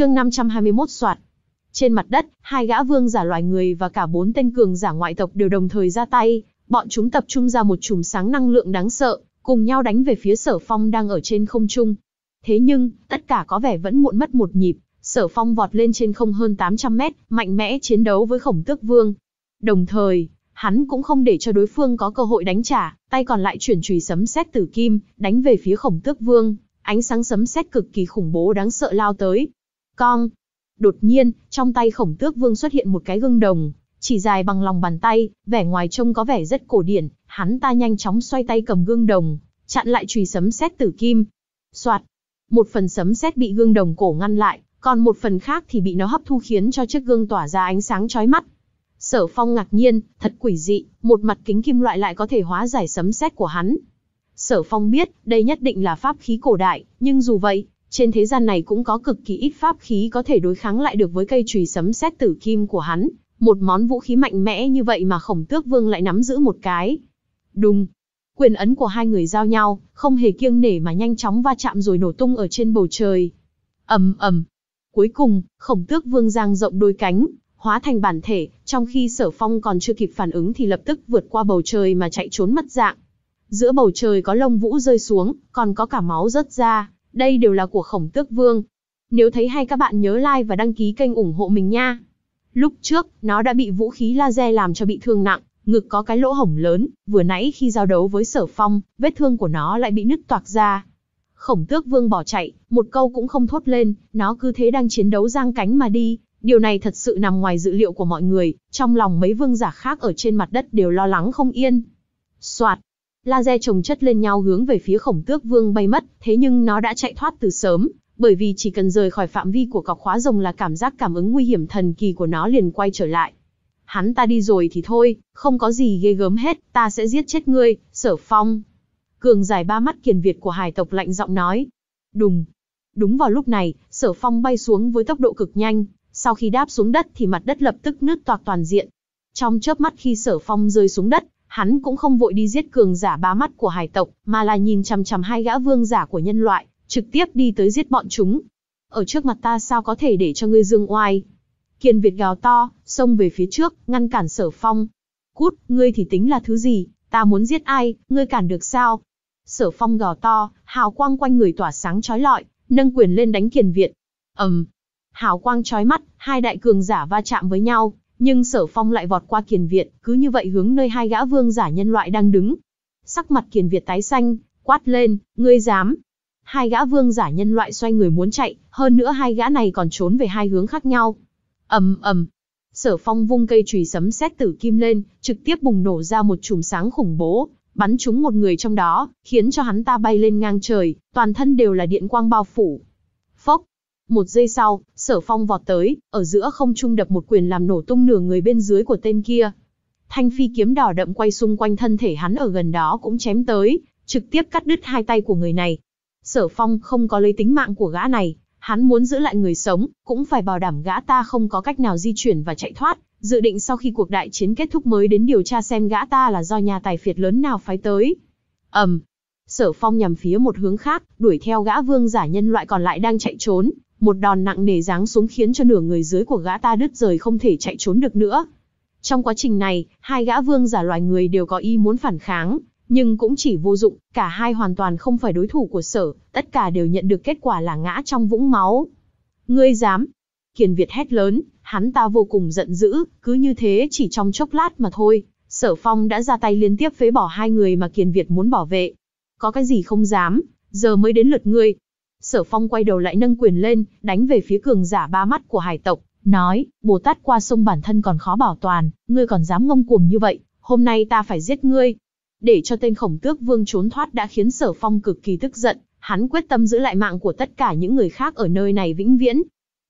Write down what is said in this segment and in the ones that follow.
chương 521 soạt. Trên mặt đất, hai gã vương giả loài người và cả bốn tên cường giả ngoại tộc đều đồng thời ra tay, bọn chúng tập trung ra một chùm sáng năng lượng đáng sợ, cùng nhau đánh về phía sở phong đang ở trên không trung. Thế nhưng, tất cả có vẻ vẫn muộn mất một nhịp, sở phong vọt lên trên không hơn 800 mét, mạnh mẽ chiến đấu với khổng tước vương. Đồng thời, hắn cũng không để cho đối phương có cơ hội đánh trả, tay còn lại chuyển chùy sấm sét tử kim, đánh về phía khổng tước vương, ánh sáng sấm sét cực kỳ khủng bố đáng sợ lao tới, con. Đột nhiên, trong tay khổng tước vương xuất hiện một cái gương đồng, chỉ dài bằng lòng bàn tay, vẻ ngoài trông có vẻ rất cổ điển, hắn ta nhanh chóng xoay tay cầm gương đồng, chặn lại chùy sấm sét tử kim. Soạt, một phần sấm sét bị gương đồng cổ ngăn lại, còn một phần khác thì bị nó hấp thu khiến cho chiếc gương tỏa ra ánh sáng chói mắt. Sở Phong ngạc nhiên, thật quỷ dị, một mặt kính kim loại lại có thể hóa giải sấm sét của hắn. Sở Phong biết, đây nhất định là pháp khí cổ đại, nhưng dù vậy, trên thế gian này cũng có cực kỳ ít pháp khí có thể đối kháng lại được với cây chùy sấm xét tử kim của hắn, một món vũ khí mạnh mẽ như vậy mà khổng tước vương lại nắm giữ một cái. Đùng, quyền ấn của hai người giao nhau, không hề kiêng nể mà nhanh chóng va chạm rồi nổ tung ở trên bầu trời. ầm ầm. Cuối cùng, khổng tước vương giang rộng đôi cánh, hóa thành bản thể, trong khi sở phong còn chưa kịp phản ứng thì lập tức vượt qua bầu trời mà chạy trốn mất dạng. Giữa bầu trời có lông vũ rơi xuống, còn có cả máu rớt ra, đây đều là của khổng tước vương. Nếu thấy hay các bạn nhớ like và đăng ký kênh ủng hộ mình nha. Lúc trước, nó đã bị vũ khí laser làm cho bị thương nặng, ngực có cái lỗ hổng lớn, vừa nãy khi giao đấu với sở phong, vết thương của nó lại bị nứt toạc ra. Khổng tước vương bỏ chạy, một câu cũng không thốt lên, nó cứ thế đang chiến đấu giang cánh mà đi. Điều này thật sự nằm ngoài dự liệu của mọi người, trong lòng mấy vương giả khác ở trên mặt đất đều lo lắng không yên. Soạt, laser chồng chất lên nhau hướng về phía khổng tước vương bay mất, thế nhưng nó đã chạy thoát từ sớm, bởi vì chỉ cần rời khỏi phạm vi của cọc khóa rồng là cảm giác cảm ứng nguy hiểm thần kỳ của nó liền quay trở lại. Hắn ta đi rồi thì thôi, không có gì ghê gớm hết, ta sẽ giết chết ngươi, sở phong. Cường giải ba mắt kiền Việt của hải tộc lạnh giọng nói. Đùng. Đúng vào lúc này, sở phong bay xuống với tốc độ cực nhanh, sau khi đáp xuống đất thì mặt đất lập tức nứt toạc toàn diện. Trong chớp mắt khi sở phong rơi xuống đất, hắn cũng không vội đi giết cường giả bá mắt của hải tộc, mà là nhìn chằm chằm hai gã vương giả của nhân loại, trực tiếp đi tới giết bọn chúng. Ở trước mặt ta sao có thể để cho ngươi dương oai? Kiền Việt gào to, xông về phía trước, ngăn cản sở phong. Cút, ngươi thì tính là thứ gì, ta muốn giết ai, ngươi cản được sao? Sở phong gào to, hào quang quanh người tỏa sáng trói lọi, nâng quyền lên đánh Kiền Việt. ầm, um, Hào quang trói mắt, hai đại cường giả va chạm với nhau, nhưng sở phong lại vọt qua kiền Việt, cứ như vậy hướng nơi hai gã vương giả nhân loại đang đứng. Sắc mặt kiền Việt tái xanh, quát lên, ngươi dám. Hai gã vương giả nhân loại xoay người muốn chạy, hơn nữa hai gã này còn trốn về hai hướng khác nhau. ầm ầm, sở phong vung cây chùy sấm sét tử kim lên, trực tiếp bùng nổ ra một chùm sáng khủng bố, bắn trúng một người trong đó, khiến cho hắn ta bay lên ngang trời, toàn thân đều là điện quang bao phủ. Phốc, một giây sau, sở phong vọt tới, ở giữa không trung đập một quyền làm nổ tung nửa người bên dưới của tên kia. Thanh phi kiếm đỏ đậm quay xung quanh thân thể hắn ở gần đó cũng chém tới, trực tiếp cắt đứt hai tay của người này. Sở phong không có lấy tính mạng của gã này, hắn muốn giữ lại người sống, cũng phải bảo đảm gã ta không có cách nào di chuyển và chạy thoát, dự định sau khi cuộc đại chiến kết thúc mới đến điều tra xem gã ta là do nhà tài phiệt lớn nào phái tới. ầm, um, Sở Phong nhằm phía một hướng khác, đuổi theo gã vương giả nhân loại còn lại đang chạy trốn, một đòn nặng nề giáng xuống khiến cho nửa người dưới của gã ta đứt rời không thể chạy trốn được nữa. Trong quá trình này, hai gã vương giả loài người đều có ý muốn phản kháng, nhưng cũng chỉ vô dụng, cả hai hoàn toàn không phải đối thủ của sở, tất cả đều nhận được kết quả là ngã trong vũng máu. Ngươi dám! Kiền Việt hét lớn, hắn ta vô cùng giận dữ, cứ như thế chỉ trong chốc lát mà thôi, sở phong đã ra tay liên tiếp phế bỏ hai người mà Kiền Việt muốn bảo vệ. Có cái gì không dám, giờ mới đến lượt ngươi, Sở Phong quay đầu lại nâng quyền lên, đánh về phía cường giả ba mắt của hải tộc, nói, Bồ Tát qua sông bản thân còn khó bảo toàn, ngươi còn dám ngông cuồng như vậy, hôm nay ta phải giết ngươi. Để cho tên khổng tước vương trốn thoát đã khiến Sở Phong cực kỳ tức giận, hắn quyết tâm giữ lại mạng của tất cả những người khác ở nơi này vĩnh viễn.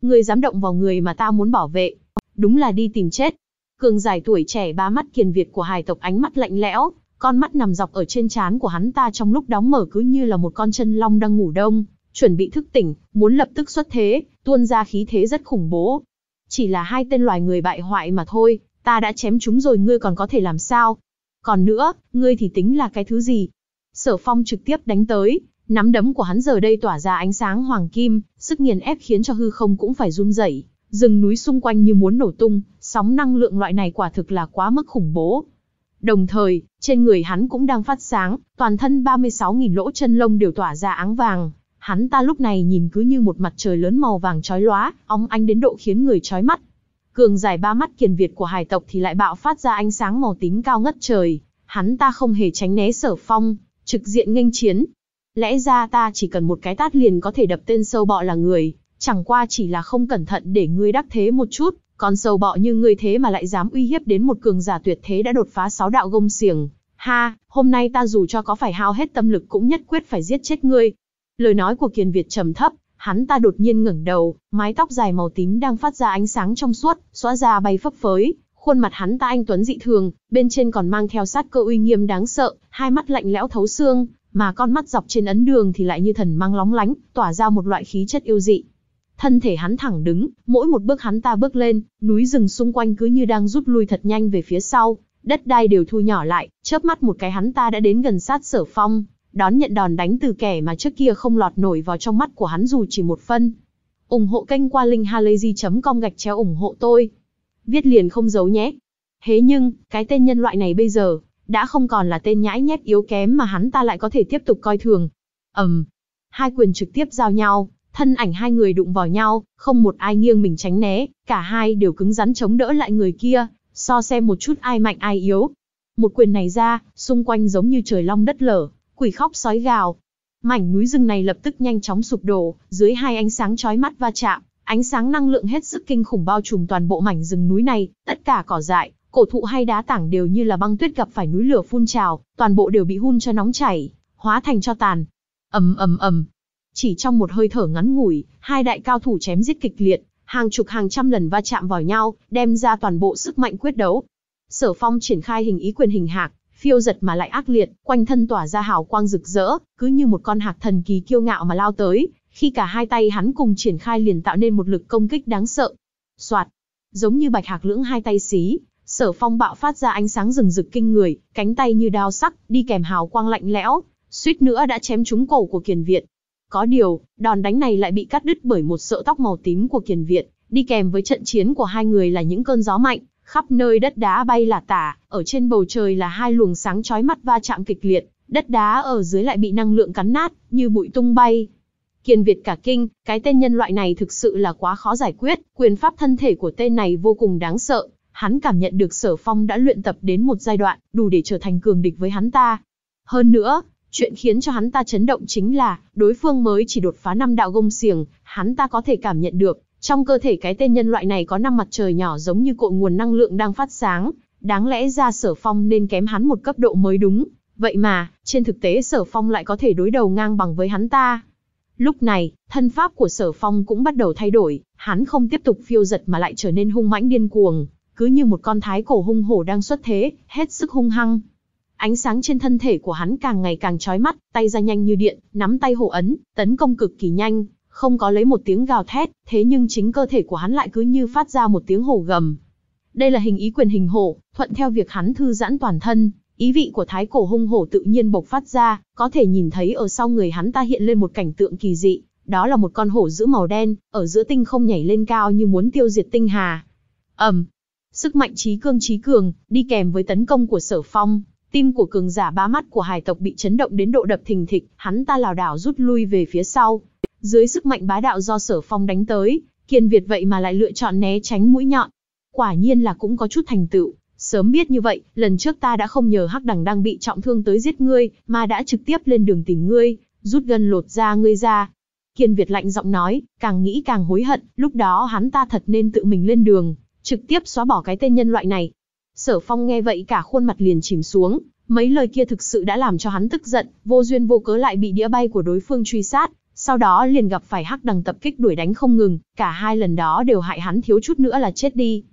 Ngươi dám động vào người mà ta muốn bảo vệ, đúng là đi tìm chết. Cường giải tuổi trẻ ba mắt kiền Việt của hải tộc ánh mắt lạnh lẽo, con mắt nằm dọc ở trên trán của hắn ta trong lúc đóng mở cứ như là một con chân long đang ngủ đông, Chuẩn bị thức tỉnh, muốn lập tức xuất thế, tuôn ra khí thế rất khủng bố. Chỉ là hai tên loài người bại hoại mà thôi, ta đã chém chúng rồi ngươi còn có thể làm sao? Còn nữa, ngươi thì tính là cái thứ gì? Sở phong trực tiếp đánh tới, nắm đấm của hắn giờ đây tỏa ra ánh sáng hoàng kim, sức nghiền ép khiến cho hư không cũng phải run rẩy, rừng núi xung quanh như muốn nổ tung, sóng năng lượng loại này quả thực là quá mức khủng bố. Đồng thời, trên người hắn cũng đang phát sáng, toàn thân 36.000 lỗ chân lông đều tỏa ra áng vàng, Hắn ta lúc này nhìn cứ như một mặt trời lớn màu vàng chói lóa, óng ánh đến độ khiến người chói mắt. Cường giải ba mắt kiền việt của hải tộc thì lại bạo phát ra ánh sáng màu tím cao ngất trời. Hắn ta không hề tránh né sở phong, trực diện nghênh chiến. Lẽ ra ta chỉ cần một cái tát liền có thể đập tên sâu bọ là người, chẳng qua chỉ là không cẩn thận để ngươi đắc thế một chút, còn sâu bọ như ngươi thế mà lại dám uy hiếp đến một cường giả tuyệt thế đã đột phá sáu đạo gông xiềng. Ha, hôm nay ta dù cho có phải hao hết tâm lực cũng nhất quyết phải giết chết ngươi. Lời nói của Kiền Việt trầm thấp, hắn ta đột nhiên ngẩng đầu, mái tóc dài màu tím đang phát ra ánh sáng trong suốt, xóa ra bay phấp phới, khuôn mặt hắn ta anh tuấn dị thường, bên trên còn mang theo sát cơ uy nghiêm đáng sợ, hai mắt lạnh lẽo thấu xương, mà con mắt dọc trên ấn đường thì lại như thần mang lóng lánh, tỏa ra một loại khí chất yêu dị. Thân thể hắn thẳng đứng, mỗi một bước hắn ta bước lên, núi rừng xung quanh cứ như đang rút lui thật nhanh về phía sau, đất đai đều thu nhỏ lại, chớp mắt một cái hắn ta đã đến gần sát Sở Phong, đón nhận đòn đánh từ kẻ mà trước kia không lọt nổi vào trong mắt của hắn dù chỉ một phân. ủng hộ kênh qua linkhalazy.com gạch chéo ủng hộ tôi. Viết liền không giấu nhé. Thế nhưng, cái tên nhân loại này bây giờ, đã không còn là tên nhãi nhép yếu kém mà hắn ta lại có thể tiếp tục coi thường. Ầm. Um, hai quyền trực tiếp giao nhau, thân ảnh hai người đụng vào nhau, không một ai nghiêng mình tránh né, cả hai đều cứng rắn chống đỡ lại người kia, so xem một chút ai mạnh ai yếu. Một quyền này ra, xung quanh giống như trời long đất lở, quỷ khóc sói gào. Mảnh núi rừng này lập tức nhanh chóng sụp đổ, dưới hai ánh sáng chói mắt va chạm, ánh sáng năng lượng hết sức kinh khủng bao trùm toàn bộ mảnh rừng núi này, tất cả cỏ dại, cổ thụ hay đá tảng đều như là băng tuyết gặp phải núi lửa phun trào, toàn bộ đều bị hun cho nóng chảy, hóa thành cho tàn. Ầm ầm ầm. Chỉ trong một hơi thở ngắn ngủi, hai đại cao thủ chém giết kịch liệt, hàng chục hàng trăm lần va chạm vào nhau, đem ra toàn bộ sức mạnh quyết đấu. Sở Phong triển khai hình ý quyền hình hạc, phiêu giật mà lại ác liệt, quanh thân tỏa ra hào quang rực rỡ, cứ như một con hạc thần kỳ kiêu ngạo mà lao tới, khi cả hai tay hắn cùng triển khai liền tạo nên một lực công kích đáng sợ. Soạt, giống như bạch hạc lưỡng hai tay xí, Sở Phong bạo phát ra ánh sáng rừng rực kinh người, cánh tay như đao sắc, đi kèm hào quang lạnh lẽo, suýt nữa đã chém trúng cổ của Kiền Viện. Có điều, đòn đánh này lại bị cắt đứt bởi một sợi tóc màu tím của Kiền Viện, đi kèm với trận chiến của hai người là những cơn gió mạnh, khắp nơi đất đá bay là tả, ở trên bầu trời là hai luồng sáng chói mắt va chạm kịch liệt, đất đá ở dưới lại bị năng lượng cắn nát, như bụi tung bay. Kiền Việt cả kinh, cái tên nhân loại này thực sự là quá khó giải quyết, quyền pháp thân thể của tên này vô cùng đáng sợ, hắn cảm nhận được sở phong đã luyện tập đến một giai đoạn, đủ để trở thành cường địch với hắn ta. Hơn nữa, chuyện khiến cho hắn ta chấn động chính là, đối phương mới chỉ đột phá năm đạo gông xiềng, hắn ta có thể cảm nhận được, trong cơ thể cái tên nhân loại này có năm mặt trời nhỏ giống như cội nguồn năng lượng đang phát sáng, đáng lẽ ra sở phong nên kém hắn một cấp độ mới đúng. Vậy mà, trên thực tế sở phong lại có thể đối đầu ngang bằng với hắn ta. Lúc này, thân pháp của sở phong cũng bắt đầu thay đổi, hắn không tiếp tục phiêu giật mà lại trở nên hung mãnh điên cuồng, cứ như một con thái cổ hung hổ đang xuất thế, hết sức hung hăng. Ánh sáng trên thân thể của hắn càng ngày càng chói mắt, tay ra nhanh như điện, nắm tay hộ ấn, tấn công cực kỳ nhanh, không có lấy một tiếng gào thét, thế nhưng chính cơ thể của hắn lại cứ như phát ra một tiếng hổ gầm. Đây là hình ý quyền hình hổ, thuận theo việc hắn thư giãn toàn thân, ý vị của thái cổ hung hổ tự nhiên bộc phát ra, có thể nhìn thấy ở sau người hắn ta hiện lên một cảnh tượng kỳ dị, đó là một con hổ giữ màu đen, ở giữa tinh không nhảy lên cao như muốn tiêu diệt tinh hà. Ầm. Um, sức mạnh trí cương trí cường, đi kèm với tấn công của Sở Phong, tim của cường giả ba mắt của hải tộc bị chấn động đến độ đập thình thịch, hắn ta lảo đảo rút lui về phía sau, dưới sức mạnh bá đạo do sở phong đánh tới, kiên Việt vậy mà lại lựa chọn né tránh mũi nhọn. Quả nhiên là cũng có chút thành tựu, sớm biết như vậy, lần trước ta đã không nhờ hắc đằng đang bị trọng thương tới giết ngươi, mà đã trực tiếp lên đường tìm ngươi, rút gân lột da ngươi ra. Kiên Việt lạnh giọng nói, càng nghĩ càng hối hận, lúc đó hắn ta thật nên tự mình lên đường, trực tiếp xóa bỏ cái tên nhân loại này. Sở Phong nghe vậy cả khuôn mặt liền chìm xuống, mấy lời kia thực sự đã làm cho hắn tức giận, vô duyên vô cớ lại bị đĩa bay của đối phương truy sát, sau đó liền gặp phải hắc đằng tập kích đuổi đánh không ngừng, cả hai lần đó đều hại hắn thiếu chút nữa là chết đi.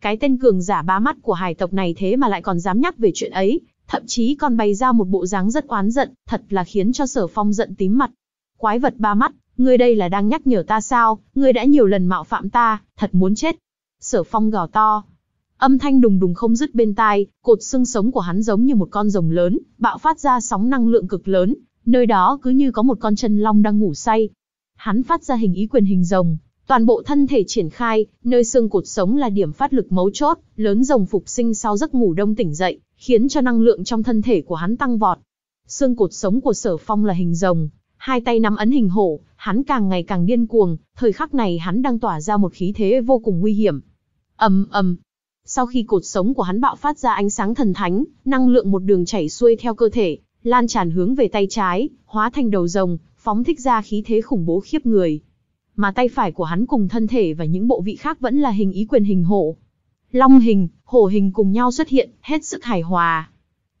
Cái tên cường giả ba mắt của hải tộc này thế mà lại còn dám nhắc về chuyện ấy, thậm chí còn bày ra một bộ dáng rất oán giận, thật là khiến cho sở phong giận tím mặt. Quái vật ba mắt, ngươi đây là đang nhắc nhở ta sao, ngươi đã nhiều lần mạo phạm ta, thật muốn chết. Sở phong gào to. Âm thanh đùng đùng không dứt bên tai, cột xương sống của hắn giống như một con rồng lớn, bạo phát ra sóng năng lượng cực lớn, Nơi đó cứ như có một con chân long đang ngủ say. Hắn phát ra hình ý quyền hình rồng, toàn bộ thân thể triển khai, nơi xương cột sống là điểm phát lực mấu chốt, lớn rồng phục sinh sau giấc ngủ đông tỉnh dậy, khiến cho năng lượng trong thân thể của hắn tăng vọt. Xương cột sống của sở phong là hình rồng, hai tay nắm ấn hình hổ, hắn càng ngày càng điên cuồng, thời khắc này hắn đang tỏa ra một khí thế vô cùng nguy hiểm. ầm ầm, sau khi cột sống của hắn bạo phát ra ánh sáng thần thánh, năng lượng một đường chảy xuôi theo cơ thể, lan tràn hướng về tay trái, hóa thành đầu rồng, phóng thích ra khí thế khủng bố khiếp người. Mà tay phải của hắn cùng thân thể và những bộ vị khác vẫn là hình ý quyền hình hổ. Long hình, hổ hình cùng nhau xuất hiện, hết sức hài hòa.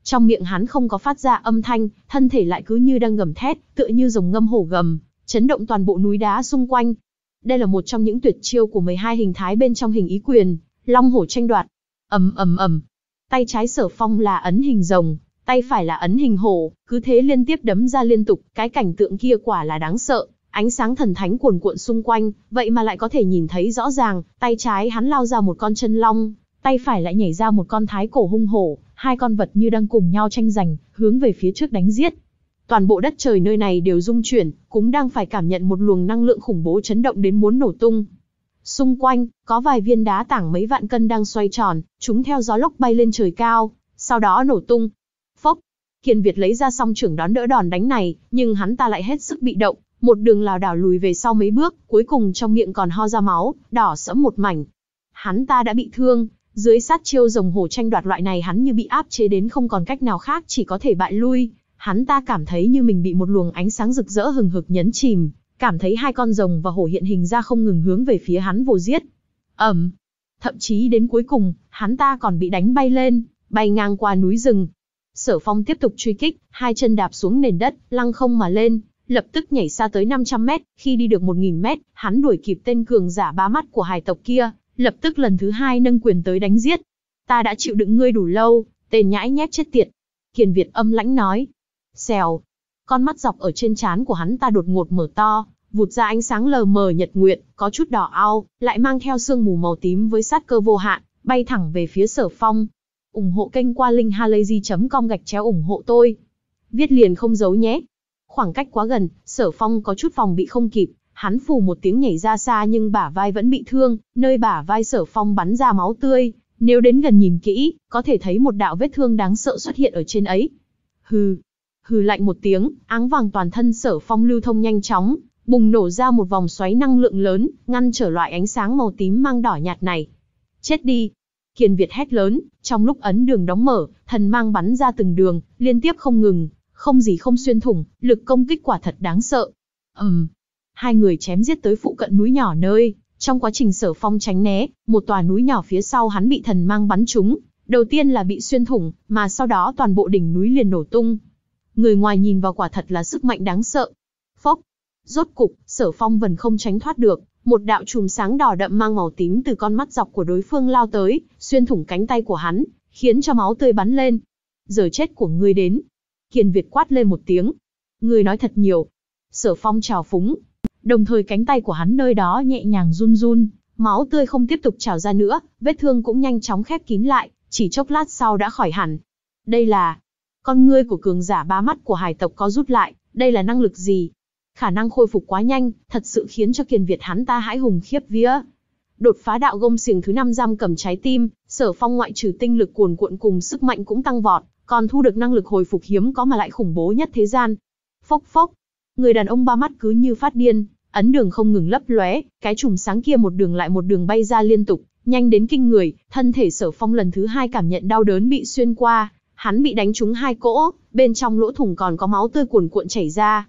Trong miệng hắn không có phát ra âm thanh, thân thể lại cứ như đang gầm thét, tựa như rồng ngâm hổ gầm, chấn động toàn bộ núi đá xung quanh. Đây là một trong những tuyệt chiêu của 12 hình thái bên trong hình ý quyền, long hổ tranh đoạt. Ầm ầm ầm. Tay trái Sở Phong là ấn hình rồng, Tay phải là ấn hình hổ, cứ thế liên tiếp đấm ra liên tục, cái cảnh tượng kia quả là đáng sợ, ánh sáng thần thánh cuồn cuộn xung quanh, vậy mà lại có thể nhìn thấy rõ ràng, tay trái hắn lao ra một con chân long, tay phải lại nhảy ra một con thái cổ hung hổ, hai con vật như đang cùng nhau tranh giành, hướng về phía trước đánh giết. Toàn bộ đất trời nơi này đều rung chuyển, cũng đang phải cảm nhận một luồng năng lượng khủng bố chấn động đến muốn nổ tung. Xung quanh, có vài viên đá tảng mấy vạn cân đang xoay tròn, chúng theo gió lốc bay lên trời cao, sau đó nổ tung, Kiền Việt lấy ra song trưởng đón đỡ đòn đánh này, nhưng hắn ta lại hết sức bị động, một đường lào đảo lùi về sau mấy bước, cuối cùng trong miệng còn ho ra máu, đỏ sẫm một mảnh. Hắn ta đã bị thương, dưới sát chiêu rồng hổ tranh đoạt loại này hắn như bị áp chế đến không còn cách nào khác chỉ có thể bại lui. Hắn ta cảm thấy như mình bị một luồng ánh sáng rực rỡ hừng hực nhấn chìm, cảm thấy hai con rồng và hổ hiện hình ra không ngừng hướng về phía hắn vồ giết. Ẩm! Thậm chí đến cuối cùng, hắn ta còn bị đánh bay lên, bay ngang qua núi rừng, Sở Phong tiếp tục truy kích, hai chân đạp xuống nền đất, lăng không mà lên, lập tức nhảy xa tới 500 mét, khi đi được 1.000 mét, hắn đuổi kịp tên cường giả ba mắt của hải tộc kia, lập tức lần thứ hai nâng quyền tới đánh giết. Ta đã chịu đựng ngươi đủ lâu, tên nhãi nhép chết tiệt. Kiền Việt âm lãnh nói. Xèo. Con mắt dọc ở trên trán của hắn ta đột ngột mở to, vụt ra ánh sáng lờ mờ nhật nguyện, có chút đỏ ao, lại mang theo sương mù màu tím với sát cơ vô hạn, bay thẳng về phía sở phong, ủng hộ kênh qua linkhalazy.com gạch chéo ủng hộ tôi. Viết liền không giấu nhé. Khoảng cách quá gần, sở phong có chút phòng bị không kịp, hắn phù một tiếng nhảy ra xa nhưng bả vai vẫn bị thương, nơi bả vai sở phong bắn ra máu tươi, nếu đến gần nhìn kỹ, có thể thấy một đạo vết thương đáng sợ xuất hiện ở trên ấy. Hừ, hừ lạnh một tiếng, áng vàng toàn thân sở phong lưu thông nhanh chóng, bùng nổ ra một vòng xoáy năng lượng lớn, ngăn trở loại ánh sáng màu tím mang đỏ nhạt này. Chết đi, Kiền Việt hét lớn, trong lúc ấn đường đóng mở, thần mang bắn ra từng đường, liên tiếp không ngừng, không gì không xuyên thủng, lực công kích quả thật đáng sợ. Ừm. hai người chém giết tới phụ cận núi nhỏ nơi, trong quá trình Sở Phong tránh né, một tòa núi nhỏ phía sau hắn bị thần mang bắn trúng, đầu tiên là bị xuyên thủng, mà sau đó toàn bộ đỉnh núi liền nổ tung. Người ngoài nhìn vào quả thật là sức mạnh đáng sợ. Phốc. Rốt cục, Sở Phong vẫn không tránh thoát được, một đạo chùm sáng đỏ đậm mang màu tím từ con mắt dọc của đối phương lao tới, xuyên thủng cánh tay của hắn, khiến cho máu tươi bắn lên. Giờ chết của ngươi đến. Kiền Việt quát lên một tiếng. Ngươi nói thật nhiều. Sở phong trào phúng. Đồng thời cánh tay của hắn nơi đó nhẹ nhàng run run, máu tươi không tiếp tục trào ra nữa, vết thương cũng nhanh chóng khép kín lại, chỉ chốc lát sau đã khỏi hẳn. Đây là... Con ngươi của cường giả ba mắt của hải tộc có rút lại, đây là năng lực gì? Khả năng khôi phục quá nhanh, thật sự khiến cho kiền Việt hắn ta hãi hùng khiếp vía. Đột phá đạo gông xiềng thứ năm giam cầm trái tim, sở phong ngoại trừ tinh lực cuồn cuộn cùng sức mạnh cũng tăng vọt, còn thu được năng lực hồi phục hiếm có mà lại khủng bố nhất thế gian. Phốc phốc, người đàn ông ba mắt cứ như phát điên, ấn đường không ngừng lấp lóe, cái chùm sáng kia một đường lại một đường bay ra liên tục, nhanh đến kinh người, thân thể sở phong lần thứ hai cảm nhận đau đớn bị xuyên qua, hắn bị đánh trúng hai cỗ, bên trong lỗ thủng còn có máu tươi cuồn cuộn chảy ra,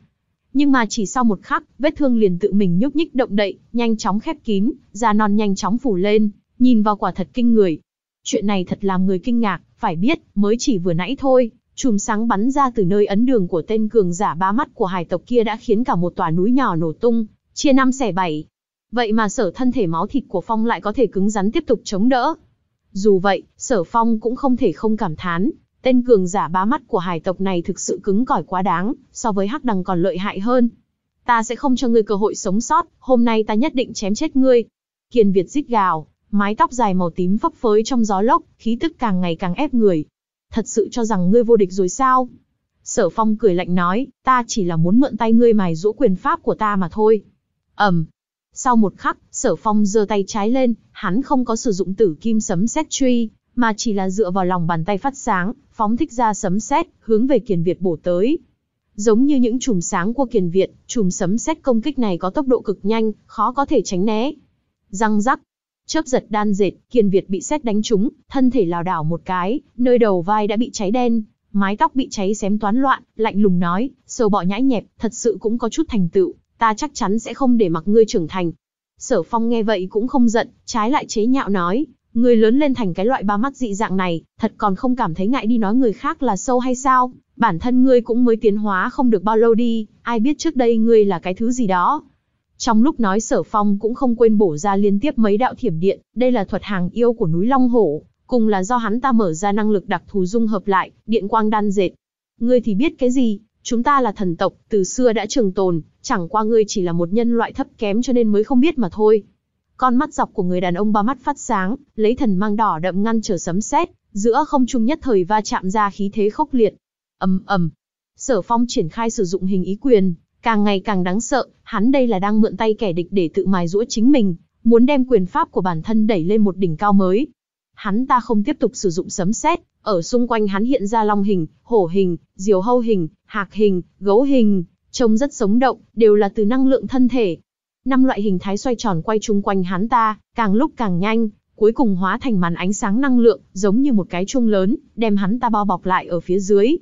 nhưng mà chỉ sau một khắc, vết thương liền tự mình nhúc nhích động đậy, nhanh chóng khép kín, da non nhanh chóng phủ lên, nhìn vào quả thật kinh người. Chuyện này thật làm người kinh ngạc, phải biết, mới chỉ vừa nãy thôi, chùm sáng bắn ra từ nơi ấn đường của tên cường giả ba mắt của hải tộc kia đã khiến cả một tòa núi nhỏ nổ tung, chia năm xẻ bảy. Vậy mà sở thân thể máu thịt của Phong lại có thể cứng rắn tiếp tục chống đỡ. Dù vậy, sở Phong cũng không thể không cảm thán, Tên cường giả bá mắt của hải tộc này thực sự cứng cỏi quá đáng, so với hắc đằng còn lợi hại hơn. Ta sẽ không cho ngươi cơ hội sống sót, hôm nay ta nhất định chém chết ngươi. Kiền Việt rít gào, mái tóc dài màu tím phấp phới trong gió lốc, khí tức càng ngày càng ép người. Thật sự cho rằng ngươi vô địch rồi sao? Sở Phong cười lạnh nói, ta chỉ là muốn mượn tay ngươi mài rũ quyền pháp của ta mà thôi. Ẩm. Sau một khắc, Sở Phong giơ tay trái lên, hắn không có sử dụng tử kim sấm xét truy, mà chỉ là dựa vào lòng bàn tay phát sáng, phóng thích ra sấm sét, hướng về kiền Việt bổ tới. Giống như những chùm sáng của kiền Việt, chùm sấm sét công kích này có tốc độ cực nhanh, khó có thể tránh né. Răng rắc, chớp giật đan dệt, kiền Việt bị sét đánh trúng, thân thể lảo đảo một cái, nơi đầu vai đã bị cháy đen, mái tóc bị cháy xém toán loạn, lạnh lùng nói, sầu bọ nhãi nhẹp, thật sự cũng có chút thành tựu, ta chắc chắn sẽ không để mặc ngươi trưởng thành. Sở Phong nghe vậy cũng không giận, trái lại chế nhạo nói, Người lớn lên thành cái loại ba mắt dị dạng này, thật còn không cảm thấy ngại đi nói người khác là sâu hay sao? Bản thân ngươi cũng mới tiến hóa không được bao lâu đi, ai biết trước đây ngươi là cái thứ gì đó. Trong lúc nói sở phong cũng không quên bổ ra liên tiếp mấy đạo thiểm điện, đây là thuật hàng yêu của núi Long Hổ, cùng là do hắn ta mở ra năng lực đặc thù dung hợp lại, điện quang đan dệt. Ngươi thì biết cái gì, chúng ta là thần tộc, từ xưa đã trường tồn, chẳng qua ngươi chỉ là một nhân loại thấp kém cho nên mới không biết mà thôi. Con mắt dọc của người đàn ông ba mắt phát sáng, lấy thần mang đỏ đậm ngăn trở sấm sét, giữa không trung nhất thời va chạm ra khí thế khốc liệt. Ầm ầm. Sở Phong triển khai sử dụng hình ý quyền, càng ngày càng đáng sợ, hắn đây là đang mượn tay kẻ địch để tự mài giũa chính mình, muốn đem quyền pháp của bản thân đẩy lên một đỉnh cao mới. Hắn ta không tiếp tục sử dụng sấm sét, ở xung quanh hắn hiện ra long hình, hổ hình, diều hâu hình, hạc hình, gấu hình, trông rất sống động, đều là từ năng lượng thân thể, Năm loại hình thái xoay tròn quay chung quanh hắn ta, càng lúc càng nhanh, cuối cùng hóa thành màn ánh sáng năng lượng, giống như một cái chuông lớn, đem hắn ta bao bọc lại ở phía dưới.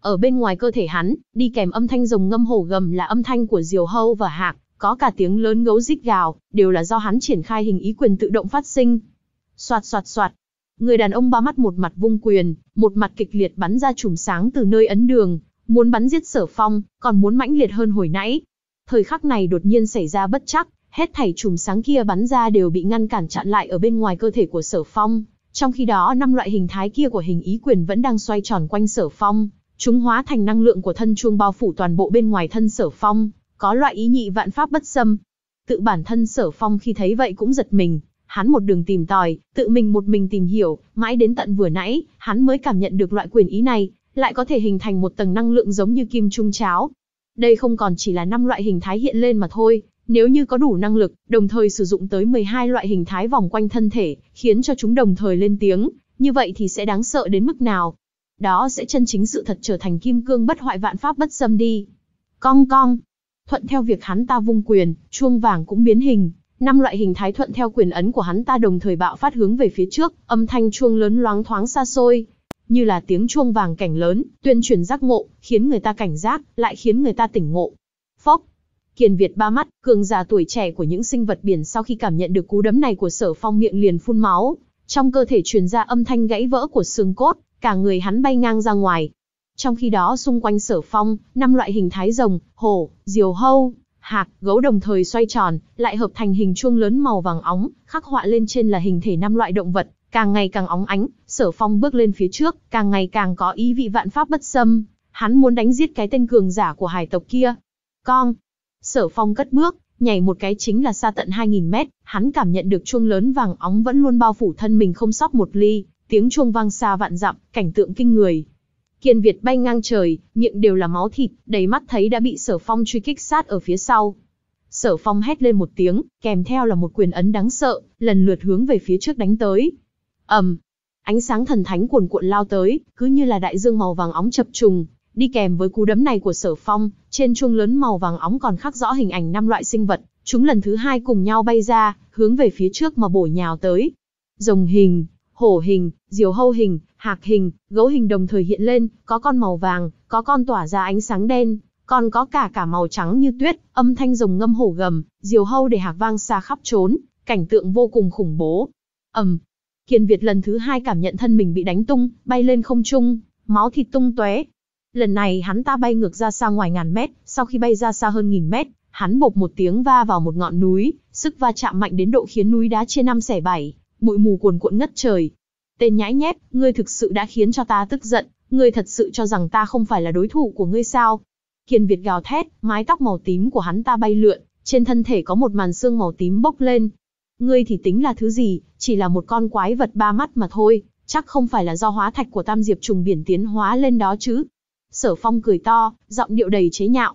Ở bên ngoài cơ thể hắn, đi kèm âm thanh rồng ngâm hổ gầm là âm thanh của diều hâu và hạc, có cả tiếng lớn gấu rít gào, đều là do hắn triển khai hình ý quyền tự động phát sinh. Soạt soạt soạt, người đàn ông ba mắt một mặt vung quyền, một mặt kịch liệt bắn ra chùm sáng từ nơi ấn đường, muốn bắn giết sở phong, còn muốn mãnh liệt hơn hồi nãy, Thời khắc này đột nhiên xảy ra bất chắc, hết thảy chùm sáng kia bắn ra đều bị ngăn cản chặn lại ở bên ngoài cơ thể của Sở Phong. Trong khi đó năm loại hình thái kia của hình ý quyền vẫn đang xoay tròn quanh Sở Phong, chúng hóa thành năng lượng của thân chuông bao phủ toàn bộ bên ngoài thân Sở Phong, có loại ý nhị vạn pháp bất xâm. Tự bản thân Sở Phong khi thấy vậy cũng giật mình, hắn một đường tìm tòi, tự mình một mình tìm hiểu, mãi đến tận vừa nãy, hắn mới cảm nhận được loại quyền ý này, lại có thể hình thành một tầng năng lượng giống như kim trung cháo, đây không còn chỉ là năm loại hình thái hiện lên mà thôi, nếu như có đủ năng lực, đồng thời sử dụng tới 12 loại hình thái vòng quanh thân thể, khiến cho chúng đồng thời lên tiếng, như vậy thì sẽ đáng sợ đến mức nào? Đó sẽ chân chính sự thật trở thành kim cương bất hoại vạn pháp bất xâm đi. Cong cong. Thuận theo việc hắn ta vung quyền, chuông vàng cũng biến hình, năm loại hình thái thuận theo quyền ấn của hắn ta đồng thời bạo phát hướng về phía trước, âm thanh chuông lớn loáng thoáng xa xôi, như là tiếng chuông vàng cảnh lớn, tuyên truyền giác ngộ, khiến người ta cảnh giác, lại khiến người ta tỉnh ngộ. Phốc. Kiền Việt ba mắt, cường già tuổi trẻ của những sinh vật biển sau khi cảm nhận được cú đấm này của Sở Phong miệng liền phun máu, trong cơ thể truyền ra âm thanh gãy vỡ của xương cốt, cả người hắn bay ngang ra ngoài. Trong khi đó xung quanh Sở Phong, năm loại hình thái rồng, hổ, diều hâu, hạc, gấu đồng thời xoay tròn, lại hợp thành hình chuông lớn màu vàng óng, khắc họa lên trên là hình thể năm loại động vật, Càng ngày càng óng ánh, sở phong bước lên phía trước, càng ngày càng có ý vị vạn pháp bất xâm. Hắn muốn đánh giết cái tên cường giả của hải tộc kia. Con! Sở phong cất bước, nhảy một cái chính là xa tận 2.000 mét, hắn cảm nhận được chuông lớn vàng óng vẫn luôn bao phủ thân mình không sót một ly, tiếng chuông vang xa vạn dặm, cảnh tượng kinh người. Kiên Việt bay ngang trời, miệng đều là máu thịt, đầy mắt thấy đã bị sở phong truy kích sát ở phía sau. Sở phong hét lên một tiếng, kèm theo là một quyền ấn đáng sợ, lần lượt hướng về phía trước đánh tới ầm, ánh sáng thần thánh cuồn cuộn lao tới, cứ như là đại dương màu vàng óng chập trùng, đi kèm với cú đấm này của Sở Phong, trên chuông lớn màu vàng óng còn khắc rõ hình ảnh năm loại sinh vật, chúng lần thứ hai cùng nhau bay ra, hướng về phía trước mà bổ nhào tới. Rồng hình, hổ hình, diều hâu hình, hạc hình, gấu hình đồng thời hiện lên, có con màu vàng, có con tỏa ra ánh sáng đen, còn có cả cả màu trắng như tuyết, âm thanh rồng ngâm hổ gầm, diều hâu để hạc vang xa khắp trốn, cảnh tượng vô cùng khủng bố. ầm, Kiền Việt lần thứ hai cảm nhận thân mình bị đánh tung, bay lên không trung, máu thịt tung tóe. Lần này hắn ta bay ngược ra xa ngoài ngàn mét, sau khi bay ra xa hơn nghìn mét, hắn bột một tiếng va vào một ngọn núi, sức va chạm mạnh đến độ khiến núi đá chia năm xẻ bảy, bụi mù cuồn cuộn ngất trời. Tên nhãi nhép, ngươi thực sự đã khiến cho ta tức giận, ngươi thật sự cho rằng ta không phải là đối thủ của ngươi sao? Kiền Việt gào thét, mái tóc màu tím của hắn ta bay lượn, trên thân thể có một màn xương màu tím bốc lên, Ngươi thì tính là thứ gì, chỉ là một con quái vật ba mắt mà thôi, chắc không phải là do hóa thạch của tam diệp trùng biển tiến hóa lên đó chứ. Sở phong cười to, giọng điệu đầy chế nhạo.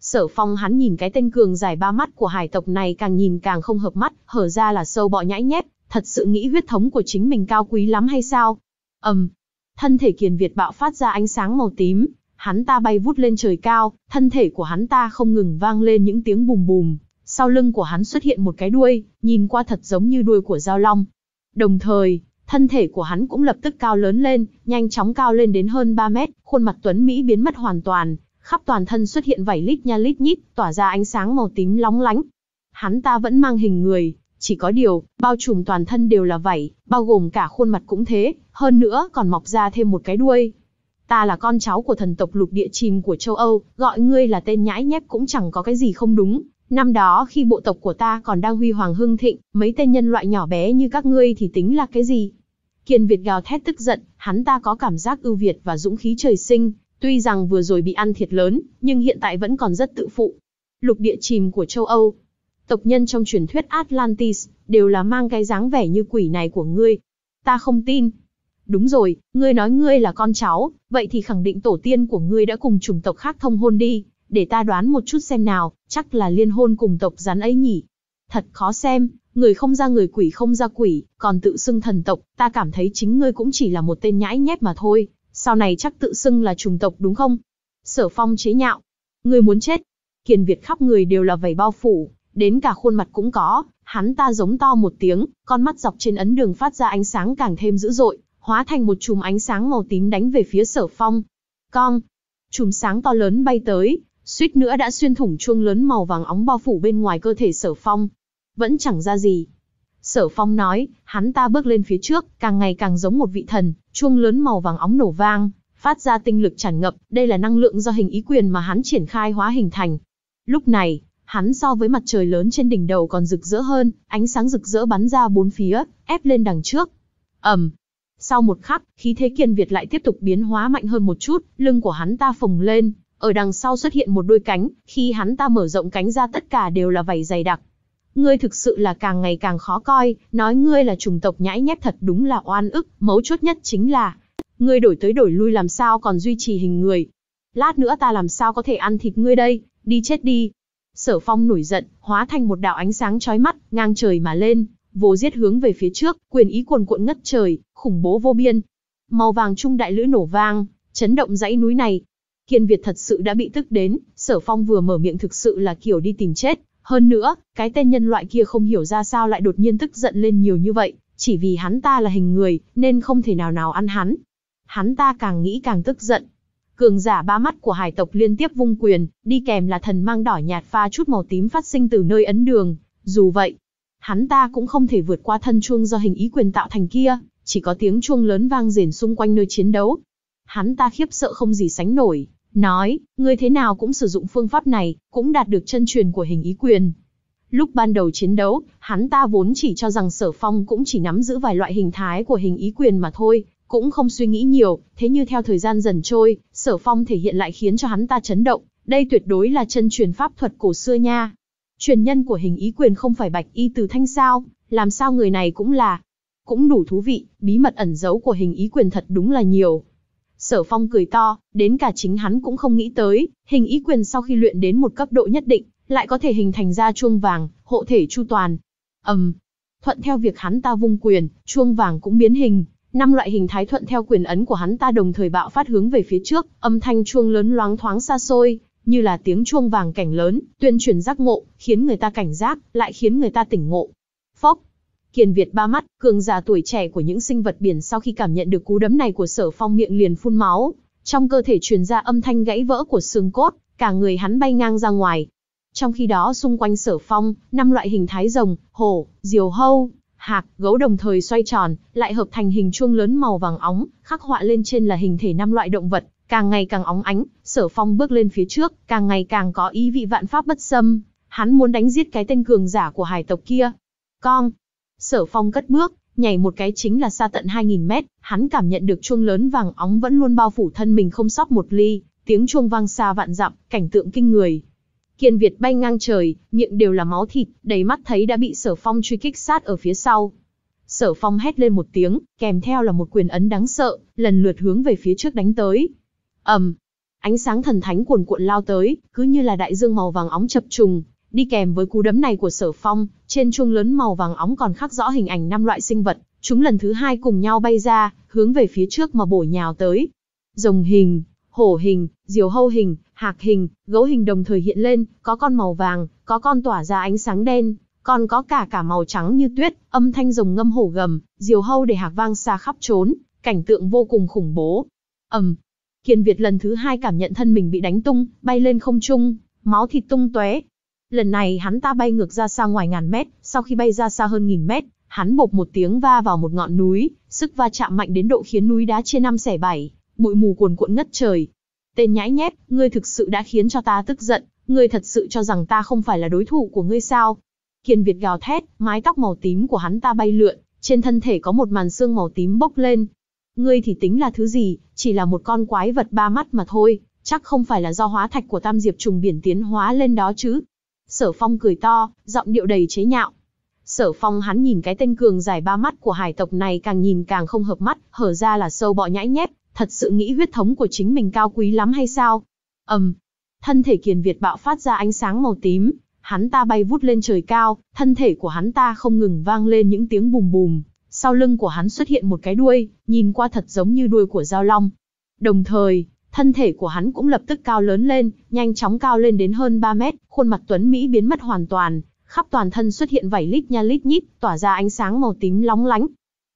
Sở phong hắn nhìn cái tên cường dài ba mắt của hải tộc này càng nhìn càng không hợp mắt, hở ra là sâu bọ nhãi nhép, thật sự nghĩ huyết thống của chính mình cao quý lắm hay sao? ầm, um, thân thể kiền Việt bạo phát ra ánh sáng màu tím, hắn ta bay vút lên trời cao, thân thể của hắn ta không ngừng vang lên những tiếng bùm bùm, sau lưng của hắn xuất hiện một cái đuôi, nhìn qua thật giống như đuôi của giao long. Đồng thời, thân thể của hắn cũng lập tức cao lớn lên, nhanh chóng cao lên đến hơn 3 mét, khuôn mặt tuấn Mỹ biến mất hoàn toàn, khắp toàn thân xuất hiện vảy lít nha lít nhít, tỏa ra ánh sáng màu tím lóng lánh. Hắn ta vẫn mang hình người, chỉ có điều, bao trùm toàn thân đều là vảy, bao gồm cả khuôn mặt cũng thế, hơn nữa còn mọc ra thêm một cái đuôi. Ta là con cháu của thần tộc lục địa chìm của châu Âu, gọi ngươi là tên nhãi nhép cũng chẳng có cái gì không đúng. Năm đó khi bộ tộc của ta còn đang huy hoàng hưng thịnh, mấy tên nhân loại nhỏ bé như các ngươi thì tính là cái gì? Kiền Việt gào thét tức giận, hắn ta có cảm giác ưu việt và dũng khí trời sinh, tuy rằng vừa rồi bị ăn thiệt lớn, nhưng hiện tại vẫn còn rất tự phụ. Lục địa chìm của châu Âu, tộc nhân trong truyền thuyết Atlantis, đều là mang cái dáng vẻ như quỷ này của ngươi. Ta không tin. Đúng rồi, ngươi nói ngươi là con cháu, vậy thì khẳng định tổ tiên của ngươi đã cùng chủng tộc khác thông hôn đi, để ta đoán một chút xem nào. Chắc là liên hôn cùng tộc rắn ấy nhỉ. Thật khó xem, người không ra người quỷ không ra quỷ, còn tự xưng thần tộc, ta cảm thấy chính ngươi cũng chỉ là một tên nhãi nhép mà thôi, sau này chắc tự xưng là trùng tộc đúng không? Sở phong chế nhạo. Ngươi muốn chết. Kiền Việt khắp người đều là vầy bao phủ, đến cả khuôn mặt cũng có, hắn ta giống to một tiếng, con mắt dọc trên ấn đường phát ra ánh sáng càng thêm dữ dội, hóa thành một chùm ánh sáng màu tím đánh về phía sở phong. con, Chùm sáng to lớn bay tới, Suýt nữa đã xuyên thủng chuông lớn màu vàng óng bao phủ bên ngoài cơ thể sở phong. Vẫn chẳng ra gì. Sở phong nói, hắn ta bước lên phía trước, càng ngày càng giống một vị thần, chuông lớn màu vàng óng nổ vang, phát ra tinh lực tràn ngập, đây là năng lượng do hình ý quyền mà hắn triển khai hóa hình thành. Lúc này, hắn so với mặt trời lớn trên đỉnh đầu còn rực rỡ hơn, ánh sáng rực rỡ bắn ra bốn phía, ép lên đằng trước. Ầm. Sau một khắc, khí thế kiên Việt lại tiếp tục biến hóa mạnh hơn một chút, lưng của hắn ta phồng lên, ở đằng sau xuất hiện một đôi cánh, khi hắn ta mở rộng cánh ra tất cả đều là vảy dày đặc. Ngươi thực sự là càng ngày càng khó coi, nói ngươi là chủng tộc nhãi nhép thật đúng là oan ức, mấu chốt nhất chính là, ngươi đổi tới đổi lui làm sao còn duy trì hình người. Lát nữa ta làm sao có thể ăn thịt ngươi đây, đi chết đi. Sở phong nổi giận, hóa thành một đạo ánh sáng chói mắt, ngang trời mà lên, vô giết hướng về phía trước, quyền ý cuồn cuộn ngất trời, khủng bố vô biên. Màu vàng trung đại lưỡi nổ vang, chấn động dãy núi này, Kiên Việt thật sự đã bị tức đến, Sở Phong vừa mở miệng thực sự là kiểu đi tìm chết. Hơn nữa, cái tên nhân loại kia không hiểu ra sao lại đột nhiên tức giận lên nhiều như vậy, chỉ vì hắn ta là hình người, nên không thể nào nào ăn hắn. Hắn ta càng nghĩ càng tức giận. Cường giả ba mắt của hải tộc liên tiếp vung quyền, đi kèm là thần mang đỏ nhạt pha chút màu tím phát sinh từ nơi ấn đường. Dù vậy, hắn ta cũng không thể vượt qua thân chuông do hình ý quyền tạo thành kia, chỉ có tiếng chuông lớn vang rền xung quanh nơi chiến đấu, Hắn ta khiếp sợ không gì sánh nổi, nói, ngươi thế nào cũng sử dụng phương pháp này, cũng đạt được chân truyền của hình ý quyền. Lúc ban đầu chiến đấu, hắn ta vốn chỉ cho rằng sở phong cũng chỉ nắm giữ vài loại hình thái của hình ý quyền mà thôi, cũng không suy nghĩ nhiều, thế như theo thời gian dần trôi, sở phong thể hiện lại khiến cho hắn ta chấn động, đây tuyệt đối là chân truyền pháp thuật cổ xưa nha. Truyền nhân của hình ý quyền không phải bạch y từ thanh sao, làm sao người này cũng là, cũng đủ thú vị, bí mật ẩn giấu của hình ý quyền thật đúng là nhiều, Sở Phong cười to, đến cả chính hắn cũng không nghĩ tới, hình ý quyền sau khi luyện đến một cấp độ nhất định, lại có thể hình thành ra chuông vàng, hộ thể chu toàn. Ầm. Um, thuận theo việc hắn ta vung quyền, chuông vàng cũng biến hình, năm loại hình thái thuận theo quyền ấn của hắn ta đồng thời bạo phát hướng về phía trước, âm thanh chuông lớn loáng thoáng xa xôi, như là tiếng chuông vàng cảnh lớn, tuyên truyền giác ngộ, khiến người ta cảnh giác, lại khiến người ta tỉnh ngộ. Phốc, Kiền Việt ba mắt, cường giả tuổi trẻ của những sinh vật biển sau khi cảm nhận được cú đấm này của sở phong miệng liền phun máu, trong cơ thể truyền ra âm thanh gãy vỡ của xương cốt, cả người hắn bay ngang ra ngoài. Trong khi đó xung quanh sở phong, năm loại hình thái rồng, hổ, diều hâu, hạc, gấu đồng thời xoay tròn, lại hợp thành hình chuông lớn màu vàng óng, khắc họa lên trên là hình thể năm loại động vật, càng ngày càng óng ánh, sở phong bước lên phía trước, càng ngày càng có ý vị vạn pháp bất xâm, hắn muốn đánh giết cái tên cường giả của hải tộc kia. Con, Sở phong cất bước, nhảy một cái chính là xa tận 2.000 mét, hắn cảm nhận được chuông lớn vàng óng vẫn luôn bao phủ thân mình không sót một ly, tiếng chuông vang xa vạn dặm, cảnh tượng kinh người. Kiên Việt bay ngang trời, miệng đều là máu thịt, đầy mắt thấy đã bị sở phong truy kích sát ở phía sau. Sở phong hét lên một tiếng, kèm theo là một quyền ấn đáng sợ, lần lượt hướng về phía trước đánh tới. ầm, um, ánh sáng thần thánh cuồn cuộn lao tới, cứ như là đại dương màu vàng óng chập trùng, Đi kèm với cú đấm này của Sở Phong, trên chuông lớn màu vàng óng còn khắc rõ hình ảnh năm loại sinh vật, chúng lần thứ hai cùng nhau bay ra, hướng về phía trước mà bổ nhào tới. Rồng hình, hổ hình, diều hâu hình, hạc hình, gấu hình đồng thời hiện lên, có con màu vàng, có con tỏa ra ánh sáng đen, còn có cả cả màu trắng như tuyết, âm thanh rồng ngâm hổ gầm, diều hâu để hạc vang xa khắp trốn, cảnh tượng vô cùng khủng bố. ầm, Kiên Việt lần thứ hai cảm nhận thân mình bị đánh tung, bay lên không trung, máu thịt tung tóe, Lần này hắn ta bay ngược ra xa ngoài ngàn mét, sau khi bay ra xa hơn nghìn mét, hắn bột một tiếng va vào một ngọn núi, sức va chạm mạnh đến độ khiến núi đá chia năm xẻ bảy, bụi mù cuồn cuộn ngất trời. Tên nhãi nhép, ngươi thực sự đã khiến cho ta tức giận, ngươi thật sự cho rằng ta không phải là đối thủ của ngươi sao? Kiền Việt gào thét, mái tóc màu tím của hắn ta bay lượn, trên thân thể có một màn xương màu tím bốc lên. Ngươi thì tính là thứ gì, chỉ là một con quái vật ba mắt mà thôi, chắc không phải là do hóa thạch của tam diệp trùng biển tiến hóa lên đó chứ. Sở Phong cười to, giọng điệu đầy chế nhạo. Sở Phong hắn nhìn cái tên cường dài ba mắt của hải tộc này càng nhìn càng không hợp mắt, hở ra là sâu bọ nhãi nhép, thật sự nghĩ huyết thống của chính mình cao quý lắm hay sao? Ầm. Um, thân thể Kiền Việt bạo phát ra ánh sáng màu tím, hắn ta bay vút lên trời cao, thân thể của hắn ta không ngừng vang lên những tiếng bùm bùm, sau lưng của hắn xuất hiện một cái đuôi, nhìn qua thật giống như đuôi của giao long. Đồng thời, Thân thể của hắn cũng lập tức cao lớn lên, nhanh chóng cao lên đến hơn 3 mét, khuôn mặt tuấn Mỹ biến mất hoàn toàn, khắp toàn thân xuất hiện vảy lít nha lít nhít, tỏa ra ánh sáng màu tím lóng lánh.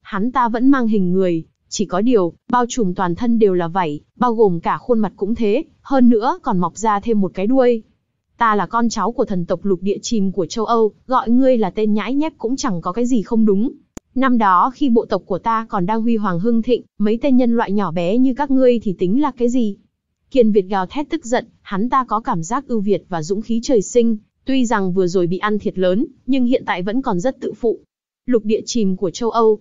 Hắn ta vẫn mang hình người, chỉ có điều, bao trùm toàn thân đều là vảy, bao gồm cả khuôn mặt cũng thế, hơn nữa còn mọc ra thêm một cái đuôi. Ta là con cháu của thần tộc lục địa chìm của châu Âu, gọi ngươi là tên nhãi nhép cũng chẳng có cái gì không đúng. Năm đó khi bộ tộc của ta còn đang huy hoàng hưng thịnh, mấy tên nhân loại nhỏ bé như các ngươi thì tính là cái gì? Kiền Việt gào thét tức giận, hắn ta có cảm giác ưu việt và dũng khí trời sinh, tuy rằng vừa rồi bị ăn thiệt lớn, nhưng hiện tại vẫn còn rất tự phụ. Lục địa chìm của châu Âu,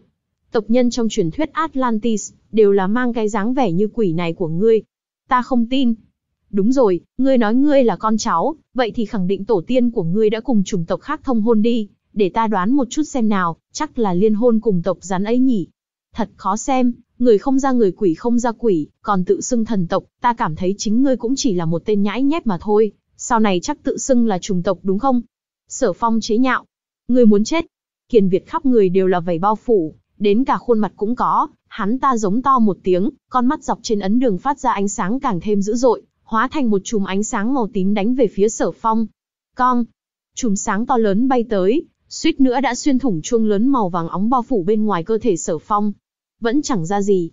tộc nhân trong truyền thuyết Atlantis, đều là mang cái dáng vẻ như quỷ này của ngươi. Ta không tin. Đúng rồi, ngươi nói ngươi là con cháu, vậy thì khẳng định tổ tiên của ngươi đã cùng chủng tộc khác thông hôn đi để ta đoán một chút xem nào, chắc là liên hôn cùng tộc rắn ấy nhỉ. Thật khó xem, người không ra người quỷ không ra quỷ, còn tự xưng thần tộc, ta cảm thấy chính ngươi cũng chỉ là một tên nhãi nhép mà thôi, sau này chắc tự xưng là trùng tộc đúng không? Sở phong chế nhạo, ngươi muốn chết. Kiền Việt khắp người đều là vầy bao phủ, đến cả khuôn mặt cũng có, hắn ta giống to một tiếng, con mắt dọc trên ấn đường phát ra ánh sáng càng thêm dữ dội, hóa thành một chùm ánh sáng màu tím đánh về phía sở phong. con, chùm sáng to lớn bay tới, suýt nữa đã xuyên thủng chuông lớn màu vàng óng bao phủ bên ngoài cơ thể sở phong. Vẫn chẳng ra gì.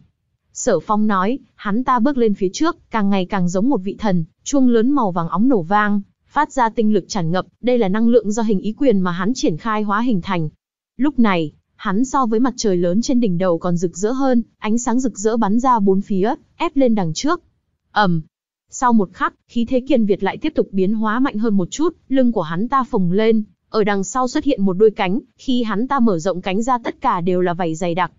Sở phong nói, hắn ta bước lên phía trước, càng ngày càng giống một vị thần, chuông lớn màu vàng óng nổ vang, phát ra tinh lực tràn ngập, đây là năng lượng do hình ý quyền mà hắn triển khai hóa hình thành. Lúc này, hắn so với mặt trời lớn trên đỉnh đầu còn rực rỡ hơn, ánh sáng rực rỡ bắn ra bốn phía, ép lên đằng trước. Ầm. Sau một khắc, khí thế kiên Việt lại tiếp tục biến hóa mạnh hơn một chút, lưng của hắn ta phồng lên, ở đằng sau xuất hiện một đôi cánh, khi hắn ta mở rộng cánh ra tất cả đều là vảy dày đặc.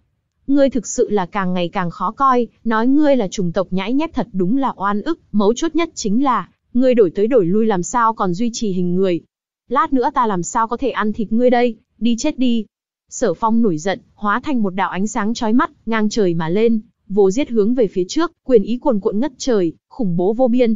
Ngươi thực sự là càng ngày càng khó coi, nói ngươi là chủng tộc nhãi nhép thật đúng là oan ức, mấu chốt nhất chính là, ngươi đổi tới đổi lui làm sao còn duy trì hình người. Lát nữa ta làm sao có thể ăn thịt ngươi đây, đi chết đi. Sở phong nổi giận, hóa thành một đạo ánh sáng chói mắt, ngang trời mà lên, vô giết hướng về phía trước, quyền ý cuồn cuộn ngất trời, khủng bố vô biên.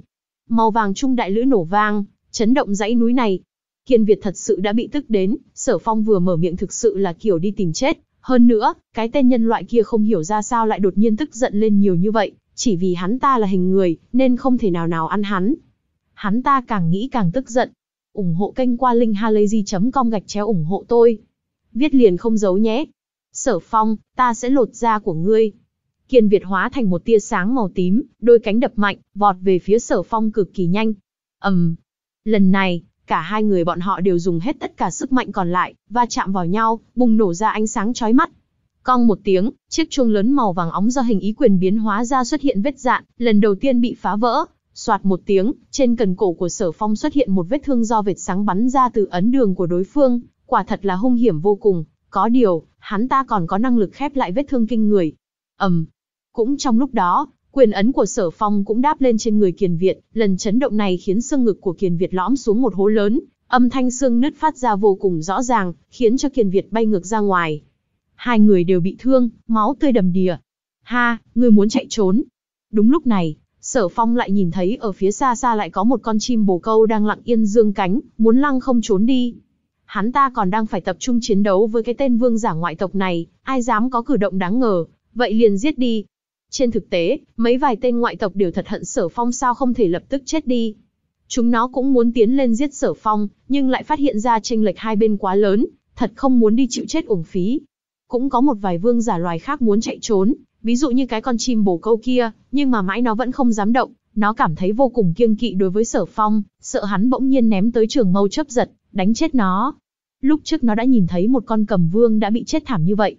Màu vàng trung đại lưỡi nổ vang, chấn động dãy núi này, Kiên Việt thật sự đã bị tức đến, Sở Phong vừa mở miệng thực sự là kiểu đi tìm chết. Hơn nữa, cái tên nhân loại kia không hiểu ra sao lại đột nhiên tức giận lên nhiều như vậy, chỉ vì hắn ta là hình người, nên không thể nào nào ăn hắn. Hắn ta càng nghĩ càng tức giận. ủng hộ kênh qua linkhalazy.com gạch chéo ủng hộ tôi. Viết liền không giấu nhé. Sở Phong, ta sẽ lột da của ngươi. Kiên Việt hóa thành một tia sáng màu tím, đôi cánh đập mạnh, vọt về phía Sở Phong cực kỳ nhanh. ầm, um. lần này Cả hai người bọn họ đều dùng hết tất cả sức mạnh còn lại, va và chạm vào nhau, bùng nổ ra ánh sáng chói mắt. Cong một tiếng, chiếc chuông lớn màu vàng óng do hình ý quyền biến hóa ra xuất hiện vết dạn, lần đầu tiên bị phá vỡ. Soạt một tiếng, trên cần cổ của sở phong xuất hiện một vết thương do vệt sáng bắn ra từ ấn đường của đối phương, quả thật là hung hiểm vô cùng. Có điều, hắn ta còn có năng lực khép lại vết thương kinh người. ầm, Cũng trong lúc đó, Quyền ấn của Sở Phong cũng đáp lên trên người Kiền Việt, lần chấn động này khiến xương ngực của Kiền Việt lõm xuống một hố lớn, âm thanh xương nứt phát ra vô cùng rõ ràng, khiến cho Kiền Việt bay ngược ra ngoài. Hai người đều bị thương, máu tươi đầm đìa. Ha, ngươi muốn chạy trốn. Đúng lúc này, Sở Phong lại nhìn thấy ở phía xa xa lại có một con chim bồ câu đang lặng yên dương cánh, muốn lăng không trốn đi. Hắn ta còn đang phải tập trung chiến đấu với cái tên vương giả ngoại tộc này, ai dám có cử động đáng ngờ, vậy liền giết đi, trên thực tế, mấy vài tên ngoại tộc đều thật hận sở phong sao không thể lập tức chết đi. Chúng nó cũng muốn tiến lên giết sở phong, nhưng lại phát hiện ra tranh lệch hai bên quá lớn, thật không muốn đi chịu chết uổng phí. Cũng có một vài vương giả loài khác muốn chạy trốn, ví dụ như cái con chim bồ câu kia, nhưng mà mãi nó vẫn không dám động, nó cảm thấy vô cùng kiêng kỵ đối với sở phong, sợ hắn bỗng nhiên ném tới trường mâu chấp giật, đánh chết nó. Lúc trước nó đã nhìn thấy một con cầm vương đã bị chết thảm như vậy,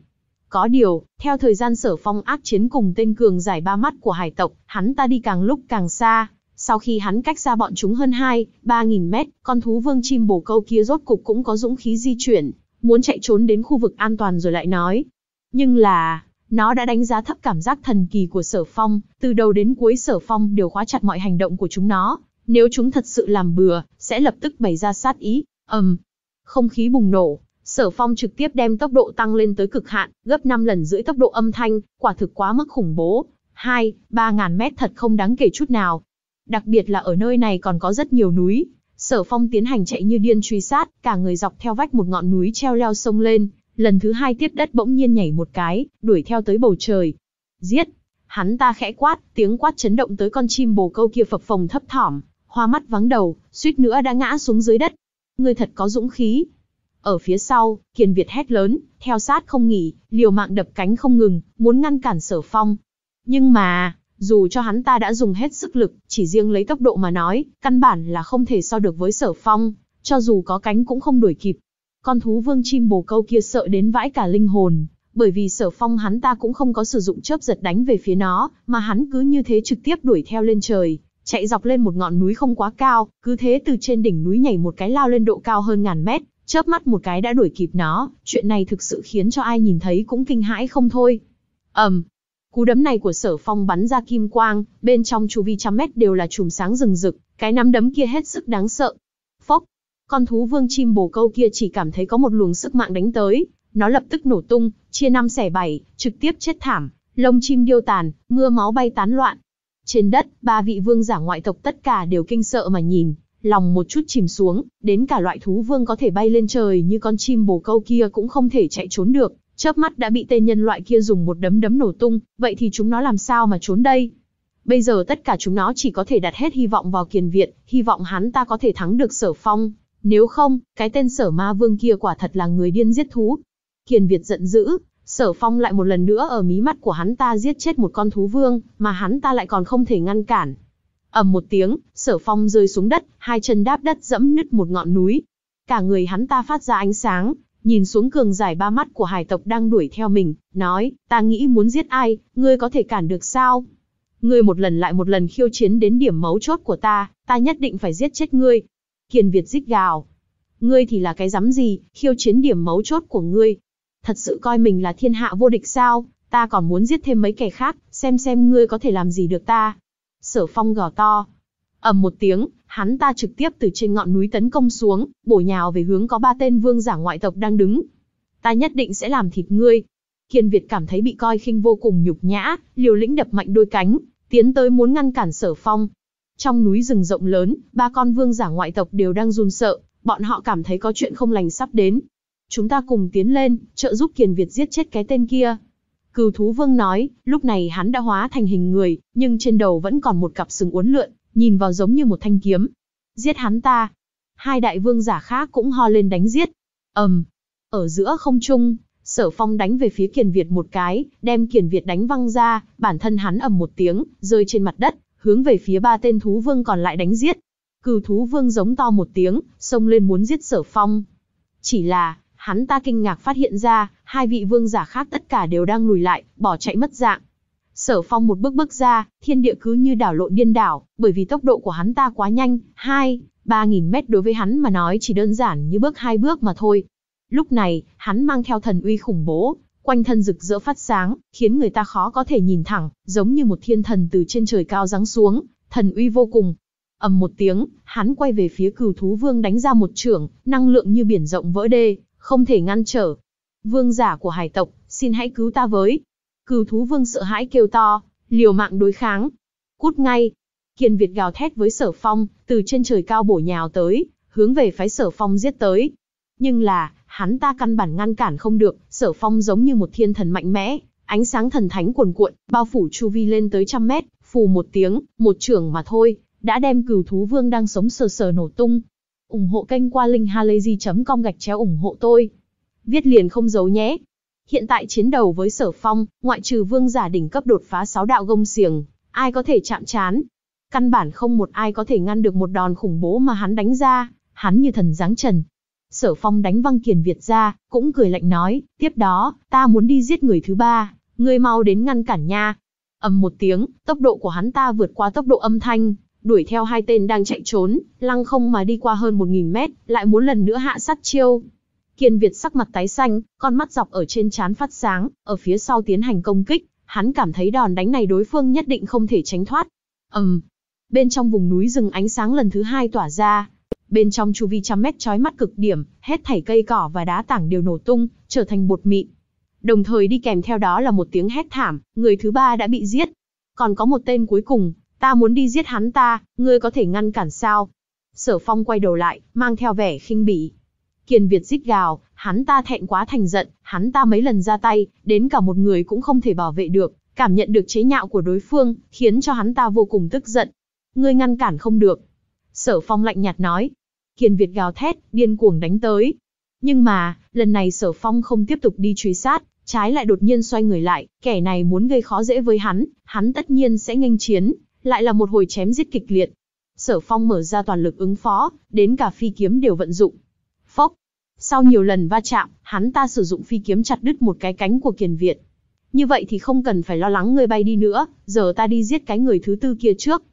có điều, theo thời gian sở phong ác chiến cùng tên cường giải ba mắt của hải tộc, hắn ta đi càng lúc càng xa. Sau khi hắn cách xa bọn chúng hơn 2, 3.000 mét, con thú vương chim bồ câu kia rốt cục cũng có dũng khí di chuyển, muốn chạy trốn đến khu vực an toàn rồi lại nói. Nhưng là, nó đã đánh giá thấp cảm giác thần kỳ của sở phong, từ đầu đến cuối sở phong đều khóa chặt mọi hành động của chúng nó. Nếu chúng thật sự làm bừa, sẽ lập tức bày ra sát ý, ầm. Um. Không khí bùng nổ, Sở Phong trực tiếp đem tốc độ tăng lên tới cực hạn, gấp 5 lần rưỡi tốc độ âm thanh, quả thực quá mức khủng bố. 2, 3000 mét thật không đáng kể chút nào. Đặc biệt là ở nơi này còn có rất nhiều núi. Sở Phong tiến hành chạy như điên truy sát, cả người dọc theo vách một ngọn núi treo leo sông lên, lần thứ hai tiếp đất bỗng nhiên nhảy một cái, đuổi theo tới bầu trời. Giết! Hắn ta khẽ quát, tiếng quát chấn động tới con chim bồ câu kia phập phồng thấp thỏm, hoa mắt vắng đầu, suýt nữa đã ngã xuống dưới đất. Ngươi thật có dũng khí, ở phía sau, Kiền Việt hét lớn, theo sát không nghỉ, liều mạng đập cánh không ngừng, muốn ngăn cản sở phong. Nhưng mà, dù cho hắn ta đã dùng hết sức lực, chỉ riêng lấy tốc độ mà nói, căn bản là không thể so được với sở phong, cho dù có cánh cũng không đuổi kịp. Con thú vương chim bồ câu kia sợ đến vãi cả linh hồn, bởi vì sở phong hắn ta cũng không có sử dụng chớp giật đánh về phía nó, mà hắn cứ như thế trực tiếp đuổi theo lên trời, chạy dọc lên một ngọn núi không quá cao, cứ thế từ trên đỉnh núi nhảy một cái lao lên độ cao hơn ngàn mét, chớp mắt một cái đã đuổi kịp nó, chuyện này thực sự khiến cho ai nhìn thấy cũng kinh hãi không thôi. ầm, um, cú đấm này của sở phong bắn ra kim quang, bên trong chu vi trăm mét đều là chùm sáng rừng rực, cái nắm đấm kia hết sức đáng sợ. Phốc, con thú vương chim bồ câu kia chỉ cảm thấy có một luồng sức mạng đánh tới, nó lập tức nổ tung, chia năm xẻ bảy, trực tiếp chết thảm, lông chim điêu tàn, mưa máu bay tán loạn. Trên đất, ba vị vương giả ngoại tộc tất cả đều kinh sợ mà nhìn, lòng một chút chìm xuống, đến cả loại thú vương có thể bay lên trời như con chim bồ câu kia cũng không thể chạy trốn được, chớp mắt đã bị tên nhân loại kia dùng một đấm đấm nổ tung, vậy thì chúng nó làm sao mà trốn đây? Bây giờ tất cả chúng nó chỉ có thể đặt hết hy vọng vào kiền viện, hy vọng hắn ta có thể thắng được sở phong. Nếu không, cái tên sở ma vương kia quả thật là người điên giết thú. Kiền Việt giận dữ, sở phong lại một lần nữa ở mí mắt của hắn ta giết chết một con thú vương, mà hắn ta lại còn không thể ngăn cản. ầm một tiếng, sở phong rơi xuống đất, hai chân đáp đất dẫm nứt một ngọn núi. Cả người hắn ta phát ra ánh sáng, nhìn xuống cường giải ba mắt của hải tộc đang đuổi theo mình, nói, ta nghĩ muốn giết ai, ngươi có thể cản được sao? Ngươi một lần lại một lần khiêu chiến đến điểm mấu chốt của ta, ta nhất định phải giết chết ngươi. Kiền Việt rít gào. Ngươi thì là cái dám gì, khiêu chiến điểm mấu chốt của ngươi. Thật sự coi mình là thiên hạ vô địch sao, ta còn muốn giết thêm mấy kẻ khác, xem xem ngươi có thể làm gì được ta. Sở phong gò to, ầm một tiếng, hắn ta trực tiếp từ trên ngọn núi tấn công xuống, bổ nhào về hướng có ba tên vương giả ngoại tộc đang đứng. Ta nhất định sẽ làm thịt ngươi. Kiên Việt cảm thấy bị coi khinh vô cùng nhục nhã, liều lĩnh đập mạnh đôi cánh, tiến tới muốn ngăn cản sở phong. Trong núi rừng rộng lớn, ba con vương giả ngoại tộc đều đang run sợ, bọn họ cảm thấy có chuyện không lành sắp đến. Chúng ta cùng tiến lên, trợ giúp Kiền Việt giết chết cái tên kia. Cừu thú vương nói, lúc này hắn đã hóa thành hình người, nhưng trên đầu vẫn còn một cặp sừng uốn lượn, nhìn vào giống như một thanh kiếm. Giết hắn ta. Hai đại vương giả khác cũng ho lên đánh giết. ầm, um, ở giữa không trung, Sở Phong đánh về phía Kiền Việt một cái, đem Kiền Việt đánh văng ra, bản thân hắn ầm một tiếng, rơi trên mặt đất, hướng về phía ba tên thú vương còn lại đánh giết. Cừu thú vương giống to một tiếng, xông lên muốn giết Sở Phong. Chỉ là, hắn ta kinh ngạc phát hiện ra, hai vị vương giả khác tất cả đều đang lùi lại, bỏ chạy mất dạng. Sở Phong một bước bước ra, thiên địa cứ như đảo lộn điên đảo, bởi vì tốc độ của hắn ta quá nhanh, 2, 3000 mét đối với hắn mà nói chỉ đơn giản như bước hai bước mà thôi. Lúc này, hắn mang theo thần uy khủng bố, quanh thân rực rỡ phát sáng, khiến người ta khó có thể nhìn thẳng, giống như một thiên thần từ trên trời cao giáng xuống, thần uy vô cùng. Ầm một tiếng, hắn quay về phía Cửu thú vương đánh ra một chưởng, năng lượng như biển rộng vỡ đê, không thể ngăn trở. Vương giả của hải tộc, xin hãy cứu ta với. Cừu thú vương sợ hãi kêu to, liều mạng đối kháng. Cút ngay. Kiền Việt gào thét với sở phong, từ trên trời cao bổ nhào tới, hướng về phái sở phong giết tới. Nhưng là, hắn ta căn bản ngăn cản không được, sở phong giống như một thiên thần mạnh mẽ, ánh sáng thần thánh cuồn cuộn, bao phủ chu vi lên tới trăm mét, phù một tiếng, một trường mà thôi, đã đem cừu thú vương đang sống sờ sờ nổ tung. ủng hộ kênh qua linkhalazy.com gạch chéo ủng hộ tôi. Viết liền không giấu nhé Hiện tại chiến đầu với sở phong, ngoại trừ vương giả đỉnh cấp đột phá sáu đạo gông xiềng, ai có thể chạm chán. Căn bản không một ai có thể ngăn được một đòn khủng bố mà hắn đánh ra, hắn như thần giáng trần. Sở phong đánh văng kiền Việt ra, cũng cười lạnh nói, tiếp đó, ta muốn đi giết người thứ ba, ngươi mau đến ngăn cản nha. ầm một tiếng, tốc độ của hắn ta vượt qua tốc độ âm thanh, đuổi theo hai tên đang chạy trốn, lăng không mà đi qua hơn 1.000 mét, lại muốn lần nữa hạ sát chiêu. Kiên Việt sắc mặt tái xanh, con mắt dọc ở trên trán phát sáng, ở phía sau tiến hành công kích, hắn cảm thấy đòn đánh này đối phương nhất định không thể tránh thoát. Ầm. Um, bên trong vùng núi rừng ánh sáng lần thứ hai tỏa ra, bên trong chu vi trăm mét chói mắt cực điểm, hết thảy cây cỏ và đá tảng đều nổ tung, trở thành bột mịn. Đồng thời đi kèm theo đó là một tiếng hét thảm, người thứ ba đã bị giết. Còn có một tên cuối cùng, ta muốn đi giết hắn ta, ngươi có thể ngăn cản sao? Sở Phong quay đầu lại, mang theo vẻ khinh bỉ. Kiền Việt rít gào, hắn ta thẹn quá thành giận, hắn ta mấy lần ra tay, đến cả một người cũng không thể bảo vệ được, cảm nhận được chế nhạo của đối phương, khiến cho hắn ta vô cùng tức giận. Ngươi ngăn cản không được. Sở Phong lạnh nhạt nói. Kiền Việt gào thét, điên cuồng đánh tới. Nhưng mà, lần này Sở Phong không tiếp tục đi truy sát, trái lại đột nhiên xoay người lại, kẻ này muốn gây khó dễ với hắn, hắn tất nhiên sẽ nghênh chiến, lại là một hồi chém giết kịch liệt. Sở Phong mở ra toàn lực ứng phó, đến cả phi kiếm đều vận dụng, Phốc. Sau nhiều lần va chạm, hắn ta sử dụng phi kiếm chặt đứt một cái cánh của kiền Việt. Như vậy thì không cần phải lo lắng ngươi bay đi nữa, giờ ta đi giết cái người thứ tư kia trước.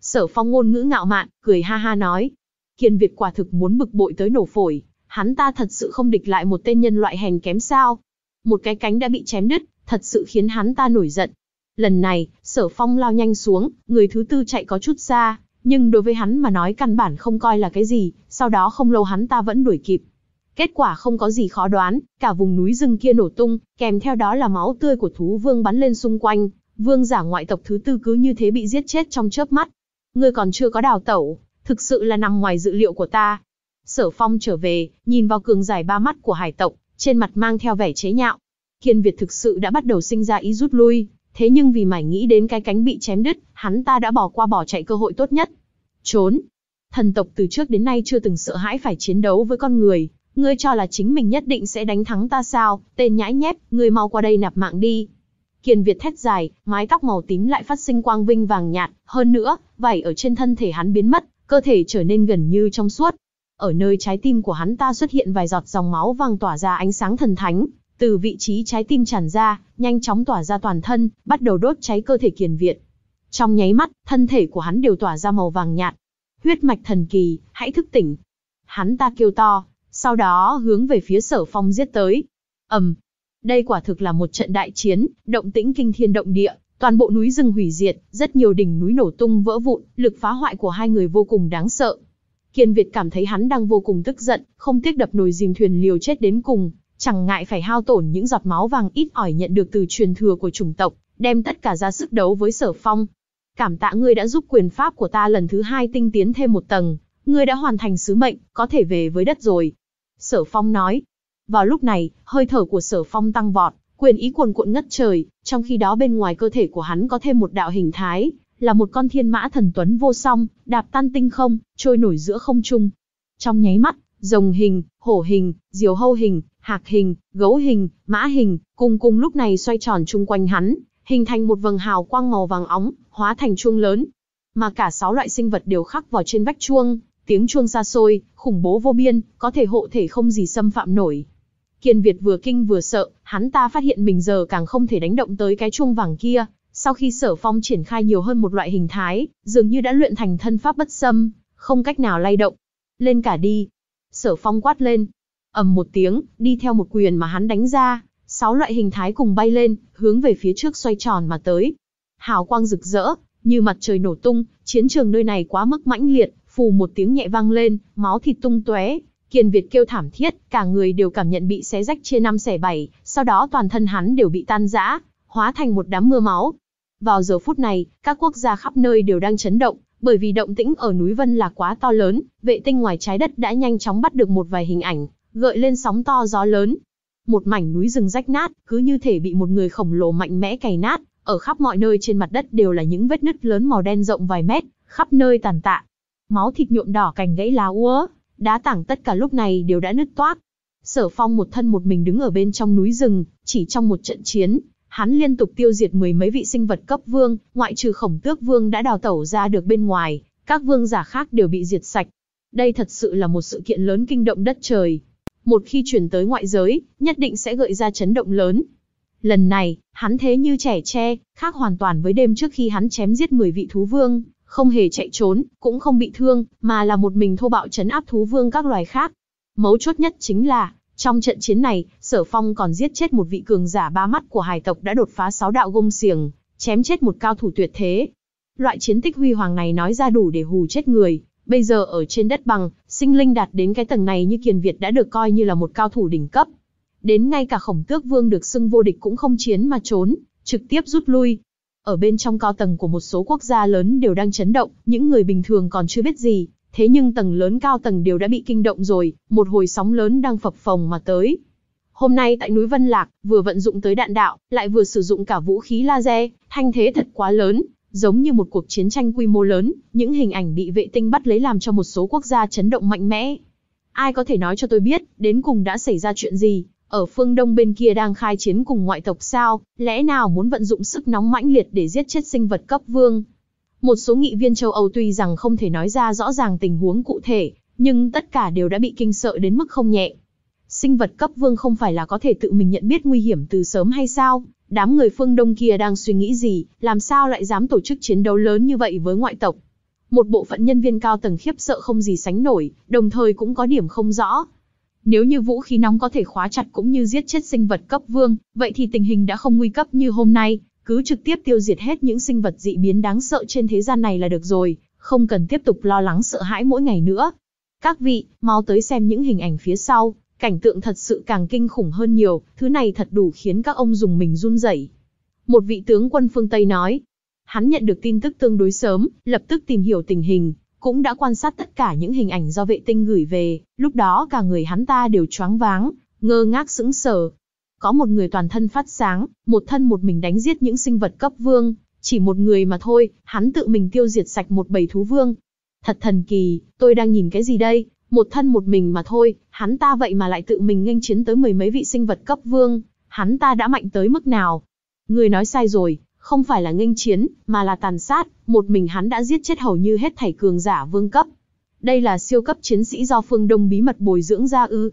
Sở phong ngôn ngữ ngạo mạn, cười ha ha nói. Kiền Việt quả thực muốn bực bội tới nổ phổi, hắn ta thật sự không địch lại một tên nhân loại hèn kém sao. Một cái cánh đã bị chém đứt, thật sự khiến hắn ta nổi giận. Lần này, sở phong lao nhanh xuống, người thứ tư chạy có chút xa, nhưng đối với hắn mà nói căn bản không coi là cái gì, sau đó không lâu hắn ta vẫn đuổi kịp. Kết quả không có gì khó đoán, cả vùng núi rừng kia nổ tung, kèm theo đó là máu tươi của thú vương bắn lên xung quanh, vương giả ngoại tộc thứ tư cứ như thế bị giết chết trong chớp mắt. Ngươi còn chưa có đào tẩu, thực sự là nằm ngoài dự liệu của ta. Sở phong trở về, nhìn vào cường giải ba mắt của hải tộc, trên mặt mang theo vẻ chế nhạo. Kiên Việt thực sự đã bắt đầu sinh ra ý rút lui, thế nhưng vì mải nghĩ đến cái cánh bị chém đứt, hắn ta đã bỏ qua bỏ chạy cơ hội tốt nhất. Trốn. Thần tộc từ trước đến nay chưa từng sợ hãi phải chiến đấu với con người, ngươi cho là chính mình nhất định sẽ đánh thắng ta sao, tên nhãi nhép, ngươi mau qua đây nạp mạng đi. Kiền Việt thét dài, mái tóc màu tím lại phát sinh quang vinh vàng nhạt, hơn nữa, vảy ở trên thân thể hắn biến mất, cơ thể trở nên gần như trong suốt. Ở nơi trái tim của hắn ta xuất hiện vài giọt dòng máu vàng tỏa ra ánh sáng thần thánh, từ vị trí trái tim tràn ra, nhanh chóng tỏa ra toàn thân, bắt đầu đốt cháy cơ thể Kiền Việt. Trong nháy mắt, thân thể của hắn đều tỏa ra màu vàng nhạt. Huyết mạch thần kỳ, hãy thức tỉnh. Hắn ta kêu to, sau đó hướng về phía sở phong giết tới. ầm, đây quả thực là một trận đại chiến, động tĩnh kinh thiên động địa, toàn bộ núi rừng hủy diệt, rất nhiều đỉnh núi nổ tung vỡ vụn, lực phá hoại của hai người vô cùng đáng sợ. Kiên Việt cảm thấy hắn đang vô cùng tức giận, không tiếc đập nồi dìm thuyền liều chết đến cùng, chẳng ngại phải hao tổn những giọt máu vàng ít ỏi nhận được từ truyền thừa của chủng tộc, đem tất cả ra sức đấu với Sở Phong. Cảm tạ ngươi đã giúp quyền pháp của ta lần thứ hai tinh tiến thêm một tầng, ngươi đã hoàn thành sứ mệnh, có thể về với đất rồi. Sở Phong nói. Vào lúc này, hơi thở của Sở Phong tăng vọt, quyền ý cuồn cuộn ngất trời, trong khi đó bên ngoài cơ thể của hắn có thêm một đạo hình thái, là một con thiên mã thần tuấn vô song, đạp tan tinh không, trôi nổi giữa không trung. Trong nháy mắt, rồng hình, hổ hình, diều hâu hình, hạc hình, gấu hình, mã hình, cùng cùng lúc này xoay tròn chung quanh hắn, hình thành một vầng hào quang màu vàng óng, hóa thành chuông lớn. Mà cả sáu loại sinh vật đều khắc vào trên vách chuông, tiếng chuông xa xôi, khủng bố vô biên, có thể hộ thể không gì xâm phạm nổi. Kiên Việt vừa kinh vừa sợ, hắn ta phát hiện mình giờ càng không thể đánh động tới cái chuông vàng kia. Sau khi sở phong triển khai nhiều hơn một loại hình thái, dường như đã luyện thành thân pháp bất xâm, không cách nào lay động. Lên cả đi, Sở phong quát lên, ầm một tiếng, đi theo một quyền mà hắn đánh ra, sáu loại hình thái cùng bay lên, hướng về phía trước xoay tròn mà tới. Hào quang rực rỡ, như mặt trời nổ tung, chiến trường nơi này quá mức mãnh liệt, phù một tiếng nhẹ vang lên, máu thịt tung tóe, Kiền Việt kêu thảm thiết, cả người đều cảm nhận bị xé rách chia năm xẻ bảy, sau đó toàn thân hắn đều bị tan rã, hóa thành một đám mưa máu. Vào giờ phút này, các quốc gia khắp nơi đều đang chấn động, bởi vì động tĩnh ở núi Vân là quá to lớn, vệ tinh ngoài trái đất đã nhanh chóng bắt được một vài hình ảnh, gợi lên sóng to gió lớn. Một mảnh núi rừng rách nát, cứ như thể bị một người khổng lồ mạnh mẽ cày nát, ở khắp mọi nơi trên mặt đất đều là những vết nứt lớn màu đen rộng vài mét, khắp nơi tàn tạ. Máu thịt nhuộm đỏ cành gãy lá úa, đá tảng tất cả lúc này đều đã nứt toác. Sở Phong một thân một mình đứng ở bên trong núi rừng, chỉ trong một trận chiến, hắn liên tục tiêu diệt mười mấy vị sinh vật cấp vương, ngoại trừ khổng tước vương đã đào tẩu ra được bên ngoài, các vương giả khác đều bị diệt sạch. Đây thật sự là một sự kiện lớn kinh động đất trời. Một khi chuyển tới ngoại giới, nhất định sẽ gợi ra chấn động lớn. Lần này, hắn thế như trẻ tre, khác hoàn toàn với đêm trước khi hắn chém giết 10 vị thú vương, không hề chạy trốn, cũng không bị thương, mà là một mình thô bạo chấn áp thú vương các loài khác. Mấu chốt nhất chính là, trong trận chiến này, Sở Phong còn giết chết một vị cường giả ba mắt của hải tộc đã đột phá sáu đạo gông xiềng, chém chết một cao thủ tuyệt thế. Loại chiến tích huy hoàng này nói ra đủ để hù chết người, bây giờ ở trên đất bằng, sinh linh đạt đến cái tầng này như Kiền Việt đã được coi như là một cao thủ đỉnh cấp. Đến ngay cả khổng tước vương được xưng vô địch cũng không chiến mà trốn, trực tiếp rút lui. Ở bên trong cao tầng của một số quốc gia lớn đều đang chấn động, những người bình thường còn chưa biết gì, thế nhưng tầng lớn cao tầng đều đã bị kinh động rồi, một hồi sóng lớn đang phập phồng mà tới. Hôm nay tại núi Vân Lạc, vừa vận dụng tới đạn đạo, lại vừa sử dụng cả vũ khí laser, thanh thế thật quá lớn, giống như một cuộc chiến tranh quy mô lớn, những hình ảnh bị vệ tinh bắt lấy làm cho một số quốc gia chấn động mạnh mẽ. Ai có thể nói cho tôi biết, đến cùng đã xảy ra chuyện gì, ở phương đông bên kia đang khai chiến cùng ngoại tộc sao, lẽ nào muốn vận dụng sức nóng mãnh liệt để giết chết sinh vật cấp vương. Một số nghị viên châu Âu tuy rằng không thể nói ra rõ ràng tình huống cụ thể, nhưng tất cả đều đã bị kinh sợ đến mức không nhẹ sinh vật cấp vương không phải là có thể tự mình nhận biết nguy hiểm từ sớm hay sao? Đám người phương Đông kia đang suy nghĩ gì, làm sao lại dám tổ chức chiến đấu lớn như vậy với ngoại tộc? Một bộ phận nhân viên cao tầng khiếp sợ không gì sánh nổi, đồng thời cũng có điểm không rõ. Nếu như vũ khí nóng có thể khóa chặt cũng như giết chết sinh vật cấp vương, vậy thì tình hình đã không nguy cấp như hôm nay, cứ trực tiếp tiêu diệt hết những sinh vật dị biến đáng sợ trên thế gian này là được rồi, không cần tiếp tục lo lắng sợ hãi mỗi ngày nữa. Các vị, mau tới xem những hình ảnh phía sau, Cảnh tượng thật sự càng kinh khủng hơn nhiều, thứ này thật đủ khiến các ông dùng mình run rẩy. Một vị tướng quân phương Tây nói, hắn nhận được tin tức tương đối sớm, lập tức tìm hiểu tình hình, cũng đã quan sát tất cả những hình ảnh do vệ tinh gửi về, lúc đó cả người hắn ta đều choáng váng, ngơ ngác sững sờ. Có một người toàn thân phát sáng, một thân một mình đánh giết những sinh vật cấp vương, chỉ một người mà thôi, hắn tự mình tiêu diệt sạch một bầy thú vương. Thật thần kỳ, tôi đang nhìn cái gì đây? một thân một mình mà thôi, hắn ta vậy mà lại tự mình nghênh chiến tới mười mấy vị sinh vật cấp vương, hắn ta đã mạnh tới mức nào? Người nói sai rồi, không phải là nghênh chiến, mà là tàn sát, một mình hắn đã giết chết hầu như hết thảy cường giả vương cấp. Đây là siêu cấp chiến sĩ do phương Đông bí mật bồi dưỡng ra ư?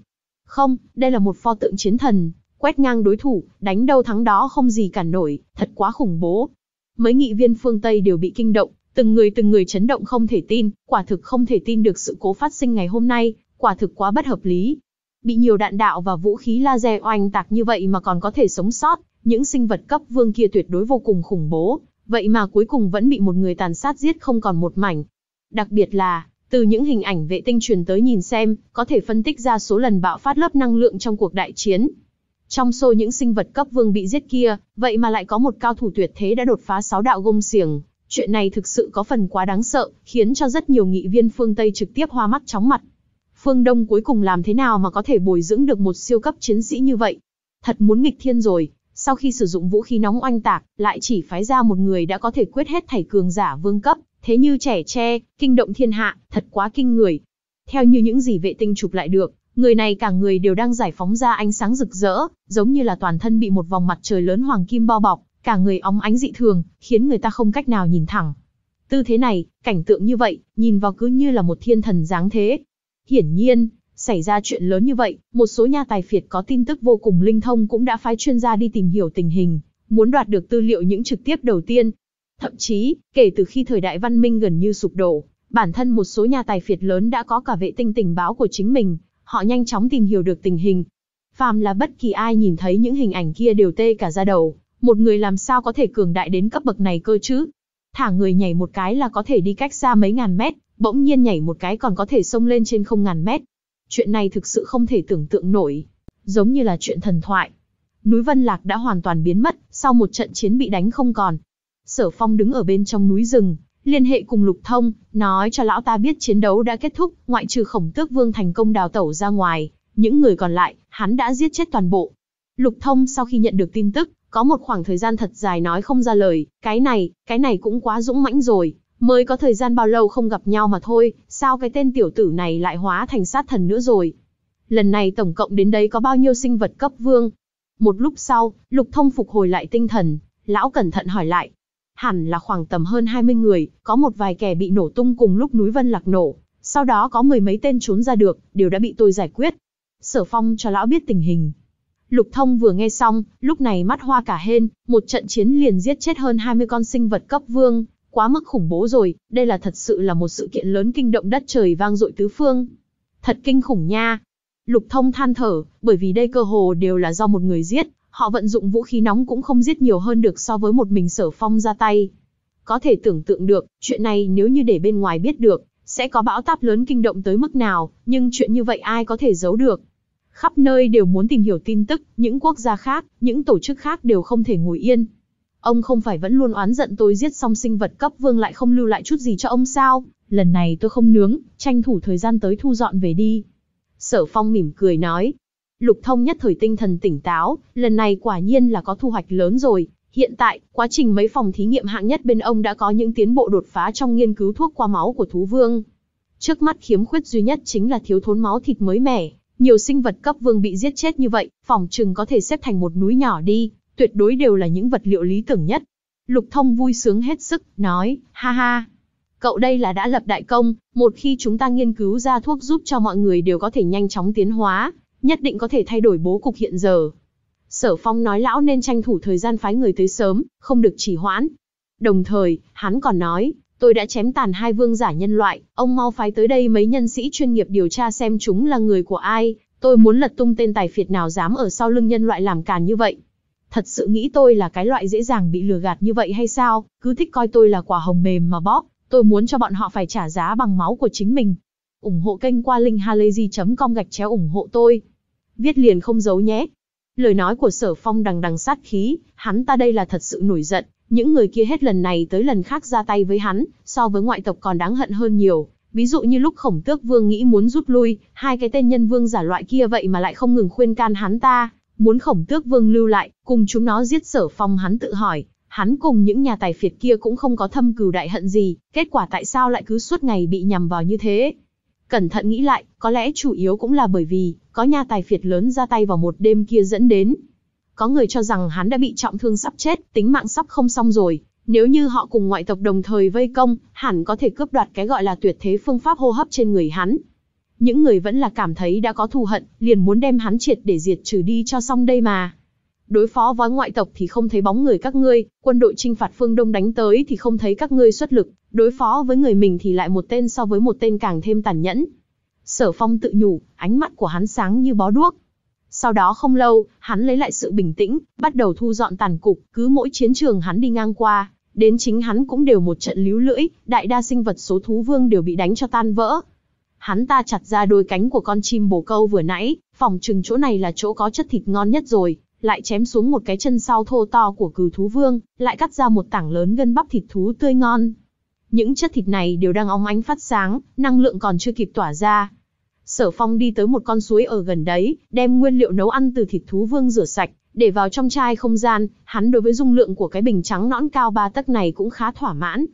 Không, đây là một pho tượng chiến thần, quét ngang đối thủ, đánh đâu thắng đó không gì cản nổi, thật quá khủng bố. Mấy nghị viên phương Tây đều bị kinh động, Từng người từng người chấn động không thể tin, quả thực không thể tin được sự cố phát sinh ngày hôm nay, quả thực quá bất hợp lý. Bị nhiều đạn đạo và vũ khí laser oanh tạc như vậy mà còn có thể sống sót, những sinh vật cấp vương kia tuyệt đối vô cùng khủng bố, vậy mà cuối cùng vẫn bị một người tàn sát giết không còn một mảnh. Đặc biệt là, từ những hình ảnh vệ tinh truyền tới nhìn xem, có thể phân tích ra số lần bạo phát lớp năng lượng trong cuộc đại chiến. Trong số những sinh vật cấp vương bị giết kia, vậy mà lại có một cao thủ tuyệt thế đã đột phá sáu đạo gông xiềng, Chuyện này thực sự có phần quá đáng sợ, khiến cho rất nhiều nghị viên phương Tây trực tiếp hoa mắt chóng mặt. Phương Đông cuối cùng làm thế nào mà có thể bồi dưỡng được một siêu cấp chiến sĩ như vậy? Thật muốn nghịch thiên rồi, sau khi sử dụng vũ khí nóng oanh tạc, lại chỉ phái ra một người đã có thể quyết hết thảy cường giả vương cấp, thế như trẻ tre, kinh động thiên hạ, thật quá kinh người. Theo như những gì vệ tinh chụp lại được, người này cả người đều đang giải phóng ra ánh sáng rực rỡ, giống như là toàn thân bị một vòng mặt trời lớn hoàng kim bao bọc, cả người óng ánh dị thường, khiến người ta không cách nào nhìn thẳng. Tư thế này, cảnh tượng như vậy, nhìn vào cứ như là một thiên thần dáng thế. Hiển nhiên, xảy ra chuyện lớn như vậy, một số nhà tài phiệt có tin tức vô cùng linh thông cũng đã phái chuyên gia đi tìm hiểu tình hình, muốn đoạt được tư liệu những trực tiếp đầu tiên. Thậm chí, kể từ khi thời đại văn minh gần như sụp đổ, bản thân một số nhà tài phiệt lớn đã có cả vệ tinh tình báo của chính mình, họ nhanh chóng tìm hiểu được tình hình. Phàm là bất kỳ ai nhìn thấy những hình ảnh kia đều tê cả ra đầu, một người làm sao có thể cường đại đến cấp bậc này cơ chứ? Thả người nhảy một cái là có thể đi cách xa mấy ngàn mét, bỗng nhiên nhảy một cái còn có thể xông lên trên không ngàn mét. Chuyện này thực sự không thể tưởng tượng nổi, giống như là chuyện thần thoại. Núi Vân Lạc đã hoàn toàn biến mất, sau một trận chiến bị đánh không còn. Sở Phong đứng ở bên trong núi rừng, liên hệ cùng Lục Thông, nói cho lão ta biết chiến đấu đã kết thúc, ngoại trừ khổng tước vương thành công đào tẩu ra ngoài, những người còn lại, hắn đã giết chết toàn bộ. Lục Thông sau khi nhận được tin tức, có một khoảng thời gian thật dài nói không ra lời, cái này, cái này cũng quá dũng mãnh rồi, mới có thời gian bao lâu không gặp nhau mà thôi, sao cái tên tiểu tử này lại hóa thành sát thần nữa rồi. Lần này tổng cộng đến đây có bao nhiêu sinh vật cấp vương? Một lúc sau, Lục Thông phục hồi lại tinh thần, lão cẩn thận hỏi lại. Hẳn là khoảng tầm hơn 20 người, có một vài kẻ bị nổ tung cùng lúc núi vân lạc nổ, sau đó có mười mấy tên trốn ra được, đều đã bị tôi giải quyết. Sở Phong cho lão biết tình hình, Lục Thông vừa nghe xong, lúc này mắt hoa cả hên, một trận chiến liền giết chết hơn 20 con sinh vật cấp vương, quá mức khủng bố rồi, đây là thật sự là một sự kiện lớn kinh động đất trời vang dội tứ phương. Thật kinh khủng nha. Lục Thông than thở, bởi vì đây cơ hồ đều là do một người giết, họ vận dụng vũ khí nóng cũng không giết nhiều hơn được so với một mình Sở Phong ra tay. Có thể tưởng tượng được, chuyện này nếu như để bên ngoài biết được, sẽ có bão táp lớn kinh động tới mức nào, nhưng chuyện như vậy ai có thể giấu được khắp nơi đều muốn tìm hiểu tin tức, những quốc gia khác, những tổ chức khác đều không thể ngồi yên. Ông không phải vẫn luôn oán giận tôi giết xong sinh vật cấp vương lại không lưu lại chút gì cho ông sao, lần này tôi không nướng, tranh thủ thời gian tới thu dọn về đi. Sở Phong mỉm cười nói. Lục thông nhất thời tinh thần tỉnh táo, lần này quả nhiên là có thu hoạch lớn rồi. Hiện tại, quá trình mấy phòng thí nghiệm hạng nhất bên ông đã có những tiến bộ đột phá trong nghiên cứu thuốc qua máu của thú vương. Trước mắt khiếm khuyết duy nhất chính là thiếu thốn máu thịt mới mẻ. Nhiều sinh vật cấp vương bị giết chết như vậy, phòng trừng có thể xếp thành một núi nhỏ đi, tuyệt đối đều là những vật liệu lý tưởng nhất. Lục Thông vui sướng hết sức, nói, ha ha. Cậu đây là đã lập đại công, một khi chúng ta nghiên cứu ra thuốc giúp cho mọi người đều có thể nhanh chóng tiến hóa, nhất định có thể thay đổi bố cục hiện giờ. Sở Phong nói lão nên tranh thủ thời gian phái người tới sớm, không được chỉ hoãn. Đồng thời, hắn còn nói, Tôi đã chém tàn hai vương giả nhân loại, ông mau phái tới đây mấy nhân sĩ chuyên nghiệp điều tra xem chúng là người của ai, tôi muốn lật tung tên tài phiệt nào dám ở sau lưng nhân loại làm càn như vậy. Thật sự nghĩ tôi là cái loại dễ dàng bị lừa gạt như vậy hay sao, cứ thích coi tôi là quả hồng mềm mà bóp, tôi muốn cho bọn họ phải trả giá bằng máu của chính mình. ủng hộ kênh qua linkhalazy.com gạch chéo ủng hộ tôi. Viết liền không giấu nhé. Lời nói của sở phong đằng đằng sát khí, hắn ta đây là thật sự nổi giận, những người kia hết lần này tới lần khác ra tay với hắn, so với ngoại tộc còn đáng hận hơn nhiều. Ví dụ như lúc khổng tước vương nghĩ muốn rút lui, hai cái tên nhân vương giả loại kia vậy mà lại không ngừng khuyên can hắn ta, muốn khổng tước vương lưu lại, cùng chúng nó giết sở phong hắn tự hỏi, hắn cùng những nhà tài phiệt kia cũng không có thâm cừu đại hận gì, kết quả tại sao lại cứ suốt ngày bị nhằm vào như thế. Cẩn thận nghĩ lại, có lẽ chủ yếu cũng là bởi vì, có nhà tài phiệt lớn ra tay vào một đêm kia dẫn đến, có người cho rằng hắn đã bị trọng thương sắp chết, tính mạng sắp không xong rồi. Nếu như họ cùng ngoại tộc đồng thời vây công, hẳn có thể cướp đoạt cái gọi là tuyệt thế phương pháp hô hấp trên người hắn. Những người vẫn là cảm thấy đã có thù hận, liền muốn đem hắn triệt để diệt trừ đi cho xong đây mà. Đối phó với ngoại tộc thì không thấy bóng người các ngươi, quân đội trinh phạt phương Đông đánh tới thì không thấy các ngươi xuất lực, đối phó với người mình thì lại một tên so với một tên càng thêm tàn nhẫn. Sở Phong tự nhủ, ánh mắt của hắn sáng như bó đuốc, sau đó không lâu, hắn lấy lại sự bình tĩnh, bắt đầu thu dọn tàn cục, cứ mỗi chiến trường hắn đi ngang qua, đến chính hắn cũng đều một trận líu lưỡi, đại đa sinh vật số thú vương đều bị đánh cho tan vỡ. Hắn ta chặt ra đôi cánh của con chim bồ câu vừa nãy, phòng trừng chỗ này là chỗ có chất thịt ngon nhất rồi, lại chém xuống một cái chân sau thô to của cừu thú vương, lại cắt ra một tảng lớn gân bắp thịt thú tươi ngon. Những chất thịt này đều đang óng ánh phát sáng, năng lượng còn chưa kịp tỏa ra, Sở Phong đi tới một con suối ở gần đấy, đem nguyên liệu nấu ăn từ thịt thú vương rửa sạch, để vào trong chai không gian, hắn đối với dung lượng của cái bình trắng nõn cao ba tấc này cũng khá thỏa mãn.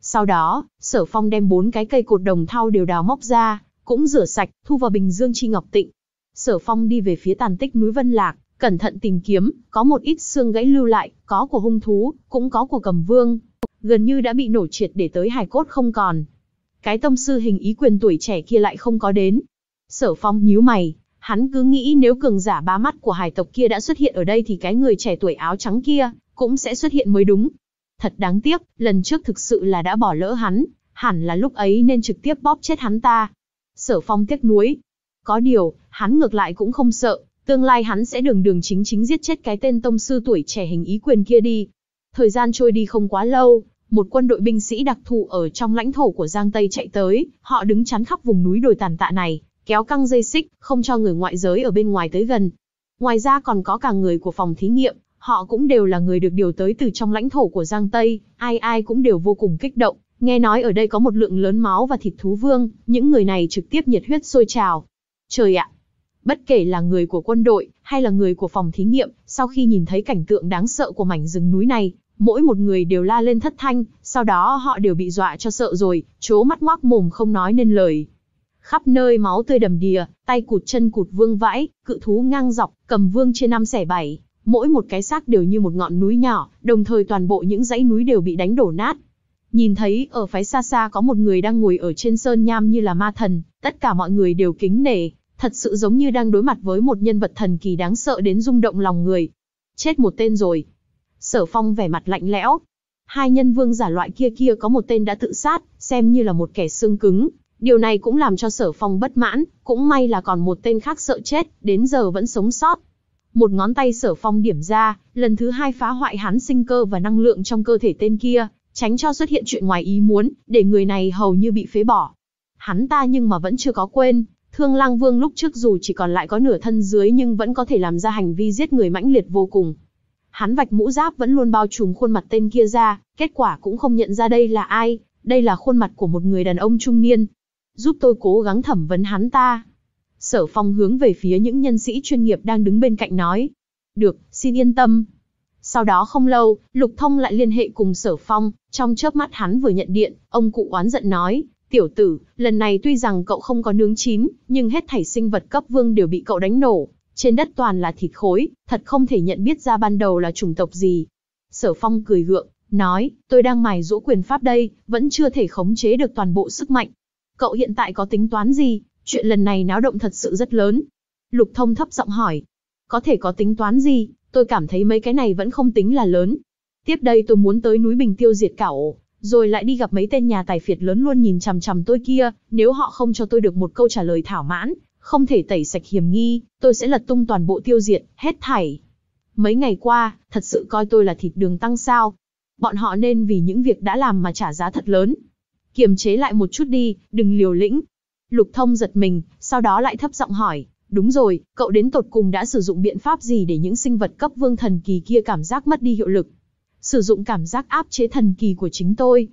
Sau đó, Sở Phong đem bốn cái cây cột đồng thau đều đào móc ra, cũng rửa sạch, thu vào bình dương chi ngọc tịnh. Sở Phong đi về phía tàn tích núi Vân Lạc, cẩn thận tìm kiếm, có một ít xương gãy lưu lại, có của hung thú, cũng có của cầm vương, gần như đã bị nổ triệt để tới hài cốt không còn. Cái tông sư hình ý quyền tuổi trẻ kia lại không có đến, Sở phong nhíu mày, hắn cứ nghĩ nếu cường giả ba mắt của hải tộc kia đã xuất hiện ở đây thì cái người trẻ tuổi áo trắng kia cũng sẽ xuất hiện mới đúng. Thật đáng tiếc, lần trước thực sự là đã bỏ lỡ hắn, hẳn là lúc ấy nên trực tiếp bóp chết hắn ta. Sở phong tiếc nuối. Có điều, hắn ngược lại cũng không sợ, tương lai hắn sẽ đường đường chính chính giết chết cái tên tông sư tuổi trẻ hình ý quyền kia đi. Thời gian trôi đi không quá lâu, một quân đội binh sĩ đặc thù ở trong lãnh thổ của Giang Tây chạy tới, họ đứng chắn khắp vùng núi đồi tàn tạ này, kéo căng dây xích, không cho người ngoại giới ở bên ngoài tới gần. Ngoài ra còn có cả người của phòng thí nghiệm, họ cũng đều là người được điều tới từ trong lãnh thổ của Giang Tây, ai ai cũng đều vô cùng kích động, nghe nói ở đây có một lượng lớn máu và thịt thú vương, những người này trực tiếp nhiệt huyết sôi trào. Trời ạ! Bất kể là người của quân đội, hay là người của phòng thí nghiệm, sau khi nhìn thấy cảnh tượng đáng sợ của mảnh rừng núi này, mỗi một người đều la lên thất thanh, sau đó họ đều bị dọa cho sợ rồi, chố mắt ngoác mồm không nói nên lời khắp nơi máu tươi đầm đìa, tay cụt chân cụt vương vãi, cự thú ngang dọc, cầm vương trên năm xẻ bảy, mỗi một cái xác đều như một ngọn núi nhỏ, đồng thời toàn bộ những dãy núi đều bị đánh đổ nát. Nhìn thấy ở phái xa xa có một người đang ngồi ở trên sơn nham như là ma thần, tất cả mọi người đều kính nể, thật sự giống như đang đối mặt với một nhân vật thần kỳ đáng sợ đến rung động lòng người. Chết một tên rồi. Sở phong vẻ mặt lạnh lẽo. Hai nhân vương giả loại kia kia có một tên đã tự sát, xem như là một kẻ xương cứng, Điều này cũng làm cho sở phong bất mãn, cũng may là còn một tên khác sợ chết, đến giờ vẫn sống sót. Một ngón tay sở phong điểm ra, lần thứ hai phá hoại hắn sinh cơ và năng lượng trong cơ thể tên kia, tránh cho xuất hiện chuyện ngoài ý muốn, để người này hầu như bị phế bỏ. Hắn ta nhưng mà vẫn chưa có quên, Thương Lang Vương lúc trước dù chỉ còn lại có nửa thân dưới nhưng vẫn có thể làm ra hành vi giết người mãnh liệt vô cùng. Hắn vạch mũ giáp vẫn luôn bao trùm khuôn mặt tên kia ra, kết quả cũng không nhận ra đây là ai, đây là khuôn mặt của một người đàn ông trung niên, giúp tôi cố gắng thẩm vấn hắn ta. Sở phong hướng về phía những nhân sĩ chuyên nghiệp đang đứng bên cạnh nói. Được, xin yên tâm. Sau đó không lâu, Lục Thông lại liên hệ cùng sở phong, trong chớp mắt hắn vừa nhận điện, ông cụ oán giận nói, tiểu tử, lần này tuy rằng cậu không có nướng chín, nhưng hết thảy sinh vật cấp vương đều bị cậu đánh nổ. Trên đất toàn là thịt khối, thật không thể nhận biết ra ban đầu là chủng tộc gì. Sở Phong cười gượng, nói, tôi đang mài dỗ quyền pháp đây, vẫn chưa thể khống chế được toàn bộ sức mạnh, cậu hiện tại có tính toán gì, chuyện lần này náo động thật sự rất lớn. Lục thông thấp giọng hỏi, có thể có tính toán gì, tôi cảm thấy mấy cái này vẫn không tính là lớn. Tiếp đây tôi muốn tới núi Bình tiêu diệt cả ổ, rồi lại đi gặp mấy tên nhà tài phiệt lớn luôn nhìn chằm chằm tôi kia, nếu họ không cho tôi được một câu trả lời thỏa mãn, không thể tẩy sạch hiểm nghi, tôi sẽ lật tung toàn bộ tiêu diệt, hết thảy. Mấy ngày qua, thật sự coi tôi là thịt đường tăng sao. Bọn họ nên vì những việc đã làm mà trả giá thật lớn, kiềm chế lại một chút đi, đừng liều lĩnh. Lục thông giật mình, sau đó lại thấp giọng hỏi, đúng rồi, cậu đến tột cùng đã sử dụng biện pháp gì để những sinh vật cấp vương thần kỳ kia cảm giác mất đi hiệu lực? Sử dụng cảm giác áp chế thần kỳ của chính tôi.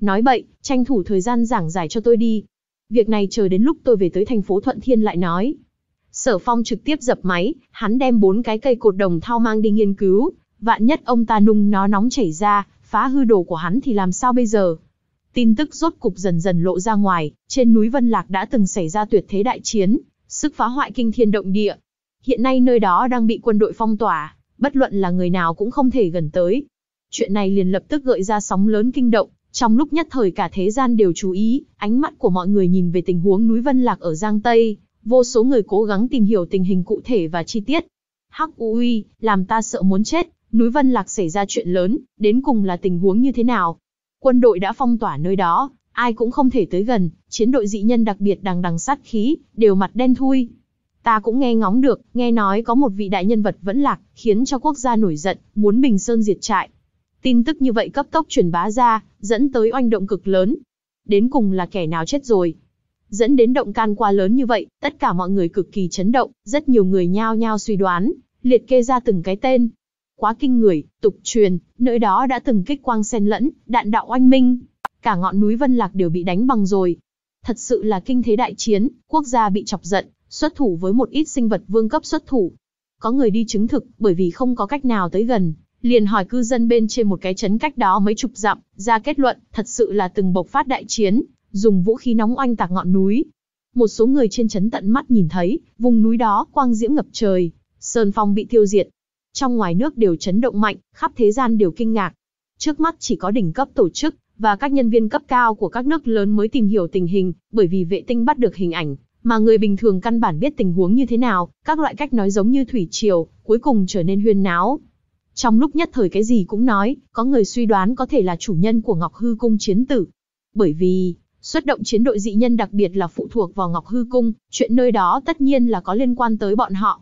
Nói bậy, tranh thủ thời gian giảng giải cho tôi đi. Việc này chờ đến lúc tôi về tới thành phố Thuận Thiên lại nói. Sở Phong trực tiếp dập máy, hắn đem bốn cái cây cột đồng thao mang đi nghiên cứu, vạn nhất ông ta nung nó nóng chảy ra, phá hư đồ của hắn thì làm sao bây giờ? Tin tức rốt cục dần dần lộ ra ngoài, trên núi Vân Lạc đã từng xảy ra tuyệt thế đại chiến, sức phá hoại kinh thiên động địa. Hiện nay nơi đó đang bị quân đội phong tỏa, bất luận là người nào cũng không thể gần tới. Chuyện này liền lập tức gợi ra sóng lớn kinh động, trong lúc nhất thời cả thế gian đều chú ý, ánh mắt của mọi người nhìn về tình huống núi Vân Lạc ở Giang Tây, vô số người cố gắng tìm hiểu tình hình cụ thể và chi tiết. Hắc Uy, làm ta sợ muốn chết, núi Vân Lạc xảy ra chuyện lớn, đến cùng là tình huống như thế nào? Quân đội đã phong tỏa nơi đó, ai cũng không thể tới gần, chiến đội dị nhân đặc biệt đằng đằng sát khí, đều mặt đen thui. Ta cũng nghe ngóng được, nghe nói có một vị đại nhân vật vẫn lạc, khiến cho quốc gia nổi giận, muốn bình sơn diệt trại. Tin tức như vậy cấp tốc truyền bá ra, dẫn tới oanh động cực lớn. Đến cùng là kẻ nào chết rồi? Dẫn đến động can qua lớn như vậy, tất cả mọi người cực kỳ chấn động, rất nhiều người nhao nhao suy đoán, liệt kê ra từng cái tên, quá kinh người, tục truyền, nơi đó đã từng kích quang xen lẫn, đạn đạo oanh minh. Cả ngọn núi Vân Lạc đều bị đánh bằng rồi. Thật sự là kinh thế đại chiến, quốc gia bị chọc giận, xuất thủ với một ít sinh vật vương cấp xuất thủ. Có người đi chứng thực, bởi vì không có cách nào tới gần, liền hỏi cư dân bên trên một cái trấn cách đó mấy chục dặm, ra kết luận, thật sự là từng bộc phát đại chiến, dùng vũ khí nóng oanh tạc ngọn núi. Một số người trên trấn tận mắt nhìn thấy, vùng núi đó quang diễm ngập trời, sơn phong bị tiêu diệt, trong ngoài nước đều chấn động mạnh, khắp thế gian đều kinh ngạc. Trước mắt chỉ có đỉnh cấp tổ chức và các nhân viên cấp cao của các nước lớn mới tìm hiểu tình hình, bởi vì vệ tinh bắt được hình ảnh, mà người bình thường căn bản biết tình huống như thế nào, các loại cách nói giống như thủy triều, cuối cùng trở nên huyên náo. Trong lúc nhất thời cái gì cũng nói, có người suy đoán có thể là chủ nhân của Ngọc Hư Cung chiến tử. Bởi vì, xuất động chiến đội dị nhân đặc biệt là phụ thuộc vào Ngọc Hư Cung, chuyện nơi đó tất nhiên là có liên quan tới bọn họ.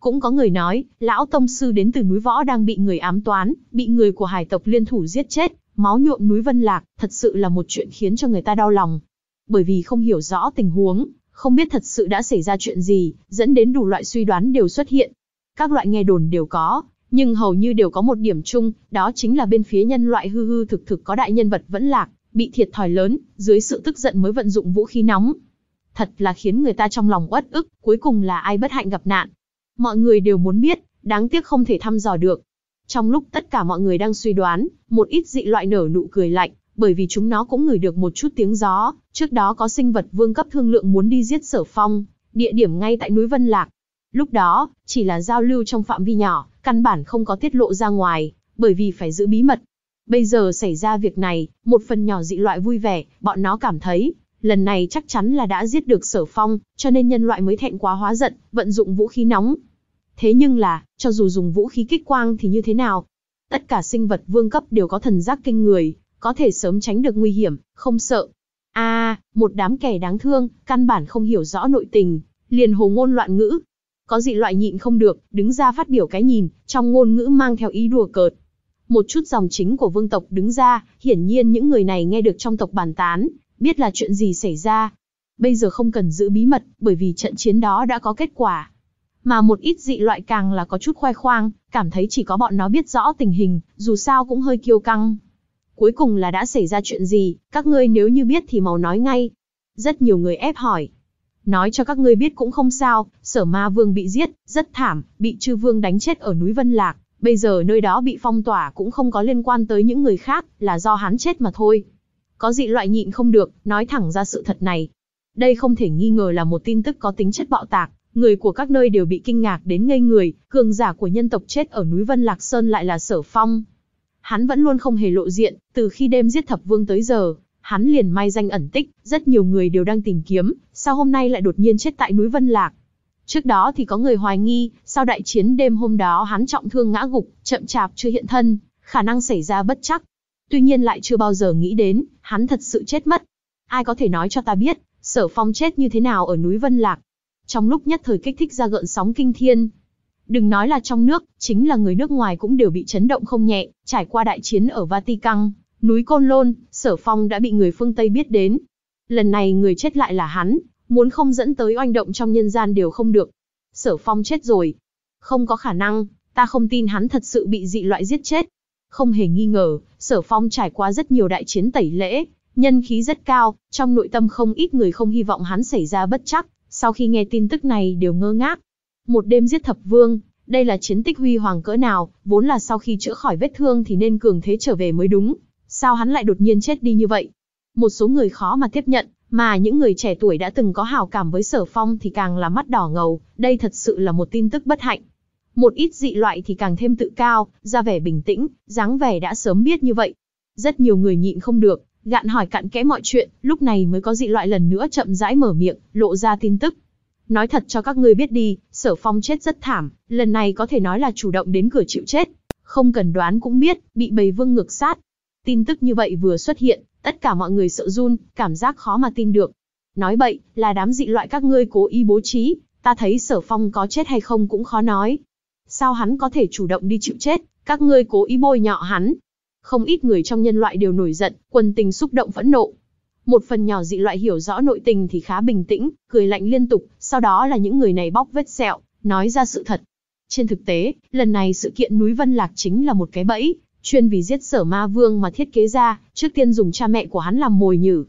Cũng có người nói, lão tông sư đến từ núi võ đang bị người ám toán, bị người của hải tộc liên thủ giết chết, máu nhuộm núi vân lạc, thật sự là một chuyện khiến cho người ta đau lòng. Bởi vì không hiểu rõ tình huống, không biết thật sự đã xảy ra chuyện gì, dẫn đến đủ loại suy đoán đều xuất hiện. Các loại nghe đồn đều có, nhưng hầu như đều có một điểm chung, đó chính là bên phía nhân loại hư hư thực thực có đại nhân vật vẫn lạc, bị thiệt thòi lớn, dưới sự tức giận mới vận dụng vũ khí nóng. Thật là khiến người ta trong lòng uất ức, cuối cùng là ai bất hạnh gặp nạn, Mọi người đều muốn biết, đáng tiếc không thể thăm dò được. Trong lúc tất cả mọi người đang suy đoán, một ít dị loại nở nụ cười lạnh, bởi vì chúng nó cũng ngửi được một chút tiếng gió, trước đó có sinh vật vương cấp thương lượng muốn đi giết sở phong, địa điểm ngay tại núi Vân Lạc. Lúc đó, chỉ là giao lưu trong phạm vi nhỏ, căn bản không có tiết lộ ra ngoài, bởi vì phải giữ bí mật. Bây giờ xảy ra việc này, một phần nhỏ dị loại vui vẻ, bọn nó cảm thấy, lần này chắc chắn là đã giết được sở phong, cho nên nhân loại mới thẹn quá hóa giận, vận dụng vũ khí nóng, Thế nhưng là, cho dù dùng vũ khí kích quang thì như thế nào? Tất cả sinh vật vương cấp đều có thần giác kinh người, có thể sớm tránh được nguy hiểm, không sợ. a à, một đám kẻ đáng thương, căn bản không hiểu rõ nội tình, liền hồ ngôn loạn ngữ. Có dị loại nhịn không được, đứng ra phát biểu cái nhìn, trong ngôn ngữ mang theo ý đùa cợt. Một chút dòng chính của vương tộc đứng ra, hiển nhiên những người này nghe được trong tộc bàn tán, biết là chuyện gì xảy ra. Bây giờ không cần giữ bí mật, bởi vì trận chiến đó đã có kết quả, mà một ít dị loại càng là có chút khoe khoang, cảm thấy chỉ có bọn nó biết rõ tình hình, dù sao cũng hơi kiêu căng. Cuối cùng là đã xảy ra chuyện gì, các ngươi nếu như biết thì mau nói ngay. Rất nhiều người ép hỏi. Nói cho các ngươi biết cũng không sao, sở ma vương bị giết, rất thảm, bị chư vương đánh chết ở núi Vân Lạc. Bây giờ nơi đó bị phong tỏa cũng không có liên quan tới những người khác, là do hắn chết mà thôi. Có dị loại nhịn không được, nói thẳng ra sự thật này. Đây không thể nghi ngờ là một tin tức có tính chất bạo tạc, người của các nơi đều bị kinh ngạc đến ngây người, cường giả của nhân tộc chết ở núi Vân Lạc Sơn lại là Sở Phong. Hắn vẫn luôn không hề lộ diện, từ khi đêm giết thập vương tới giờ, hắn liền may danh ẩn tích, rất nhiều người đều đang tìm kiếm, sao hôm nay lại đột nhiên chết tại núi Vân Lạc. Trước đó thì có người hoài nghi, sau đại chiến đêm hôm đó hắn trọng thương ngã gục, chậm chạp chưa hiện thân, khả năng xảy ra bất chắc. Tuy nhiên lại chưa bao giờ nghĩ đến, hắn thật sự chết mất. Ai có thể nói cho ta biết, sở phong chết như thế nào ở núi Vân Lạc? trong lúc nhất thời kích thích ra gợn sóng kinh thiên. Đừng nói là trong nước, chính là người nước ngoài cũng đều bị chấn động không nhẹ, trải qua đại chiến ở Vatican, núi Côn Lôn, Sở Phong đã bị người phương Tây biết đến. Lần này người chết lại là hắn, muốn không dẫn tới oanh động trong nhân gian đều không được. Sở Phong chết rồi. Không có khả năng, ta không tin hắn thật sự bị dị loại giết chết. Không hề nghi ngờ, Sở Phong trải qua rất nhiều đại chiến tẩy lễ, nhân khí rất cao, trong nội tâm không ít người không hy vọng hắn xảy ra bất chắc, sau khi nghe tin tức này đều ngơ ngác. Một đêm giết thập vương, đây là chiến tích huy hoàng cỡ nào, vốn là sau khi chữa khỏi vết thương thì nên cường thế trở về mới đúng, sao hắn lại đột nhiên chết đi như vậy? Một số người khó mà tiếp nhận, mà những người trẻ tuổi đã từng có hào cảm với sở phong thì càng là mắt đỏ ngầu, đây thật sự là một tin tức bất hạnh. Một ít dị loại thì càng thêm tự cao, ra vẻ bình tĩnh, dáng vẻ đã sớm biết như vậy. Rất nhiều người nhịn không được, gạn hỏi cặn kẽ mọi chuyện, lúc này mới có dị loại lần nữa chậm rãi mở miệng, lộ ra tin tức. Nói thật cho các ngươi biết đi, sở phong chết rất thảm, lần này có thể nói là chủ động đến cửa chịu chết. Không cần đoán cũng biết, bị bầy vương ngược sát. Tin tức như vậy vừa xuất hiện, tất cả mọi người sợ run, cảm giác khó mà tin được. Nói bậy, là đám dị loại các ngươi cố ý bố trí, ta thấy sở phong có chết hay không cũng khó nói. Sao hắn có thể chủ động đi chịu chết, các ngươi cố ý bôi nhọ hắn, không ít người trong nhân loại đều nổi giận, quần tình xúc động phẫn nộ. Một phần nhỏ dị loại hiểu rõ nội tình thì khá bình tĩnh, cười lạnh liên tục, sau đó là những người này bóc vết sẹo, nói ra sự thật. Trên thực tế, lần này sự kiện núi Vân Lạc chính là một cái bẫy, chuyên vì giết sở ma vương mà thiết kế ra, trước tiên dùng cha mẹ của hắn làm mồi nhử.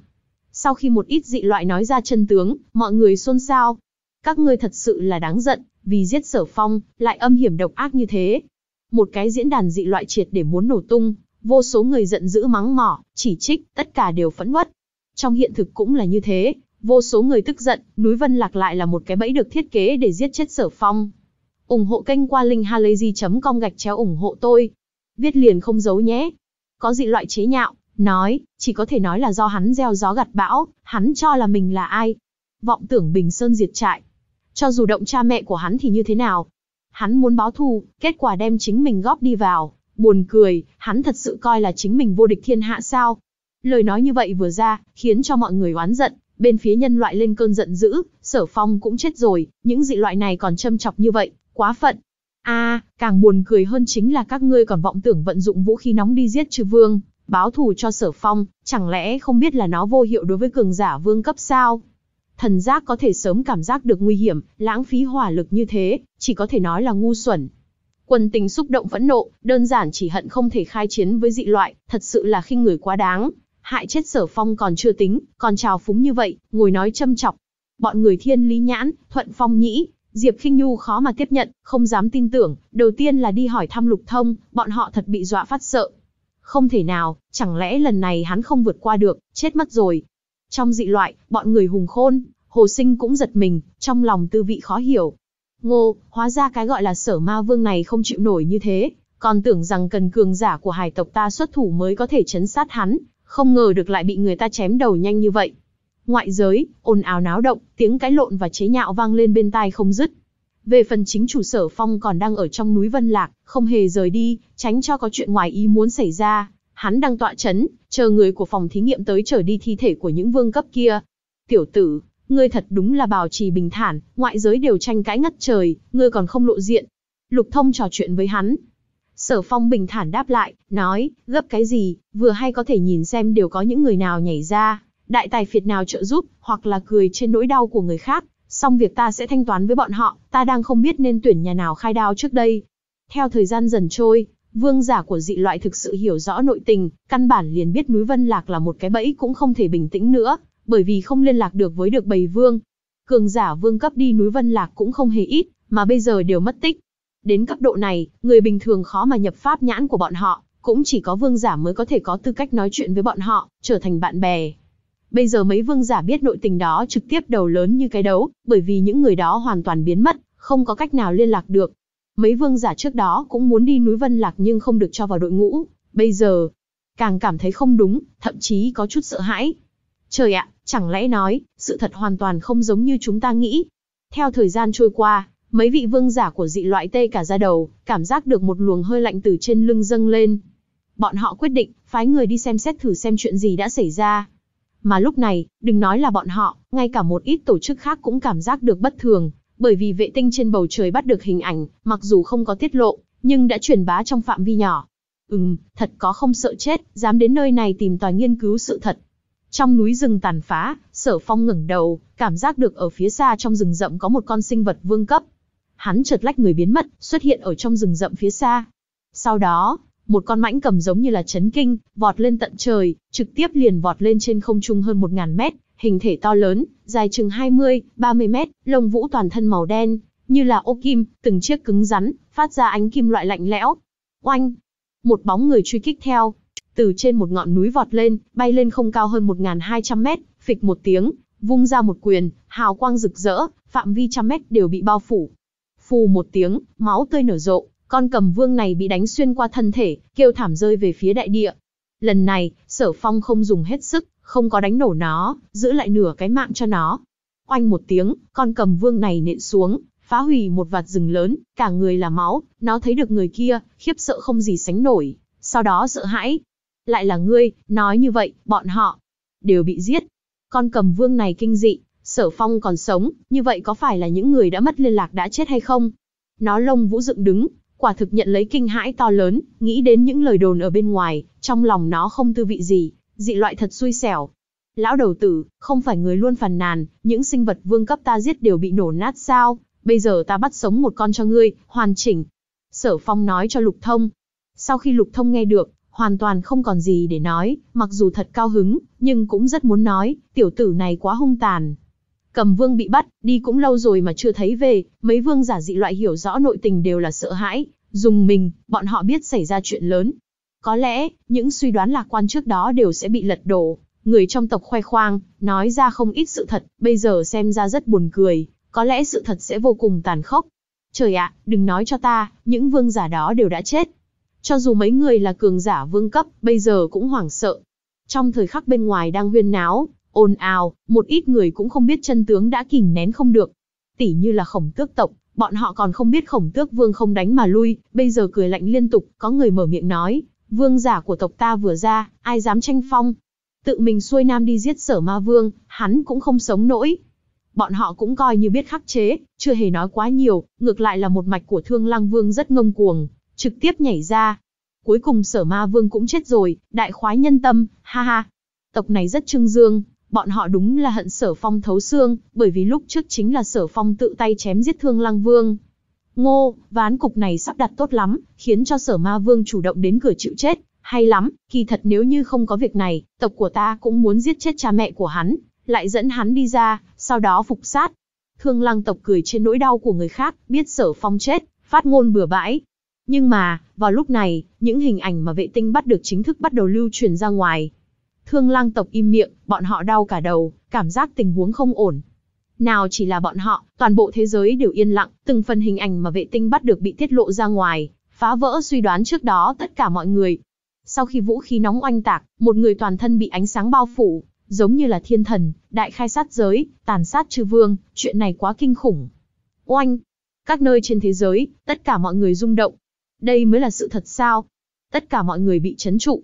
Sau khi một ít dị loại nói ra chân tướng, mọi người xôn xao. Các ngươi thật sự là đáng giận, vì giết sở phong, lại âm hiểm độc ác như thế. Một cái diễn đàn dị loại triệt để muốn nổ tung, Vô số người giận dữ mắng mỏ, chỉ trích, tất cả đều phẫn uất. Trong hiện thực cũng là như thế, vô số người tức giận, núi Vân Lạc lại là một cái bẫy được thiết kế để giết chết Sở Phong. ủng hộ kênh qua linkhalazy.com gạch chéo ủng hộ tôi. Viết liền không giấu nhé. Có dị loại chế nhạo, nói, chỉ có thể nói là do hắn gieo gió gặt bão, hắn cho là mình là ai. Vọng tưởng Bình Sơn diệt trại. Cho dù động cha mẹ của hắn thì như thế nào? Hắn muốn báo thù, kết quả đem chính mình góp đi vào, Buồn cười, hắn thật sự coi là chính mình vô địch thiên hạ sao? Lời nói như vậy vừa ra, khiến cho mọi người oán giận, bên phía nhân loại lên cơn giận dữ, sở phong cũng chết rồi, những dị loại này còn châm chọc như vậy, quá phận. a càng buồn cười hơn chính là các ngươi còn vọng tưởng vận dụng vũ khí nóng đi giết trừ vương, báo thù cho sở phong, chẳng lẽ không biết là nó vô hiệu đối với cường giả vương cấp sao? Thần giác có thể sớm cảm giác được nguy hiểm, lãng phí hỏa lực như thế, chỉ có thể nói là ngu xuẩn, Quân tình xúc động phẫn nộ, đơn giản chỉ hận không thể khai chiến với dị loại, thật sự là khinh người quá đáng. Hại chết sở phong còn chưa tính, còn trào phúng như vậy, ngồi nói châm chọc. Bọn người thiên lý nhãn, thuận phong nhĩ, Diệp khinh Nhu khó mà tiếp nhận, không dám tin tưởng, đầu tiên là đi hỏi thăm lục thông, bọn họ thật bị dọa phát sợ. Không thể nào, chẳng lẽ lần này hắn không vượt qua được, chết mất rồi. Trong dị loại, bọn người hùng khôn, hồ sinh cũng giật mình, trong lòng tư vị khó hiểu, Ngô, hóa ra cái gọi là sở ma vương này không chịu nổi như thế, còn tưởng rằng cần cường giả của hải tộc ta xuất thủ mới có thể chấn sát hắn, không ngờ được lại bị người ta chém đầu nhanh như vậy. Ngoại giới, ồn ào náo động, tiếng cái lộn và chế nhạo vang lên bên tai không dứt. Về phần chính chủ sở phong còn đang ở trong núi Vân Lạc, không hề rời đi, tránh cho có chuyện ngoài ý muốn xảy ra. Hắn đang tọa chấn, chờ người của phòng thí nghiệm tới trở đi thi thể của những vương cấp kia. Tiểu tử, ngươi thật đúng là bảo trì bình thản, ngoại giới đều tranh cãi ngất trời, ngươi còn không lộ diện. Lục Thông trò chuyện với hắn. Sở Phong bình thản đáp lại, nói, gấp cái gì, vừa hay có thể nhìn xem đều có những người nào nhảy ra, đại tài phiệt nào trợ giúp, hoặc là cười trên nỗi đau của người khác, xong việc ta sẽ thanh toán với bọn họ, ta đang không biết nên tuyển nhà nào khai đao trước đây. Theo thời gian dần trôi, vương giả của dị loại thực sự hiểu rõ nội tình, căn bản liền biết núi Vân Lạc là một cái bẫy cũng không thể bình tĩnh nữa, bởi vì không liên lạc được với được bầy vương. Cường giả vương cấp đi núi Vân Lạc cũng không hề ít, mà bây giờ đều mất tích. Đến cấp độ này, người bình thường khó mà nhập pháp nhãn của bọn họ, cũng chỉ có vương giả mới có thể có tư cách nói chuyện với bọn họ, trở thành bạn bè. Bây giờ mấy vương giả biết nội tình đó trực tiếp đầu lớn như cái đấu, bởi vì những người đó hoàn toàn biến mất, không có cách nào liên lạc được. Mấy vương giả trước đó cũng muốn đi núi Vân Lạc nhưng không được cho vào đội ngũ, bây giờ càng cảm thấy không đúng, thậm chí có chút sợ hãi. Trời ạ, chẳng lẽ nói, sự thật hoàn toàn không giống như chúng ta nghĩ. Theo thời gian trôi qua, mấy vị vương giả của dị loại tê cả ra đầu, cảm giác được một luồng hơi lạnh từ trên lưng dâng lên. Bọn họ quyết định, phái người đi xem xét thử xem chuyện gì đã xảy ra. Mà lúc này, đừng nói là bọn họ, ngay cả một ít tổ chức khác cũng cảm giác được bất thường, bởi vì vệ tinh trên bầu trời bắt được hình ảnh, mặc dù không có tiết lộ, nhưng đã truyền bá trong phạm vi nhỏ. Ừm, thật có không sợ chết, dám đến nơi này tìm tòi nghiên cứu sự thật, trong núi rừng tàn phá, sở phong ngẩng đầu, cảm giác được ở phía xa trong rừng rậm có một con sinh vật vương cấp. Hắn chợt lách người biến mất, xuất hiện ở trong rừng rậm phía xa. Sau đó, một con mãnh cầm giống như là chấn kinh, vọt lên tận trời, trực tiếp liền vọt lên trên không trung hơn 1.000 mét, hình thể to lớn, dài chừng 20, 30 mét, lông vũ toàn thân màu đen, như là ô kim, từng chiếc cứng rắn, phát ra ánh kim loại lạnh lẽo. Oanh! Một bóng người truy kích theo, từ trên một ngọn núi vọt lên, bay lên không cao hơn 1.200 mét, phịch một tiếng, vung ra một quyền, hào quang rực rỡ, phạm vi trăm mét đều bị bao phủ. Phù một tiếng, máu tươi nở rộ, con cầm vương này bị đánh xuyên qua thân thể, kêu thảm rơi về phía đại địa. Lần này, sở phong không dùng hết sức, không có đánh nổ nó, giữ lại nửa cái mạng cho nó. Oanh một tiếng, con cầm vương này nện xuống, phá hủy một vạt rừng lớn, cả người là máu, nó thấy được người kia, khiếp sợ không gì sánh nổi. Sau đó sợ hãi, lại là ngươi, nói như vậy, bọn họ đều bị giết. Con cầm vương này kinh dị, sở phong còn sống, như vậy có phải là những người đã mất liên lạc đã chết hay không? Nó lông vũ dựng đứng, quả thực nhận lấy kinh hãi to lớn, nghĩ đến những lời đồn ở bên ngoài, trong lòng nó không tư vị gì, dị loại thật xui xẻo. Lão đầu tử, không phải người luôn phàn nàn, những sinh vật vương cấp ta giết đều bị nổ nát sao, bây giờ ta bắt sống một con cho ngươi, hoàn chỉnh. Sở phong nói cho lục thông. Sau khi lục thông nghe được, hoàn toàn không còn gì để nói, mặc dù thật cao hứng, nhưng cũng rất muốn nói, tiểu tử này quá hung tàn. Cầm vương bị bắt, đi cũng lâu rồi mà chưa thấy về, mấy vương giả dị loại hiểu rõ nội tình đều là sợ hãi, dùng mình, bọn họ biết xảy ra chuyện lớn. Có lẽ, những suy đoán lạc quan trước đó đều sẽ bị lật đổ. Người trong tộc khoe khoang, nói ra không ít sự thật, bây giờ xem ra rất buồn cười, có lẽ sự thật sẽ vô cùng tàn khốc. Trời ạ, đừng nói cho ta, những vương giả đó đều đã chết, cho dù mấy người là cường giả vương cấp, bây giờ cũng hoảng sợ. Trong thời khắc bên ngoài đang huyên náo, ồn ào, một ít người cũng không biết chân tướng đã kìm nén không được. Tỉ như là khổng tước tộc, bọn họ còn không biết khổng tước vương không đánh mà lui, bây giờ cười lạnh liên tục, có người mở miệng nói, vương giả của tộc ta vừa ra, ai dám tranh phong. Tự mình xuôi nam đi giết sở ma vương, hắn cũng không sống nổi. Bọn họ cũng coi như biết khắc chế, chưa hề nói quá nhiều, ngược lại là một mạch của thương lang vương rất ngông cuồng, trực tiếp nhảy ra. Cuối cùng sở ma vương cũng chết rồi, đại khoái nhân tâm, ha ha. Tộc này rất trưng dương, bọn họ đúng là hận sở phong thấu xương, bởi vì lúc trước chính là sở phong tự tay chém giết thương lăng vương. Ngô, ván cục này sắp đặt tốt lắm, khiến cho sở ma vương chủ động đến cửa chịu chết, hay lắm, kỳ thật nếu như không có việc này, tộc của ta cũng muốn giết chết cha mẹ của hắn, lại dẫn hắn đi ra, sau đó phục sát. Thương lăng tộc cười trên nỗi đau của người khác, biết sở phong chết, phát ngôn bừa bãi, nhưng mà, vào lúc này, những hình ảnh mà vệ tinh bắt được chính thức bắt đầu lưu truyền ra ngoài. Thương lang tộc im miệng, bọn họ đau cả đầu, cảm giác tình huống không ổn. Nào chỉ là bọn họ, toàn bộ thế giới đều yên lặng, từng phần hình ảnh mà vệ tinh bắt được bị tiết lộ ra ngoài, phá vỡ suy đoán trước đó tất cả mọi người. Sau khi vũ khí nóng oanh tạc, một người toàn thân bị ánh sáng bao phủ, giống như là thiên thần, đại khai sát giới, tàn sát chư vương, chuyện này quá kinh khủng. Oanh! Các nơi trên thế giới, tất cả mọi người rung động, đây mới là sự thật sao? Tất cả mọi người bị chấn trụ.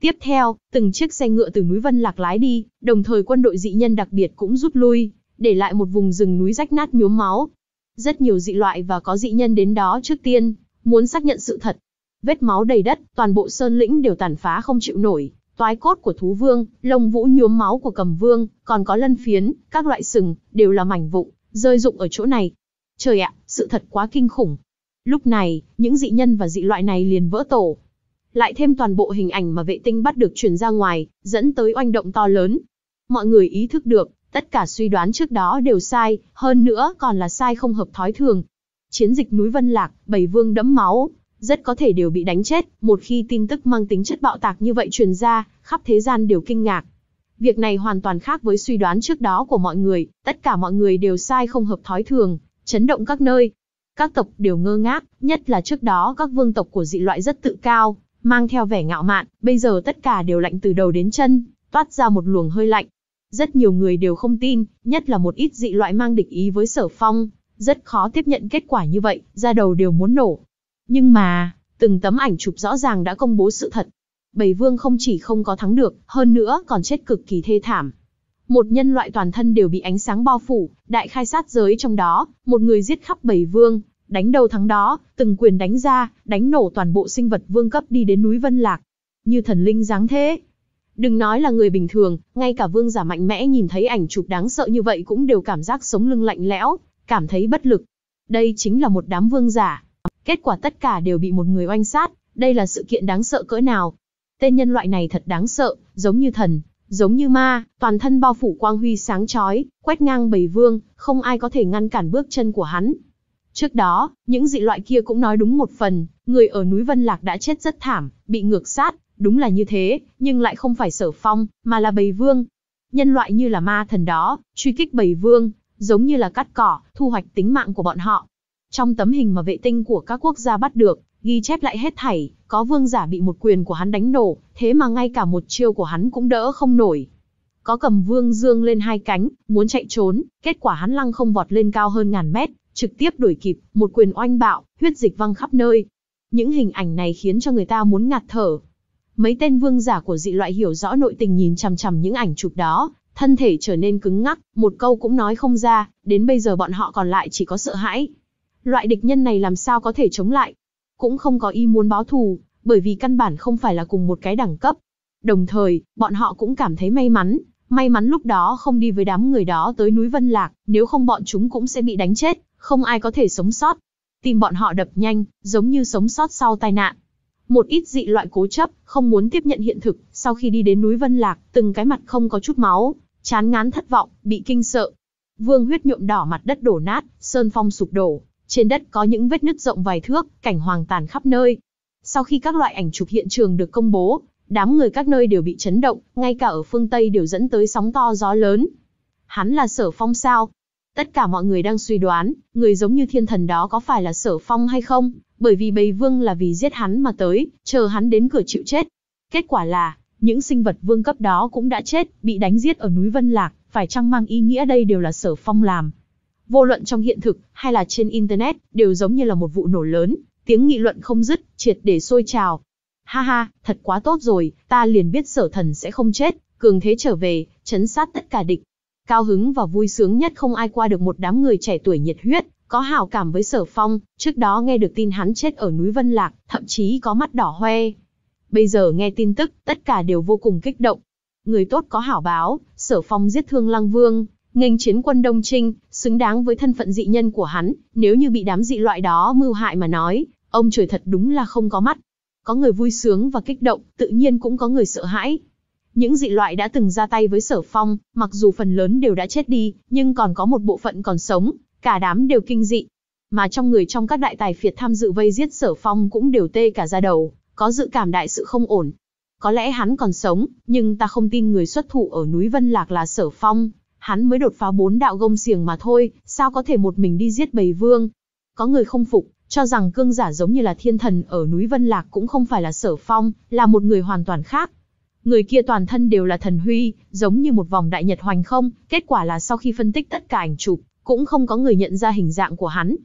Tiếp theo, từng chiếc xe ngựa từ núi Vân Lạc lái đi, đồng thời quân đội dị nhân đặc biệt cũng rút lui, để lại một vùng rừng núi rách nát nhuốm máu. Rất nhiều dị loại và có dị nhân đến đó trước tiên, muốn xác nhận sự thật. Vết máu đầy đất, toàn bộ sơn lĩnh đều tàn phá không chịu nổi, toái cốt của thú vương, lông vũ nhuốm máu của cầm vương, còn có lân phiến, các loại sừng, đều là mảnh vụn, rơi rụng ở chỗ này. Trời ạ, sự thật quá kinh khủng. Lúc này, những dị nhân và dị loại này liền vỡ tổ. Lại thêm toàn bộ hình ảnh mà vệ tinh bắt được truyền ra ngoài, dẫn tới oanh động to lớn. Mọi người ý thức được, tất cả suy đoán trước đó đều sai, hơn nữa còn là sai không hợp thói thường. Chiến dịch núi Vân Lạc, bảy vương đẫm máu, rất có thể đều bị đánh chết, một khi tin tức mang tính chất bạo tạc như vậy truyền ra, khắp thế gian đều kinh ngạc. Việc này hoàn toàn khác với suy đoán trước đó của mọi người, tất cả mọi người đều sai không hợp thói thường, chấn động các nơi, các tộc đều ngơ ngác, nhất là trước đó các vương tộc của dị loại rất tự cao, mang theo vẻ ngạo mạn, bây giờ tất cả đều lạnh từ đầu đến chân, toát ra một luồng hơi lạnh. Rất nhiều người đều không tin, nhất là một ít dị loại mang địch ý với sở phong, rất khó tiếp nhận kết quả như vậy, ra đầu đều muốn nổ. Nhưng mà, từng tấm ảnh chụp rõ ràng đã công bố sự thật. Bầy vương không chỉ không có thắng được, hơn nữa còn chết cực kỳ thê thảm, một nhân loại toàn thân đều bị ánh sáng bao phủ, đại khai sát giới trong đó, một người giết khắp bảy vương, đánh đầu thắng đó, từng quyền đánh ra, đánh nổ toàn bộ sinh vật vương cấp đi đến núi Vân Lạc. Như thần linh dáng thế. Đừng nói là người bình thường, ngay cả vương giả mạnh mẽ nhìn thấy ảnh chụp đáng sợ như vậy cũng đều cảm giác sống lưng lạnh lẽo, cảm thấy bất lực. Đây chính là một đám vương giả. Kết quả tất cả đều bị một người oanh sát, đây là sự kiện đáng sợ cỡ nào. Tên nhân loại này thật đáng sợ, giống như thần, Giống như ma, toàn thân bao phủ quang huy sáng chói, quét ngang bảy vương, không ai có thể ngăn cản bước chân của hắn. Trước đó, những dị loại kia cũng nói đúng một phần, người ở núi Vân Lạc đã chết rất thảm, bị ngược sát, đúng là như thế, nhưng lại không phải sở phong, mà là bầy vương. Nhân loại như là ma thần đó, truy kích bầy vương, giống như là cắt cỏ, thu hoạch tính mạng của bọn họ. Trong tấm hình mà vệ tinh của các quốc gia bắt được, ghi chép lại hết thảy, có vương giả bị một quyền của hắn đánh nổ, thế mà ngay cả một chiêu của hắn cũng đỡ không nổi. Có cầm vương dương lên hai cánh, muốn chạy trốn, kết quả hắn lăng không vọt lên cao hơn ngàn mét, trực tiếp đuổi kịp, một quyền oanh bạo, huyết dịch văng khắp nơi. Những hình ảnh này khiến cho người ta muốn ngạt thở. Mấy tên vương giả của dị loại hiểu rõ nội tình nhìn chằm chằm những ảnh chụp đó, thân thể trở nên cứng ngắc, một câu cũng nói không ra, đến bây giờ bọn họ còn lại chỉ có sợ hãi. Loại địch nhân này làm sao có thể chống lại, cũng không có ý muốn báo thù, bởi vì căn bản không phải là cùng một cái đẳng cấp. Đồng thời, bọn họ cũng cảm thấy may mắn, may mắn lúc đó không đi với đám người đó tới núi Vân Lạc, nếu không bọn chúng cũng sẽ bị đánh chết, không ai có thể sống sót. Tìm bọn họ đập nhanh, giống như sống sót sau tai nạn. Một ít dị loại cố chấp, không muốn tiếp nhận hiện thực, sau khi đi đến núi Vân Lạc, từng cái mặt không có chút máu, chán ngán thất vọng, bị kinh sợ. Vương huyết nhuộm đỏ mặt đất đổ nát, sơn phong sụp đổ, trên đất có những vết nứt rộng vài thước, cảnh hoàng tàn khắp nơi. Sau khi các loại ảnh chụp hiện trường được công bố, đám người các nơi đều bị chấn động, ngay cả ở phương Tây đều dẫn tới sóng to gió lớn. Hắn là sở phong sao? Tất cả mọi người đang suy đoán, người giống như thiên thần đó có phải là sở phong hay không, bởi vì bầy vương là vì giết hắn mà tới, chờ hắn đến cửa chịu chết. Kết quả là, những sinh vật vương cấp đó cũng đã chết, bị đánh giết ở núi Vân Lạc, phải chăng mang ý nghĩa đây đều là sở phong làm, Vô luận trong hiện thực hay là trên Internet, đều giống như là một vụ nổ lớn, tiếng nghị luận không dứt, triệt để sôi trào. Ha ha, thật quá tốt rồi, ta liền biết sở thần sẽ không chết, cường thế trở về, chấn sát tất cả địch. Cao hứng và vui sướng nhất không ai qua được một đám người trẻ tuổi nhiệt huyết, có hảo cảm với sở phong, trước đó nghe được tin hắn chết ở núi Vân Lạc, thậm chí có mắt đỏ hoe. Bây giờ nghe tin tức, tất cả đều vô cùng kích động. Người tốt có hảo báo, sở phong giết thương lăng vương, nghênh chiến quân Đông Trinh, xứng đáng với thân phận dị nhân của hắn, nếu như bị đám dị loại đó mưu hại mà nói, ông trời thật đúng là không có mắt. Có người vui sướng và kích động, tự nhiên cũng có người sợ hãi. Những dị loại đã từng ra tay với sở phong, mặc dù phần lớn đều đã chết đi, nhưng còn có một bộ phận còn sống, cả đám đều kinh dị. Mà trong người trong các đại tài phiệt tham dự vây giết sở phong cũng đều tê cả ra đầu, có dự cảm đại sự không ổn. Có lẽ hắn còn sống, nhưng ta không tin người xuất thủ ở núi Vân Lạc là sở phong, hắn mới đột phá bốn đạo gông xiềng mà thôi, sao có thể một mình đi giết bầy vương. Có người không phục, cho rằng cương giả giống như là thiên thần ở núi Vân Lạc cũng không phải là sở phong, là một người hoàn toàn khác. Người kia toàn thân đều là thần huy, giống như một vòng đại nhật hoành không, kết quả là sau khi phân tích tất cả ảnh chụp, cũng không có người nhận ra hình dạng của hắn.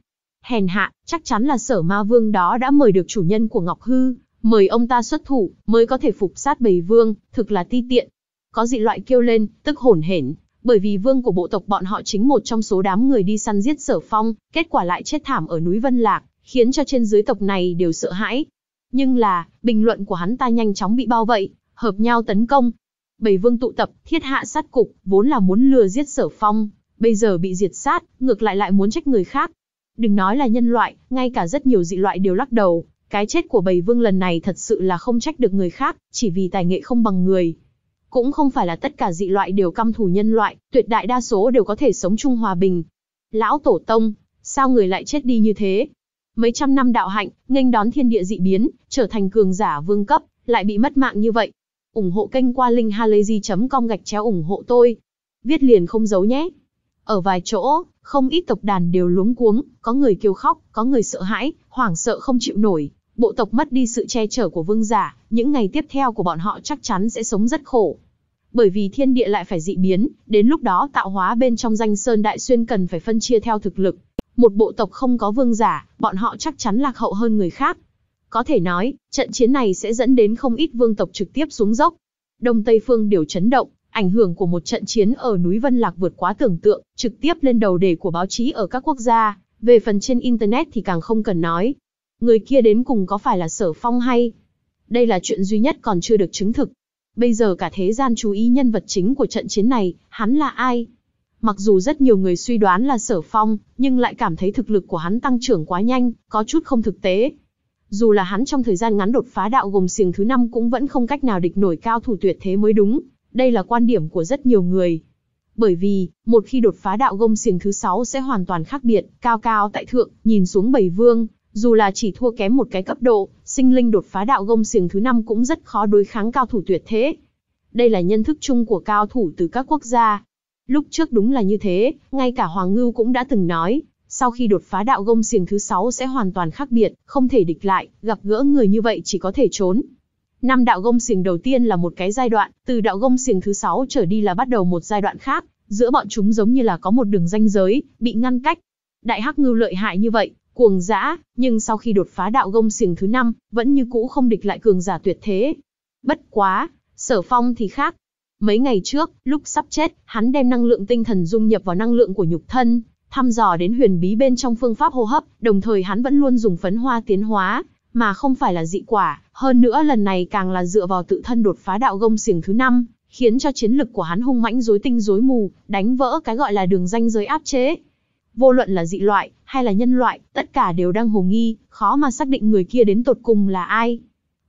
Hèn hạ, chắc chắn là sở ma vương đó đã mời được chủ nhân của Ngọc Hư, mời ông ta xuất thủ, mới có thể phục sát bầy vương, thực là ti tiện. Có dị loại kêu lên, tức hổn hển, bởi vì vương của bộ tộc bọn họ chính một trong số đám người đi săn giết sở phong, kết quả lại chết thảm ở núi Vân Lạc, khiến cho trên dưới tộc này đều sợ hãi. Nhưng là, bình luận của hắn ta nhanh chóng bị bao vây, hợp nhau tấn công. Bảy vương tụ tập, thiết hạ sát cục, vốn là muốn lừa giết sở phong, bây giờ bị diệt sát, ngược lại lại muốn trách người khác. Đừng nói là nhân loại, ngay cả rất nhiều dị loại đều lắc đầu, cái chết của bầy vương lần này thật sự là không trách được người khác, chỉ vì tài nghệ không bằng người, cũng không phải là tất cả dị loại đều căm thù nhân loại, tuyệt đại đa số đều có thể sống chung hòa bình. Lão Tổ Tông, sao người lại chết đi như thế? Mấy trăm năm đạo hạnh, nghênh đón thiên địa dị biến, trở thành cường giả vương cấp, lại bị mất mạng như vậy. ủng hộ kênh qua linkhalazy.com gạch chéo ủng hộ tôi. Viết liền không giấu nhé. Ở vài chỗ, không ít tộc đàn đều luống cuống, có người kêu khóc, có người sợ hãi, hoảng sợ không chịu nổi. Bộ tộc mất đi sự che chở của vương giả, những ngày tiếp theo của bọn họ chắc chắn sẽ sống rất khổ bởi vì thiên địa lại phải dị biến, đến lúc đó tạo hóa bên trong danh sơn đại xuyên cần phải phân chia theo thực lực. Một bộ tộc không có vương giả, bọn họ chắc chắn lạc hậu hơn người khác. Có thể nói, trận chiến này sẽ dẫn đến không ít vương tộc trực tiếp xuống dốc. Đông Tây Phương đều chấn động, ảnh hưởng của một trận chiến ở núi Vân Lạc vượt quá tưởng tượng, trực tiếp lên đầu đề của báo chí ở các quốc gia, về phần trên Internet thì càng không cần nói. Người kia đến cùng có phải là sở phong hay? Đây là chuyện duy nhất còn chưa được chứng thực, bây giờ cả thế gian chú ý nhân vật chính của trận chiến này, hắn là ai? Mặc dù rất nhiều người suy đoán là Sở Phong, nhưng lại cảm thấy thực lực của hắn tăng trưởng quá nhanh, có chút không thực tế. Dù là hắn trong thời gian ngắn đột phá đạo gồm xiềng thứ năm cũng vẫn không cách nào địch nổi cao thủ tuyệt thế mới đúng, đây là quan điểm của rất nhiều người. Bởi vì, một khi đột phá đạo gông xiềng thứ sáu sẽ hoàn toàn khác biệt, cao cao tại thượng, nhìn xuống bảy vương, dù là chỉ thua kém một cái cấp độ, sinh linh đột phá đạo gông xiềng thứ năm cũng rất khó đối kháng cao thủ tuyệt thế. Đây là nhân thức chung của cao thủ từ các quốc gia. Lúc trước đúng là như thế, ngay cả Hoàng Ngưu cũng đã từng nói, sau khi đột phá đạo gông xiềng thứ sáu sẽ hoàn toàn khác biệt, không thể địch lại, gặp gỡ người như vậy chỉ có thể trốn. Năm đạo gông xiềng đầu tiên là một cái giai đoạn, từ đạo gông xiềng thứ sáu trở đi là bắt đầu một giai đoạn khác, giữa bọn chúng giống như là có một đường ranh giới, bị ngăn cách. Đại hắc ngưu lợi hại như vậy, cuồng dã, nhưng sau khi đột phá đạo gông xiềng thứ năm, vẫn như cũ không địch lại cường giả tuyệt thế. Bất quá, Sở Phong thì khác. Mấy ngày trước, lúc sắp chết, hắn đem năng lượng tinh thần dung nhập vào năng lượng của nhục thân, thăm dò đến huyền bí bên trong phương pháp hô hấp, đồng thời hắn vẫn luôn dùng phấn hoa tiến hóa, mà không phải là dị quả, hơn nữa lần này càng là dựa vào tự thân đột phá đạo gông xiềng thứ năm, khiến cho chiến lực của hắn hung mãnh rối tinh rối mù, đánh vỡ cái gọi là đường ranh giới áp chế, Vô luận là dị loại, hay là nhân loại, tất cả đều đang hồ nghi, khó mà xác định người kia đến tột cùng là ai.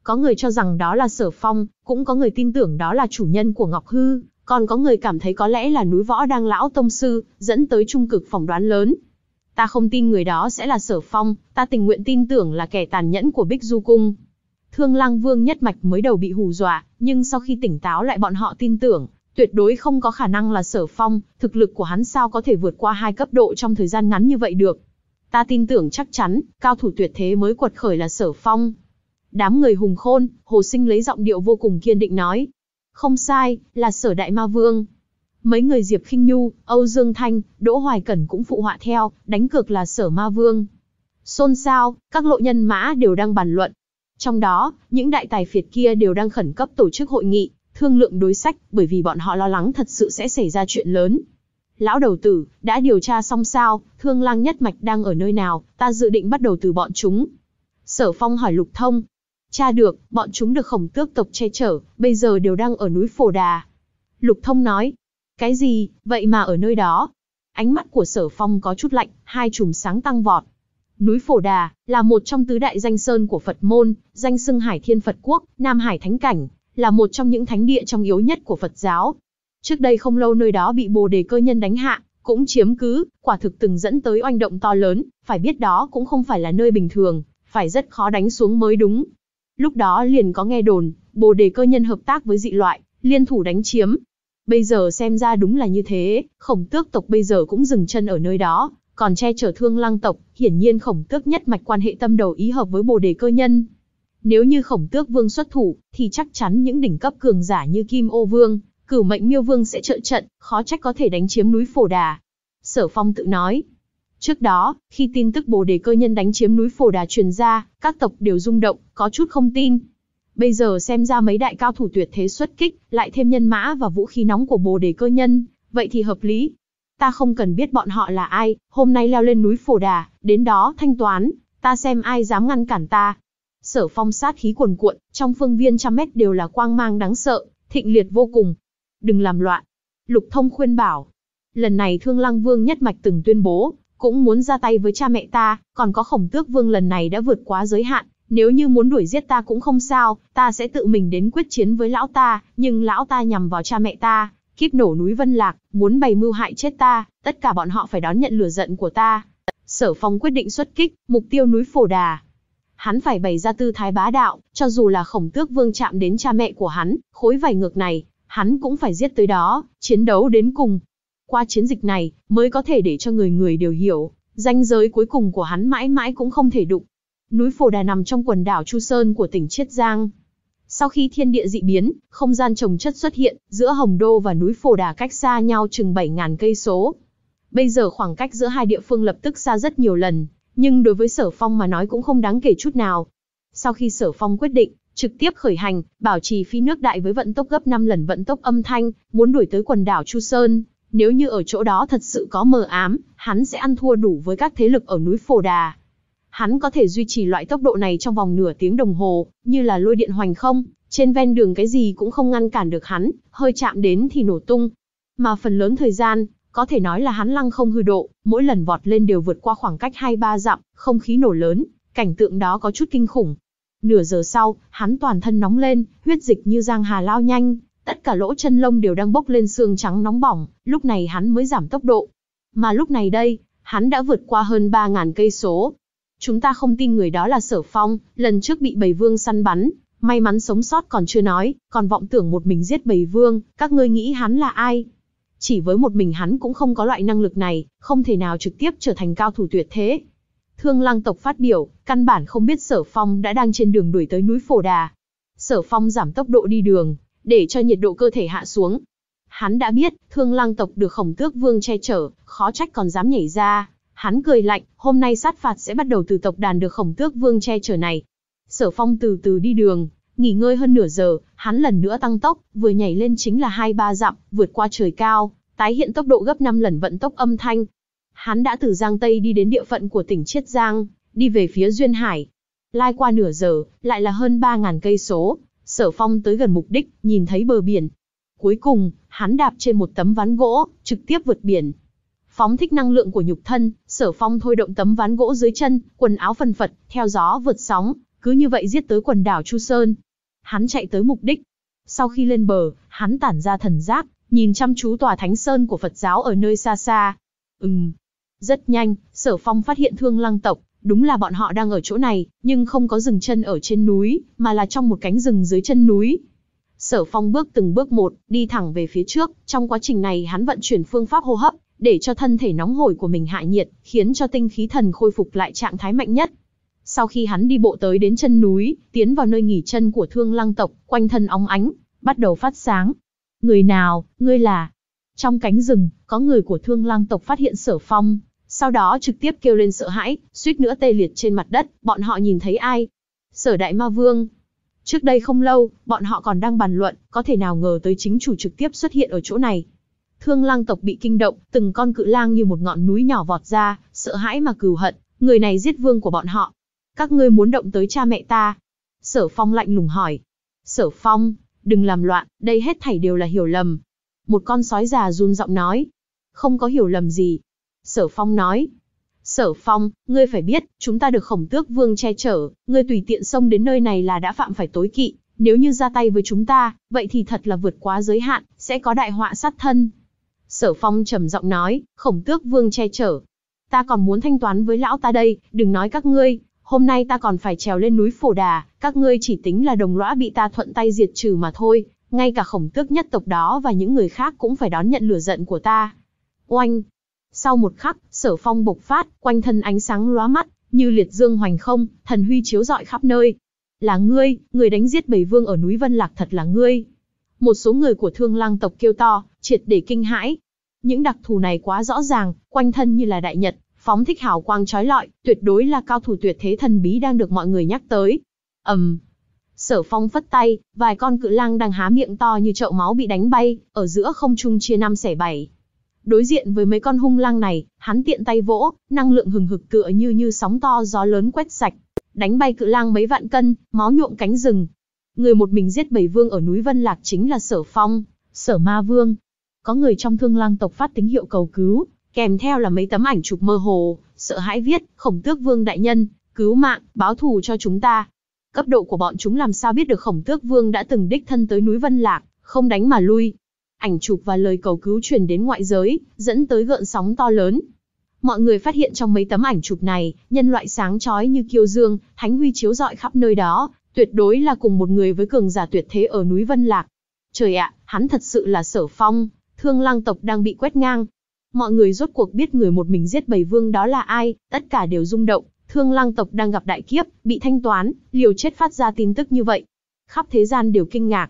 Có người cho rằng đó là sở phong, cũng có người tin tưởng đó là chủ nhân của Ngọc Hư, còn có người cảm thấy có lẽ là núi võ đang lão tông sư, dẫn tới trung cực phỏng đoán lớn. Ta không tin người đó sẽ là sở phong, ta tình nguyện tin tưởng là kẻ tàn nhẫn của Bích Du Cung. Thương Lang Vương nhất mạch mới đầu bị hù dọa, nhưng sau khi tỉnh táo lại bọn họ tin tưởng, Tuyệt đối không có khả năng là sở phong, thực lực của hắn sao có thể vượt qua hai cấp độ trong thời gian ngắn như vậy được. Ta tin tưởng chắc chắn, cao thủ tuyệt thế mới quật khởi là sở phong. Đám người hùng khôn, hồ sinh lấy giọng điệu vô cùng kiên định nói. Không sai, là sở đại ma vương. Mấy người Diệp khinh Nhu, Âu Dương Thanh, Đỗ Hoài Cẩn cũng phụ họa theo, đánh cược là sở ma vương. Xôn xao, các lộ nhân mã đều đang bàn luận. Trong đó, những đại tài phiệt kia đều đang khẩn cấp tổ chức hội nghị, thương lượng đối sách, bởi vì bọn họ lo lắng thật sự sẽ xảy ra chuyện lớn. Lão đầu tử, đã điều tra xong sao, thương lang nhất mạch đang ở nơi nào, ta dự định bắt đầu từ bọn chúng. Sở phong hỏi lục thông. Cha được, bọn chúng được khổng tước tộc che chở, bây giờ đều đang ở núi Phổ Đà. Lục thông nói. Cái gì, vậy mà ở nơi đó? Ánh mắt của sở phong có chút lạnh, hai chùm sáng tăng vọt. Núi Phổ Đà là một trong tứ đại danh sơn của Phật môn, danh xưng Hải Thiên Phật Quốc, Nam Hải Thánh Cảnh, là một trong những thánh địa trong yếu nhất của Phật giáo. Trước đây không lâu nơi đó bị bồ đề cơ nhân đánh hạ, cũng chiếm cứ, quả thực từng dẫn tới oanh động to lớn, phải biết đó cũng không phải là nơi bình thường, phải rất khó đánh xuống mới đúng. Lúc đó liền có nghe đồn, bồ đề cơ nhân hợp tác với dị loại, liên thủ đánh chiếm. Bây giờ xem ra đúng là như thế, khổng tước tộc bây giờ cũng dừng chân ở nơi đó, còn che chở thương lăng tộc, hiển nhiên khổng tước nhất mạch quan hệ tâm đầu ý hợp với bồ đề cơ nhân. Nếu như khổng tước vương xuất thủ, thì chắc chắn những đỉnh cấp cường giả như Kim Ô Vương, cửu mệnh miêu vương sẽ trợ trận, khó trách có thể đánh chiếm núi Phổ Đà. Sở Phong tự nói. Trước đó, khi tin tức bồ đề cơ nhân đánh chiếm núi Phổ Đà truyền ra, các tộc đều rung động, có chút không tin. Bây giờ xem ra mấy đại cao thủ tuyệt thế xuất kích, lại thêm nhân mã và vũ khí nóng của bồ đề cơ nhân, vậy thì hợp lý. Ta không cần biết bọn họ là ai, hôm nay leo lên núi Phổ Đà, đến đó thanh toán, ta xem ai dám ngăn cản ta. Sở phong sát khí cuồn cuộn, trong phương viên trăm mét đều là quang mang đáng sợ, thịnh liệt vô cùng. Đừng làm loạn. Lục thông khuyên bảo. Lần này thương lăng vương nhất mạch từng tuyên bố, cũng muốn ra tay với cha mẹ ta, còn có khổng tước vương lần này đã vượt quá giới hạn, nếu như muốn đuổi giết ta cũng không sao, ta sẽ tự mình đến quyết chiến với lão ta, nhưng lão ta nhằm vào cha mẹ ta, kiếp nổ núi Vân Lạc, muốn bày mưu hại chết ta, tất cả bọn họ phải đón nhận lửa giận của ta. Sở Phong quyết định xuất kích, mục tiêu núi Phổ Đà, hắn phải bày ra tư thái bá đạo, cho dù là khổng tước vương chạm đến cha mẹ của hắn, khối vảy ngược này, hắn cũng phải giết tới đó, chiến đấu đến cùng. Qua chiến dịch này, mới có thể để cho người người đều hiểu, danh giới cuối cùng của hắn mãi mãi cũng không thể đụng. Núi Phổ Đà nằm trong quần đảo Chu Sơn của tỉnh Chiết Giang. Sau khi thiên địa dị biến, không gian trồng chất xuất hiện, giữa Hồng Đô và núi Phổ Đà cách xa nhau chừng 7.000 cây số. Bây giờ khoảng cách giữa hai địa phương lập tức xa rất nhiều lần, nhưng đối với Sở Phong mà nói cũng không đáng kể chút nào. Sau khi Sở Phong quyết định, trực tiếp khởi hành, bảo trì phi nước đại với vận tốc gấp 5 lần vận tốc âm thanh, muốn đuổi tới quần đảo Chu Sơn. Nếu như ở chỗ đó thật sự có mờ ám, hắn sẽ ăn thua đủ với các thế lực ở núi Phổ Đà. Hắn có thể duy trì loại tốc độ này trong vòng nửa tiếng đồng hồ, như là lôi điện hoành không, trên ven đường cái gì cũng không ngăn cản được hắn, hơi chạm đến thì nổ tung. Mà phần lớn thời gian, có thể nói là hắn lăng không hư độ, mỗi lần vọt lên đều vượt qua khoảng cách 2-3 dặm, không khí nổ lớn, cảnh tượng đó có chút kinh khủng. Nửa giờ sau, hắn toàn thân nóng lên, huyết dịch như giang hà lao nhanh, tất cả lỗ chân lông đều đang bốc lên xương trắng nóng bỏng, lúc này hắn mới giảm tốc độ. Mà lúc này đây, hắn đã vượt qua hơn 3.000 cây số. Chúng ta không tin người đó là Sở Phong, lần trước bị bầy vương săn bắn, may mắn sống sót còn chưa nói, còn vọng tưởng một mình giết bầy vương, các ngươi nghĩ hắn là ai? Chỉ với một mình hắn cũng không có loại năng lực này, không thể nào trực tiếp trở thành cao thủ tuyệt thế. Thương lăng tộc phát biểu, căn bản không biết sở phong đã đang trên đường đuổi tới núi Phổ Đà. Sở phong giảm tốc độ đi đường, để cho nhiệt độ cơ thể hạ xuống. Hắn đã biết, thương lăng tộc được khổng tước vương che chở, khó trách còn dám nhảy ra. Hắn cười lạnh, hôm nay sát phạt sẽ bắt đầu từ tộc đàn được khổng tước vương che chở này. Sở phong từ từ đi đường, Nghỉ ngơi hơn nửa giờ, hắn lần nữa tăng tốc, vừa nhảy lên chính là hai ba dặm, vượt qua trời cao, tái hiện tốc độ gấp 5 lần vận tốc âm thanh. Hắn đã từ Giang Tây đi đến địa phận của tỉnh Chiết Giang, đi về phía Duyên Hải. Lai qua nửa giờ, lại là hơn 3.000 cây số, sở phong tới gần mục đích, nhìn thấy bờ biển. Cuối cùng, hắn đạp trên một tấm ván gỗ, trực tiếp vượt biển. Phóng thích năng lượng của nhục thân, sở phong thôi động tấm ván gỗ dưới chân, quần áo phần phật, theo gió vượt sóng, cứ như vậy giết tới quần đảo Chu Sơn. Hắn chạy tới mục đích. Sau khi lên bờ, hắn tản ra thần giác, nhìn chăm chú tòa thánh sơn của Phật giáo ở nơi xa xa. Ừm. Rất nhanh, sở phong phát hiện thương lăng tộc, đúng là bọn họ đang ở chỗ này, nhưng không có rừng chân ở trên núi, mà là trong một cánh rừng dưới chân núi. Sở phong bước từng bước một, đi thẳng về phía trước, trong quá trình này hắn vận chuyển phương pháp hô hấp, để cho thân thể nóng hổi của mình hạ nhiệt, khiến cho tinh khí thần khôi phục lại trạng thái mạnh nhất. Sau khi hắn đi bộ tới đến chân núi, tiến vào nơi nghỉ chân của thương lăng tộc, quanh thân óng ánh, bắt đầu phát sáng. Người nào, ngươi là? Trong cánh rừng, có người của thương lăng tộc phát hiện sở phong, sau đó trực tiếp kêu lên sợ hãi, suýt nữa tê liệt trên mặt đất, bọn họ nhìn thấy ai? Sở đại ma vương. Trước đây không lâu, bọn họ còn đang bàn luận, có thể nào ngờ tới chính chủ trực tiếp xuất hiện ở chỗ này. Thương lang tộc bị kinh động, từng con cự lang như một ngọn núi nhỏ vọt ra, sợ hãi mà cừu hận, người này giết vương của bọn họ các ngươi muốn động tới cha mẹ ta. Sở phong lạnh lùng hỏi. Sở phong, đừng làm loạn, đây hết thảy đều là hiểu lầm. Một con sói già run giọng nói. Không có hiểu lầm gì. Sở phong nói. Sở phong, ngươi phải biết, chúng ta được khổng tước vương che chở, ngươi tùy tiện xông đến nơi này là đã phạm phải tối kỵ. Nếu như ra tay với chúng ta, vậy thì thật là vượt quá giới hạn, sẽ có đại họa sát thân. Sở phong trầm giọng nói, khổng tước vương che chở. Ta còn muốn thanh toán với lão ta đây, đừng nói các ngươi, hôm nay ta còn phải trèo lên núi phổ đà, các ngươi chỉ tính là đồng lõa bị ta thuận tay diệt trừ mà thôi, ngay cả khổng tước nhất tộc đó và những người khác cũng phải đón nhận lửa giận của ta. Oanh! Sau một khắc, sở phong bộc phát, quanh thân ánh sáng lóa mắt, như liệt dương hoành không, thần huy chiếu rọi khắp nơi. Là ngươi, người đánh giết bầy vương ở núi Vân Lạc thật là ngươi. Một số người của thương lang tộc kêu to, triệt để kinh hãi. Những đặc thù này quá rõ ràng, quanh thân như là đại nhật, phóng thích hào quang trói lọi, tuyệt đối là cao thủ tuyệt thế thần bí đang được mọi người nhắc tới. Ầm. Um, Sở Phong phất tay, vài con cự lang đang há miệng to như chậu máu bị đánh bay, ở giữa không trung chia năm xẻ bảy. Đối diện với mấy con hung lang này, hắn tiện tay vỗ, năng lượng hừng hực tựa như như sóng to gió lớn quét sạch, đánh bay cự lang mấy vạn cân, máu nhuộm cánh rừng. Người một mình giết bảy vương ở núi Vân Lạc chính là Sở Phong, Sở Ma Vương. Có người trong Thương Lang tộc phát tín hiệu cầu cứu, kèm theo là mấy tấm ảnh chụp mơ hồ, sợ hãi viết, khổng tước vương đại nhân, cứu mạng, báo thù cho chúng ta. Cấp độ của bọn chúng làm sao biết được khổng tước vương đã từng đích thân tới núi Vân Lạc, không đánh mà lui. Ảnh chụp và lời cầu cứu truyền đến ngoại giới, dẫn tới gợn sóng to lớn. Mọi người phát hiện trong mấy tấm ảnh chụp này, nhân loại sáng chói như kiêu dương, thánh huy chiếu rọi khắp nơi đó, tuyệt đối là cùng một người với cường giả tuyệt thế ở núi Vân Lạc. Trời ạ, hắn thật sự là sở phong, thương lang tộc đang bị quét ngang, Mọi người rốt cuộc biết người một mình giết bảy vương đó là ai, tất cả đều rung động, thương lang tộc đang gặp đại kiếp, bị thanh toán, liều chết phát ra tin tức như vậy. Khắp thế gian đều kinh ngạc.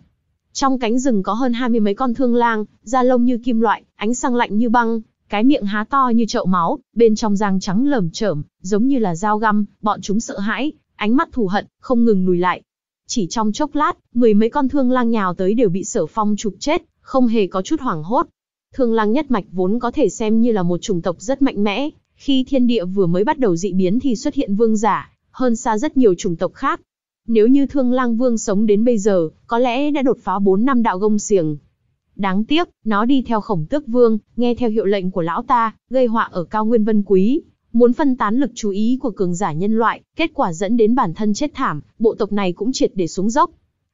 Trong cánh rừng có hơn hai mươi mấy con thương lang, da lông như kim loại, ánh sáng lạnh như băng, cái miệng há to như chậu máu, bên trong răng trắng lởm chởm, giống như là dao găm, bọn chúng sợ hãi, ánh mắt thù hận, không ngừng lùi lại. Chỉ trong chốc lát, mười mấy con thương lang nhào tới đều bị sở phong chụp chết, không hề có chút hoảng hốt, Thương Lang nhất mạch vốn có thể xem như là một chủng tộc rất mạnh mẽ, khi thiên địa vừa mới bắt đầu dị biến thì xuất hiện vương giả, hơn xa rất nhiều chủng tộc khác. Nếu như Thương Lang Vương sống đến bây giờ, có lẽ đã đột phá 4 năm đạo gông xiềng. Đáng tiếc, nó đi theo Khổng Tước Vương, nghe theo hiệu lệnh của lão ta, gây họa ở Cao Nguyên Vân Quý, muốn phân tán lực chú ý của cường giả nhân loại, kết quả dẫn đến bản thân chết thảm, bộ tộc này cũng triệt để xuống dốc.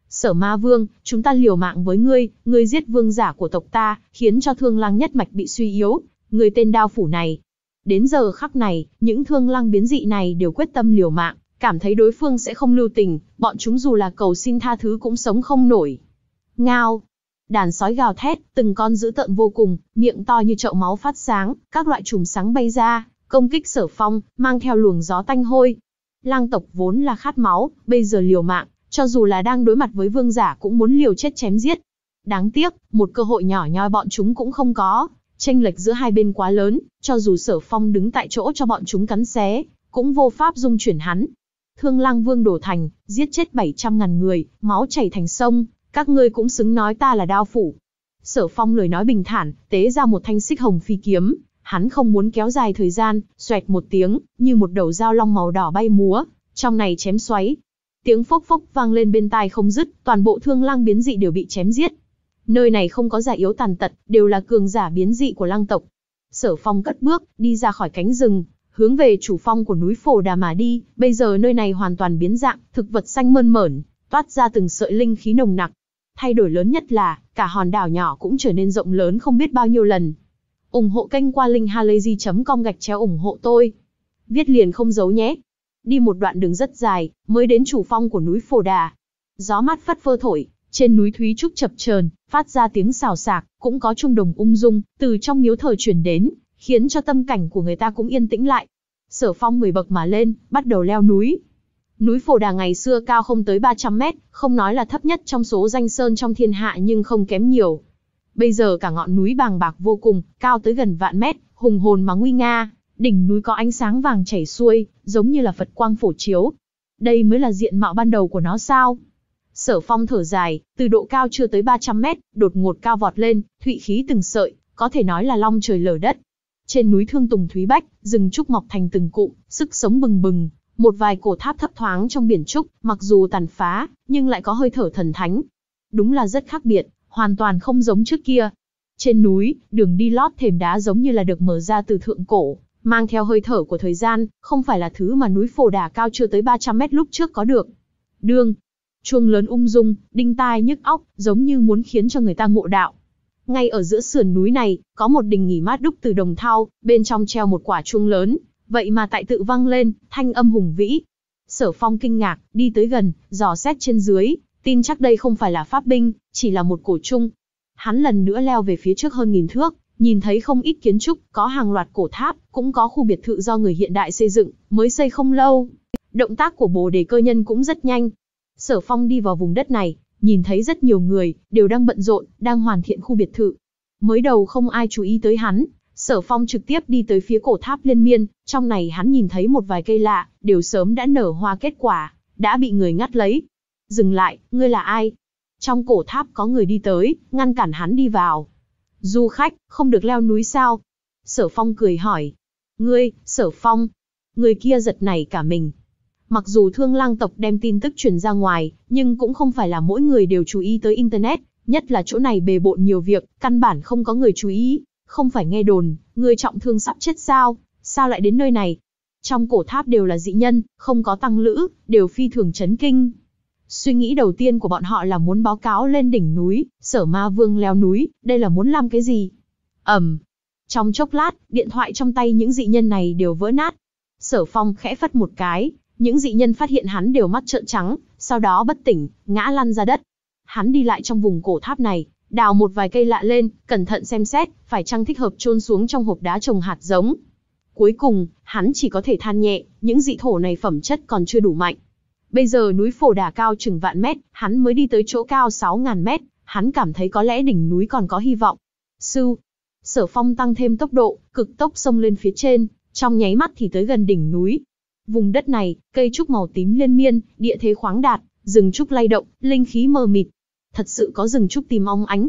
Sở ma vương, chúng ta liều mạng với ngươi, ngươi giết vương giả của tộc ta, khiến cho thương lang nhất mạch bị suy yếu, ngươi tên đao phủ này. Đến giờ khắc này, những thương lang biến dị này đều quyết tâm liều mạng, cảm thấy đối phương sẽ không lưu tình, bọn chúng dù là cầu xin tha thứ cũng sống không nổi. Ngao, đàn sói gào thét, từng con dữ tợn vô cùng, miệng to như chậu máu phát sáng, các loại chùm sáng bay ra, công kích sở phong, mang theo luồng gió tanh hôi. Lang tộc vốn là khát máu, bây giờ liều mạng, cho dù là đang đối mặt với vương giả cũng muốn liều chết chém giết. Đáng tiếc, một cơ hội nhỏ nhoi bọn chúng cũng không có, tranh lệch giữa hai bên quá lớn, cho dù sở phong đứng tại chỗ cho bọn chúng cắn xé, cũng vô pháp dung chuyển hắn. Thương lang vương đổ thành, giết chết 700.000 người, máu chảy thành sông, các ngươi cũng xứng nói ta là đao phủ. Sở phong lời nói bình thản, tế ra một thanh xích hồng phi kiếm, hắn không muốn kéo dài thời gian, xoẹt một tiếng, như một đầu dao long màu đỏ bay múa, trong này chém xoáy, tiếng phốc phốc vang lên bên tai không dứt, toàn bộ thương lang biến dị đều bị chém giết. Nơi này không có giả yếu tàn tật, đều là cường giả biến dị của lang tộc. Sở Phong cất bước, đi ra khỏi cánh rừng, hướng về chủ phong của núi Phổ Đà mà đi, bây giờ nơi này hoàn toàn biến dạng, thực vật xanh mơn mởn, toát ra từng sợi linh khí nồng nặc. Thay đổi lớn nhất là, cả hòn đảo nhỏ cũng trở nên rộng lớn không biết bao nhiêu lần. ủng hộ kênh qua linkhalazy.com gạch chéo ủng hộ tôi. Viết liền không giấu nhé đi một đoạn đường rất dài, mới đến chủ phong của núi Phổ Đà. Gió mát phất phơ thổi, trên núi Thúy Trúc chập chờn, phát ra tiếng xào xạc, cũng có trung đồng ung dung, từ trong miếu thờ truyền đến, khiến cho tâm cảnh của người ta cũng yên tĩnh lại. Sở phong mười bậc mà lên, bắt đầu leo núi. Núi Phổ Đà ngày xưa cao không tới 300 mét, không nói là thấp nhất trong số danh sơn trong thiên hạ nhưng không kém nhiều. Bây giờ cả ngọn núi bàng bạc vô cùng, cao tới gần vạn mét, hùng hồn mà nguy nga, Đỉnh núi có ánh sáng vàng chảy xuôi, giống như là Phật quang phổ chiếu. Đây mới là diện mạo ban đầu của nó sao? Sở phong thở dài, từ độ cao chưa tới 300 mét, đột ngột cao vọt lên, thụy khí từng sợi, có thể nói là long trời lở đất. Trên núi Thương Tùng Thúy Bách, rừng trúc mọc thành từng cụm, sức sống bừng bừng, một vài cổ tháp thấp thoáng trong biển trúc, mặc dù tàn phá, nhưng lại có hơi thở thần thánh. Đúng là rất khác biệt, hoàn toàn không giống trước kia. Trên núi, đường đi lót thềm đá giống như là được mở ra từ thượng cổ, mang theo hơi thở của thời gian, không phải là thứ mà núi phổ đà cao chưa tới 300 mét lúc trước có được. Đương, chuông lớn ung dung, đinh tai nhức óc, giống như muốn khiến cho người ta ngộ đạo. Ngay ở giữa sườn núi này, có một đình nghỉ mát đúc từ đồng thau, bên trong treo một quả chuông lớn, vậy mà tại tự vang lên, thanh âm hùng vĩ. Sở phong kinh ngạc, đi tới gần, dò xét trên dưới, tin chắc đây không phải là pháp binh, chỉ là một cổ trung. Hắn lần nữa leo về phía trước hơn nghìn thước, nhìn thấy không ít kiến trúc, có hàng loạt cổ tháp, cũng có khu biệt thự do người hiện đại xây dựng, mới xây không lâu. Động tác của bồ đề cơ nhân cũng rất nhanh. Sở Phong đi vào vùng đất này, nhìn thấy rất nhiều người, đều đang bận rộn, đang hoàn thiện khu biệt thự. Mới đầu không ai chú ý tới hắn, Sở Phong trực tiếp đi tới phía cổ tháp liên miên, trong này hắn nhìn thấy một vài cây lạ, đều sớm đã nở hoa kết quả, đã bị người ngắt lấy. Dừng lại, ngươi là ai? Trong cổ tháp có người đi tới, ngăn cản hắn đi vào, Du khách, không được leo núi sao? Sở phong cười hỏi. Ngươi, sở phong. Người kia giật này cả mình. Mặc dù thương lang tộc đem tin tức truyền ra ngoài, nhưng cũng không phải là mỗi người đều chú ý tới Internet, nhất là chỗ này bề bộn nhiều việc, căn bản không có người chú ý. Không phải nghe đồn, người trọng thương sắp chết sao, sao lại đến nơi này? Trong cổ tháp đều là dị nhân, không có tăng lữ, đều phi thường chấn kinh. Suy nghĩ đầu tiên của bọn họ là muốn báo cáo lên đỉnh núi, sở ma vương leo núi, đây là muốn làm cái gì? Ẩm. Trong chốc lát, điện thoại trong tay những dị nhân này đều vỡ nát. Sở phong khẽ phất một cái, những dị nhân phát hiện hắn đều mắt trợn trắng, sau đó bất tỉnh, ngã lăn ra đất. Hắn đi lại trong vùng cổ tháp này, đào một vài cây lạ lên, cẩn thận xem xét, phải chăng thích hợp chôn xuống trong hộp đá trồng hạt giống. Cuối cùng, hắn chỉ có thể than nhẹ, những dị thổ này phẩm chất còn chưa đủ mạnh, Bây giờ núi phổ đà cao chừng vạn mét, hắn mới đi tới chỗ cao 6.000 mét, hắn cảm thấy có lẽ đỉnh núi còn có hy vọng. Sư, sở phong tăng thêm tốc độ, cực tốc xông lên phía trên, trong nháy mắt thì tới gần đỉnh núi. Vùng đất này, cây trúc màu tím liên miên, địa thế khoáng đạt, rừng trúc lay động, linh khí mờ mịt. Thật sự có rừng trúc tìm ong ánh.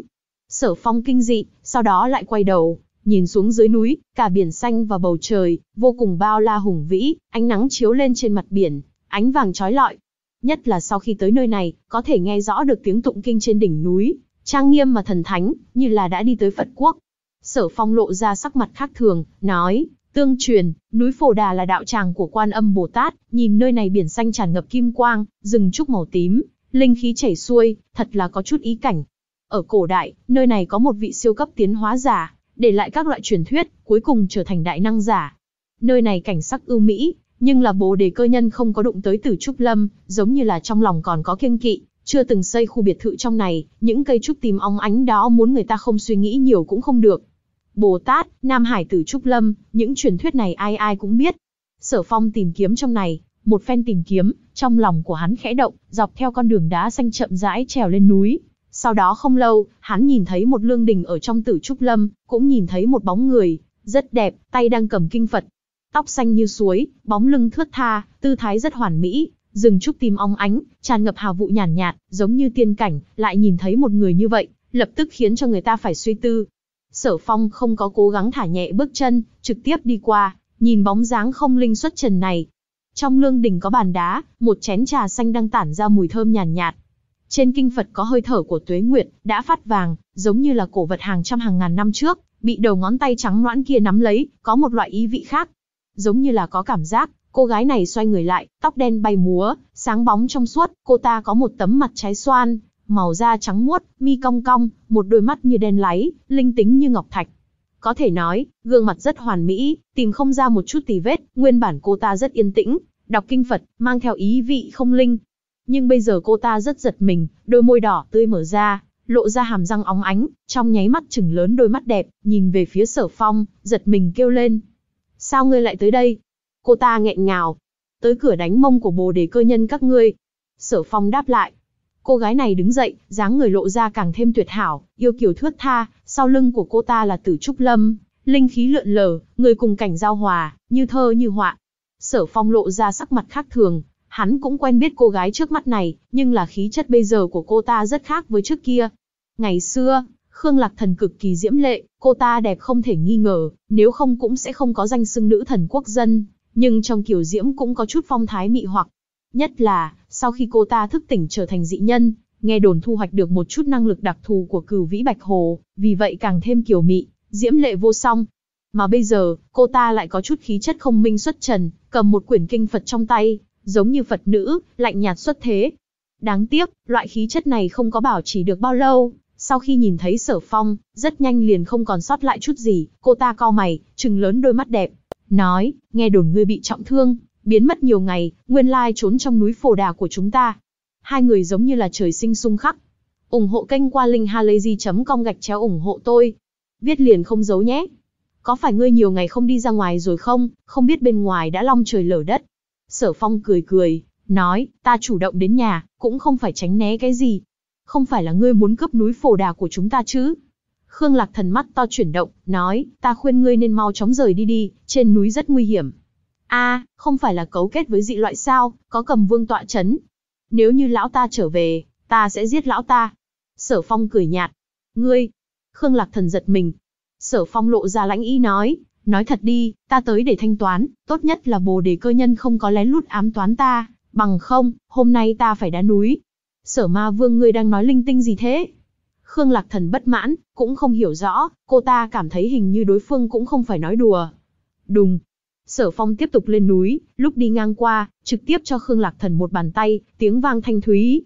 Sở phong kinh dị, sau đó lại quay đầu, nhìn xuống dưới núi, cả biển xanh và bầu trời, vô cùng bao la hùng vĩ, ánh nắng chiếu lên trên mặt biển, ánh vàng trói lọi. Nhất là sau khi tới nơi này, có thể nghe rõ được tiếng tụng kinh trên đỉnh núi, trang nghiêm mà thần thánh, như là đã đi tới Phật quốc. Sở Phong lộ ra sắc mặt khác thường, nói, tương truyền, núi Phổ Đà là đạo tràng của quan âm Bồ Tát, nhìn nơi này biển xanh tràn ngập kim quang, rừng trúc màu tím, linh khí chảy xuôi, thật là có chút ý cảnh. Ở cổ đại, nơi này có một vị siêu cấp tiến hóa giả, để lại các loại truyền thuyết, cuối cùng trở thành đại năng giả. Nơi này cảnh sắc ưu mỹ, nhưng là bồ đề cơ nhân không có đụng tới tử trúc lâm, giống như là trong lòng còn có kiêng kỵ, chưa từng xây khu biệt thự trong này, những cây trúc tìm ong ánh đó muốn người ta không suy nghĩ nhiều cũng không được. Bồ Tát, Nam Hải tử Trúc Lâm, những truyền thuyết này ai ai cũng biết. Sở Phong tìm kiếm trong này, một phen tìm kiếm, trong lòng của hắn khẽ động, dọc theo con đường đá xanh chậm rãi trèo lên núi. Sau đó không lâu, hắn nhìn thấy một lương đình ở trong tử Trúc Lâm, cũng nhìn thấy một bóng người, rất đẹp, tay đang cầm kinh Phật, tóc xanh như suối, bóng lưng thướt tha, tư thái rất hoàn mỹ, rừng trúc tìm ong ánh, tràn ngập hào vụ nhàn nhạt, nhạt, giống như tiên cảnh, lại nhìn thấy một người như vậy, lập tức khiến cho người ta phải suy tư. Sở Phong không có cố gắng thả nhẹ bước chân, trực tiếp đi qua, nhìn bóng dáng không linh xuất trần này. Trong lương đình có bàn đá, một chén trà xanh đang tản ra mùi thơm nhàn nhạt, nhạt. Trên kinh Phật có hơi thở của tuế nguyệt, đã phát vàng, giống như là cổ vật hàng trăm hàng ngàn năm trước, bị đầu ngón tay trắng loãng kia nắm lấy, có một loại ý vị khác, giống như là có cảm giác, cô gái này xoay người lại, tóc đen bay múa, sáng bóng trong suốt, cô ta có một tấm mặt trái xoan, màu da trắng muốt, mi cong cong, một đôi mắt như đen láy, linh tính như ngọc thạch. Có thể nói, gương mặt rất hoàn mỹ, tìm không ra một chút tì vết, nguyên bản cô ta rất yên tĩnh, đọc kinh Phật, mang theo ý vị không linh. Nhưng bây giờ cô ta rất giật mình, đôi môi đỏ tươi mở ra, lộ ra hàm răng óng ánh, trong nháy mắt chừng lớn đôi mắt đẹp, nhìn về phía sở phong, giật mình kêu lên, sao ngươi lại tới đây? Cô ta nghẹn ngào. Tới cửa đánh mông của bồ đề cơ nhân các ngươi. Sở phong đáp lại. Cô gái này đứng dậy, dáng người lộ ra càng thêm tuyệt hảo, yêu kiều thướt tha, sau lưng của cô ta là tử trúc lâm, linh khí lượn lờ, người cùng cảnh giao hòa, như thơ như họa. Sở phong lộ ra sắc mặt khác thường, hắn cũng quen biết cô gái trước mắt này, nhưng là khí chất bây giờ của cô ta rất khác với trước kia. Ngày xưa, Khương Lạc Thần cực kỳ diễm lệ, Cô ta đẹp không thể nghi ngờ, nếu không cũng sẽ không có danh xưng nữ thần quốc dân, nhưng trong kiểu diễm cũng có chút phong thái mị hoặc. Nhất là, sau khi cô ta thức tỉnh trở thành dị nhân, nghe đồn thu hoạch được một chút năng lực đặc thù của cửu vĩ Bạch Hồ, vì vậy càng thêm kiểu mị, diễm lệ vô song. Mà bây giờ, cô ta lại có chút khí chất không minh xuất trần, cầm một quyển kinh Phật trong tay, giống như Phật nữ, lạnh nhạt xuất thế. Đáng tiếc, loại khí chất này không có bảo trì được bao lâu, sau khi nhìn thấy sở phong, rất nhanh liền không còn sót lại chút gì, cô ta co mày, trừng lớn đôi mắt đẹp. Nói, nghe đồn ngươi bị trọng thương, biến mất nhiều ngày, nguyên lai trốn trong núi phổ đà của chúng ta. Hai người giống như là trời sinh sung khắc. ủng hộ kênh qua linkhalazy.com gạch chéo ủng hộ tôi. Viết liền không giấu nhé. Có phải ngươi nhiều ngày không đi ra ngoài rồi không, không biết bên ngoài đã long trời lở đất. Sở phong cười cười, nói, ta chủ động đến nhà, cũng không phải tránh né cái gì, không phải là ngươi muốn cướp núi phổ đà của chúng ta chứ? Khương Lạc Thần mắt to chuyển động, nói, ta khuyên ngươi nên mau chóng rời đi đi, trên núi rất nguy hiểm. A, không phải là cấu kết với dị loại sao, có cầm vương tọa chấn. Nếu như lão ta trở về, ta sẽ giết lão ta. Sở Phong cười nhạt. Ngươi, Khương Lạc Thần giật mình. Sở Phong lộ ra lãnh ý nói, nói thật đi, ta tới để thanh toán, tốt nhất là bồ đề cơ nhân không có lén lút ám toán ta, bằng không, hôm nay ta phải đá núi, sở ma vương ngươi đang nói linh tinh gì thế? Khương Lạc Thần bất mãn, cũng không hiểu rõ, cô ta cảm thấy hình như đối phương cũng không phải nói đùa. Đùng. Sở Phong tiếp tục lên núi, lúc đi ngang qua, trực tiếp cho Khương Lạc Thần một bàn tay, tiếng vang thanh thúy.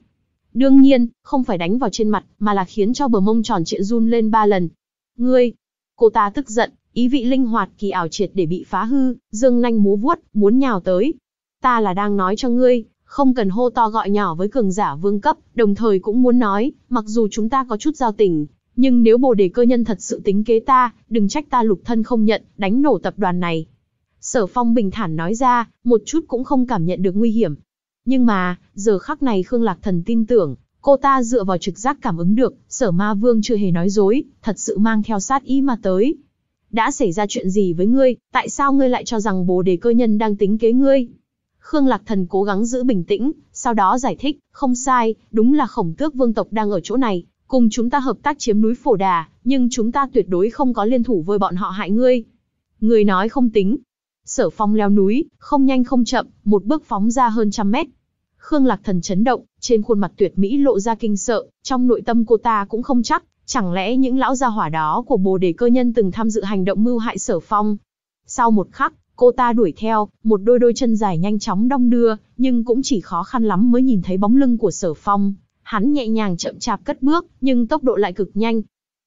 Đương nhiên, không phải đánh vào trên mặt, mà là khiến cho bờ mông tròn trịa run lên ba lần. Ngươi! Cô ta tức giận, ý vị linh hoạt kỳ ảo triệt để bị phá hư, dương nanh múa vuốt, muốn nhào tới. Ta là đang nói cho ngươi, không cần hô to gọi nhỏ với cường giả vương cấp, đồng thời cũng muốn nói, mặc dù chúng ta có chút giao tình, nhưng nếu bồ đề cơ nhân thật sự tính kế ta, đừng trách ta lục thân không nhận, đánh nổ tập đoàn này. Sở phong bình thản nói ra, một chút cũng không cảm nhận được nguy hiểm. Nhưng mà, giờ khắc này Khương Lạc Thần tin tưởng, cô ta dựa vào trực giác cảm ứng được, sở ma vương chưa hề nói dối, thật sự mang theo sát ý mà tới. Đã xảy ra chuyện gì với ngươi, tại sao ngươi lại cho rằng bồ đề cơ nhân đang tính kế ngươi? Khương Lạc Thần cố gắng giữ bình tĩnh, sau đó giải thích, không sai, đúng là khổng tước vương tộc đang ở chỗ này, cùng chúng ta hợp tác chiếm núi Phổ Đà, nhưng chúng ta tuyệt đối không có liên thủ với bọn họ hại ngươi. Người nói không tính. Sở phong leo núi, không nhanh không chậm, một bước phóng ra hơn trăm mét. Khương Lạc Thần chấn động, trên khuôn mặt tuyệt mỹ lộ ra kinh sợ, trong nội tâm cô ta cũng không chắc, chẳng lẽ những lão gia hỏa đó của bồ đề cơ nhân từng tham dự hành động mưu hại sở phong. Sau một khắc, Cô ta đuổi theo, một đôi đôi chân dài nhanh chóng đong đưa, nhưng cũng chỉ khó khăn lắm mới nhìn thấy bóng lưng của sở phong. Hắn nhẹ nhàng chậm chạp cất bước, nhưng tốc độ lại cực nhanh.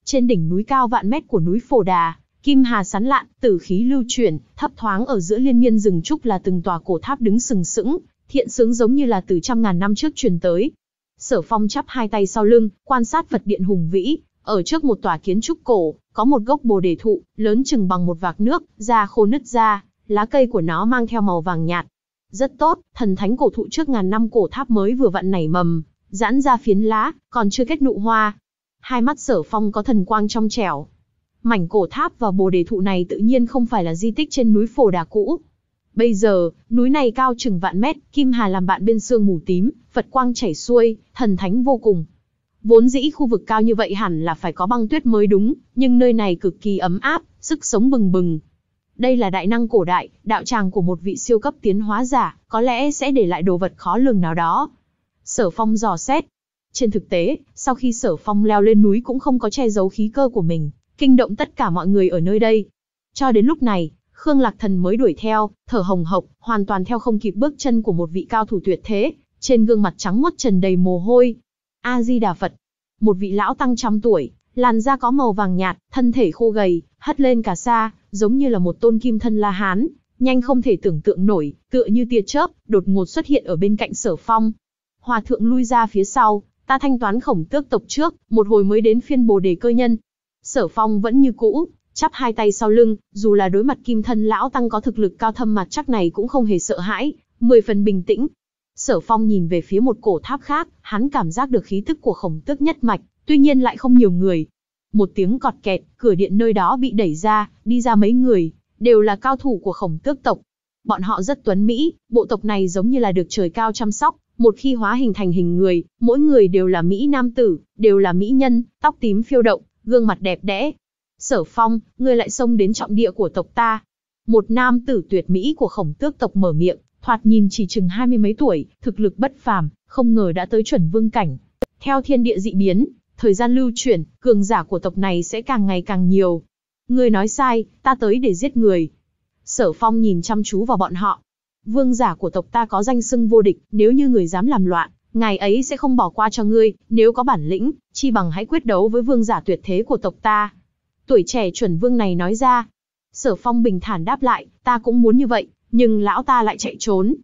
Trên đỉnh núi cao vạn mét của núi Phổ Đà, kim hà sán lạn, tử khí lưu chuyển, thấp thoáng ở giữa liên miên rừng trúc là từng tòa cổ tháp đứng sừng sững, thiện sướng giống như là từ trăm ngàn năm trước truyền tới. Sở phong chắp hai tay sau lưng, quan sát vật điện hùng vĩ, ở trước một tòa kiến trúc cổ, có một gốc bồ đề thụ, lớn chừng bằng một vạc nước, da khô nứt ra, lá cây của nó mang theo màu vàng nhạt. Rất tốt, thần thánh cổ thụ trước ngàn năm cổ tháp mới vừa vặn nảy mầm, giãn ra phiến lá, còn chưa kết nụ hoa. Hai mắt sở phong có thần quang trong trẻo. Mảnh cổ tháp và bồ đề thụ này tự nhiên không phải là di tích trên núi phổ đà cũ. Bây giờ, núi này cao chừng vạn mét, kim hà làm bạn bên sương mù tím, Phật quang chảy xuôi, thần thánh vô cùng. Vốn dĩ khu vực cao như vậy hẳn là phải có băng tuyết mới đúng, nhưng nơi này cực kỳ ấm áp, sức sống bừng bừng, đây là đại năng cổ đại, đạo tràng của một vị siêu cấp tiến hóa giả, có lẽ sẽ để lại đồ vật khó lường nào đó. Sở Phong dò xét. Trên thực tế, sau khi Sở Phong leo lên núi cũng không có che giấu khí cơ của mình, kinh động tất cả mọi người ở nơi đây. Cho đến lúc này, Khương Lạc Thần mới đuổi theo, thở hồng hộc, hoàn toàn theo không kịp bước chân của một vị cao thủ tuyệt thế, trên gương mặt trắng muốt trần đầy mồ hôi. A Di Đà Phật, một vị lão tăng trăm tuổi, làn da có màu vàng nhạt, thân thể khô gầy, hất lên cả xa, giống như là một tôn kim thân La Hán, nhanh không thể tưởng tượng nổi, tựa như tia chớp, đột ngột xuất hiện ở bên cạnh sở phong. Hòa thượng lui ra phía sau, ta thanh toán khổng tước tộc trước, một hồi mới đến phiên bồ đề cơ nhân. Sở phong vẫn như cũ, chắp hai tay sau lưng, dù là đối mặt kim thân lão tăng có thực lực cao thâm mặt chắc này cũng không hề sợ hãi, mười phần bình tĩnh. Sở phong nhìn về phía một cổ tháp khác, hắn cảm giác được khí tức của khổng tước nhất mạch, tuy nhiên lại không nhiều người, một tiếng cọt kẹt, cửa điện nơi đó bị đẩy ra, đi ra mấy người, đều là cao thủ của khổng tước tộc. Bọn họ rất tuấn mỹ, bộ tộc này giống như là được trời cao chăm sóc, một khi hóa hình thành hình người, mỗi người đều là mỹ nam tử, đều là mỹ nhân, tóc tím phiêu động, gương mặt đẹp đẽ. Sở Phong, ngươi lại xông đến trọng địa của tộc ta. Một nam tử tuyệt mỹ của khổng tước tộc mở miệng, thoạt nhìn chỉ chừng hai mươi mấy tuổi, thực lực bất phàm, không ngờ đã tới chuẩn vương cảnh. Theo thiên địa dị biến, thời gian lưu chuyển, cường giả của tộc này sẽ càng ngày càng nhiều. Ngươi nói sai, ta tới để giết người. Sở phong nhìn chăm chú vào bọn họ. Vương giả của tộc ta có danh xưng vô địch, nếu như người dám làm loạn, ngài ấy sẽ không bỏ qua cho ngươi, nếu có bản lĩnh, chi bằng hãy quyết đấu với vương giả tuyệt thế của tộc ta. Tuổi trẻ chuẩn vương này nói ra. Sở phong bình thản đáp lại, ta cũng muốn như vậy, nhưng lão ta lại chạy trốn.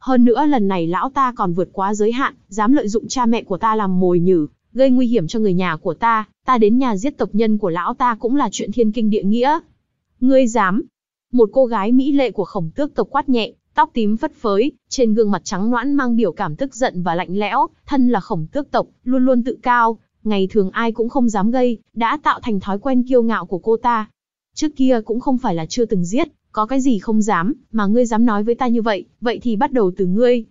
Hơn nữa lần này lão ta còn vượt quá giới hạn, dám lợi dụng cha mẹ của ta làm mồi nhử, gây nguy hiểm cho người nhà của ta, ta đến nhà giết tộc nhân của lão ta cũng là chuyện thiên kinh địa nghĩa. Ngươi dám? Một cô gái mỹ lệ của khổng tước tộc quát nhẹ, tóc tím phất phới, trên gương mặt trắng noãn mang biểu cảm tức giận và lạnh lẽo, thân là khổng tước tộc, luôn luôn tự cao, ngày thường ai cũng không dám gây, đã tạo thành thói quen kiêu ngạo của cô ta. Trước kia cũng không phải là chưa từng giết, có cái gì không dám, mà ngươi dám nói với ta như vậy, vậy thì bắt đầu từ ngươi.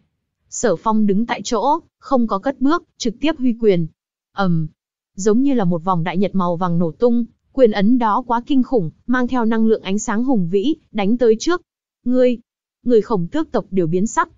Sở Phong đứng tại chỗ, không có cất bước, trực tiếp huy quyền, ầm, um, giống như là một vòng đại nhật màu vàng nổ tung, quyền ấn đó quá kinh khủng, mang theo năng lượng ánh sáng hùng vĩ, đánh tới trước. Ngươi, người khổng tước tộc đều biến sắc.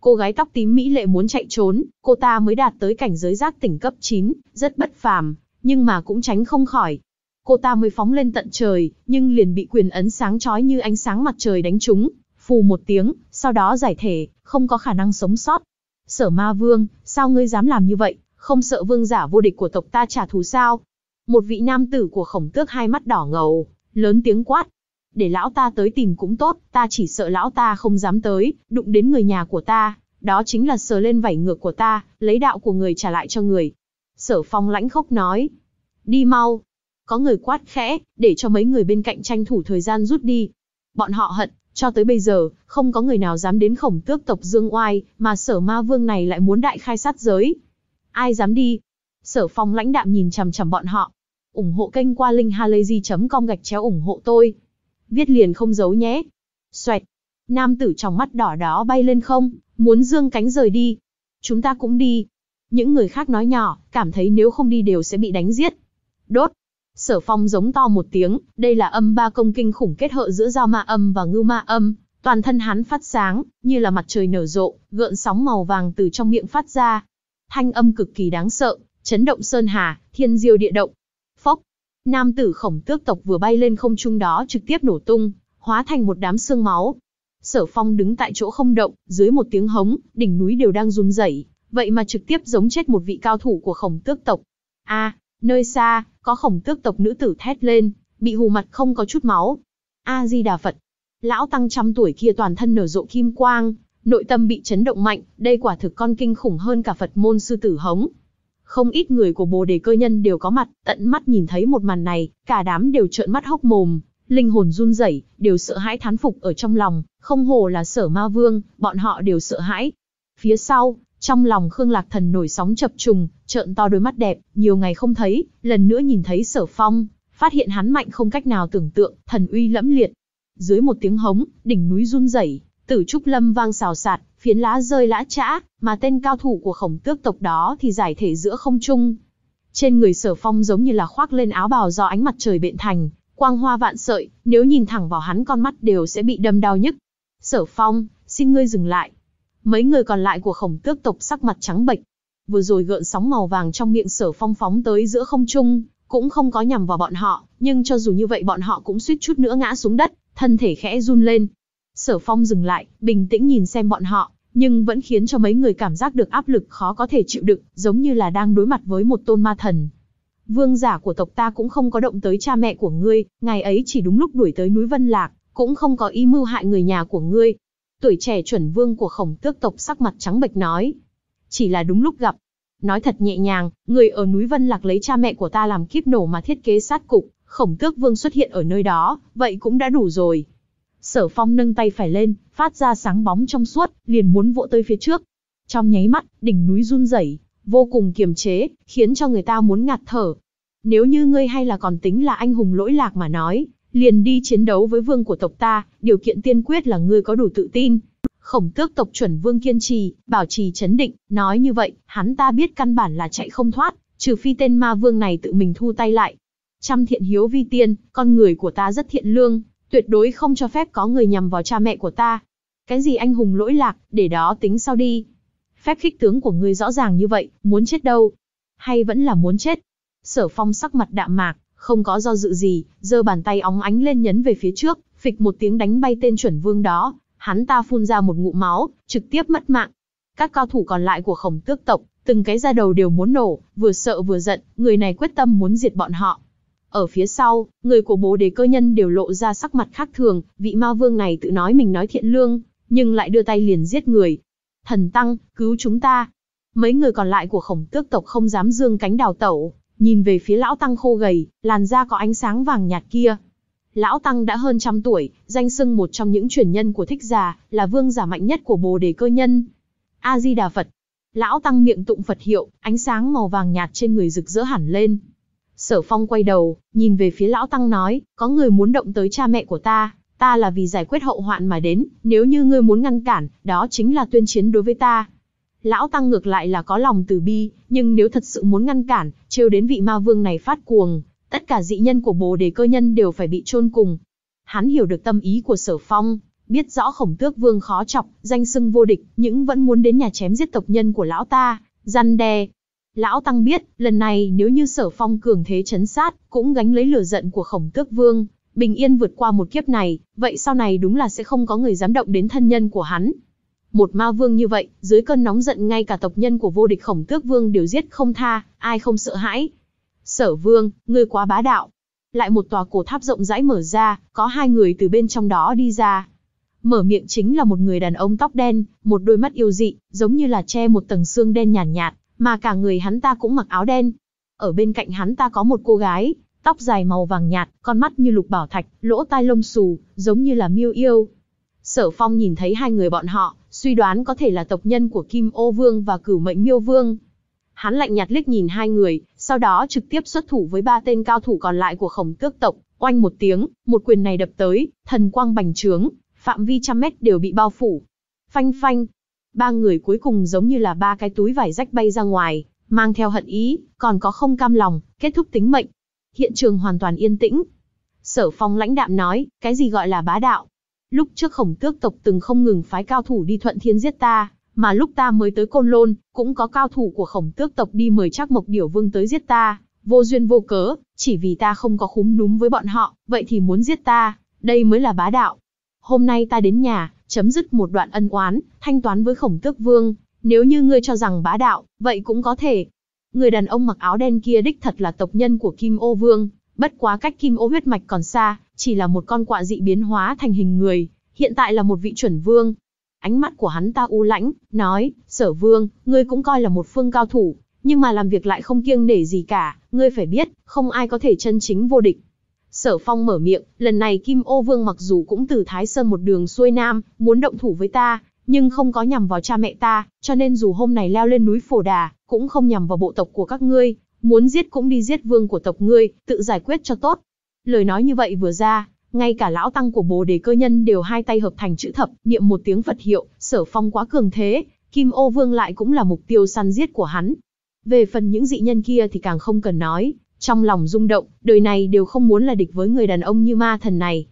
Cô gái tóc tím mỹ lệ muốn chạy trốn, cô ta mới đạt tới cảnh giới giác tỉnh cấp 9, rất bất phàm, nhưng mà cũng tránh không khỏi. Cô ta mới phóng lên tận trời, nhưng liền bị quyền ấn sáng chói như ánh sáng mặt trời đánh trúng, phù một tiếng, sau đó giải thể, không có khả năng sống sót. Sở ma vương, sao ngươi dám làm như vậy, không sợ vương giả vô địch của tộc ta trả thù sao? Một vị nam tử của khổng tước hai mắt đỏ ngầu, lớn tiếng quát. Để lão ta tới tìm cũng tốt, ta chỉ sợ lão ta không dám tới, đụng đến người nhà của ta, đó chính là sờ lên vảy ngược của ta, lấy đạo của người trả lại cho người. Sở phong lãnh khốc nói. Đi mau. Có người quát khẽ, để cho mấy người bên cạnh tranh thủ thời gian rút đi. Bọn họ hận, cho tới bây giờ, không có người nào dám đến khổng tước tộc Dương Oai, mà sở ma vương này lại muốn đại khai sát giới, Ai dám đi? Sở phong lãnh đạm nhìn chằm chằm bọn họ. ủng hộ kênh qua linkhalazy.com gạch chéo ủng hộ tôi. Viết liền không giấu nhé. Xoẹt. Nam tử trong mắt đỏ đó bay lên không, muốn dương cánh rời đi. Chúng ta cũng đi. Những người khác nói nhỏ, cảm thấy nếu không đi đều sẽ bị đánh giết. Đốt. Sở phong giống to một tiếng, đây là âm ba công kinh khủng kết hợp giữa dao ma âm và ngưu ma âm. Toàn thân hắn phát sáng, như là mặt trời nở rộ, gợn sóng màu vàng từ trong miệng phát ra, thanh âm cực kỳ đáng sợ, chấn động sơn hà, thiên diêu địa động. Phốc, nam tử khổng tước tộc vừa bay lên không trung đó trực tiếp nổ tung, hóa thành một đám xương máu. Sở Phong đứng tại chỗ không động, dưới một tiếng hống, đỉnh núi đều đang run rẩy, vậy mà trực tiếp giống chết một vị cao thủ của khổng tước tộc. A, à, nơi xa, có khổng tước tộc nữ tử thét lên, bị hù mặt không có chút máu. A Di Đà Phật. Lão tăng trăm tuổi kia toàn thân nở rộ kim quang, nội tâm bị chấn động mạnh, đây quả thực con kinh khủng hơn cả Phật môn sư tử hống. Không ít người của bồ đề cơ nhân đều có mặt, tận mắt nhìn thấy một màn này, cả đám đều trợn mắt hốc mồm, linh hồn run rẩy, đều sợ hãi thán phục ở trong lòng, không hồ là sở ma vương, bọn họ đều sợ hãi. Phía sau, trong lòng Khương Lạc Thần nổi sóng chập trùng, trợn to đôi mắt đẹp, nhiều ngày không thấy, lần nữa nhìn thấy sở phong, phát hiện hắn mạnh không cách nào tưởng tượng, thần uy lẫm liệt. Dưới một tiếng hống, đỉnh núi run rẩy, Tử trúc lâm vang xào sạt, phiến lá rơi lã chã, mà tên cao thủ của khổng tước tộc đó thì giải thể giữa không trung. Trên người sở phong giống như là khoác lên áo bào do ánh mặt trời bện thành, quang hoa vạn sợi, nếu nhìn thẳng vào hắn con mắt đều sẽ bị đâm đau nhức. Sở phong, xin ngươi dừng lại. Mấy người còn lại của khổng tước tộc sắc mặt trắng bệch. Vừa rồi gợn sóng màu vàng trong miệng sở phong phóng tới giữa không trung, cũng không có nhằm vào bọn họ, nhưng cho dù như vậy bọn họ cũng suýt chút nữa ngã xuống đất, thân thể khẽ run lên, Sở Phong dừng lại, bình tĩnh nhìn xem bọn họ, nhưng vẫn khiến cho mấy người cảm giác được áp lực khó có thể chịu đựng, giống như là đang đối mặt với một tôn ma thần. Vương giả của tộc ta cũng không có động tới cha mẹ của ngươi, ngày ấy chỉ đúng lúc đuổi tới núi Vân Lạc, cũng không có ý mưu hại người nhà của ngươi. Tuổi trẻ chuẩn vương của khổng tước tộc sắc mặt trắng bệch nói. Chỉ là đúng lúc gặp. Nói thật nhẹ nhàng, người ở núi Vân Lạc lấy cha mẹ của ta làm kiếp nổ mà thiết kế sát cục, khổng tước vương xuất hiện ở nơi đó, vậy cũng đã đủ rồi. Sở Phong nâng tay phải lên, phát ra sáng bóng trong suốt, liền muốn vỗ tới phía trước. Trong nháy mắt, đỉnh núi run rẩy, vô cùng kiềm chế, khiến cho người ta muốn ngạt thở. Nếu như ngươi hay là còn tính là anh hùng lỗi lạc mà nói, liền đi chiến đấu với vương của tộc ta, điều kiện tiên quyết là ngươi có đủ tự tin. Khổng tước tộc chuẩn vương kiên trì, bảo trì chấn định, nói như vậy, hắn ta biết căn bản là chạy không thoát, trừ phi tên ma vương này tự mình thu tay lại. Trăm thiện hiếu vi tiên, con người của ta rất thiện lương, tuyệt đối không cho phép có người nhằm vào cha mẹ của ta. Cái gì anh hùng lỗi lạc, để đó tính sau đi. Phép khích tướng của ngươi rõ ràng như vậy, muốn chết đâu? Hay vẫn là muốn chết? Sở phong sắc mặt đạm mạc, không có do dự gì, giơ bàn tay óng ánh lên nhấn về phía trước, phịch một tiếng đánh bay tên chuẩn vương đó, hắn ta phun ra một ngụm máu, trực tiếp mất mạng. Các cao thủ còn lại của khổng tước tộc, từng cái ra đầu đều muốn nổ, vừa sợ vừa giận, người này quyết tâm muốn diệt bọn họ. Ở phía sau, người của bố đế cơ nhân đều lộ ra sắc mặt khác thường, vị ma vương này tự nói mình nói thiện lương, nhưng lại đưa tay liền giết người. Thần Tăng, cứu chúng ta. Mấy người còn lại của khổng tước tộc không dám dương cánh đào tẩu, nhìn về phía lão Tăng khô gầy, làn da có ánh sáng vàng nhạt kia. Lão Tăng đã hơn trăm tuổi, danh sưng một trong những truyền nhân của thích già, là vương giả mạnh nhất của bồ đề cơ nhân. A-di-đà Phật. Lão Tăng miệng tụng Phật hiệu, ánh sáng màu vàng nhạt trên người rực rỡ hẳn lên, Sở Phong quay đầu, nhìn về phía lão tăng nói, có người muốn động tới cha mẹ của ta, ta là vì giải quyết hậu hoạn mà đến, nếu như ngươi muốn ngăn cản, đó chính là tuyên chiến đối với ta. Lão tăng ngược lại là có lòng từ bi, nhưng nếu thật sự muốn ngăn cản, trêu đến vị ma vương này phát cuồng, tất cả dị nhân của bồ đề cơ nhân đều phải bị chôn cùng. Hắn hiểu được tâm ý của Sở Phong, biết rõ khổng tước vương khó chọc, danh xưng vô địch, nhưng vẫn muốn đến nhà chém giết tộc nhân của lão ta, răn đe, Lão Tăng biết, lần này nếu như sở phong cường thế chấn sát, cũng gánh lấy lửa giận của khổng tước vương, bình yên vượt qua một kiếp này, vậy sau này đúng là sẽ không có người dám động đến thân nhân của hắn. Một ma vương như vậy, dưới cơn nóng giận ngay cả tộc nhân của vô địch khổng tước vương đều giết không tha, ai không sợ hãi. Sở vương, ngươi quá bá đạo. Lại một tòa cổ tháp rộng rãi mở ra, có hai người từ bên trong đó đi ra. Mở miệng chính là một người đàn ông tóc đen, một đôi mắt yêu dị, giống như là che một tầng xương đen nhàn nhạt, nhạt mà cả người hắn ta cũng mặc áo đen. Ở bên cạnh hắn ta có một cô gái, tóc dài màu vàng nhạt, con mắt như lục bảo thạch, lỗ tai lông xù, giống như là miêu yêu. Sở Phong nhìn thấy hai người bọn họ, suy đoán có thể là tộc nhân của Kim Ô Vương và Cửu Mệnh Miêu Vương. Hắn lạnh nhạt liếc nhìn hai người, sau đó trực tiếp xuất thủ với ba tên cao thủ còn lại của khổng tước tộc, oanh một tiếng, một quyền này đập tới, thần quang bành trướng, phạm vi trăm mét đều bị bao phủ. Phanh phanh, ba người cuối cùng giống như là ba cái túi vải rách bay ra ngoài, mang theo hận ý, còn có không cam lòng, kết thúc tính mệnh. Hiện trường hoàn toàn yên tĩnh. Sở phong lãnh đạm nói, cái gì gọi là bá đạo? Lúc trước khổng tước tộc từng không ngừng phái cao thủ đi thuận thiên giết ta, mà lúc ta mới tới Côn Lôn, cũng có cao thủ của khổng tước tộc đi mời chắc mộc điểu vương tới giết ta, vô duyên vô cớ, chỉ vì ta không có khúm núm với bọn họ, vậy thì muốn giết ta, đây mới là bá đạo. Hôm nay ta đến nhà, chấm dứt một đoạn ân oán, thanh toán với khổng tước vương, nếu như ngươi cho rằng bá đạo, vậy cũng có thể. Người đàn ông mặc áo đen kia đích thật là tộc nhân của Kim Ô Vương, bất quá cách Kim Ô huyết mạch còn xa, chỉ là một con quạ dị biến hóa thành hình người, hiện tại là một vị chuẩn vương. Ánh mắt của hắn ta u lãnh, nói, sở vương, ngươi cũng coi là một phương cao thủ, nhưng mà làm việc lại không kiêng nể gì cả, ngươi phải biết, không ai có thể chân chính vô địch. Sở Phong mở miệng, lần này Kim Ô Vương mặc dù cũng từ Thái Sơn một đường xuôi nam, muốn động thủ với ta, nhưng không có nhằm vào cha mẹ ta, cho nên dù hôm này leo lên núi Phổ Đà, cũng không nhằm vào bộ tộc của các ngươi, muốn giết cũng đi giết vương của tộc ngươi, tự giải quyết cho tốt. Lời nói như vậy vừa ra, ngay cả lão tăng của Bồ Đề Cơ Nhân đều hai tay hợp thành chữ thập, niệm một tiếng Phật hiệu, Sở Phong quá cường thế, Kim Ô Vương lại cũng là mục tiêu săn giết của hắn. Về phần những dị nhân kia thì càng không cần nói, trong lòng rung động, đời này đều không muốn là địch với người đàn ông như ma thần này.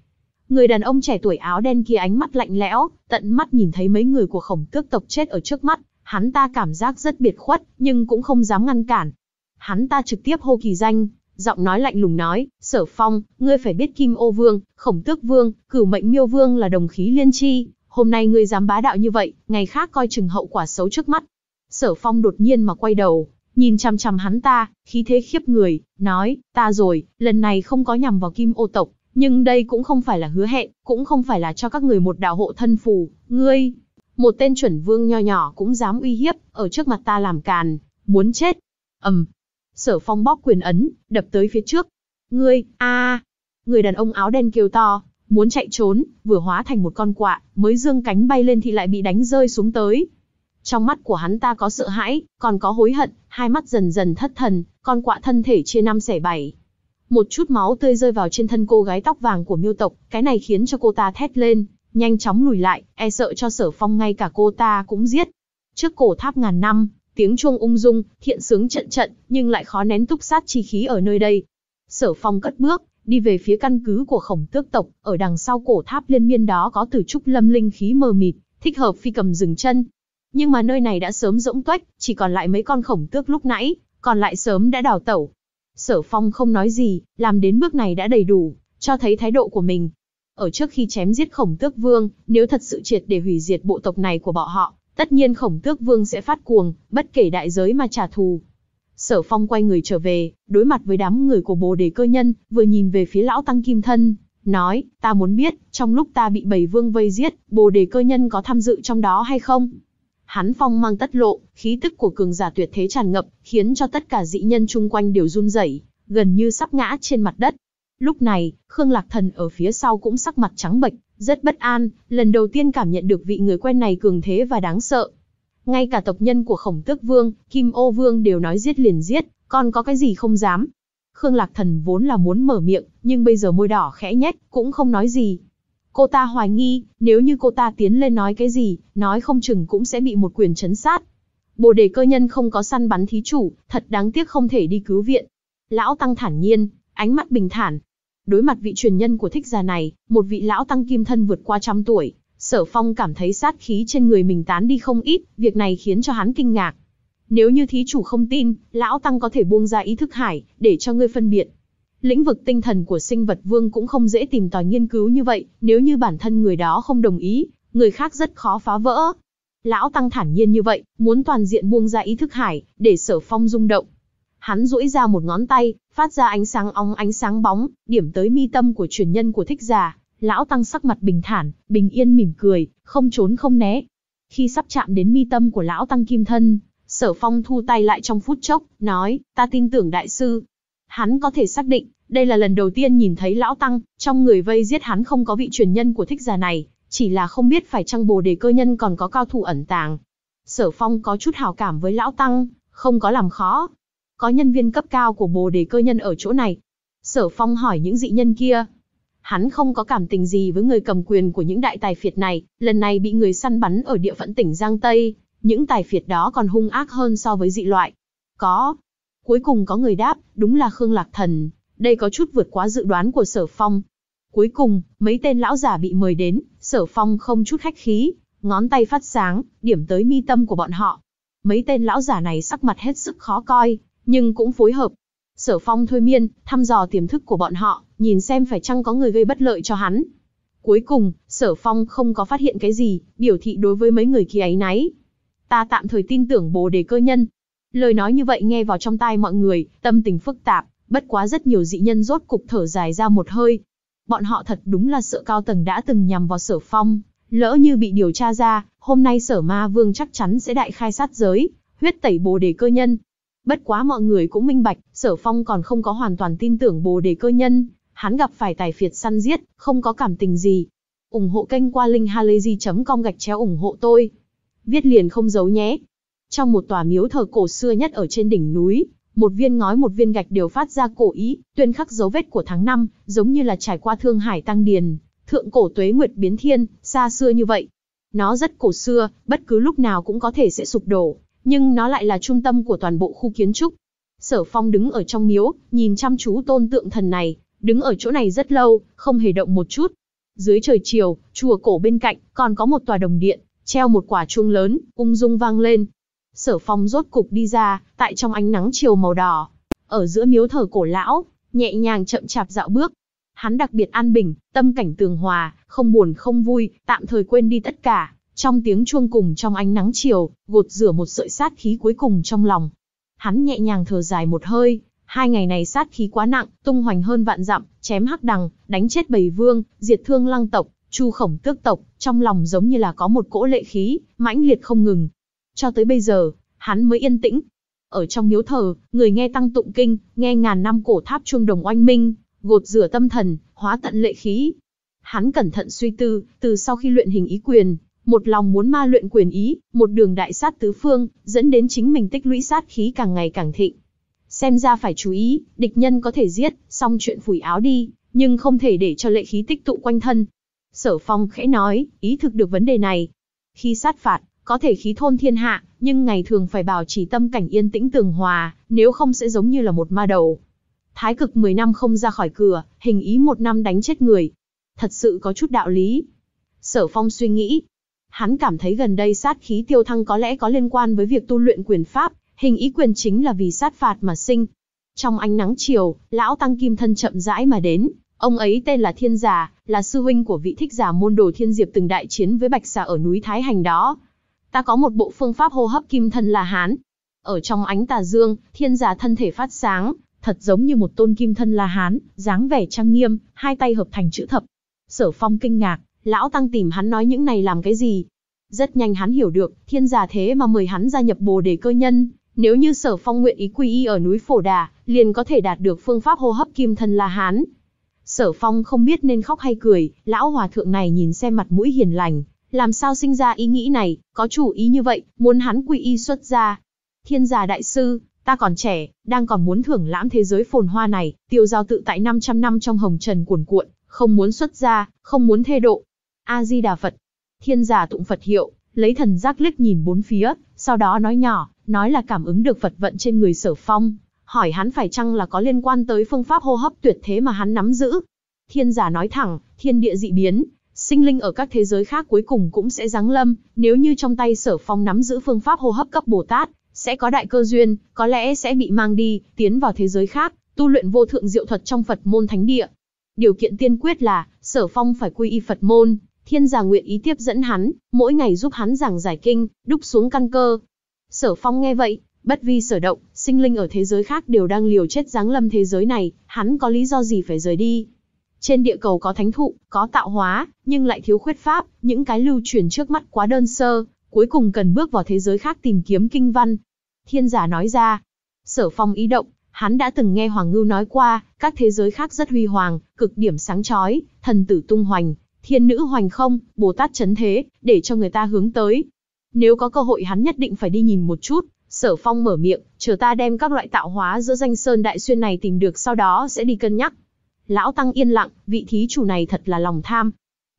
Người đàn ông trẻ tuổi áo đen kia ánh mắt lạnh lẽo, tận mắt nhìn thấy mấy người của khổng tước tộc chết ở trước mắt, hắn ta cảm giác rất biệt khuất, nhưng cũng không dám ngăn cản. Hắn ta trực tiếp hô kỳ danh, giọng nói lạnh lùng nói, sở phong, ngươi phải biết kim ô vương, khổng tước vương, cửu mệnh miêu vương là đồng khí liên chi, hôm nay ngươi dám bá đạo như vậy, ngày khác coi chừng hậu quả xấu trước mắt. Sở phong đột nhiên mà quay đầu, nhìn chằm chằm hắn ta, khí thế khiếp người, nói, ta rồi, lần này không có nhằm vào kim ô tộc, nhưng đây cũng không phải là hứa hẹn, cũng không phải là cho các người một đạo hộ thân phù, ngươi. Một tên chuẩn vương nho nhỏ cũng dám uy hiếp, ở trước mặt ta làm càn, muốn chết. ầm, Sở phong bóc quyền ấn, đập tới phía trước. Ngươi, a Người đàn ông áo đen kêu to, muốn chạy trốn, vừa hóa thành một con quạ, mới dương cánh bay lên thì lại bị đánh rơi xuống tới, trong mắt của hắn ta có sợ hãi, còn có hối hận, hai mắt dần dần thất thần, con quạ thân thể chia năm xẻ bảy. Một chút máu tươi rơi vào trên thân cô gái tóc vàng của miêu tộc, cái này khiến cho cô ta thét lên, nhanh chóng lùi lại, e sợ cho sở phong ngay cả cô ta cũng giết. Trước cổ tháp ngàn năm, tiếng chuông ung dung, thiện sướng trận trận, nhưng lại khó nén túc sát chi khí ở nơi đây. Sở phong cất bước, đi về phía căn cứ của khổng tước tộc, ở đằng sau cổ tháp liên miên đó có tử trúc lâm linh khí mờ mịt, thích hợp phi cầm dừng chân, nhưng mà nơi này đã sớm rỗng tuếch, chỉ còn lại mấy con khổng tước lúc nãy, còn lại sớm đã đào tẩu. Sở Phong không nói gì, làm đến bước này đã đầy đủ, cho thấy thái độ của mình. Ở trước khi chém giết khổng tước vương, nếu thật sự triệt để hủy diệt bộ tộc này của bọn họ, tất nhiên khổng tước vương sẽ phát cuồng, bất kể đại giới mà trả thù. Sở Phong quay người trở về, đối mặt với đám người của bồ đề cơ nhân, vừa nhìn về phía lão tăng kim thân, nói, ta muốn biết, trong lúc ta bị bầy vương vây giết, bồ đề cơ nhân có tham dự trong đó hay không? hắn phong mang tất lộ, khí tức của cường giả tuyệt thế tràn ngập, khiến cho tất cả dị nhân chung quanh đều run rẩy, gần như sắp ngã trên mặt đất. Lúc này, Khương Lạc Thần ở phía sau cũng sắc mặt trắng bệch, rất bất an, lần đầu tiên cảm nhận được vị người quen này cường thế và đáng sợ. Ngay cả tộc nhân của Khổng Tước Vương, Kim Ô Vương đều nói giết liền giết, còn có cái gì không dám. Khương Lạc Thần vốn là muốn mở miệng, nhưng bây giờ môi đỏ khẽ nhếch, cũng không nói gì, Cô ta hoài nghi, nếu như cô ta tiến lên nói cái gì, nói không chừng cũng sẽ bị một quyền chấn sát. Bồ đề cơ nhân không có săn bắn thí chủ, thật đáng tiếc không thể đi cứu viện. Lão Tăng thản nhiên, ánh mắt bình thản. Đối mặt vị truyền nhân của thích già này, một vị lão Tăng kim thân vượt qua trăm tuổi, sở phong cảm thấy sát khí trên người mình tán đi không ít, việc này khiến cho hắn kinh ngạc. Nếu như thí chủ không tin, lão Tăng có thể buông ra ý thức hải, để cho ngươi phân biệt lĩnh vực tinh thần của sinh vật vương cũng không dễ tìm tòi nghiên cứu như vậy, nếu như bản thân người đó không đồng ý, người khác rất khó phá vỡ. Lão Tăng thản nhiên như vậy, muốn toàn diện buông ra ý thức hải, để sở phong rung động. Hắn duỗi ra một ngón tay, phát ra ánh sáng ong ánh sáng bóng, điểm tới mi tâm của truyền nhân của thích giả. Lão Tăng sắc mặt bình thản, bình yên mỉm cười, không trốn không né. Khi sắp chạm đến mi tâm của Lão Tăng Kim Thân, Sở Phong thu tay lại trong phút chốc, nói, ta tin tưởng đại sư, Hắn có thể xác định, đây là lần đầu tiên nhìn thấy lão tăng, trong người vây giết hắn không có vị truyền nhân của thích giả này, chỉ là không biết phải chăng bồ đề cơ nhân còn có cao thủ ẩn tàng. Sở Phong có chút hào cảm với lão tăng, không có làm khó. Có nhân viên cấp cao của bồ đề cơ nhân ở chỗ này. Sở Phong hỏi những dị nhân kia. Hắn không có cảm tình gì với người cầm quyền của những đại tài phiệt này, lần này bị người săn bắn ở địa phận tỉnh Giang Tây, những tài phiệt đó còn hung ác hơn so với dị loại. Có, Cuối cùng có người đáp, đúng là Khương Lạc Thần, đây có chút vượt quá dự đoán của Sở Phong. Cuối cùng, mấy tên lão giả bị mời đến, Sở Phong không chút khách khí, ngón tay phát sáng, điểm tới mi tâm của bọn họ. Mấy tên lão giả này sắc mặt hết sức khó coi, nhưng cũng phối hợp. Sở Phong thôi miên, thăm dò tiềm thức của bọn họ, nhìn xem phải chăng có người gây bất lợi cho hắn. Cuối cùng, Sở Phong không có phát hiện cái gì, biểu thị đối với mấy người kia ấy náy. Ta tạm thời tin tưởng bồ đề cơ nhân, Lời nói như vậy nghe vào trong tai mọi người, tâm tình phức tạp, bất quá rất nhiều dị nhân rốt cục thở dài ra một hơi. Bọn họ thật đúng là sợ cao tầng đã từng nhằm vào sở phong, lỡ như bị điều tra ra, hôm nay sở ma vương chắc chắn sẽ đại khai sát giới, huyết tẩy bồ đề cơ nhân. Bất quá mọi người cũng minh bạch, sở phong còn không có hoàn toàn tin tưởng bồ đề cơ nhân, hắn gặp phải tài phiệt săn giết, không có cảm tình gì. ủng hộ kênh qua linkhalazy.com gạch chéo ủng hộ tôi. Viết liền không giấu nhé trong một tòa miếu thờ cổ xưa nhất ở trên đỉnh núi, một viên ngói một viên gạch đều phát ra cổ ý, tuyên khắc dấu vết của tháng năm, giống như là trải qua thương hải tăng điền, thượng cổ tuế nguyệt biến thiên, xa xưa như vậy. Nó rất cổ xưa, bất cứ lúc nào cũng có thể sẽ sụp đổ, nhưng nó lại là trung tâm của toàn bộ khu kiến trúc. Sở Phong đứng ở trong miếu, nhìn chăm chú tôn tượng thần này, đứng ở chỗ này rất lâu, không hề động một chút. Dưới trời chiều, chùa cổ bên cạnh còn có một tòa đồng điện, treo một quả chuông lớn, ung dung vang lên, Sở phong rốt cục đi ra, tại trong ánh nắng chiều màu đỏ. Ở giữa miếu thờ cổ lão, nhẹ nhàng chậm chạp dạo bước. Hắn đặc biệt an bình, tâm cảnh tường hòa, không buồn không vui, tạm thời quên đi tất cả. Trong tiếng chuông cùng trong ánh nắng chiều, gột rửa một sợi sát khí cuối cùng trong lòng. Hắn nhẹ nhàng thở dài một hơi, hai ngày này sát khí quá nặng, tung hoành hơn vạn dặm, chém hắc đằng, đánh chết bầy vương, diệt thương lăng tộc, chu khổng tước tộc, trong lòng giống như là có một cỗ lệ khí, mãnh liệt không ngừng, cho tới bây giờ, hắn mới yên tĩnh. Ở trong miếu thờ, người nghe tăng tụng kinh, nghe ngàn năm cổ tháp chuông đồng oanh minh, gột rửa tâm thần, hóa tận lệ khí. Hắn cẩn thận suy tư, từ sau khi luyện hình ý quyền, một lòng muốn ma luyện quyền ý, một đường đại sát tứ phương, dẫn đến chính mình tích lũy sát khí càng ngày càng thịnh. Xem ra phải chú ý, địch nhân có thể giết, xong chuyện phủi áo đi, nhưng không thể để cho lệ khí tích tụ quanh thân. Sở Phong khẽ nói, ý thực được vấn đề này. Khi sát phạt, có thể khí thôn thiên hạ, nhưng ngày thường phải bảo trì tâm cảnh yên tĩnh tường hòa, nếu không sẽ giống như là một ma đầu. Thái cực 10 năm không ra khỏi cửa, hình ý một năm đánh chết người. Thật sự có chút đạo lý. Sở phong suy nghĩ. Hắn cảm thấy gần đây sát khí tiêu thăng có lẽ có liên quan với việc tu luyện quyền pháp, hình ý quyền chính là vì sát phạt mà sinh. Trong ánh nắng chiều, lão tăng kim thân chậm rãi mà đến, Ông ấy tên là Thiên Giả, là sư huynh của vị thích giả môn đồ Thiên Diệp từng đại chiến với Bạch Xà ở núi Thái Hành đó. Ta có một bộ phương pháp hô hấp kim thân là hán. Ở trong ánh tà dương, thiên giả thân thể phát sáng, thật giống như một tôn kim thân là hán, dáng vẻ trang nghiêm, hai tay hợp thành chữ thập. Sở phong kinh ngạc, lão tăng tìm hắn nói những này làm cái gì? Rất nhanh hắn hiểu được, thiên giả thế mà mời hắn gia nhập bồ đề cơ nhân. Nếu như sở phong nguyện ý quy y ở núi Phổ Đà, liền có thể đạt được phương pháp hô hấp kim thân là hán. Sở phong không biết nên khóc hay cười, lão hòa thượng này nhìn xem mặt mũi hiền lành, làm sao sinh ra ý nghĩ này, có chủ ý như vậy, muốn hắn quy y xuất gia. Thiên giả đại sư, ta còn trẻ, đang còn muốn thưởng lãm thế giới phồn hoa này, tiêu giao tự tại 500 năm trong hồng trần cuồn cuộn, không muốn xuất gia, không muốn thê độ. A-di-đà Phật. Thiên giả tụng Phật hiệu, lấy thần giác liếc nhìn bốn phía, sau đó nói nhỏ, nói là cảm ứng được Phật vận trên người sở phong, hỏi hắn phải chăng là có liên quan tới phương pháp hô hấp tuyệt thế mà hắn nắm giữ. Thiên giả nói thẳng, thiên địa dị biến, sinh linh ở các thế giới khác cuối cùng cũng sẽ giáng lâm, nếu như trong tay Sở Phong nắm giữ phương pháp hô hấp cấp Bồ Tát, sẽ có đại cơ duyên, có lẽ sẽ bị mang đi, tiến vào thế giới khác, tu luyện vô thượng diệu thuật trong Phật môn thánh địa. Điều kiện tiên quyết là, Sở Phong phải quy y Phật môn, thiên giả nguyện ý tiếp dẫn hắn, mỗi ngày giúp hắn giảng giải kinh, đúc xuống căn cơ. Sở Phong nghe vậy, bất vi sở động, sinh linh ở thế giới khác đều đang liều chết giáng lâm thế giới này, hắn có lý do gì phải rời đi? Trên địa cầu có thánh thụ, có tạo hóa, nhưng lại thiếu khuyết pháp, những cái lưu truyền trước mắt quá đơn sơ, cuối cùng cần bước vào thế giới khác tìm kiếm kinh văn. Thiên giả nói ra, sở phong ý động, hắn đã từng nghe Hoàng Ngưu nói qua, các thế giới khác rất huy hoàng, cực điểm sáng chói, thần tử tung hoành, thiên nữ hoành không, Bồ Tát chấn thế, để cho người ta hướng tới. Nếu có cơ hội hắn nhất định phải đi nhìn một chút, sở phong mở miệng, chờ ta đem các loại tạo hóa giữa danh sơn đại xuyên này tìm được sau đó sẽ đi cân nhắc. Lão Tăng yên lặng, vị thí chủ này thật là lòng tham.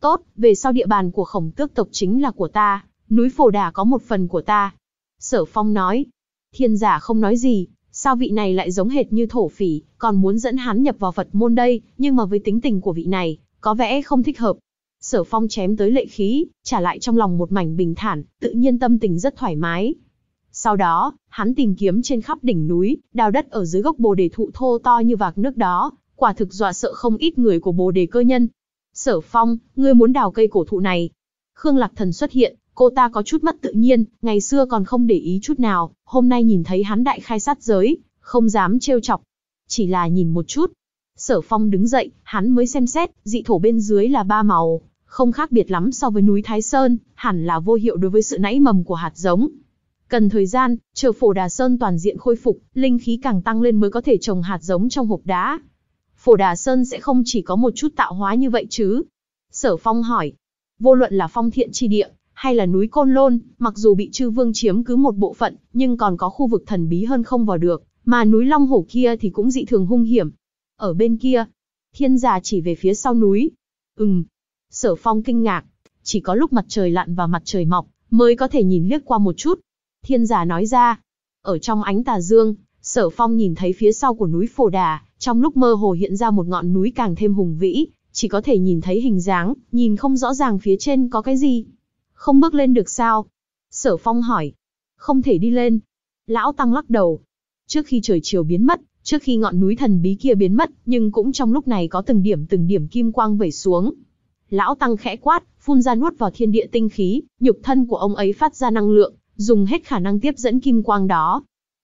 Tốt, về sau địa bàn của khổng tước tộc chính là của ta, núi phổ đà có một phần của ta. Sở phong nói, thiên giả không nói gì, sao vị này lại giống hệt như thổ phỉ, còn muốn dẫn hắn nhập vào Phật môn đây, nhưng mà với tính tình của vị này, có vẻ không thích hợp. Sở phong chém tới lệ khí, trả lại trong lòng một mảnh bình thản, tự nhiên tâm tình rất thoải mái. Sau đó, hắn tìm kiếm trên khắp đỉnh núi, đào đất ở dưới gốc bồ đề thụ thô to như vạc nước đó, quả thực dọa sợ không ít người của bồ đề cơ nhân. Sở Phong, ngươi muốn đào cây cổ thụ này. Khương Lạc Thần xuất hiện, cô ta có chút mất tự nhiên, ngày xưa còn không để ý chút nào, hôm nay nhìn thấy hắn đại khai sát giới, không dám trêu chọc. Chỉ là nhìn một chút. Sở Phong đứng dậy, hắn mới xem xét, dị thổ bên dưới là ba màu, không khác biệt lắm so với núi Thái Sơn, hẳn là vô hiệu đối với sự nảy mầm của hạt giống. Cần thời gian, chờ phổ đà sơn toàn diện khôi phục, linh khí càng tăng lên mới có thể trồng hạt giống trong hộp đá, Phổ Đà Sơn sẽ không chỉ có một chút tạo hóa như vậy chứ? Sở Phong hỏi. Vô luận là phong thiện chi địa, hay là núi Côn Lôn, mặc dù bị chư vương chiếm cứ một bộ phận, nhưng còn có khu vực thần bí hơn không vào được, mà núi Long Hổ kia thì cũng dị thường hung hiểm. Ở bên kia, thiên già chỉ về phía sau núi. Ừm, sở phong kinh ngạc, chỉ có lúc mặt trời lặn và mặt trời mọc, mới có thể nhìn liếc qua một chút. Thiên già nói ra, ở trong ánh tà dương, Sở Phong nhìn thấy phía sau của núi Phổ Đà, trong lúc mơ hồ hiện ra một ngọn núi càng thêm hùng vĩ, chỉ có thể nhìn thấy hình dáng, nhìn không rõ ràng phía trên có cái gì. Không bước lên được sao? Sở Phong hỏi. Không thể đi lên. Lão Tăng lắc đầu. Trước khi trời chiều biến mất, trước khi ngọn núi thần bí kia biến mất, nhưng cũng trong lúc này có từng điểm từng điểm kim quang vẩy xuống. Lão Tăng khẽ quát, phun ra nuốt vào thiên địa tinh khí, nhục thân của ông ấy phát ra năng lượng, dùng hết khả năng tiếp dẫn kim quang đó,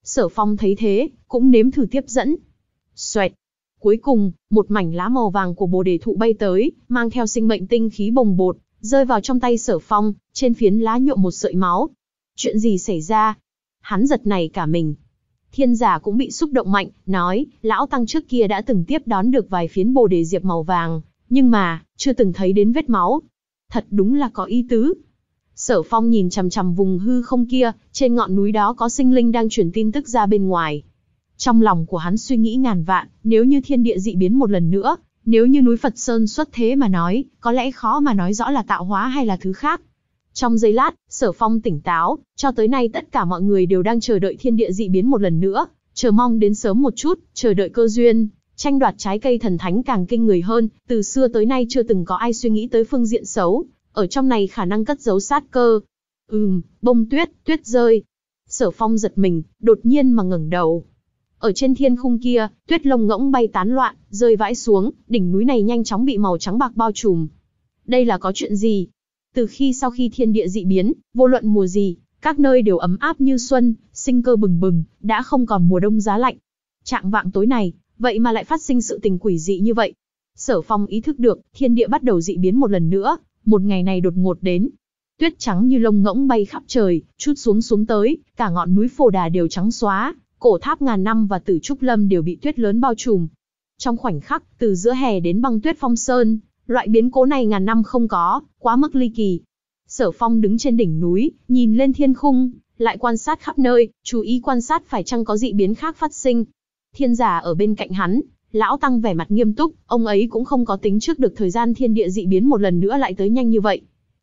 Sở phong thấy thế, cũng nếm thử tiếp dẫn. Xoẹt! Cuối cùng, một mảnh lá màu vàng của bồ đề thụ bay tới, mang theo sinh mệnh tinh khí bồng bột, rơi vào trong tay sở phong, trên phiến lá nhuộm một sợi máu. Chuyện gì xảy ra? Hắn giật này cả mình. Thiên giả cũng bị xúc động mạnh, nói, lão tăng trước kia đã từng tiếp đón được vài phiến bồ đề diệp màu vàng, nhưng mà, chưa từng thấy đến vết máu. Thật đúng là có ý tứ, Sở phong nhìn chằm chằm vùng hư không kia, trên ngọn núi đó có sinh linh đang truyền tin tức ra bên ngoài. Trong lòng của hắn suy nghĩ ngàn vạn, nếu như thiên địa dị biến một lần nữa, nếu như núi Phật Sơn xuất thế mà nói, có lẽ khó mà nói rõ là tạo hóa hay là thứ khác. Trong giây lát, sở phong tỉnh táo, cho tới nay tất cả mọi người đều đang chờ đợi thiên địa dị biến một lần nữa, chờ mong đến sớm một chút, chờ đợi cơ duyên. Tranh đoạt trái cây thần thánh càng kinh người hơn, từ xưa tới nay chưa từng có ai suy nghĩ tới phương diện xấu, ở trong này khả năng cất giấu sát cơ. Ừm, bông tuyết, tuyết rơi. Sở phong giật mình, đột nhiên mà ngẩng đầu. Ở trên thiên khung kia, tuyết lông ngỗng bay tán loạn, rơi vãi xuống, đỉnh núi này nhanh chóng bị màu trắng bạc bao trùm. Đây là có chuyện gì? Từ khi sau khi thiên địa dị biến, vô luận mùa gì, các nơi đều ấm áp như xuân, sinh cơ bừng bừng, đã không còn mùa đông giá lạnh. Trạng vạng tối này, vậy mà lại phát sinh sự tình quỷ dị như vậy. Sở Phong ý thức được, thiên địa bắt đầu dị biến một lần nữa, một ngày này đột ngột đến. Tuyết trắng như lông ngỗng bay khắp trời, chút xuống xuống tới, cả ngọn núi phồ đà đều trắng xóa, cổ tháp ngàn năm và tử trúc lâm đều bị tuyết lớn bao trùm. Trong khoảnh khắc, từ giữa hè đến băng tuyết phong sơn, loại biến cố này ngàn năm không có, quá mức ly kỳ. Sở phong đứng trên đỉnh núi, nhìn lên thiên khung, lại quan sát khắp nơi, chú ý quan sát phải chăng có dị biến khác phát sinh. Thiên giả ở bên cạnh hắn, Lão Tăng vẻ mặt nghiêm túc, ông ấy cũng không có tính trước được thời gian thiên địa dị biến một lần nữa lại tới nhanh như vậy.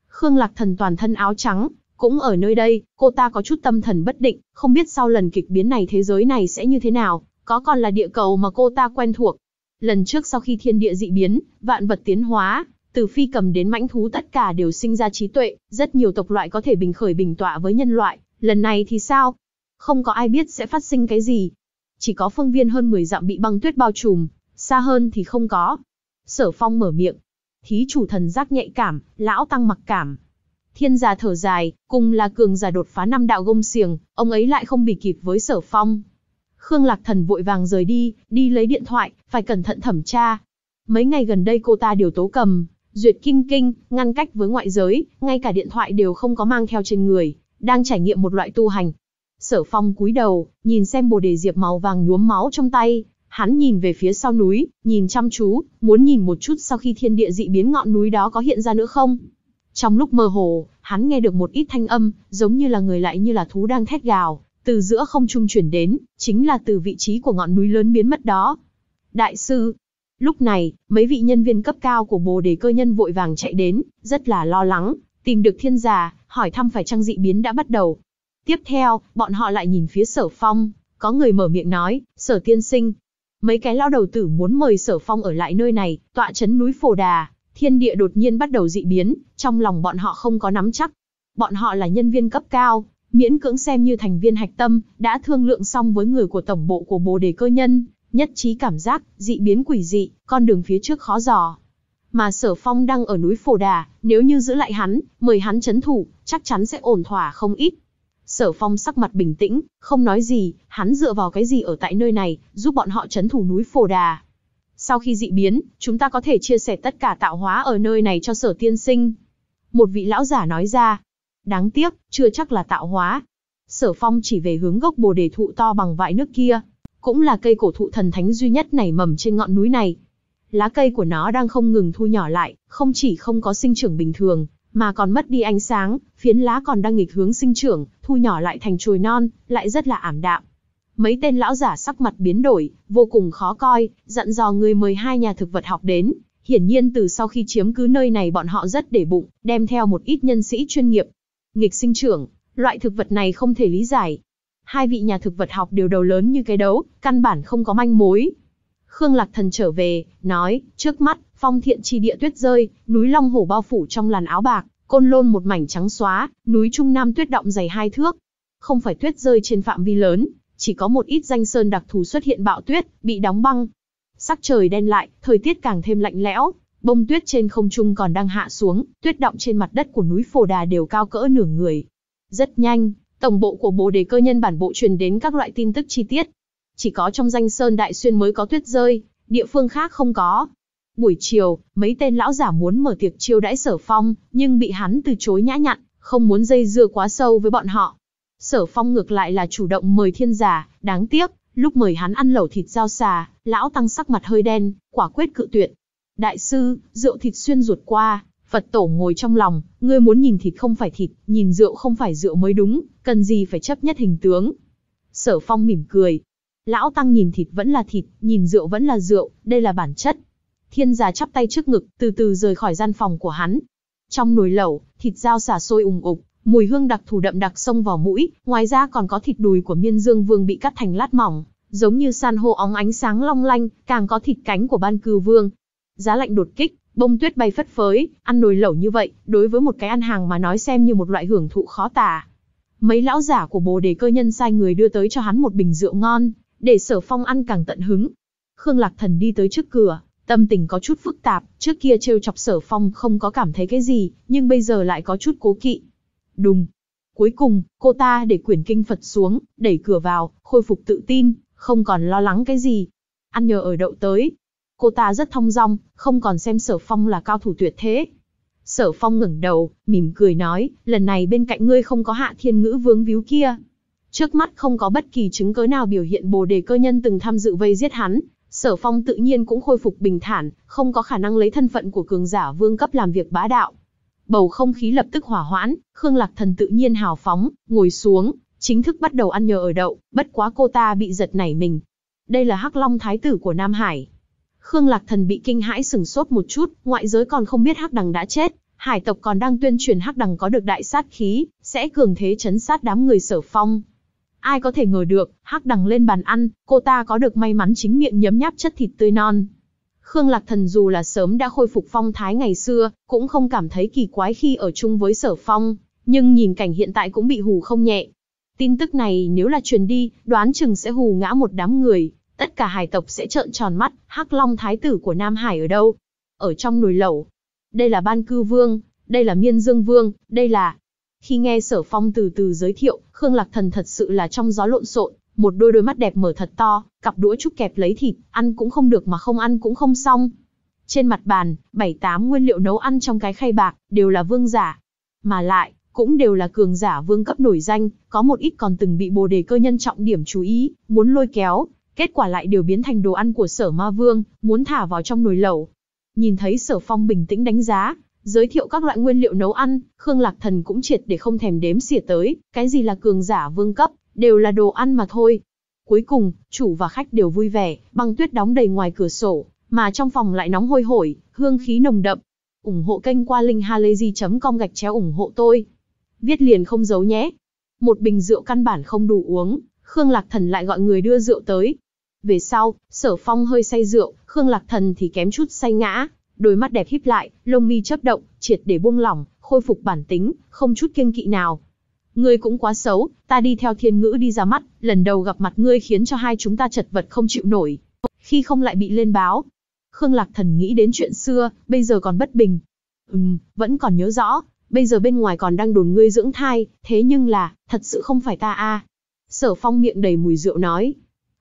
Khương Lạc Thần toàn thân áo trắng, cũng ở nơi đây, cô ta có chút tâm thần bất định, không biết sau lần kịch biến này thế giới này sẽ như thế nào, có còn là địa cầu mà cô ta quen thuộc. Lần trước sau khi thiên địa dị biến, vạn vật tiến hóa, từ phi cầm đến mãnh thú tất cả đều sinh ra trí tuệ, rất nhiều tộc loại có thể bình khởi bình tọa với nhân loại, lần này thì sao? Không có ai biết sẽ phát sinh cái gì, chỉ có phương viên hơn 10 dặm bị băng tuyết bao trùm, xa hơn thì không có. Sở Phong mở miệng, thí chủ thần giác nhạy cảm, lão tăng mặc cảm. Thiên gia thở dài, cùng là cường giả đột phá năm đạo gông xiềng, ông ấy lại không bị kịp với Sở Phong. Khương Lạc Thần vội vàng rời đi, đi lấy điện thoại, phải cẩn thận thẩm tra. Mấy ngày gần đây cô ta đều tố cầm, duyệt kinh kinh, ngăn cách với ngoại giới, ngay cả điện thoại đều không có mang theo trên người, đang trải nghiệm một loại tu hành, Sở Phong cúi đầu, nhìn xem bồ đề diệp màu vàng nhuốm máu trong tay, hắn nhìn về phía sau núi, nhìn chăm chú, muốn nhìn một chút sau khi thiên địa dị biến ngọn núi đó có hiện ra nữa không. Trong lúc mơ hồ, hắn nghe được một ít thanh âm, giống như là người lại như là thú đang thét gào, từ giữa không trung chuyển đến, chính là từ vị trí của ngọn núi lớn biến mất đó. Đại sư, lúc này, mấy vị nhân viên cấp cao của bồ đề cơ nhân vội vàng chạy đến, rất là lo lắng, tìm được thiên giả, hỏi thăm phải trang dị biến đã bắt đầu, Tiếp theo, bọn họ lại nhìn phía sở phong, có người mở miệng nói, sở tiên sinh. Mấy cái lão đầu tử muốn mời sở phong ở lại nơi này, tọa chấn núi phổ đà, thiên địa đột nhiên bắt đầu dị biến, trong lòng bọn họ không có nắm chắc. Bọn họ là nhân viên cấp cao, miễn cưỡng xem như thành viên hạch tâm, đã thương lượng xong với người của tổng bộ của bồ đề cơ nhân, nhất trí cảm giác, dị biến quỷ dị, con đường phía trước khó dò. Mà sở phong đang ở núi Phổ Đà, nếu như giữ lại hắn, mời hắn chấn thủ, chắc chắn sẽ ổn thỏa không ít. Sở Phong sắc mặt bình tĩnh, không nói gì, hắn dựa vào cái gì ở tại nơi này, giúp bọn họ chấn thủ núi Phổ Đà. Sau khi dị biến, chúng ta có thể chia sẻ tất cả tạo hóa ở nơi này cho sở tiên sinh. Một vị lão giả nói ra, đáng tiếc, chưa chắc là tạo hóa. Sở Phong chỉ về hướng gốc bồ đề thụ to bằng vại nước kia, cũng là cây cổ thụ thần thánh duy nhất nảy mầm trên ngọn núi này. Lá cây của nó đang không ngừng thu nhỏ lại, không chỉ không có sinh trưởng bình thường, mà còn mất đi ánh sáng, phiến lá còn đang nghịch hướng sinh trưởng, thu nhỏ lại thành chồi non, lại rất là ảm đạm. Mấy tên lão giả sắc mặt biến đổi, vô cùng khó coi, dặn dò người mời hai nhà thực vật học đến. Hiển nhiên từ sau khi chiếm cứ nơi này bọn họ rất để bụng, đem theo một ít nhân sĩ chuyên nghiệp. Nghịch sinh trưởng, loại thực vật này không thể lý giải. Hai vị nhà thực vật học đều đầu lớn như cái đấu, căn bản không có manh mối. Khương Lạc Thần trở về, nói, trước mắt, phong thiện chi địa tuyết rơi, núi long hổ bao phủ trong làn áo bạc, Côn Lôn một mảnh trắng xóa, núi Trung Nam tuyết động dày hai thước. Không phải tuyết rơi trên phạm vi lớn, chỉ có một ít danh sơn đặc thù xuất hiện bạo tuyết, bị đóng băng. Sắc trời đen lại, thời tiết càng thêm lạnh lẽo, bông tuyết trên không trung còn đang hạ xuống, tuyết động trên mặt đất của núi Phổ Đà đều cao cỡ nửa người. Rất nhanh, tổng bộ của bộ Đề Cơ Nhân bản bộ truyền đến các loại tin tức chi tiết. Chỉ có trong danh sơn đại xuyên mới có tuyết rơi, địa phương khác không có. Buổi chiều, mấy tên lão giả muốn mở tiệc chiêu đãi sở phong, nhưng bị hắn từ chối nhã nhặn, không muốn dây dưa quá sâu với bọn họ. Sở phong ngược lại là chủ động mời thiên giả, đáng tiếc, lúc mời hắn ăn lẩu thịt dao xà, lão tăng sắc mặt hơi đen, quả quyết cự tuyệt. Đại sư, rượu thịt xuyên ruột qua, Phật tổ ngồi trong lòng, ngươi muốn nhìn thịt không phải thịt, nhìn rượu không phải rượu mới đúng, cần gì phải chấp nhất hình tướng. Sở phong mỉm cười. Lão tăng nhìn thịt vẫn là thịt, nhìn rượu vẫn là rượu, đây là bản chất, Thiên già chắp tay trước ngực, từ từ rời khỏi gian phòng của hắn. Trong nồi lẩu, thịt dao xả sôi ùng ục, mùi hương đặc thù đậm đặc xông vào mũi, ngoài ra còn có thịt đùi của Miên Dương Vương bị cắt thành lát mỏng, giống như san hô óng ánh sáng long lanh, càng có thịt cánh của Ban Cừu Vương. Giá lạnh đột kích, bông tuyết bay phất phới, ăn nồi lẩu như vậy, đối với một cái ăn hàng mà nói xem như một loại hưởng thụ khó tả. Mấy lão giả của Bồ Đề cơ nhân sai người đưa tới cho hắn một bình rượu ngon, để Sở Phong ăn càng tận hứng. Khương Lạc Thần đi tới trước cửa, Tâm tình có chút phức tạp, trước kia trêu chọc sở phong không có cảm thấy cái gì, nhưng bây giờ lại có chút cố kỵ. Đùng. Cuối cùng, cô ta để quyển kinh Phật xuống, đẩy cửa vào, khôi phục tự tin, không còn lo lắng cái gì. Ăn nhờ ở đậu tới. Cô ta rất thong dong, không còn xem sở phong là cao thủ tuyệt thế. Sở phong ngẩng đầu, mỉm cười nói, lần này bên cạnh ngươi không có hạ thiên ngữ vướng víu kia. Trước mắt không có bất kỳ chứng cớ nào biểu hiện bồ đề cơ nhân từng tham dự vây giết hắn, Sở Phong tự nhiên cũng khôi phục bình thản, không có khả năng lấy thân phận của cường giả vương cấp làm việc bá đạo. Bầu không khí lập tức hỏa hoãn, Khương Lạc Thần tự nhiên hào phóng, ngồi xuống, chính thức bắt đầu ăn nhờ ở đậu, bất quá cô ta bị giật nảy mình. Đây là Hắc Long Thái tử của Nam Hải. Khương Lạc Thần bị kinh hãi sừng sốt một chút, ngoại giới còn không biết Hắc Đằng đã chết, hải tộc còn đang tuyên truyền Hắc Đằng có được đại sát khí, sẽ cường thế chấn sát đám người sở phong, Ai có thể ngờ được, hắc đằng lên bàn ăn, cô ta có được may mắn chính miệng nhấm nháp chất thịt tươi non. Khương Lạc Thần dù là sớm đã khôi phục phong thái ngày xưa, cũng không cảm thấy kỳ quái khi ở chung với sở phong, nhưng nhìn cảnh hiện tại cũng bị hù không nhẹ. Tin tức này nếu là truyền đi, đoán chừng sẽ hù ngã một đám người, tất cả hải tộc sẽ trợn tròn mắt, hắc long thái tử của Nam Hải ở đâu? Ở trong núi lẩu. Đây là ban cư vương, đây là miên dương vương, đây là... Khi nghe sở phong từ từ giới thiệu, Khương Lạc Thần thật sự là trong gió lộn xộn, một đôi đôi mắt đẹp mở thật to, cặp đũa chúc kẹp lấy thịt, ăn cũng không được mà không ăn cũng không xong. Trên mặt bàn, bảy tám nguyên liệu nấu ăn trong cái khay bạc, đều là vương giả. Mà lại, cũng đều là cường giả vương cấp nổi danh, có một ít còn từng bị bồ đề cơ nhân trọng điểm chú ý, muốn lôi kéo, kết quả lại đều biến thành đồ ăn của sở ma vương, muốn thả vào trong nồi lẩu. Nhìn thấy sở phong bình tĩnh đánh giá, giới thiệu các loại nguyên liệu nấu ăn, Khương Lạc Thần cũng triệt để không thèm đếm xỉa tới, cái gì là cường giả vương cấp, đều là đồ ăn mà thôi. Cuối cùng, chủ và khách đều vui vẻ, băng tuyết đóng đầy ngoài cửa sổ, mà trong phòng lại nóng hôi hổi, hương khí nồng đậm. ủng hộ kênh qua linkhalazy.com gạch chéo ủng hộ tôi. Viết liền không giấu nhé. Một bình rượu căn bản không đủ uống, Khương Lạc Thần lại gọi người đưa rượu tới. Về sau, Sở Phong hơi say rượu, Khương Lạc Thần thì kém chút say ngã, đôi mắt đẹp híp lại, lông mi chớp động, triệt để buông lỏng, khôi phục bản tính, không chút kiêng kỵ nào. Ngươi cũng quá xấu, ta đi theo thiên ngữ đi ra mắt, lần đầu gặp mặt ngươi khiến cho hai chúng ta chật vật không chịu nổi. Khi không lại bị lên báo. Khương Lạc Thần nghĩ đến chuyện xưa, bây giờ còn bất bình. Ừm, vẫn còn nhớ rõ, bây giờ bên ngoài còn đang đồn ngươi dưỡng thai, thế nhưng là, thật sự không phải ta a. Sở phong miệng đầy mùi rượu nói.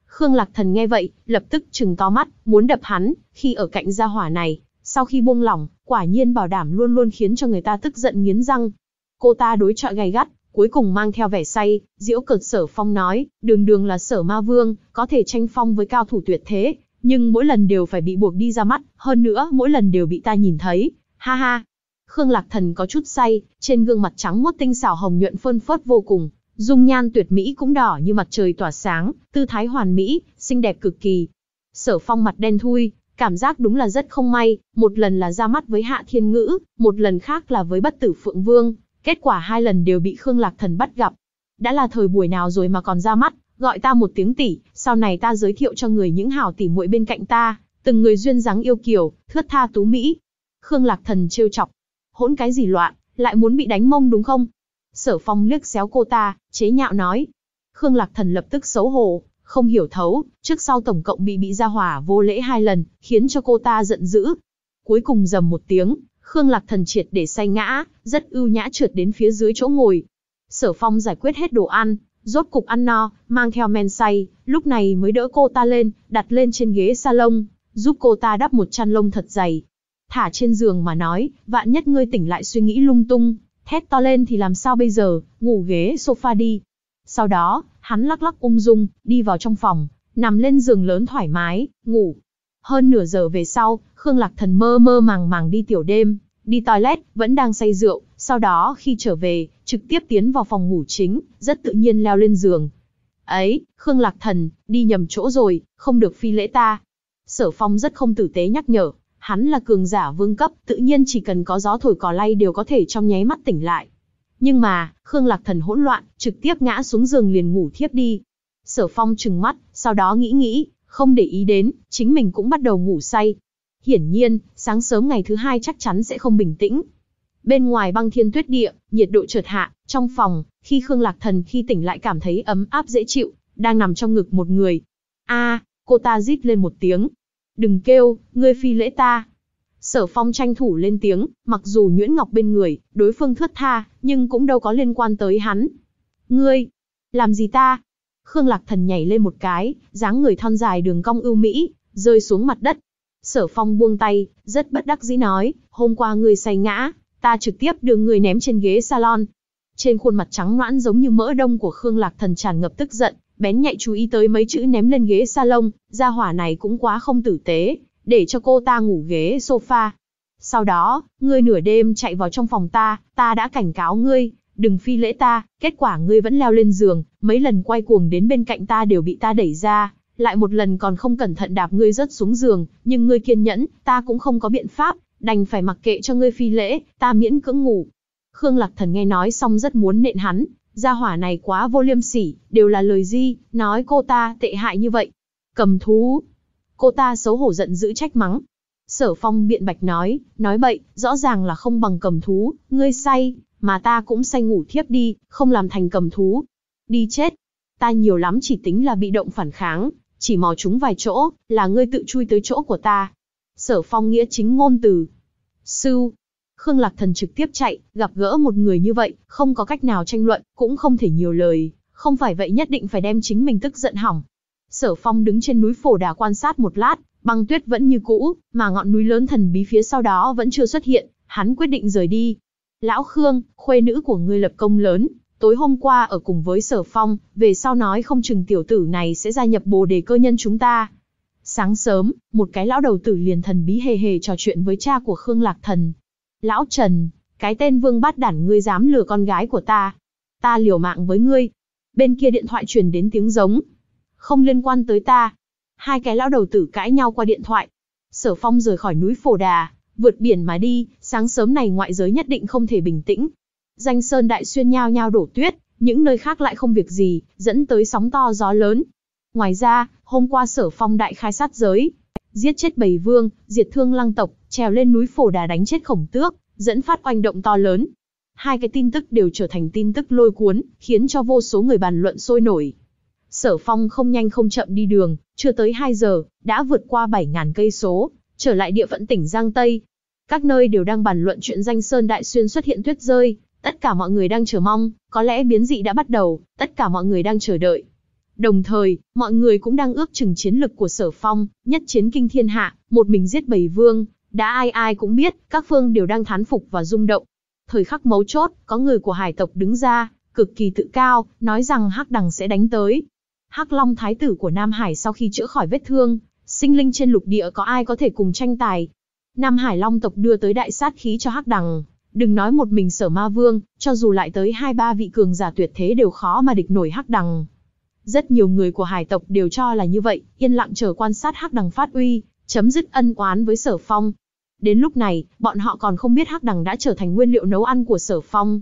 Khương Lạc Thần nghe vậy, lập tức trừng to mắt, muốn đập hắn, khi ở cạnh gia hỏa này, sau khi buông lỏng, quả nhiên bảo đảm luôn luôn khiến cho người ta tức giận nghiến răng. Cô ta đối chọi gay gắt, cuối cùng mang theo vẻ say, diễu cực sở phong nói, đường đường là sở ma vương, có thể tranh phong với cao thủ tuyệt thế, nhưng mỗi lần đều phải bị buộc đi ra mắt, hơn nữa mỗi lần đều bị ta nhìn thấy, ha ha. Khương Lạc Thần có chút say, trên gương mặt trắng muốt tinh xảo hồng nhuận phơn phớt vô cùng, dung nhan tuyệt mỹ cũng đỏ như mặt trời tỏa sáng, tư thái hoàn mỹ, xinh đẹp cực kỳ. Sở Phong mặt đen thui, Cảm giác đúng là rất không may, một lần là ra mắt với Hạ Thiên Ngữ, một lần khác là với Bất Tử Phượng Vương, kết quả hai lần đều bị Khương Lạc Thần bắt gặp. Đã là thời buổi nào rồi mà còn ra mắt, gọi ta một tiếng tỷ, sau này ta giới thiệu cho người những hảo tỷ muội bên cạnh ta, từng người duyên dáng yêu kiều, thướt tha tú mỹ. Khương Lạc Thần trêu chọc, hỗn cái gì loạn, lại muốn bị đánh mông đúng không? Sở Phong liếc xéo cô ta, chế nhạo nói. Khương Lạc Thần lập tức xấu hổ, không hiểu thấu, trước sau tổng cộng bị bị gia hỏa vô lễ hai lần, khiến cho cô ta giận dữ. Cuối cùng dầm một tiếng, Khương Lạc Thần triệt để say ngã, rất ưu nhã trượt đến phía dưới chỗ ngồi. Sở Phong giải quyết hết đồ ăn, rốt cục ăn no, mang theo men say, lúc này mới đỡ cô ta lên, đặt lên trên ghế salon, giúp cô ta đắp một chăn lông thật dày. Thả trên giường mà nói, vạn nhất ngươi tỉnh lại suy nghĩ lung tung, thét to lên thì làm sao bây giờ, ngủ ghế sofa đi. Sau đó, Hắn lắc lắc ung dung, đi vào trong phòng, nằm lên giường lớn thoải mái, ngủ. Hơn nửa giờ về sau, Khương Lạc Thần mơ mơ màng màng đi tiểu đêm, đi toilet, vẫn đang say rượu, sau đó khi trở về, trực tiếp tiến vào phòng ngủ chính, rất tự nhiên leo lên giường. Ấy, Khương Lạc Thần, đi nhầm chỗ rồi, không được phi lễ ta. Sở Phong rất không tử tế nhắc nhở, hắn là cường giả vương cấp, tự nhiên chỉ cần có gió thổi cỏ lay đều có thể trong nháy mắt tỉnh lại. Nhưng mà, Khương Lạc Thần hỗn loạn, trực tiếp ngã xuống giường liền ngủ thiếp đi. Sở Phong trừng mắt, sau đó nghĩ nghĩ, không để ý đến, chính mình cũng bắt đầu ngủ say. Hiển nhiên, sáng sớm ngày thứ hai chắc chắn sẽ không bình tĩnh. Bên ngoài băng thiên tuyết địa, nhiệt độ chợt hạ, trong phòng, khi Khương Lạc Thần khi tỉnh lại cảm thấy ấm áp dễ chịu, đang nằm trong ngực một người. a cô ta rít lên một tiếng. Đừng kêu, ngươi phi lễ ta, Sở Phong tranh thủ lên tiếng, mặc dù Nguyễn Ngọc bên người, đối phương thướt tha, nhưng cũng đâu có liên quan tới hắn. Ngươi, làm gì ta? Khương Lạc Thần nhảy lên một cái, dáng người thon dài đường cong ưu mỹ, rơi xuống mặt đất. Sở Phong buông tay, rất bất đắc dĩ nói, hôm qua ngươi say ngã, ta trực tiếp đưa ngươi ném trên ghế salon. Trên khuôn mặt trắng noãn giống như mỡ đông của Khương Lạc Thần tràn ngập tức giận, bén nhạy chú ý tới mấy chữ ném lên ghế salon, gia hỏa này cũng quá không tử tế, để cho cô ta ngủ ghế sofa. Sau đó, ngươi nửa đêm chạy vào trong phòng ta, ta đã cảnh cáo ngươi, đừng phi lễ ta, kết quả ngươi vẫn leo lên giường, mấy lần quay cuồng đến bên cạnh ta đều bị ta đẩy ra, lại một lần còn không cẩn thận đạp ngươi rớt xuống giường, nhưng ngươi kiên nhẫn, ta cũng không có biện pháp, đành phải mặc kệ cho ngươi phi lễ, ta miễn cưỡng ngủ. Khương Lạc Thần nghe nói xong rất muốn nện hắn, gia hỏa này quá vô liêm sỉ, đều là lời di, nói cô ta tệ hại như vậy. Cầm thú, Cô ta xấu hổ giận dữ trách mắng. Sở phong biện bạch nói, nói bậy, rõ ràng là không bằng cầm thú, ngươi say, mà ta cũng say ngủ thiếp đi, không làm thành cầm thú. Đi chết. Ta nhiều lắm chỉ tính là bị động phản kháng, chỉ mò chúng vài chỗ, là ngươi tự chui tới chỗ của ta. Sở phong nghĩa chính ngôn từ. Sư. Khương Lạc Thần trực tiếp chạy, gặp gỡ một người như vậy, không có cách nào tranh luận, cũng không thể nhiều lời. Không phải vậy nhất định phải đem chính mình tức giận hỏng, Sở Phong đứng trên núi Phổ Đà quan sát một lát, băng tuyết vẫn như cũ, mà ngọn núi lớn thần bí phía sau đó vẫn chưa xuất hiện, hắn quyết định rời đi. Lão Khương, khuê nữ của ngươi lập công lớn, tối hôm qua ở cùng với Sở Phong, về sau nói không chừng tiểu tử này sẽ gia nhập bồ đề cơ nhân chúng ta. Sáng sớm, một cái lão đầu tử liền thần bí hề hề trò chuyện với cha của Khương Lạc Thần. Lão Trần, cái tên vương bát đản ngươi dám lừa con gái của ta. Ta liều mạng với ngươi. Bên kia điện thoại truyền đến tiếng giống, không liên quan tới ta. Hai cái lão đầu tử cãi nhau qua điện thoại. Sở Phong rời khỏi núi Phổ Đà, vượt biển mà đi, sáng sớm này ngoại giới nhất định không thể bình tĩnh. Danh sơn đại xuyên nhao nhao đổ tuyết, những nơi khác lại không việc gì, dẫn tới sóng to gió lớn. Ngoài ra, hôm qua Sở Phong đại khai sát giới, giết chết Bầy Vương, diệt thương lăng tộc, trèo lên núi Phổ Đà đánh chết khổng tước, dẫn phát oanh động to lớn. Hai cái tin tức đều trở thành tin tức lôi cuốn, khiến cho vô số người bàn luận sôi nổi. Sở Phong không nhanh không chậm đi đường, chưa tới 2 giờ, đã vượt qua 7.000 cây số, trở lại địa phận tỉnh Giang Tây. Các nơi đều đang bàn luận chuyện danh Sơn Đại Xuyên xuất hiện tuyết rơi, tất cả mọi người đang chờ mong, có lẽ biến dị đã bắt đầu, tất cả mọi người đang chờ đợi. Đồng thời, mọi người cũng đang ước chừng chiến lực của Sở Phong, nhất chiến kinh thiên hạ, một mình giết bầy vương, đã ai ai cũng biết, các phương đều đang thán phục và rung động. Thời khắc mấu chốt, có người của hải tộc đứng ra, cực kỳ tự cao, nói rằng Hắc Đằng sẽ đánh tới. Hắc Long Thái tử của Nam Hải sau khi chữa khỏi vết thương, sinh linh trên lục địa có ai có thể cùng tranh tài. Nam Hải Long tộc đưa tới đại sát khí cho Hắc Đằng, đừng nói một mình sở ma vương, cho dù lại tới hai ba vị cường giả tuyệt thế đều khó mà địch nổi Hắc Đằng. Rất nhiều người của hải tộc đều cho là như vậy, yên lặng chờ quan sát Hắc Đằng phát uy, chấm dứt ân oán với sở phong. Đến lúc này, bọn họ còn không biết Hắc Đằng đã trở thành nguyên liệu nấu ăn của sở phong.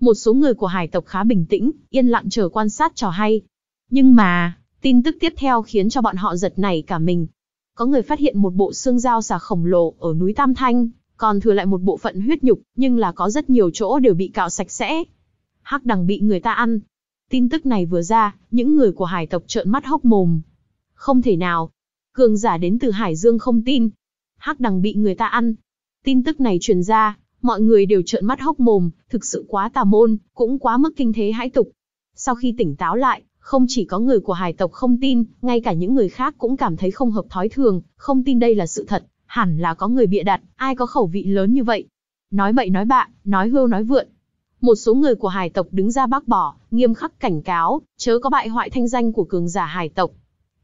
Một số người của hải tộc khá bình tĩnh, yên lặng chờ quan sát trò hay, nhưng mà, tin tức tiếp theo khiến cho bọn họ giật nảy cả mình. Có người phát hiện một bộ xương dao xà khổng lồ ở núi Tam Thanh, còn thừa lại một bộ phận huyết nhục, nhưng là có rất nhiều chỗ đều bị cạo sạch sẽ. Hắc đằng bị người ta ăn. Tin tức này vừa ra, những người của hải tộc trợn mắt hốc mồm. Không thể nào. Cường giả đến từ Hải Dương không tin. Hắc đằng bị người ta ăn. Tin tức này truyền ra, mọi người đều trợn mắt hốc mồm, thực sự quá tà môn, cũng quá mức kinh thế hãi tục. Sau khi tỉnh táo lại, không chỉ có người của hải tộc không tin, ngay cả những người khác cũng cảm thấy không hợp thói thường, không tin đây là sự thật, hẳn là có người bịa đặt, ai có khẩu vị lớn như vậy. Nói bậy nói bạ, nói hưu nói vượn. Một số người của hải tộc đứng ra bác bỏ, nghiêm khắc cảnh cáo, chớ có bại hoại thanh danh của cường giả hải tộc.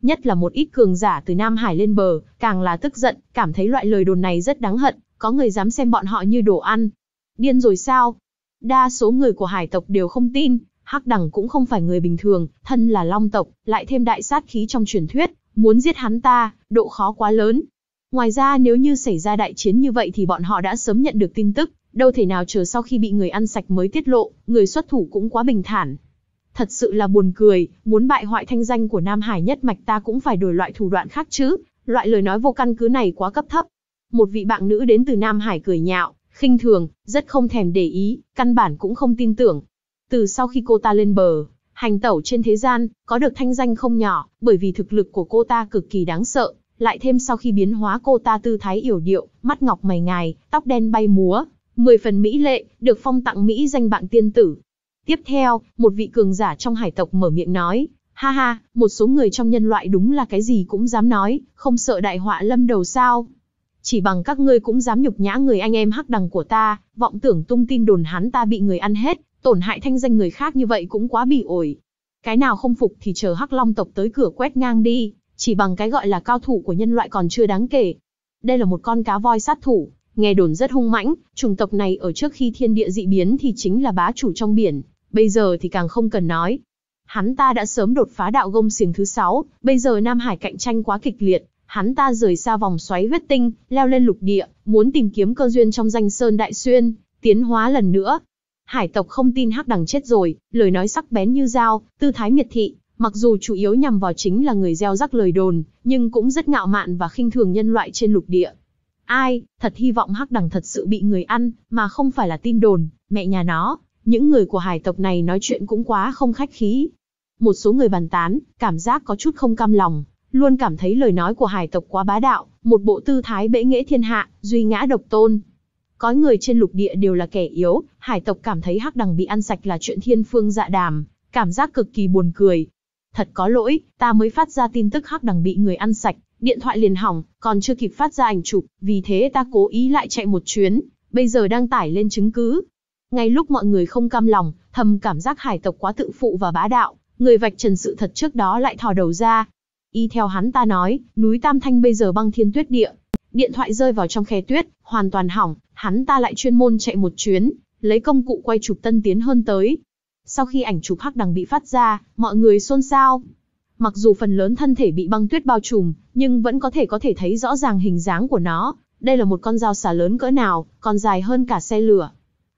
Nhất là một ít cường giả từ Nam Hải lên bờ, càng là tức giận, cảm thấy loại lời đồn này rất đáng hận, có người dám xem bọn họ như đồ ăn. Điên rồi sao? Đa số người của hải tộc đều không tin, Hắc Đẳng cũng không phải người bình thường, thân là Long tộc, lại thêm đại sát khí trong truyền thuyết, muốn giết hắn ta, độ khó quá lớn. Ngoài ra nếu như xảy ra đại chiến như vậy thì bọn họ đã sớm nhận được tin tức, đâu thể nào chờ sau khi bị người ăn sạch mới tiết lộ, người xuất thủ cũng quá bình thản. Thật sự là buồn cười, muốn bại hoại thanh danh của Nam Hải nhất mạch ta cũng phải đổi loại thủ đoạn khác chứ, loại lời nói vô căn cứ này quá cấp thấp. Một vị bạn nữ đến từ Nam Hải cười nhạo, khinh thường, rất không thèm để ý, căn bản cũng không tin tưởng, từ sau khi cô ta lên bờ, hành tẩu trên thế gian, có được thanh danh không nhỏ, bởi vì thực lực của cô ta cực kỳ đáng sợ, lại thêm sau khi biến hóa cô ta tư thái yểu điệu, mắt ngọc mày ngài, tóc đen bay múa, mười phần mỹ lệ, được phong tặng mỹ danh bạn tiên tử. Tiếp theo, một vị cường giả trong hải tộc mở miệng nói, ha ha, một số người trong nhân loại đúng là cái gì cũng dám nói, không sợ đại họa lâm đầu sao. Chỉ bằng các ngươi cũng dám nhục nhã người anh em hắc đằng của ta, vọng tưởng tung tin đồn hắn ta bị người ăn hết, Tổn hại thanh danh người khác như vậy cũng quá bỉ ổi. Cái nào không phục thì chờ Hắc Long tộc tới cửa quét ngang đi, chỉ bằng cái gọi là cao thủ của nhân loại còn chưa đáng kể. Đây là một con cá voi sát thủ, nghe đồn rất hung mãnh, chủng tộc này ở trước khi thiên địa dị biến thì chính là bá chủ trong biển, bây giờ thì càng không cần nói. Hắn ta đã sớm đột phá đạo gông xiềng thứ 6, bây giờ Nam Hải cạnh tranh quá kịch liệt, hắn ta rời xa vòng xoáy huyết tinh, leo lên lục địa, muốn tìm kiếm cơ duyên trong danh sơn đại xuyên, tiến hóa lần nữa, hải tộc không tin hắc đằng chết rồi, lời nói sắc bén như dao, tư thái miệt thị, mặc dù chủ yếu nhằm vào chính là người gieo rắc lời đồn, nhưng cũng rất ngạo mạn và khinh thường nhân loại trên lục địa. Ai, thật hy vọng hắc đằng thật sự bị người ăn, mà không phải là tin đồn, mẹ nhà nó, những người của hải tộc này nói chuyện cũng quá không khách khí. Một số người bàn tán, cảm giác có chút không cam lòng, luôn cảm thấy lời nói của hải tộc quá bá đạo, một bộ tư thái bệ nghĩa thiên hạ, duy ngã độc tôn. Có người trên lục địa đều là kẻ yếu, hải tộc cảm thấy hắc đằng bị ăn sạch là chuyện thiên phương dạ đàm, cảm giác cực kỳ buồn cười. Thật có lỗi, ta mới phát ra tin tức hắc đằng bị người ăn sạch, điện thoại liền hỏng, còn chưa kịp phát ra ảnh chụp, vì thế ta cố ý lại chạy một chuyến, bây giờ đang tải lên chứng cứ. Ngay lúc mọi người không cam lòng, thầm cảm giác hải tộc quá tự phụ và bá đạo, người vạch trần sự thật trước đó lại thò đầu ra. Y theo hắn ta nói, núi Tam Thanh bây giờ băng thiên tuyết địa, điện thoại rơi vào trong khe tuyết, hoàn toàn hỏng, hắn ta lại chuyên môn chạy một chuyến, lấy công cụ quay chụp tân tiến hơn tới. Sau khi ảnh chụp hắc đằng bị phát ra, mọi người xôn xao. Mặc dù phần lớn thân thể bị băng tuyết bao trùm, nhưng vẫn có thể có thể thấy rõ ràng hình dáng của nó. Đây là một con dao xà lớn cỡ nào, còn dài hơn cả xe lửa.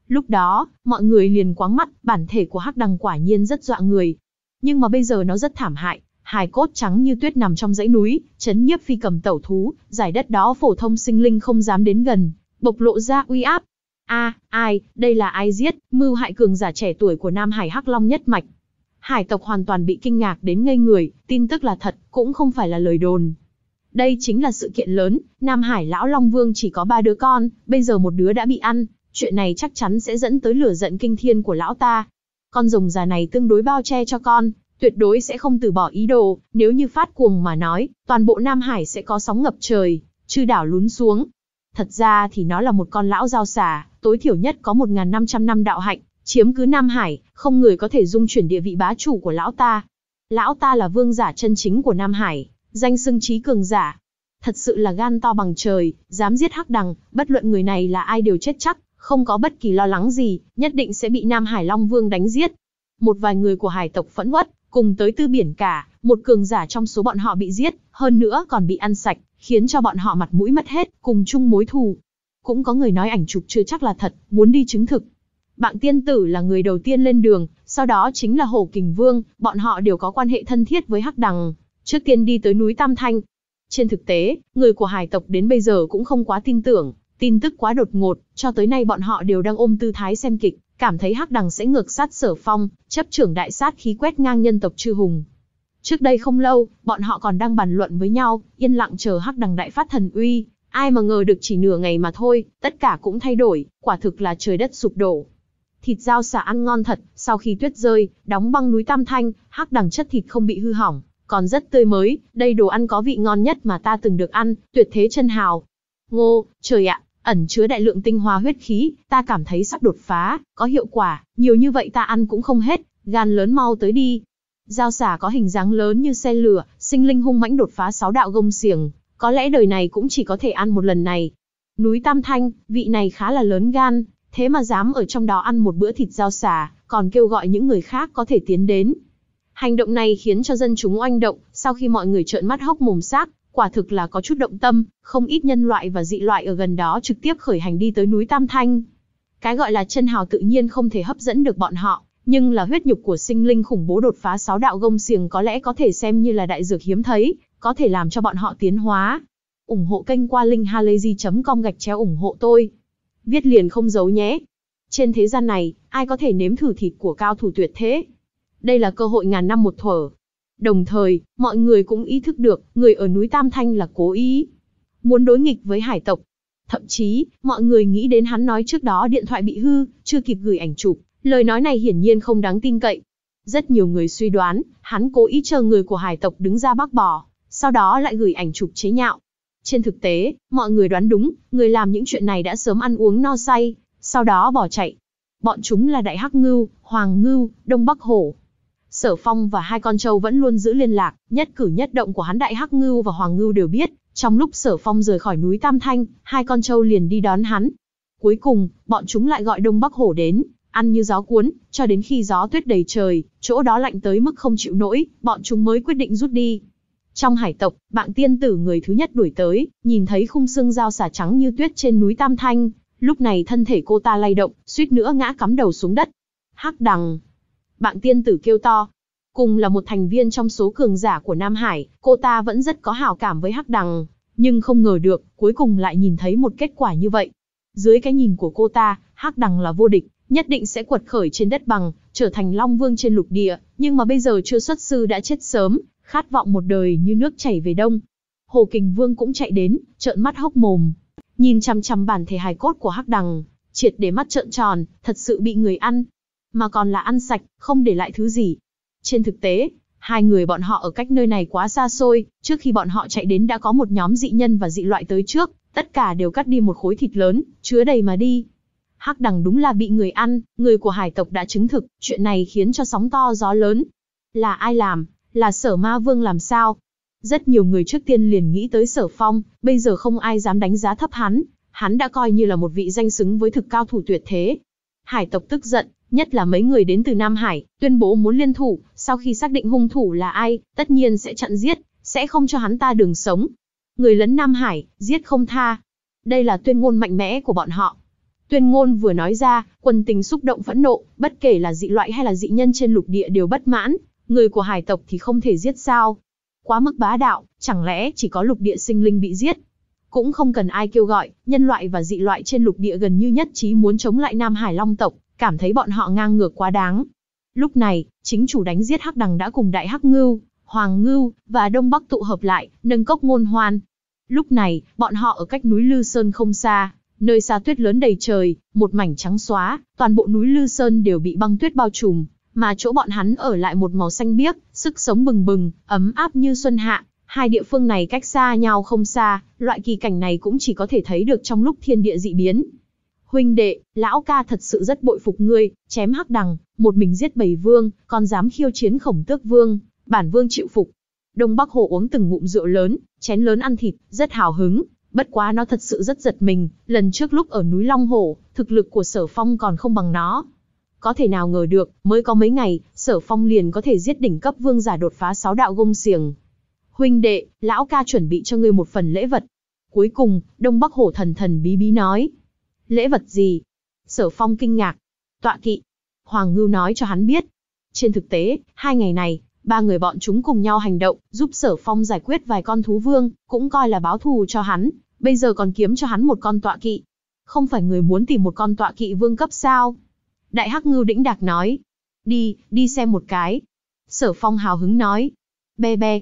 Lúc đó, mọi người liền quáng mắt, bản thể của hắc đằng quả nhiên rất dọa người. Nhưng mà bây giờ nó rất thảm hại, Hài cốt trắng như tuyết nằm trong dãy núi, chấn nhiếp phi cầm tẩu thú, giải đất đó phổ thông sinh linh không dám đến gần, bộc lộ ra uy áp. A, ai, đây là ai giết, mưu hại cường giả trẻ tuổi của Nam Hải Hắc Long nhất mạch. Hải tộc hoàn toàn bị kinh ngạc đến ngây người, tin tức là thật, cũng không phải là lời đồn. Đây chính là sự kiện lớn, Nam Hải Lão Long Vương chỉ có ba đứa con, bây giờ một đứa đã bị ăn, chuyện này chắc chắn sẽ dẫn tới lửa giận kinh thiên của lão ta. Con rồng già này tương đối bao che cho con, tuyệt đối sẽ không từ bỏ ý đồ, nếu như phát cuồng mà nói, toàn bộ Nam Hải sẽ có sóng ngập trời, chư đảo lún xuống. Thật ra thì nó là một con lão giao xà, tối thiểu nhất có 1.500 năm đạo hạnh, chiếm cứ Nam Hải, không người có thể dung chuyển địa vị bá chủ của lão ta. Lão ta là vương giả chân chính của Nam Hải, danh xưng trí cường giả. Thật sự là gan to bằng trời, dám giết hắc đằng, bất luận người này là ai đều chết chắc, không có bất kỳ lo lắng gì, nhất định sẽ bị Nam Hải Long Vương đánh giết. Một vài người của hải tộc phẫn uất, Cùng tới tư biển cả, một cường giả trong số bọn họ bị giết, hơn nữa còn bị ăn sạch, khiến cho bọn họ mặt mũi mất hết, cùng chung mối thù. Cũng có người nói ảnh chụp chưa chắc là thật, muốn đi chứng thực. Bạn tiên tử là người đầu tiên lên đường, sau đó chính là Hồ Kình Vương, bọn họ đều có quan hệ thân thiết với Hắc Đằng, trước tiên đi tới núi Tam Thanh. Trên thực tế, người của hải tộc đến bây giờ cũng không quá tin tưởng, tin tức quá đột ngột, cho tới nay bọn họ đều đang ôm tư thái xem kịch, cảm thấy hắc đằng sẽ ngược sát sở phong, chấp trưởng đại sát khí quét ngang nhân tộc chư hùng. Trước đây không lâu, bọn họ còn đang bàn luận với nhau, yên lặng chờ hắc đằng đại phát thần uy, ai mà ngờ được chỉ nửa ngày mà thôi, tất cả cũng thay đổi, quả thực là trời đất sụp đổ. Thịt dao xả ăn ngon thật, sau khi tuyết rơi, đóng băng núi Tam Thanh, hắc đằng chất thịt không bị hư hỏng, còn rất tươi mới, đây đồ ăn có vị ngon nhất mà ta từng được ăn, tuyệt thế chân hào. Ngô, trời ạ, Ẩn chứa đại lượng tinh hoa huyết khí, ta cảm thấy sắp đột phá, có hiệu quả, nhiều như vậy ta ăn cũng không hết, gan lớn mau tới đi. Giao xà có hình dáng lớn như xe lửa, sinh linh hung mãnh đột phá sáu đạo gông xiềng, có lẽ đời này cũng chỉ có thể ăn một lần này. Núi Tam Thanh, vị này khá là lớn gan, thế mà dám ở trong đó ăn một bữa thịt giao xà, còn kêu gọi những người khác có thể tiến đến. Hành động này khiến cho dân chúng oanh động, sau khi mọi người trợn mắt hốc mồm xác, quả thực là có chút động tâm, không ít nhân loại và dị loại ở gần đó trực tiếp khởi hành đi tới núi Tam Thanh. Cái gọi là chân hào tự nhiên không thể hấp dẫn được bọn họ, nhưng là huyết nhục của sinh linh khủng bố đột phá sáu đạo gông xiềng có lẽ có thể xem như là đại dược hiếm thấy, có thể làm cho bọn họ tiến hóa. ủng hộ kênh qua linkhalazy.com gạch chéo ủng hộ tôi. Viết liền không giấu nhé. Trên thế gian này, ai có thể nếm thử thịt của cao thủ tuyệt thế? Đây là cơ hội ngàn năm một thuở, Đồng thời, mọi người cũng ý thức được, người ở núi Tam Thanh là cố ý. Muốn đối nghịch với hải tộc. Thậm chí, mọi người nghĩ đến hắn nói trước đó điện thoại bị hư, chưa kịp gửi ảnh chụp. Lời nói này hiển nhiên không đáng tin cậy. Rất nhiều người suy đoán, hắn cố ý chờ người của hải tộc đứng ra bác bỏ, sau đó lại gửi ảnh chụp chế nhạo. Trên thực tế, mọi người đoán đúng, người làm những chuyện này đã sớm ăn uống no say, sau đó bỏ chạy. Bọn chúng là Đại Hắc Ngưu, Hoàng Ngưu, Đông Bắc Hổ, Sở Phong và hai con trâu vẫn luôn giữ liên lạc, nhất cử nhất động của hắn Đại Hắc Ngưu và Hoàng Ngưu đều biết, trong lúc Sở Phong rời khỏi núi Tam Thanh, hai con trâu liền đi đón hắn. Cuối cùng, bọn chúng lại gọi Đông Bắc Hổ đến, ăn như gió cuốn, cho đến khi gió tuyết đầy trời, chỗ đó lạnh tới mức không chịu nổi, bọn chúng mới quyết định rút đi. Trong hải tộc, bạn tiên tử người thứ nhất đuổi tới, nhìn thấy khung xương dao xà trắng như tuyết trên núi Tam Thanh, lúc này thân thể cô ta lay động, suýt nữa ngã cắm đầu xuống đất. Hắc đằng, bạn tiên tử kêu to. Cùng là một thành viên trong số cường giả của Nam Hải, cô ta vẫn rất có hảo cảm với Hắc Đằng, nhưng không ngờ được, cuối cùng lại nhìn thấy một kết quả như vậy. Dưới cái nhìn của cô ta, Hắc Đằng là vô địch, nhất định sẽ quật khởi trên đất bằng, trở thành Long Vương trên lục địa, nhưng mà bây giờ chưa xuất sư đã chết sớm, khát vọng một đời như nước chảy về đông. Hồ Kình Vương cũng chạy đến, trợn mắt hốc mồm, nhìn chằm chằm bản thể hài cốt của Hắc Đằng, triệt để mắt trợn tròn, thật sự bị người ăn mà còn là ăn sạch, không để lại thứ gì. Trên thực tế, hai người bọn họ ở cách nơi này quá xa xôi, trước khi bọn họ chạy đến đã có một nhóm dị nhân và dị loại tới trước, tất cả đều cắt đi một khối thịt lớn, chứa đầy mà đi. Hắc đằng đúng là bị người ăn, người của hải tộc đã chứng thực, chuyện này khiến cho sóng to gió lớn. Là ai làm, là sở ma vương làm sao? Rất nhiều người trước tiên liền nghĩ tới sở phong, bây giờ không ai dám đánh giá thấp hắn, hắn đã coi như là một vị danh xứng với thực cao thủ tuyệt thế, hải tộc tức giận, nhất là mấy người đến từ Nam Hải, tuyên bố muốn liên thủ, sau khi xác định hung thủ là ai, tất nhiên sẽ chặn giết, sẽ không cho hắn ta đường sống. Người lấn Nam Hải, giết không tha. Đây là tuyên ngôn mạnh mẽ của bọn họ. Tuyên ngôn vừa nói ra, quân tình xúc động phẫn nộ, bất kể là dị loại hay là dị nhân trên lục địa đều bất mãn, người của hải tộc thì không thể giết sao. Quá mức bá đạo, chẳng lẽ chỉ có lục địa sinh linh bị giết, cũng không cần ai kêu gọi, nhân loại và dị loại trên lục địa gần như nhất trí muốn chống lại Nam Hải Long tộc, cảm thấy bọn họ ngang ngược quá đáng. Lúc này, chính chủ đánh giết Hắc Đằng đã cùng Đại Hắc Ngưu, Hoàng Ngưu và Đông Bắc tụ hợp lại, nâng cốc ngôn hoan. Lúc này, bọn họ ở cách núi Lư Sơn không xa, nơi xa tuyết lớn đầy trời, một mảnh trắng xóa, toàn bộ núi Lư Sơn đều bị băng tuyết bao trùm, mà chỗ bọn hắn ở lại một màu xanh biếc, sức sống bừng bừng, ấm áp như xuân hạ. Hai địa phương này cách xa nhau không xa, loại kỳ cảnh này cũng chỉ có thể thấy được trong lúc thiên địa dị biến. Huynh đệ, lão ca thật sự rất bội phục ngươi, chém hắc đằng, một mình giết bầy vương, còn dám khiêu chiến khổng tước vương, bản vương chịu phục. Đông Bắc Hồ uống từng ngụm rượu lớn, chén lớn ăn thịt, rất hào hứng, bất quá nó thật sự rất giật mình, lần trước lúc ở núi Long Hồ, thực lực của Sở Phong còn không bằng nó. Có thể nào ngờ được, mới có mấy ngày, Sở Phong liền có thể giết đỉnh cấp vương giả đột phá sáu đạo gông xiềng, huynh đệ, lão ca chuẩn bị cho ngươi một phần lễ vật. Cuối cùng, Đông Bắc Hổ thần thần bí bí nói. Lễ vật gì? Sở Phong kinh ngạc. Tọa kỵ. Hoàng Ngưu nói cho hắn biết. Trên thực tế, hai ngày này, ba người bọn chúng cùng nhau hành động, giúp Sở Phong giải quyết vài con thú vương, cũng coi là báo thù cho hắn, bây giờ còn kiếm cho hắn một con tọa kỵ. Không phải người muốn tìm một con tọa kỵ vương cấp sao? Đại Hắc Ngưu đĩnh đạc nói. Đi, đi xem một cái. Sở Phong hào hứng nói. Be be,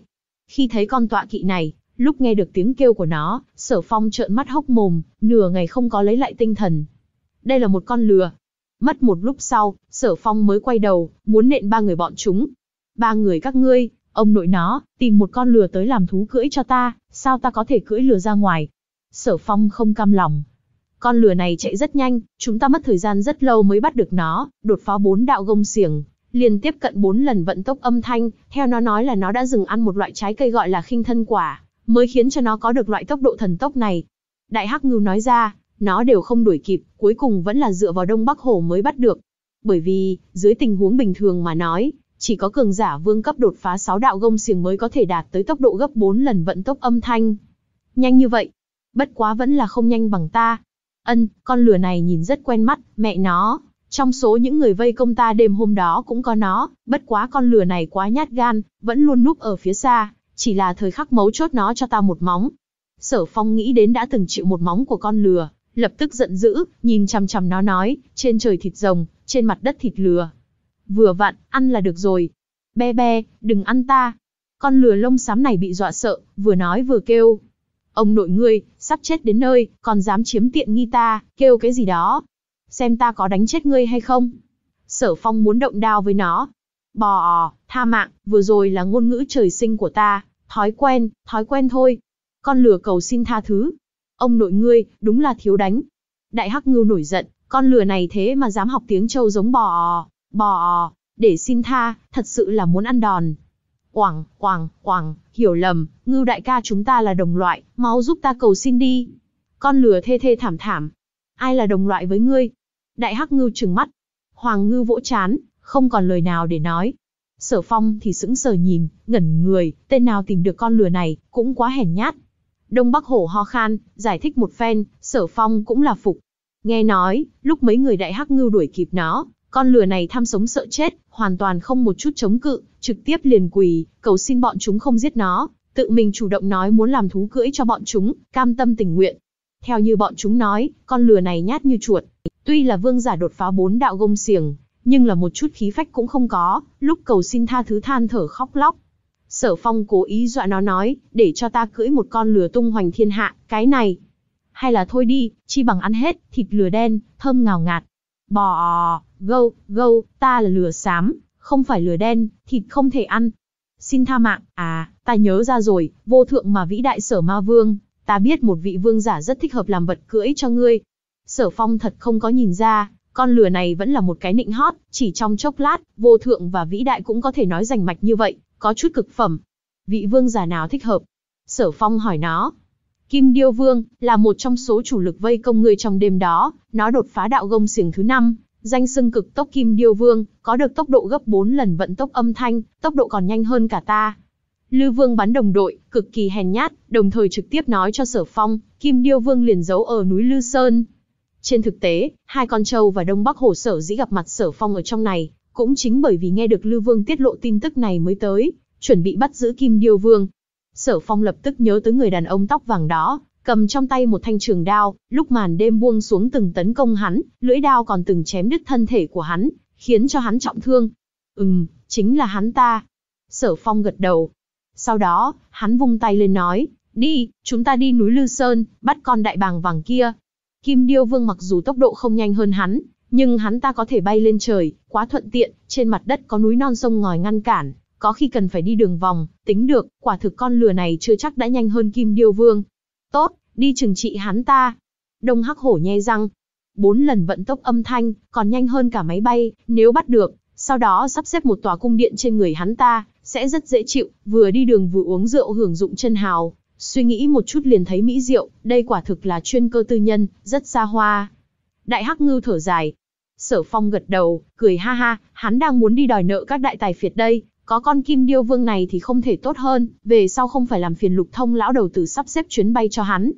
khi thấy con tọa kỵ này, lúc nghe được tiếng kêu của nó, sở phong trợn mắt hốc mồm, nửa ngày không có lấy lại tinh thần. Đây là một con lừa. Mất một lúc sau, sở phong mới quay đầu, muốn nện ba người bọn chúng. Ba người các ngươi, ông nội nó, tìm một con lừa tới làm thú cưỡi cho ta, sao ta có thể cưỡi lừa ra ngoài. Sở phong không cam lòng. Con lừa này chạy rất nhanh, chúng ta mất thời gian rất lâu mới bắt được nó, đột phá bốn đạo gông xiềng, Liên tiếp cận 4 lần vận tốc âm thanh, theo nó nói là nó đã dừng ăn một loại trái cây gọi là khinh thân quả, mới khiến cho nó có được loại tốc độ thần tốc này. Đại Hắc Ngưu nói ra, nó đều không đuổi kịp, cuối cùng vẫn là dựa vào Đông Bắc Hồ mới bắt được. Bởi vì, dưới tình huống bình thường mà nói, chỉ có cường giả vương cấp đột phá 6 đạo gông xiềng mới có thể đạt tới tốc độ gấp 4 lần vận tốc âm thanh. Nhanh như vậy, bất quá vẫn là không nhanh bằng ta. Ân, con lửa này nhìn rất quen mắt, mẹ nó, trong số những người vây công ta đêm hôm đó cũng có nó, bất quá con lừa này quá nhát gan, vẫn luôn núp ở phía xa, chỉ là thời khắc mấu chốt nó cho ta một móng. Sở phong nghĩ đến đã từng chịu một móng của con lừa, lập tức giận dữ, nhìn chằm chằm nó nói, trên trời thịt rồng, trên mặt đất thịt lừa. Vừa vặn, ăn là được rồi. Be be, đừng ăn ta. Con lừa lông xám này bị dọa sợ, vừa nói vừa kêu. Ông nội ngươi, sắp chết đến nơi, còn dám chiếm tiện nghi ta, kêu cái gì đó, xem ta có đánh chết ngươi hay không. Sở phong muốn động đao với nó. Bò tha mạng, vừa rồi là ngôn ngữ trời sinh của ta, thói quen, thói quen thôi. Con lừa cầu xin tha thứ. Ông nội ngươi, đúng là thiếu đánh. Đại hắc ngưu nổi giận, con lừa này thế mà dám học tiếng trâu giống bò bò để xin tha, thật sự là muốn ăn đòn. Quảng, quảng, quảng, hiểu lầm, ngưu đại ca chúng ta là đồng loại, mau giúp ta cầu xin đi. Con lừa thê thê thảm thảm. Ai là đồng loại với ngươi? Đại Hắc Ngưu trừng mắt. Hoàng Ngưu vỗ chán, không còn lời nào để nói. Sở Phong thì sững sờ nhìn, ngẩn người, tên nào tìm được con lừa này, cũng quá hèn nhát. Đông Bắc Hổ ho khan, giải thích một phen, Sở Phong cũng là phục. Nghe nói, lúc mấy người Đại Hắc Ngưu đuổi kịp nó, con lừa này tham sống sợ chết, hoàn toàn không một chút chống cự, trực tiếp liền quỳ, cầu xin bọn chúng không giết nó, tự mình chủ động nói muốn làm thú cưỡi cho bọn chúng, cam tâm tình nguyện. Theo như bọn chúng nói, con lừa này nhát như chuột, Tuy là vương giả đột phá bốn đạo gông xiềng, nhưng là một chút khí phách cũng không có, lúc cầu xin tha thứ than thở khóc lóc. Sở phong cố ý dọa nó nói, để cho ta cưỡi một con lừa tung hoành thiên hạ, cái này. Hay là thôi đi, chi bằng ăn hết, thịt lừa đen, thơm ngào ngạt. Bò, gâu, gâu, ta là lừa xám, không phải lừa đen, thịt không thể ăn. Xin tha mạng, à, ta nhớ ra rồi, vô thượng mà vĩ đại sở ma vương, ta biết một vị vương giả rất thích hợp làm vật cưỡi cho ngươi, Sở Phong thật không có nhìn ra, con lửa này vẫn là một cái nịnh hót, chỉ trong chốc lát, vô thượng và vĩ đại cũng có thể nói rành mạch như vậy, có chút cực phẩm. Vị vương giả nào thích hợp? Sở Phong hỏi nó. Kim Điêu Vương là một trong số chủ lực vây công người trong đêm đó, nó đột phá đạo gông xiềng thứ năm, danh xưng cực tốc Kim Điêu Vương, có được tốc độ gấp 4 lần vận tốc âm thanh, tốc độ còn nhanh hơn cả ta. Lư Vương bắn đồng đội, cực kỳ hèn nhát, đồng thời trực tiếp nói cho Sở Phong, Kim Điêu Vương liền giấu ở núi Lư Sơn, trên thực tế, hai con trâu và Đông Bắc Hồ sở dĩ gặp mặt Sở Phong ở trong này, cũng chính bởi vì nghe được Lưu Vương tiết lộ tin tức này mới tới, chuẩn bị bắt giữ Kim Điêu Vương. Sở Phong lập tức nhớ tới người đàn ông tóc vàng đó, cầm trong tay một thanh trường đao, lúc màn đêm buông xuống từng tấn công hắn, lưỡi đao còn từng chém đứt thân thể của hắn, khiến cho hắn trọng thương. Ừm, chính là hắn ta. Sở Phong gật đầu. Sau đó, hắn vung tay lên nói, đi, chúng ta đi núi Lư Sơn, bắt con đại bàng vàng kia, Kim Điêu Vương mặc dù tốc độ không nhanh hơn hắn, nhưng hắn ta có thể bay lên trời, quá thuận tiện, trên mặt đất có núi non sông ngòi ngăn cản, có khi cần phải đi đường vòng, tính được, quả thực con lừa này chưa chắc đã nhanh hơn Kim Điêu Vương. Tốt, đi trừng trị hắn ta. Đông Hắc Hổ nhe răng. Bốn lần vận tốc âm thanh, còn nhanh hơn cả máy bay, nếu bắt được, sau đó sắp xếp một tòa cung điện trên người hắn ta, sẽ rất dễ chịu, vừa đi đường vừa uống rượu hưởng dụng chân hào, Suy nghĩ một chút liền thấy mỹ diệu, đây quả thực là chuyên cơ tư nhân, rất xa hoa. Đại Hắc Ngưu thở dài. Sở Phong gật đầu, cười ha ha, hắn đang muốn đi đòi nợ các đại tài phiệt đây, có con kim điêu vương này thì không thể tốt hơn, về sau không phải làm phiền lục thông lão đầu tử sắp xếp chuyến bay cho hắn.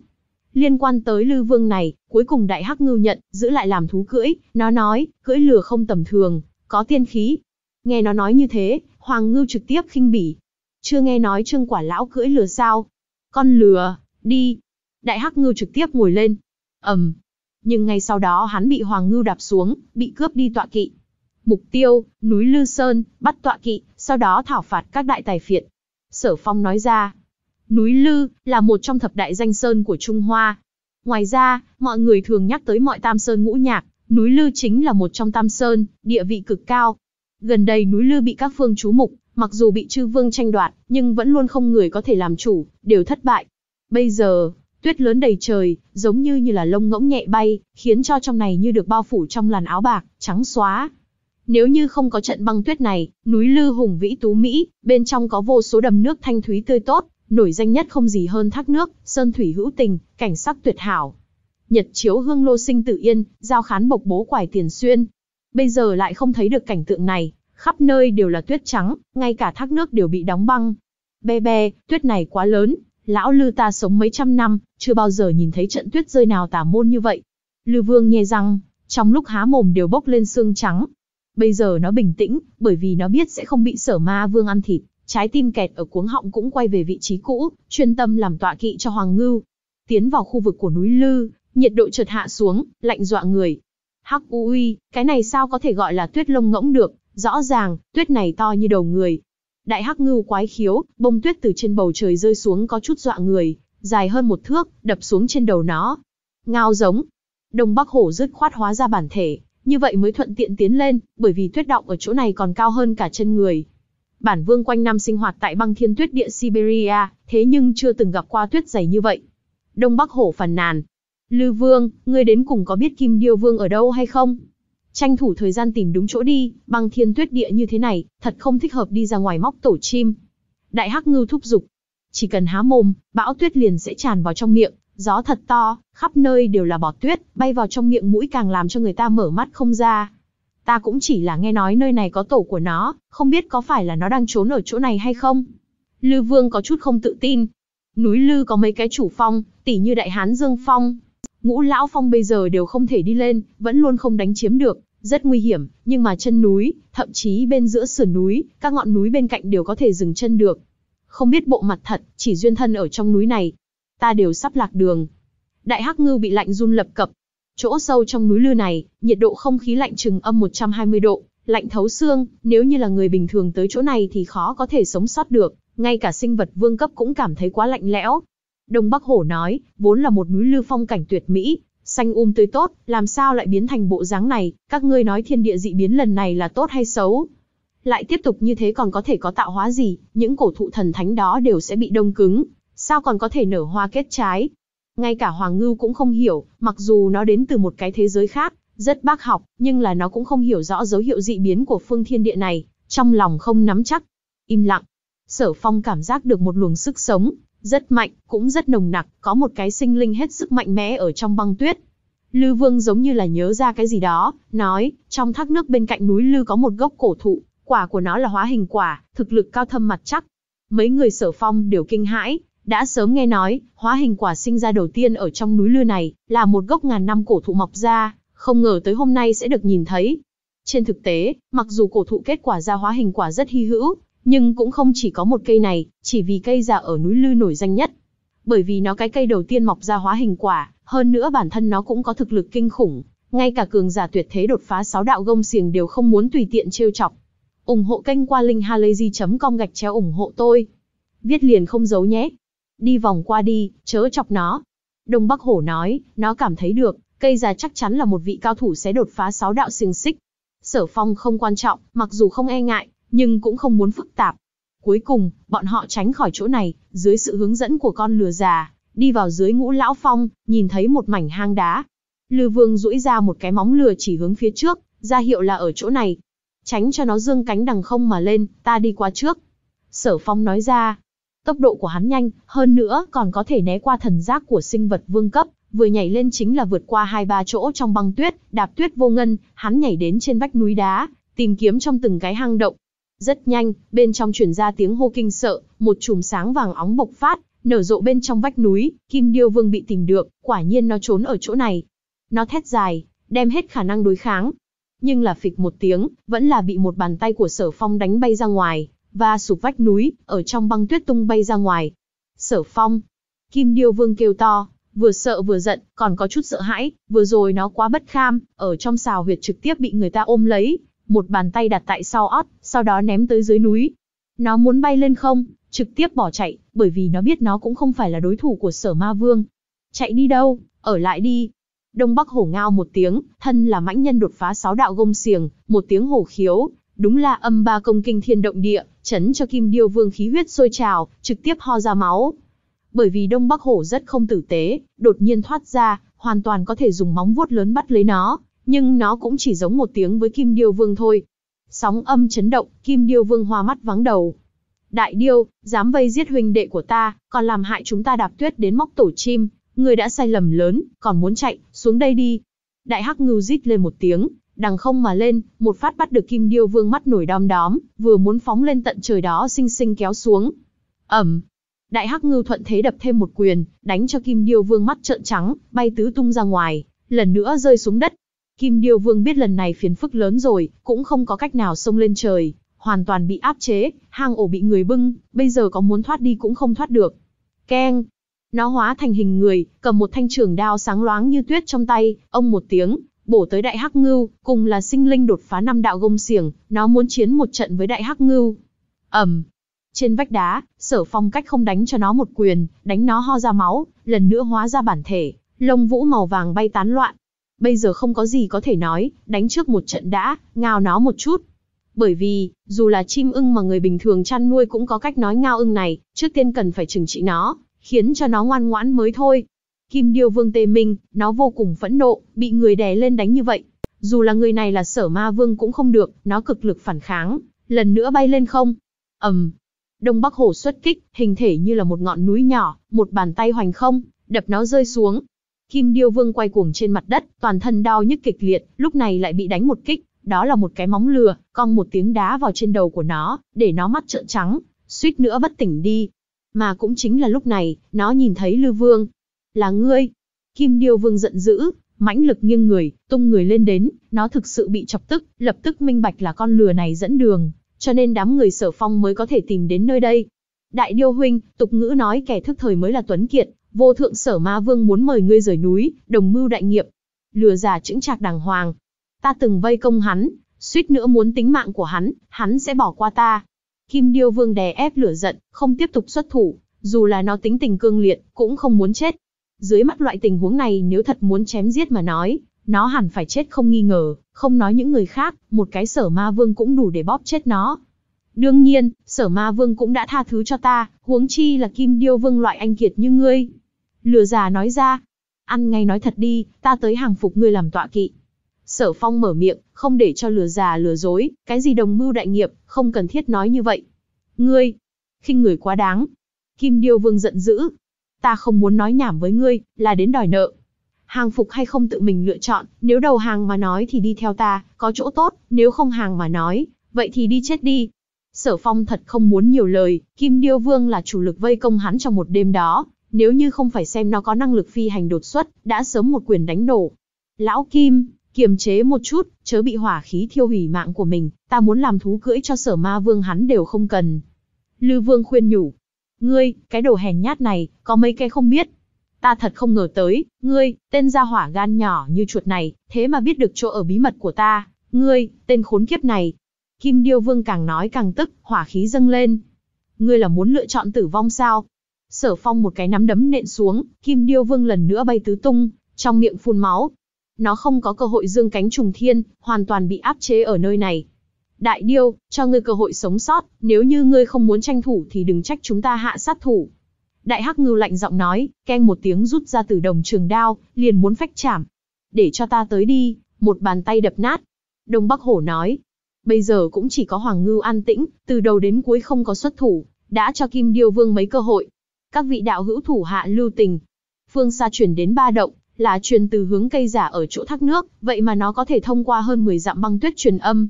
Liên quan tới lư vương này, cuối cùng đại hắc ngưu nhận, giữ lại làm thú cưỡi, nó nói, cưỡi lừa không tầm thường, có tiên khí. Nghe nó nói như thế, hoàng ngưu trực tiếp khinh bỉ. Chưa nghe nói trương quả lão cưỡi lừa sao, con lừa, đi. Đại hắc ngư trực tiếp ngồi lên. ầm, um. Nhưng ngay sau đó hắn bị hoàng ngư đạp xuống, bị cướp đi tọa kỵ. Mục tiêu, núi Lư Sơn, bắt tọa kỵ, sau đó thảo phạt các đại tài phiệt. Sở Phong nói ra, núi Lư là một trong thập đại danh sơn của Trung Hoa. Ngoài ra, mọi người thường nhắc tới mọi tam sơn ngũ nhạc, núi Lư chính là một trong tam sơn, địa vị cực cao. Gần đây núi Lư bị các phương chú mục, Mặc dù bị chư vương tranh đoạt, nhưng vẫn luôn không người có thể làm chủ, đều thất bại. Bây giờ, tuyết lớn đầy trời, giống như như là lông ngỗng nhẹ bay, khiến cho trong này như được bao phủ trong làn áo bạc, trắng xóa. Nếu như không có trận băng tuyết này, núi Lư hùng vĩ tú Mỹ, bên trong có vô số đầm nước thanh thúy tươi tốt, nổi danh nhất không gì hơn thác nước, sơn thủy hữu tình, cảnh sắc tuyệt hảo. Nhật chiếu hương lô sinh tự yên, giao khán bộc bố quải tiền xuyên. Bây giờ lại không thấy được cảnh tượng này, khắp nơi đều là tuyết trắng, ngay cả thác nước đều bị đóng băng. Be be, tuyết này quá lớn, lão lư ta sống mấy trăm năm, chưa bao giờ nhìn thấy trận tuyết rơi nào tả môn như vậy. Lư vương nghe răng, trong lúc há mồm đều bốc lên xương trắng. Bây giờ nó bình tĩnh, bởi vì nó biết sẽ không bị sở ma vương ăn thịt, trái tim kẹt ở cuống họng cũng quay về vị trí cũ, chuyên tâm làm tọa kỵ cho Hoàng Ngưu. Tiến vào khu vực của núi Lư, nhiệt độ chợt hạ xuống, lạnh dọa người. Hắc u uy, cái này sao có thể gọi là tuyết lông ngỗng được? Rõ ràng, tuyết này to như đầu người. Đại hắc ngưu quái khiếu, bông tuyết từ trên bầu trời rơi xuống có chút dọa người, dài hơn một thước, đập xuống trên đầu nó. Ngao giống. Đông Bắc Hổ rứt khoát hóa ra bản thể, như vậy mới thuận tiện tiến lên, bởi vì tuyết động ở chỗ này còn cao hơn cả chân người. Bản vương quanh năm sinh hoạt tại băng thiên tuyết địa Siberia, thế nhưng chưa từng gặp qua tuyết dày như vậy. Đông Bắc Hổ phàn nàn. Lư Vương, ngươi đến cùng có biết Kim Điêu Vương ở đâu hay không? Tranh thủ thời gian tìm đúng chỗ đi, băng thiên tuyết địa như thế này, thật không thích hợp đi ra ngoài móc tổ chim. Đại hắc ngưu thúc giục. Chỉ cần há mồm, bão tuyết liền sẽ tràn vào trong miệng, gió thật to, khắp nơi đều là bọt tuyết, bay vào trong miệng mũi càng làm cho người ta mở mắt không ra. Ta cũng chỉ là nghe nói nơi này có tổ của nó, không biết có phải là nó đang trốn ở chỗ này hay không. Lư Vương có chút không tự tin. Núi Lư có mấy cái chủ phong, tỉ như Đại Hán Dương Phong, ngũ lão phong bây giờ đều không thể đi lên, vẫn luôn không đánh chiếm được, rất nguy hiểm, nhưng mà chân núi, thậm chí bên giữa sườn núi, các ngọn núi bên cạnh đều có thể dừng chân được. Không biết bộ mặt thật, chỉ duyên thân ở trong núi này, ta đều sắp lạc đường. Đại hắc ngư bị lạnh run lập cập. Chỗ sâu trong núi lư này, nhiệt độ không khí lạnh chừng âm 120 độ, lạnh thấu xương, nếu như là người bình thường tới chỗ này thì khó có thể sống sót được, ngay cả sinh vật vương cấp cũng cảm thấy quá lạnh lẽo, Đông Bắc Hổ nói, vốn là một núi lưu phong cảnh tuyệt mỹ, xanh um tươi tốt, làm sao lại biến thành bộ dáng này, các ngươi nói thiên địa dị biến lần này là tốt hay xấu? Lại tiếp tục như thế còn có thể có tạo hóa gì, những cổ thụ thần thánh đó đều sẽ bị đông cứng, sao còn có thể nở hoa kết trái? Ngay cả Hoàng Ngưu cũng không hiểu, mặc dù nó đến từ một cái thế giới khác, rất bác học, nhưng là nó cũng không hiểu rõ dấu hiệu dị biến của phương thiên địa này, trong lòng không nắm chắc. Im lặng, sở phong cảm giác được một luồng sức sống, rất mạnh, cũng rất nồng nặc, có một cái sinh linh hết sức mạnh mẽ ở trong băng tuyết. Lưu Vương giống như là nhớ ra cái gì đó, nói, trong thác nước bên cạnh núi Lư có một gốc cổ thụ, quả của nó là hóa hình quả, thực lực cao thâm mặt chắc. Mấy người sở phong đều kinh hãi, đã sớm nghe nói, hóa hình quả sinh ra đầu tiên ở trong núi Lư này, là một gốc ngàn năm cổ thụ mọc ra, không ngờ tới hôm nay sẽ được nhìn thấy. Trên thực tế, mặc dù cổ thụ kết quả ra hóa hình quả rất hy hữu, nhưng cũng không chỉ có một cây này, chỉ vì cây già ở núi Lư nổi danh nhất. Bởi vì nó cái cây đầu tiên mọc ra hóa hình quả, hơn nữa bản thân nó cũng có thực lực kinh khủng, ngay cả cường giả tuyệt thế đột phá sáu đạo gông xiềng đều không muốn tùy tiện trêu chọc. ủng hộ kênh qua linh linkhalazy.com gạch chéo ủng hộ tôi. Viết liền không giấu nhé. Đi vòng qua đi, chớ chọc nó. Đông Bắc Hổ nói, nó cảm thấy được, cây già chắc chắn là một vị cao thủ sẽ đột phá sáu đạo xiềng xích. Sở Phong không quan trọng, mặc dù không e ngại, nhưng cũng không muốn phức tạp. Cuối cùng, bọn họ tránh khỏi chỗ này, dưới sự hướng dẫn của con lừa già, đi vào dưới ngũ lão phong, nhìn thấy một mảnh hang đá. lừa vương duỗi ra một cái móng lừa chỉ hướng phía trước, ra hiệu là ở chỗ này. Tránh cho nó dương cánh đằng không mà lên, ta đi qua trước. Sở phong nói ra, tốc độ của hắn nhanh, hơn nữa còn có thể né qua thần giác của sinh vật vương cấp, vừa nhảy lên chính là vượt qua hai ba chỗ trong băng tuyết, đạp tuyết vô ngân, hắn nhảy đến trên vách núi đá, tìm kiếm trong từng cái hang động, rất nhanh, bên trong truyền ra tiếng hô kinh sợ, một chùm sáng vàng óng bộc phát, nở rộ bên trong vách núi, Kim Điêu Vương bị tìm được, quả nhiên nó trốn ở chỗ này. Nó thét dài, đem hết khả năng đối kháng. Nhưng là phịch một tiếng, vẫn là bị một bàn tay của sở phong đánh bay ra ngoài, và sụp vách núi, ở trong băng tuyết tung bay ra ngoài. Sở phong, Kim Điêu Vương kêu to, vừa sợ vừa giận, còn có chút sợ hãi, vừa rồi nó quá bất kham, ở trong xào huyệt trực tiếp bị người ta ôm lấy, một bàn tay đặt tại sau ót, sau đó ném tới dưới núi. Nó muốn bay lên không, trực tiếp bỏ chạy, bởi vì nó biết nó cũng không phải là đối thủ của sở ma vương. Chạy đi đâu, ở lại đi. Đông Bắc hổ ngao một tiếng, thân là mãnh nhân đột phá sáu đạo gông xiềng, một tiếng hổ khiếu, đúng là âm ba công kinh thiên động địa, chấn cho kim điêu vương khí huyết sôi trào, trực tiếp ho ra máu. Bởi vì Đông Bắc hổ rất không tử tế, đột nhiên thoát ra, hoàn toàn có thể dùng móng vuốt lớn bắt lấy nó, nhưng nó cũng chỉ giống một tiếng với Kim Điêu Vương thôi. Sóng âm chấn động, Kim Điêu Vương hoa mắt vắng đầu. Đại Điêu, dám vây giết huynh đệ của ta, còn làm hại chúng ta đạp tuyết đến móc tổ chim, người đã sai lầm lớn, còn muốn chạy, xuống đây đi. Đại Hắc Ngưu rít lên một tiếng, đằng không mà lên, một phát bắt được Kim Điêu Vương mắt nổi đom đóm, vừa muốn phóng lên tận trời đó xinh xinh kéo xuống. Ẩm, Đại Hắc Ngưu thuận thế đập thêm một quyền, đánh cho Kim Điêu Vương mắt trợn trắng, bay tứ tung ra ngoài, lần nữa rơi xuống đất, Kim Điêu Vương biết lần này phiền phức lớn rồi, cũng không có cách nào xông lên trời, hoàn toàn bị áp chế, hang ổ bị người bưng, bây giờ có muốn thoát đi cũng không thoát được. Keng! Nó hóa thành hình người, cầm một thanh trường đao sáng loáng như tuyết trong tay, ông một tiếng, bổ tới đại hắc ngưu, cùng là sinh linh đột phá năm đạo gông xiềng, nó muốn chiến một trận với đại hắc ngưu. Ẩm! Trên vách đá, sở phong cách không đánh cho nó một quyền, đánh nó ho ra máu, lần nữa hóa ra bản thể, lông vũ màu vàng bay tán loạn, bây giờ không có gì có thể nói, đánh trước một trận đã, ngao nó một chút. Bởi vì, dù là chim ưng mà người bình thường chăn nuôi cũng có cách nói ngao ưng này, trước tiên cần phải trừng trị nó, khiến cho nó ngoan ngoãn mới thôi. Kim Điêu Vương Tề Minh, nó vô cùng phẫn nộ, bị người đè lên đánh như vậy. Dù là người này là sở ma vương cũng không được, nó cực lực phản kháng, lần nữa bay lên không. ầm, um, Đông Bắc Hồ xuất kích, hình thể như là một ngọn núi nhỏ, một bàn tay hoành không, đập nó rơi xuống, Kim Điêu Vương quay cuồng trên mặt đất, toàn thân đau nhức kịch liệt, lúc này lại bị đánh một kích, đó là một cái móng lừa, cong một tiếng đá vào trên đầu của nó, để nó mắt trợn trắng, suýt nữa bất tỉnh đi. Mà cũng chính là lúc này, nó nhìn thấy Lư Vương. Là ngươi. Kim Điêu Vương giận dữ, mãnh lực nghiêng người, tung người lên đến, nó thực sự bị chọc tức, lập tức minh bạch là con lừa này dẫn đường, cho nên đám người sở phong mới có thể tìm đến nơi đây. Đại Điêu Huynh, tục ngữ nói kẻ thức thời mới là tuấn kiệt, vô thượng sở ma vương muốn mời ngươi rời núi, đồng mưu đại nghiệp. Lừa giả chững chạc đàng hoàng. Ta từng vây công hắn, suýt nữa muốn tính mạng của hắn, hắn sẽ bỏ qua ta. Kim Điêu Vương đè ép lửa giận, không tiếp tục xuất thủ, dù là nó tính tình cương liệt, cũng không muốn chết. Dưới mắt loại tình huống này nếu thật muốn chém giết mà nói, nó hẳn phải chết không nghi ngờ, không nói những người khác, một cái sở ma vương cũng đủ để bóp chết nó. Đương nhiên, sở ma vương cũng đã tha thứ cho ta, huống chi là kim điêu vương loại anh kiệt như ngươi. Lừa già nói ra. Ăn ngay nói thật đi, ta tới hàng phục ngươi làm tọa kỵ. Sở phong mở miệng, không để cho lừa già lừa dối, cái gì đồng mưu đại nghiệp, không cần thiết nói như vậy. Ngươi, khinh người quá đáng. Kim Điêu Vương giận dữ. Ta không muốn nói nhảm với ngươi, là đến đòi nợ. Hàng phục hay không tự mình lựa chọn, nếu đầu hàng mà nói thì đi theo ta, có chỗ tốt, nếu không hàng mà nói, vậy thì đi chết đi. Sở Phong thật không muốn nhiều lời, Kim Điêu Vương là chủ lực vây công hắn trong một đêm đó, nếu như không phải xem nó có năng lực phi hành đột xuất, đã sớm một quyền đánh đổ Lão Kim, kiềm chế một chút, chớ bị hỏa khí thiêu hủy mạng của mình, ta muốn làm thú cưỡi cho sở ma vương hắn đều không cần. Lư Vương khuyên nhủ, ngươi, cái đồ hèn nhát này, có mấy cái không biết. Ta thật không ngờ tới, ngươi, tên gia hỏa gan nhỏ như chuột này, thế mà biết được chỗ ở bí mật của ta, ngươi, tên khốn kiếp này. Kim Điêu Vương càng nói càng tức, hỏa khí dâng lên. Ngươi là muốn lựa chọn tử vong sao? Sở phong một cái nắm đấm nện xuống, kim điêu vương lần nữa bay tứ tung, trong miệng phun máu. Nó không có cơ hội dương cánh trùng thiên, hoàn toàn bị áp chế ở nơi này. Đại điêu, cho ngươi cơ hội sống sót, nếu như ngươi không muốn tranh thủ thì đừng trách chúng ta hạ sát thủ. Đại hắc ngưu lạnh giọng nói, keng một tiếng rút ra từ đồng trường đao, liền muốn phách chảm. Để cho ta tới đi, một bàn tay đập nát. Đông Bắc Hổ nói, bây giờ cũng chỉ có Hoàng Ngưu an tĩnh, từ đầu đến cuối không có xuất thủ, đã cho Kim Điêu Vương mấy cơ hội, các vị đạo hữu thủ hạ lưu tình. Phương xa chuyển đến ba động, là truyền từ hướng cây giả ở chỗ thác nước, vậy mà nó có thể thông qua hơn 10 dặm băng tuyết truyền âm.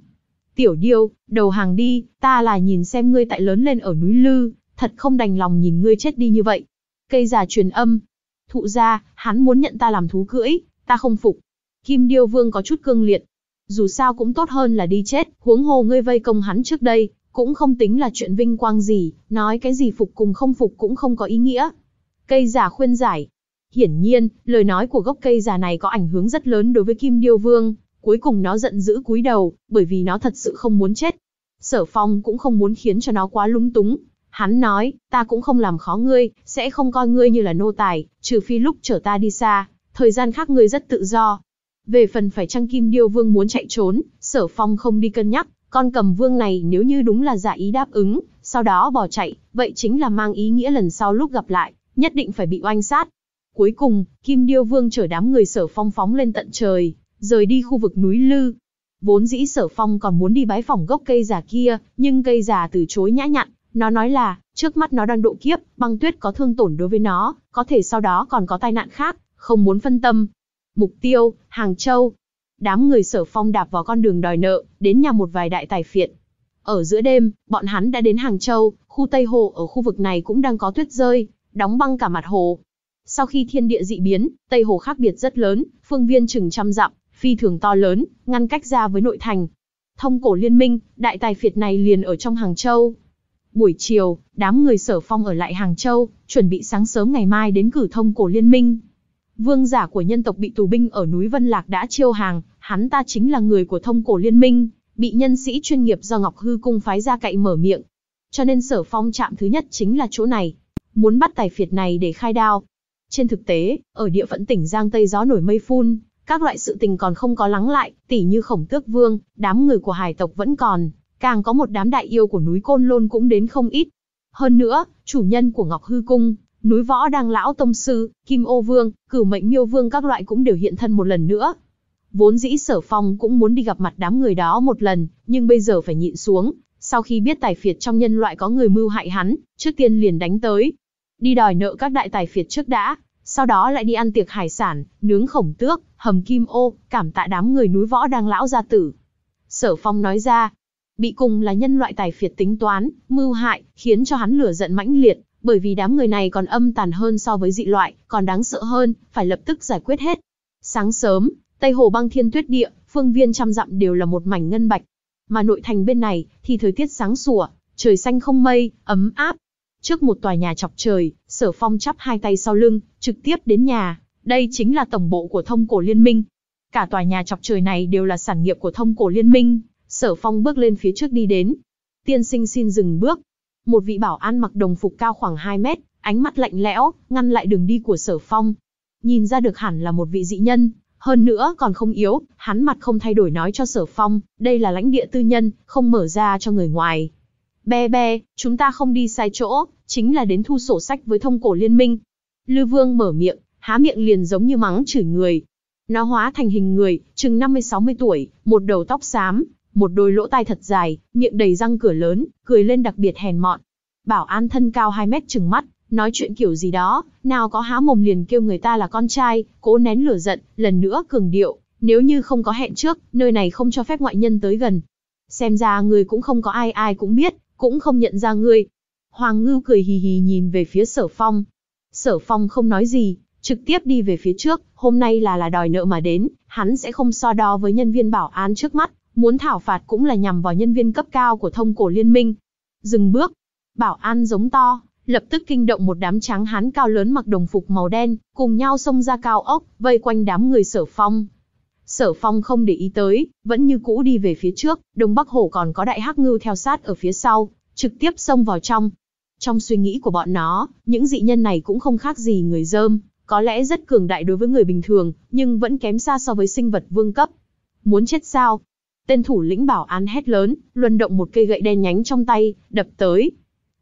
Tiểu điêu, đầu hàng đi, ta là nhìn xem ngươi tại lớn lên ở núi Lư, thật không đành lòng nhìn ngươi chết đi như vậy. Cây giả truyền âm. Thụ ra, hắn muốn nhận ta làm thú cưỡi, ta không phục. Kim điêu vương có chút cương liệt. Dù sao cũng tốt hơn là đi chết, huống hồ ngươi vây công hắn trước đây, cũng không tính là chuyện vinh quang gì, nói cái gì phục cùng không phục cũng không có ý nghĩa. Cây giả khuyên giải. Hiển nhiên, lời nói của gốc cây già này có ảnh hưởng rất lớn đối với Kim Điêu Vương, cuối cùng nó giận dữ cúi đầu, bởi vì nó thật sự không muốn chết. Sở Phong cũng không muốn khiến cho nó quá lúng túng. Hắn nói, ta cũng không làm khó ngươi, sẽ không coi ngươi như là nô tài, trừ phi lúc chở ta đi xa, thời gian khác ngươi rất tự do. Về phần phải chăng Kim Điêu Vương muốn chạy trốn, Sở Phong không đi cân nhắc, con cầm vương này nếu như đúng là giả ý đáp ứng, sau đó bỏ chạy, vậy chính là mang ý nghĩa lần sau lúc gặp lại, nhất định phải bị oanh sát. Cuối cùng, Kim Điêu Vương chở đám người sở phong phóng lên tận trời, rời đi khu vực núi Lư. Vốn dĩ sở phong còn muốn đi bái phòng gốc cây già kia, nhưng cây già từ chối nhã nhặn, nó nói là, trước mắt nó đang độ kiếp, băng tuyết có thương tổn đối với nó, có thể sau đó còn có tai nạn khác, không muốn phân tâm. Mục tiêu, Hàng Châu, đám người sở phong đạp vào con đường đòi nợ, đến nhà một vài đại tài phiệt. Ở giữa đêm, bọn hắn đã đến Hàng Châu, khu Tây Hồ ở khu vực này cũng đang có tuyết rơi, đóng băng cả mặt hồ. Sau khi thiên địa dị biến, Tây Hồ khác biệt rất lớn, phương viên chừng trăm dặm, phi thường to lớn, ngăn cách ra với nội thành. Thông cổ liên minh, đại tài phiệt này liền ở trong Hàng Châu. Buổi chiều, đám người sở phong ở lại Hàng Châu, chuẩn bị sáng sớm ngày mai đến cử thông cổ liên minh. Vương giả của nhân tộc bị tù binh ở núi Vân Lạc đã chiêu hàng, hắn ta chính là người của thông cổ liên minh, bị nhân sĩ chuyên nghiệp do Ngọc Hư Cung phái ra cậy mở miệng. Cho nên sở phong trạm thứ nhất chính là chỗ này, muốn bắt tài phiệt này để khai đao. Trên thực tế, ở địa phận tỉnh Giang Tây gió nổi mây phun, các loại sự tình còn không có lắng lại, tỉ như khổng tước vương, đám người của hải tộc vẫn còn, càng có một đám đại yêu của núi Côn Lôn cũng đến không ít. Hơn nữa, chủ nhân của Ngọc Hư Cung, núi võ đăng lão tông sư, kim ô vương, cửu mệnh miêu vương các loại cũng đều hiện thân một lần nữa, Vốn dĩ sở phong cũng muốn đi gặp mặt đám người đó một lần, nhưng bây giờ phải nhịn xuống. Sau khi biết tài phiệt trong nhân loại có người mưu hại hắn, trước tiên liền đánh tới. Đi đòi nợ các đại tài phiệt trước đã, sau đó lại đi ăn tiệc hải sản, nướng khổng tước, hầm kim ô, cảm tạ đám người núi võ đang lão gia tử. Sở phong nói ra, bị cùng là nhân loại tài phiệt tính toán, mưu hại, khiến cho hắn lửa giận mãnh liệt, bởi vì đám người này còn âm tàn hơn so với dị loại, còn đáng sợ hơn, phải lập tức giải quyết hết. Sáng sớm, Tây Hồ băng thiên tuyết địa, phương viên trăm dặm đều là một mảnh ngân bạch. Mà nội thành bên này thì thời tiết sáng sủa, trời xanh không mây, ấm áp. Trước một tòa nhà chọc trời, Sở Phong chắp hai tay sau lưng, trực tiếp đến nhà. Đây chính là tổng bộ của Thông Cổ Liên Minh. Cả tòa nhà chọc trời này đều là sản nghiệp của Thông Cổ Liên Minh. Sở Phong bước lên phía trước đi đến. Tiên sinh xin dừng bước. Một vị bảo an mặc đồng phục cao khoảng 2 mét, ánh mắt lạnh lẽo, ngăn lại đường đi của Sở Phong. Nhìn ra được hẳn là một vị dị nhân, hơn nữa còn không yếu, hắn mặt không thay đổi nói cho sở phong, đây là lãnh địa tư nhân, không mở ra cho người ngoài. Be be, chúng ta không đi sai chỗ, chính là đến thu sổ sách với thông cổ liên minh. Lư vương mở miệng, há miệng liền giống như mắng chửi người. Nó hóa thành hình người, chừng 50-60 tuổi, một đầu tóc xám, một đôi lỗ tai thật dài, miệng đầy răng cửa lớn, cười lên đặc biệt hèn mọn. Bảo an thân cao 2 mét chừng mắt, nói chuyện kiểu gì đó, nào có há mồm liền kêu người ta là con trai, cố nén lửa giận, lần nữa cường điệu, nếu như không có hẹn trước, nơi này không cho phép ngoại nhân tới gần. Xem ra người cũng không có ai ai cũng biết, cũng không nhận ra ngươi. Hoàng Ngưu cười hì hì nhìn về phía sở phong. Sở phong không nói gì, trực tiếp đi về phía trước, hôm nay là là đòi nợ mà đến, hắn sẽ không so đo với nhân viên bảo an trước mắt, muốn thảo phạt cũng là nhằm vào nhân viên cấp cao của thông cổ liên minh. Dừng bước, bảo an giống to, lập tức kinh động một đám tráng hán cao lớn mặc đồng phục màu đen, cùng nhau xông ra cao ốc, vây quanh đám người sở phong. Sở phong không để ý tới, vẫn như cũ đi về phía trước, đông bắc hổ còn có đại hắc ngưu theo sát ở phía sau, trực tiếp xông vào trong. Trong suy nghĩ của bọn nó, những dị nhân này cũng không khác gì người dơm, có lẽ rất cường đại đối với người bình thường, nhưng vẫn kém xa so với sinh vật vương cấp. Muốn chết sao? Tên thủ lĩnh bảo án hét lớn, luân động một cây gậy đen nhánh trong tay, đập tới.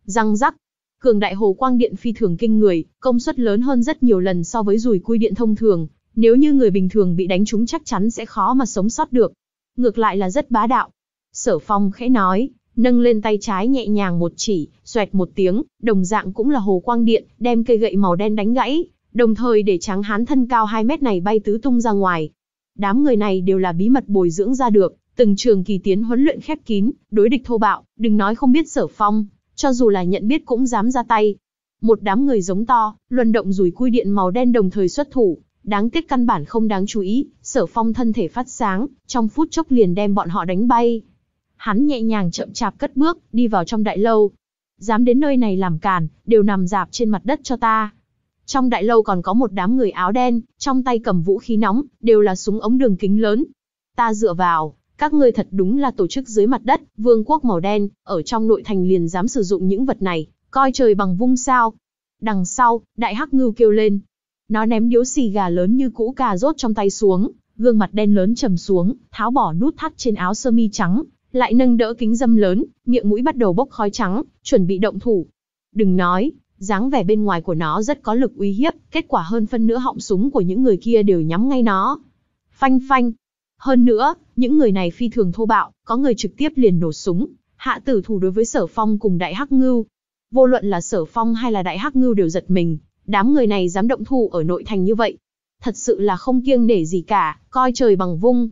Răng rắc, cường đại hồ quang điện phi thường kinh người, công suất lớn hơn rất nhiều lần so với rùi cui điện thông thường, nếu như người bình thường bị đánh trúng chắc chắn sẽ khó mà sống sót được. Ngược lại là rất bá đạo. Sở Phong khẽ nói, nâng lên tay trái nhẹ nhàng một chỉ, xoẹt một tiếng, đồng dạng cũng là hồ quang điện, đem cây gậy màu đen đánh gãy, đồng thời để tráng hán thân cao 2 mét này bay tứ tung ra ngoài. Đám người này đều là bí mật bồi dưỡng ra được, từng trường kỳ tiến huấn luyện khép kín, đối địch thô bạo, đừng nói không biết sở phong, cho dù là nhận biết cũng dám ra tay. Một đám người giống to, luân động rùi cui điện màu đen đồng thời xuất thủ, đáng tiếc căn bản không đáng chú ý, sở phong thân thể phát sáng, trong phút chốc liền đem bọn họ đánh bay. Hắn nhẹ nhàng chậm chạp cất bước, đi vào trong đại lâu. Dám đến nơi này làm càn, đều nằm dạp trên mặt đất cho ta. Trong đại lâu còn có một đám người áo đen, trong tay cầm vũ khí nóng, đều là súng ống đường kính lớn. Ta dựa vào, các ngươi thật đúng là tổ chức dưới mặt đất, vương quốc màu đen, ở trong nội thành liền dám sử dụng những vật này, coi trời bằng vung sao. Đằng sau, đại hắc ngưu kêu lên. Nó ném điếu xì gà lớn như cũ cà rốt trong tay xuống, gương mặt đen lớn trầm xuống, tháo bỏ nút thắt trên áo sơ mi trắng, lại nâng đỡ kính dâm lớn, miệng mũi bắt đầu bốc khói trắng, chuẩn bị động thủ. Đừng nói, dáng vẻ bên ngoài của nó rất có lực uy hiếp, kết quả hơn phân nửa họng súng của những người kia đều nhắm ngay nó. Phanh phanh, hơn nữa, những người này phi thường thô bạo, có người trực tiếp liền nổ súng, hạ tử thủ đối với sở phong cùng đại hắc ngưu. Vô luận là sở phong hay là đại hắc ngưu đều giật mình, đám người này dám động thủ ở nội thành như vậy. Thật sự là không kiêng để gì cả, coi trời bằng vung.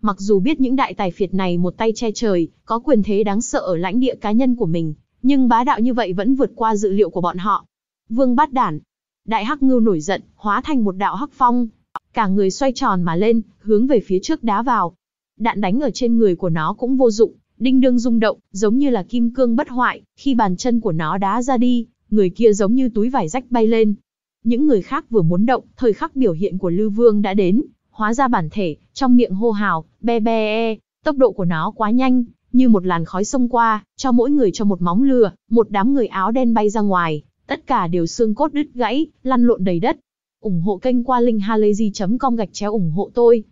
Mặc dù biết những đại tài phiệt này một tay che trời, có quyền thế đáng sợ ở lãnh địa cá nhân của mình, nhưng bá đạo như vậy vẫn vượt qua dự liệu của bọn họ. Vương bát đản. Đại hắc ngưu nổi giận, hóa thành một đạo hắc phong, Cả người xoay tròn mà lên, hướng về phía trước đá vào. Đạn đánh ở trên người của nó cũng vô dụng, đinh đương rung động, giống như là kim cương bất hoại, khi bàn chân của nó đá ra đi, người kia giống như túi vải rách bay lên. Những người khác vừa muốn động, thời khắc biểu hiện của Lưu Vương đã đến, hóa ra bản thể, trong miệng hô hào, be be e, tốc độ của nó quá nhanh, như một làn khói xông qua, cho mỗi người cho một móng lừa, một đám người áo đen bay ra ngoài, tất cả đều xương cốt đứt gãy, lăn lộn đầy đất, ủng hộ kênh qua linkhalazy.com gạch chéo ủng hộ tôi.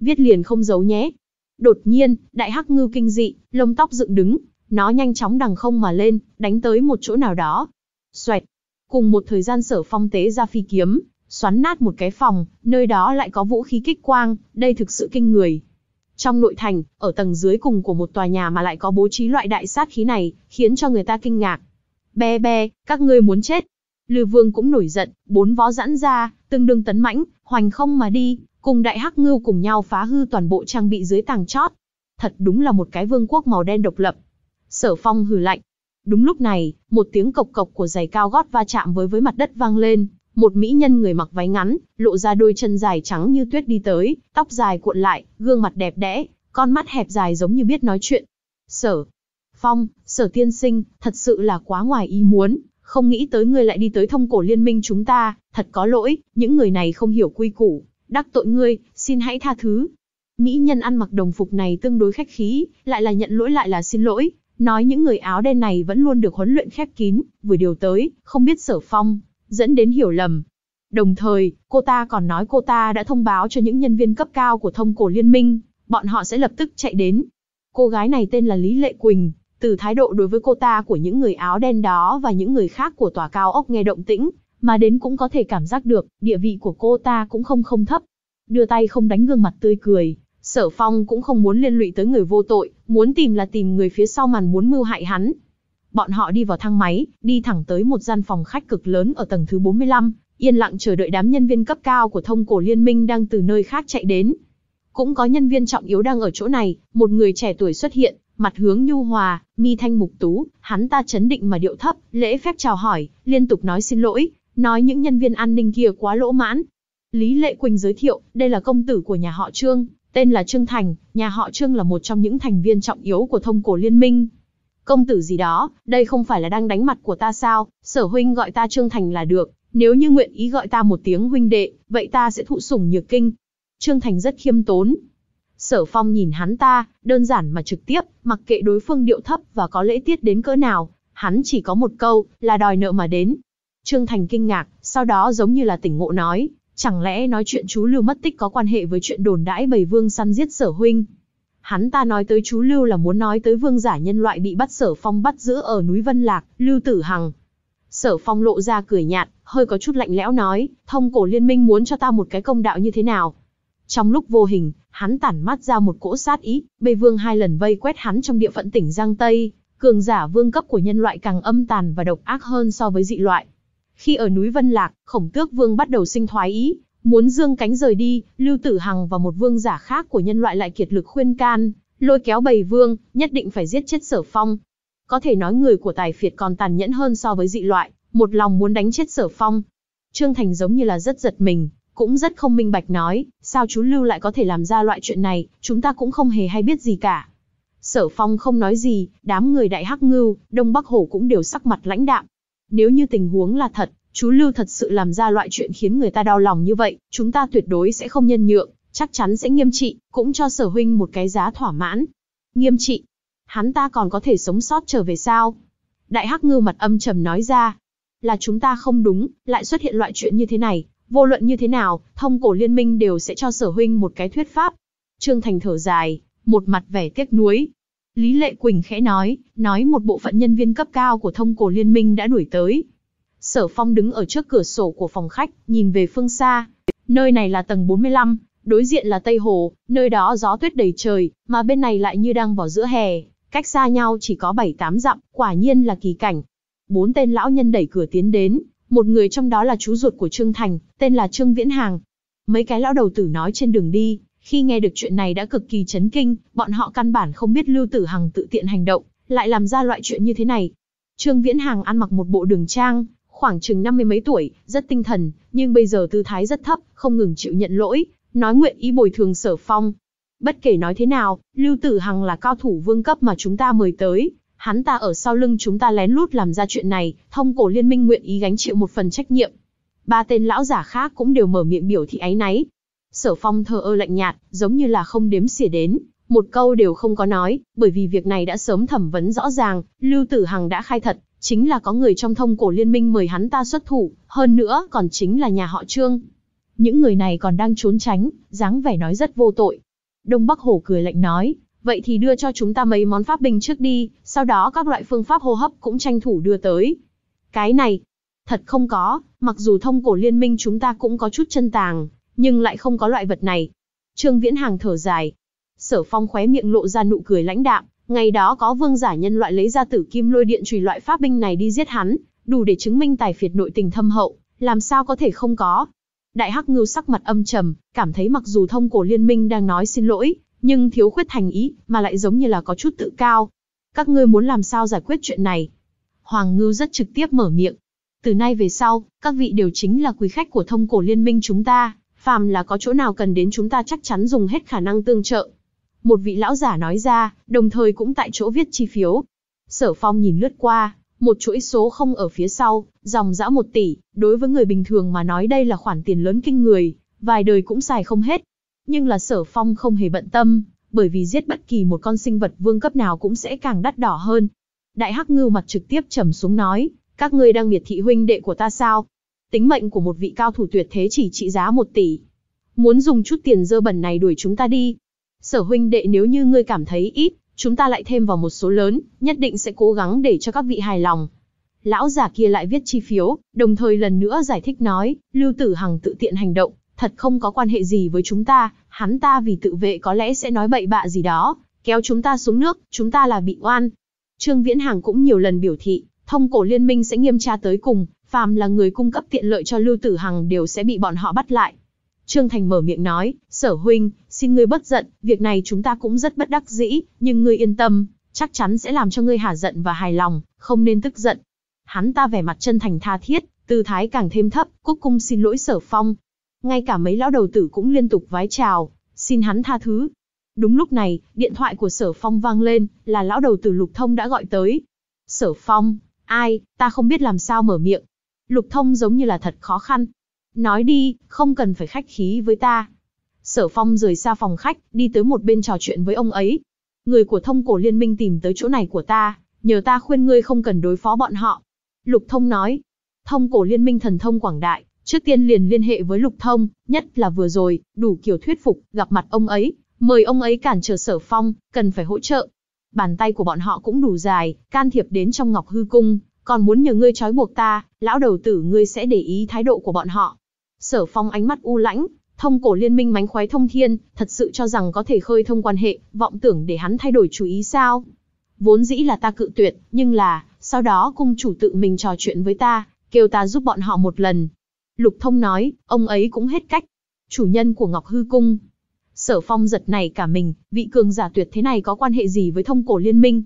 Viết liền không giấu nhé. Đột nhiên, đại hắc ngư kinh dị, lông tóc dựng đứng, nó nhanh chóng đằng không mà lên, đánh tới một chỗ nào đó. Xoẹt. Cùng một thời gian sở phong tế ra phi kiếm, xoắn nát một cái phòng, nơi đó lại có vũ khí kích quang, đây thực sự kinh người. Trong nội thành, ở tầng dưới cùng của một tòa nhà mà lại có bố trí loại đại sát khí này, khiến cho người ta kinh ngạc. Be be, các ngươi muốn chết. Lưu Vương cũng nổi giận, bốn vó giãn ra, tương đương tấn mãnh, hoành không mà đi, cùng đại hắc ngưu cùng nhau phá hư toàn bộ trang bị dưới tàng chót. Thật đúng là một cái vương quốc màu đen độc lập. Sở Phong hừ lạnh. Đúng lúc này, một tiếng cộc cộc của giày cao gót va chạm với với mặt đất vang lên, một mỹ nhân người mặc váy ngắn, lộ ra đôi chân dài trắng như tuyết đi tới, tóc dài cuộn lại, gương mặt đẹp đẽ, con mắt hẹp dài giống như biết nói chuyện. Sở Phong, Sở Tiên Sinh, thật sự là quá ngoài ý muốn, không nghĩ tới ngươi lại đi tới thông cổ liên minh chúng ta, thật có lỗi, những người này không hiểu quy củ, đắc tội ngươi, xin hãy tha thứ. Mỹ nhân ăn mặc đồng phục này tương đối khách khí, lại là nhận lỗi lại là xin lỗi, nói những người áo đen này vẫn luôn được huấn luyện khép kín, vừa điều tới, không biết sở phong, dẫn đến hiểu lầm. Đồng thời, cô ta còn nói cô ta đã thông báo cho những nhân viên cấp cao của thông cổ liên minh, bọn họ sẽ lập tức chạy đến. Cô gái này tên là Lý Lệ Quỳnh, từ thái độ đối với cô ta của những người áo đen đó và những người khác của tòa cao ốc nghe động tĩnh, mà đến cũng có thể cảm giác được, địa vị của cô ta cũng không không thấp. Đưa tay không đánh gương mặt tươi cười, Sở Phong cũng không muốn liên lụy tới người vô tội, muốn tìm là tìm người phía sau màn muốn mưu hại hắn. Bọn họ đi vào thang máy, đi thẳng tới một gian phòng khách cực lớn ở tầng thứ 45, yên lặng chờ đợi đám nhân viên cấp cao của thông cổ liên minh đang từ nơi khác chạy đến. Cũng có nhân viên trọng yếu đang ở chỗ này, một người trẻ tuổi xuất hiện, mặt hướng nhu hòa, mi thanh mục tú, hắn ta chấn định mà điệu thấp, lễ phép chào hỏi, liên tục nói xin lỗi, nói những nhân viên an ninh kia quá lỗ mãn. Lý Lệ Quỳnh giới thiệu, đây là công tử của nhà họ Trương, tên là Trương Thành, nhà họ Trương là một trong những thành viên trọng yếu của thông cổ liên minh. Công tử gì đó, đây không phải là đang đánh mặt của ta sao, sở huynh gọi ta Trương Thành là được, nếu như nguyện ý gọi ta một tiếng huynh đệ, vậy ta sẽ thụ sủng nhược kinh. Trương Thành rất khiêm tốn, Sở Phong nhìn hắn ta, đơn giản mà trực tiếp, mặc kệ đối phương điệu thấp và có lễ tiết đến cỡ nào, hắn chỉ có một câu, là đòi nợ mà đến. Trương Thành kinh ngạc, sau đó giống như là tỉnh ngộ nói, chẳng lẽ nói chuyện chú Lưu mất tích có quan hệ với chuyện đồn đãi bầy vương săn giết sở huynh. Hắn ta nói tới chú Lưu là muốn nói tới vương giả nhân loại bị bắt sở phong bắt giữ ở núi Vân Lạc, Lưu Tử Hằng. Sở phong lộ ra cười nhạt, hơi có chút lạnh lẽo nói, thông cổ liên minh muốn cho ta một cái công đạo như thế nào. Trong lúc vô hình, hắn tản mắt ra một cỗ sát ý, bề vương hai lần vây quét hắn trong địa phận tỉnh Giang Tây, cường giả vương cấp của nhân loại càng âm tàn và độc ác hơn so với dị loại. Khi ở núi Vân Lạc, khổng tước vương bắt đầu sinh thoái ý, muốn dương cánh rời đi, Lưu Tử Hằng và một vương giả khác của nhân loại lại kiệt lực khuyên can, lôi kéo bầy vương, nhất định phải giết chết sở phong. Có thể nói người của tài phiệt còn tàn nhẫn hơn so với dị loại, một lòng muốn đánh chết sở phong. Trương Thành giống như là rất giật mình, cũng rất không minh bạch nói, sao chú Lưu lại có thể làm ra loại chuyện này, chúng ta cũng không hề hay biết gì cả. Sở Phong không nói gì, đám người đại hắc ngưu, Đông Bắc Hổ cũng đều sắc mặt lãnh đạm. Nếu như tình huống là thật, chú Lưu thật sự làm ra loại chuyện khiến người ta đau lòng như vậy, chúng ta tuyệt đối sẽ không nhân nhượng, chắc chắn sẽ nghiêm trị, cũng cho sở huynh một cái giá thỏa mãn. Nghiêm trị? Hắn ta còn có thể sống sót trở về sao? Đại Hắc Ngưu mặt âm trầm nói ra. Là chúng ta không đúng, lại xuất hiện loại chuyện như thế này, Vô luận như thế nào, thông cổ liên minh đều sẽ cho sở huynh một cái thuyết pháp. Trương Thành thở dài, một mặt vẻ tiếc nuối. Lý Lệ Quỳnh khẽ nói, nói một bộ phận nhân viên cấp cao của thông cổ liên minh đã đuổi tới. Sở Phong đứng ở trước cửa sổ của phòng khách, nhìn về phương xa. Nơi này là tầng 45, đối diện là Tây Hồ, nơi đó gió tuyết đầy trời, mà bên này lại như đang vào giữa hè, cách xa nhau chỉ có 7-8 dặm, quả nhiên là kỳ cảnh. Bốn tên lão nhân đẩy cửa tiến đến, một người trong đó là chú ruột của Trương Thành, tên là Trương Viễn Hàng. Mấy cái lão đầu tử nói trên đường đi, khi nghe được chuyện này đã cực kỳ chấn kinh, bọn họ căn bản không biết Lưu Tử Hằng tự tiện hành động, lại làm ra loại chuyện như thế này. Trương Viễn Hàng ăn mặc một bộ đường trang, khoảng chừng năm mươi mấy tuổi, rất tinh thần, nhưng bây giờ tư thái rất thấp, không ngừng chịu nhận lỗi, nói nguyện ý bồi thường sở phong. Bất kể nói thế nào, Lưu Tử Hằng là cao thủ vương cấp mà chúng ta mời tới, hắn ta ở sau lưng chúng ta lén lút làm ra chuyện này, thông cổ liên minh nguyện ý gánh chịu một phần trách nhiệm. Ba tên lão giả khác cũng đều mở miệng biểu thị áy náy. Sở phong thờ ơ lạnh nhạt, giống như là không đếm xỉa đến, một câu đều không có nói, bởi vì việc này đã sớm thẩm vấn rõ ràng, Lưu Tử Hằng đã khai thật, chính là có người trong thông cổ liên minh mời hắn ta xuất thủ, hơn nữa còn chính là nhà họ Trương. Những người này còn đang trốn tránh, dáng vẻ nói rất vô tội. Đông Bắc Hổ cười lạnh nói, vậy thì đưa cho chúng ta mấy món pháp bình trước đi, sau đó các loại phương pháp hô hấp cũng tranh thủ đưa tới. Cái này, thật không có, mặc dù thông cổ liên minh chúng ta cũng có chút chân tàng, nhưng lại không có loại vật này. Trương Viễn Hàng thở dài. Sở Phong khóe miệng lộ ra nụ cười lãnh đạm, ngày đó có vương giả nhân loại lấy ra tử kim lôi điện chùy loại pháp binh này đi giết hắn, đủ để chứng minh tài phiệt nội tình thâm hậu, làm sao có thể không có. Đại Hắc Ngưu sắc mặt âm trầm, cảm thấy mặc dù thông cổ liên minh đang nói xin lỗi, nhưng thiếu khuyết thành ý, mà lại giống như là có chút tự cao. Các ngươi muốn làm sao giải quyết chuyện này? Hoàng Ngưu rất trực tiếp mở miệng. Từ nay về sau, các vị đều chính là quý khách của thông cổ liên minh chúng ta, phàm là có chỗ nào cần đến chúng ta chắc chắn dùng hết khả năng tương trợ. Một vị lão giả nói ra, đồng thời cũng tại chỗ viết chi phiếu. Sở phong nhìn lướt qua, một chuỗi số không ở phía sau, dòng dã một tỷ, đối với người bình thường mà nói đây là khoản tiền lớn kinh người, vài đời cũng xài không hết nhưng là sở phong không hề bận tâm, bởi vì giết bất kỳ một con sinh vật vương cấp nào cũng sẽ càng đắt đỏ hơn. Đại hắc ngưu mặt trực tiếp trầm xuống nói, các ngươi đang miệt thị huynh đệ của ta sao? Tính mệnh của một vị cao thủ tuyệt thế chỉ trị giá một tỷ. Muốn dùng chút tiền dơ bẩn này đuổi chúng ta đi. Sở huynh đệ nếu như ngươi cảm thấy ít, chúng ta lại thêm vào một số lớn, nhất định sẽ cố gắng để cho các vị hài lòng. Lão giả kia lại viết chi phiếu, đồng thời lần nữa giải thích nói, Lưu Tử Hằng tự tiện hành động, thật không có quan hệ gì với chúng ta, hắn ta vì tự vệ có lẽ sẽ nói bậy bạ gì đó, kéo chúng ta xuống nước, chúng ta là bị oan. Trương Viễn Hằng cũng nhiều lần biểu thị, thông cổ liên minh sẽ nghiêm tra tới cùng, phàm là người cung cấp tiện lợi cho Lưu Tử Hằng đều sẽ bị bọn họ bắt lại. Trương Thành mở miệng nói, sở huynh, xin ngươi bất giận, việc này chúng ta cũng rất bất đắc dĩ, nhưng ngươi yên tâm, chắc chắn sẽ làm cho ngươi hả giận và hài lòng, không nên tức giận. Hắn ta vẻ mặt chân thành tha thiết, tư thái càng thêm thấp, cúc cung xin lỗi sở phong, ngay cả mấy lão đầu tử cũng liên tục vái chào, xin hắn tha thứ. Đúng lúc này, điện thoại của Sở Phong vang lên, là lão đầu tử Lục Thông đã gọi tới. Sở Phong, ai, ta không biết làm sao mở miệng. Lục Thông giống như là thật khó khăn. Nói đi, không cần phải khách khí với ta. Sở Phong rời xa phòng khách, đi tới một bên trò chuyện với ông ấy. Người của thông cổ liên minh tìm tới chỗ này của ta, nhờ ta khuyên ngươi không cần đối phó bọn họ. Lục Thông nói, thông cổ liên minh thần thông quảng đại, Trước tiên liền liên hệ với Lục Thông, nhất là vừa rồi, đủ kiểu thuyết phục, gặp mặt ông ấy, mời ông ấy cản trở sở phong, cần phải hỗ trợ. Bàn tay của bọn họ cũng đủ dài, can thiệp đến trong ngọc hư cung, còn muốn nhờ ngươi trói buộc ta, lão đầu tử ngươi sẽ để ý thái độ của bọn họ. Sở phong ánh mắt u lãnh, thông cổ liên minh mánh khoái thông thiên, thật sự cho rằng có thể khơi thông quan hệ, vọng tưởng để hắn thay đổi chú ý sao. Vốn dĩ là ta cự tuyệt, nhưng là, sau đó cung chủ tự mình trò chuyện với ta, kêu ta giúp bọn họ một lần, Lục Thông nói, ông ấy cũng hết cách. Chủ nhân của Ngọc Hư Cung. Sở phong giật này cả mình, vị cường giả tuyệt thế này có quan hệ gì với thông cổ liên minh?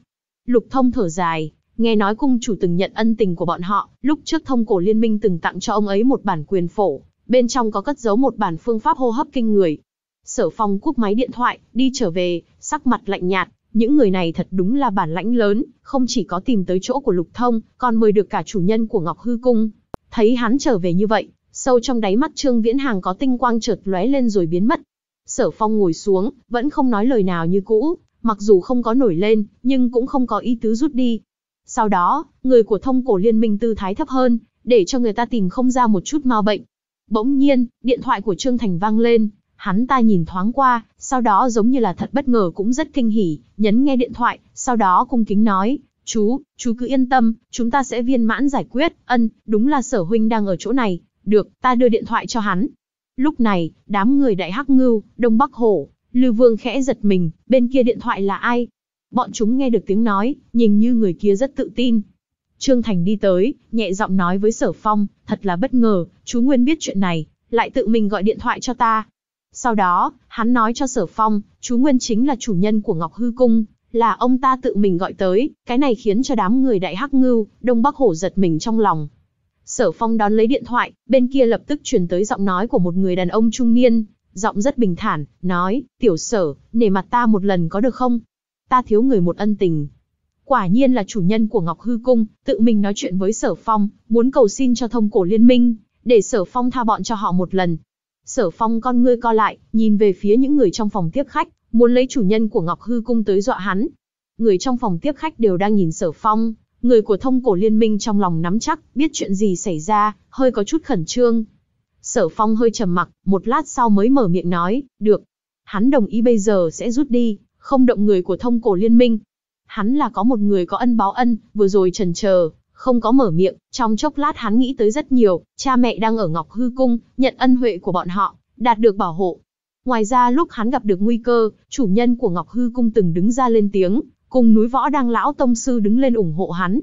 Lục Thông thở dài, nghe nói cung chủ từng nhận ân tình của bọn họ, lúc trước thông cổ liên minh từng tặng cho ông ấy một bản quyền phổ, bên trong có cất giấu một bản phương pháp hô hấp kinh người. Sở phong cúp máy điện thoại, đi trở về, sắc mặt lạnh nhạt, những người này thật đúng là bản lãnh lớn, không chỉ có tìm tới chỗ của Lục Thông, còn mời được cả chủ nhân của Ngọc Hư Cung. Thấy hắn trở về như vậy, Sâu trong đáy mắt Trương Viễn Hàng có tinh quang chợt lóe lên rồi biến mất. Sở Phong ngồi xuống, vẫn không nói lời nào như cũ, mặc dù không có nổi lên, nhưng cũng không có ý tứ rút đi. Sau đó, người của thông cổ liên minh tư thái thấp hơn, để cho người ta tìm không ra một chút mau bệnh. Bỗng nhiên, điện thoại của Trương Thành vang lên, hắn ta nhìn thoáng qua, sau đó giống như là thật bất ngờ cũng rất kinh hỉ, nhấn nghe điện thoại, sau đó cung kính nói, chú, chú cứ yên tâm, chúng ta sẽ viên mãn giải quyết, ân, đúng là sở huynh đang ở chỗ này, được, ta đưa điện thoại cho hắn. Lúc này, đám người đại hắc ngưu, đông bắc hổ, Lưu Vương khẽ giật mình, bên kia điện thoại là ai? Bọn chúng nghe được tiếng nói, nhìn như người kia rất tự tin. Trương Thành đi tới, nhẹ giọng nói với Sở Phong, thật là bất ngờ, chú Nguyên biết chuyện này, lại tự mình gọi điện thoại cho ta. Sau đó, hắn nói cho Sở Phong, chú Nguyên chính là chủ nhân của Ngọc Hư Cung, là ông ta tự mình gọi tới, cái này khiến cho đám người đại hắc ngưu, đông bắc hổ giật mình trong lòng, Sở Phong đón lấy điện thoại, bên kia lập tức truyền tới giọng nói của một người đàn ông trung niên, giọng rất bình thản, nói, tiểu sở, nể mặt ta một lần có được không? Ta thiếu người một ân tình. Quả nhiên là chủ nhân của Ngọc Hư Cung, tự mình nói chuyện với sở phong, muốn cầu xin cho thông cổ liên minh, để sở phong tha bọn cho họ một lần. Sở phong con ngươi co lại, nhìn về phía những người trong phòng tiếp khách, muốn lấy chủ nhân của Ngọc Hư Cung tới dọa hắn. Người trong phòng tiếp khách đều đang nhìn sở phong, người của thông cổ liên minh trong lòng nắm chắc, biết chuyện gì xảy ra, hơi có chút khẩn trương. Sở phong hơi trầm mặc, một lát sau mới mở miệng nói, được. Hắn đồng ý bây giờ sẽ rút đi, không động người của thông cổ liên minh. Hắn là có một người có ân báo ân, vừa rồi trần chờ không có mở miệng, trong chốc lát hắn nghĩ tới rất nhiều, cha mẹ đang ở Ngọc Hư Cung, nhận ân huệ của bọn họ, đạt được bảo hộ. Ngoài ra lúc hắn gặp được nguy cơ, chủ nhân của Ngọc Hư Cung từng đứng ra lên tiếng, cùng núi võ đang lão tông sư đứng lên ủng hộ hắn.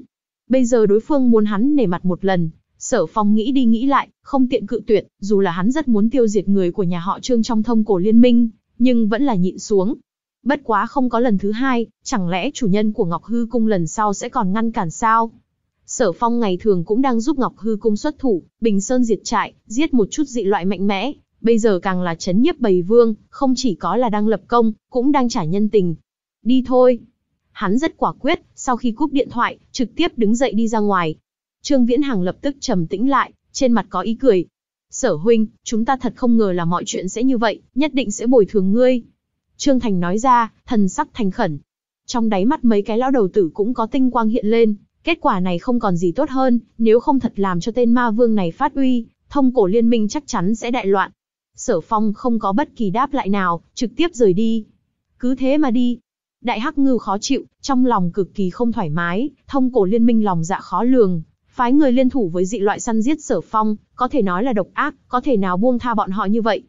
Bây giờ đối phương muốn hắn nể mặt một lần, sở phong nghĩ đi nghĩ lại, không tiện cự tuyệt, dù là hắn rất muốn tiêu diệt người của nhà họ trương trong thông cổ liên minh, nhưng vẫn là nhịn xuống. Bất quá không có lần thứ hai, chẳng lẽ chủ nhân của Ngọc Hư Cung lần sau sẽ còn ngăn cản sao? Sở phong ngày thường cũng đang giúp Ngọc Hư Cung xuất thủ, bình sơn diệt trại, giết một chút dị loại mạnh mẽ, bây giờ càng là chấn nhiếp bầy vương, không chỉ có là đang lập công, cũng đang trả nhân tình. Đi thôi, Hắn rất quả quyết, sau khi cúp điện thoại, trực tiếp đứng dậy đi ra ngoài. Trương Viễn Hằng lập tức trầm tĩnh lại, trên mặt có ý cười. Sở huynh, chúng ta thật không ngờ là mọi chuyện sẽ như vậy, nhất định sẽ bồi thường ngươi. Trương Thành nói ra, thần sắc thành khẩn. Trong đáy mắt mấy cái lão đầu tử cũng có tinh quang hiện lên, kết quả này không còn gì tốt hơn, nếu không thật làm cho tên ma vương này phát uy, thông cổ liên minh chắc chắn sẽ đại loạn. Sở Phong không có bất kỳ đáp lại nào, trực tiếp rời đi. Cứ thế mà đi, Đại Hắc Ngư khó chịu, trong lòng cực kỳ không thoải mái, thông cổ liên minh lòng dạ khó lường, phái người liên thủ với dị loại săn giết sở phong, có thể nói là độc ác, có thể nào buông tha bọn họ như vậy.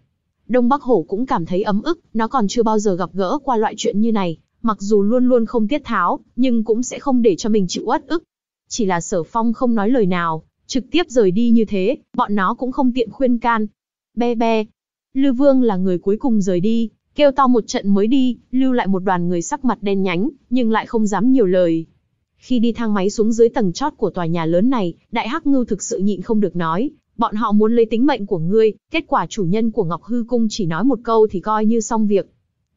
Đông Bắc Hổ cũng cảm thấy ấm ức, nó còn chưa bao giờ gặp gỡ qua loại chuyện như này, mặc dù luôn luôn không tiết tháo, nhưng cũng sẽ không để cho mình chịu uất ức. Chỉ là sở phong không nói lời nào, trực tiếp rời đi như thế, bọn nó cũng không tiện khuyên can. Be be, Lư Vương là người cuối cùng rời đi, Kêu to một trận mới đi, lưu lại một đoàn người sắc mặt đen nhánh, nhưng lại không dám nhiều lời. Khi đi thang máy xuống dưới tầng chót của tòa nhà lớn này, đại hắc ngưu thực sự nhịn không được nói, bọn họ muốn lấy tính mệnh của ngươi, kết quả chủ nhân của Ngọc Hư Cung chỉ nói một câu thì coi như xong việc.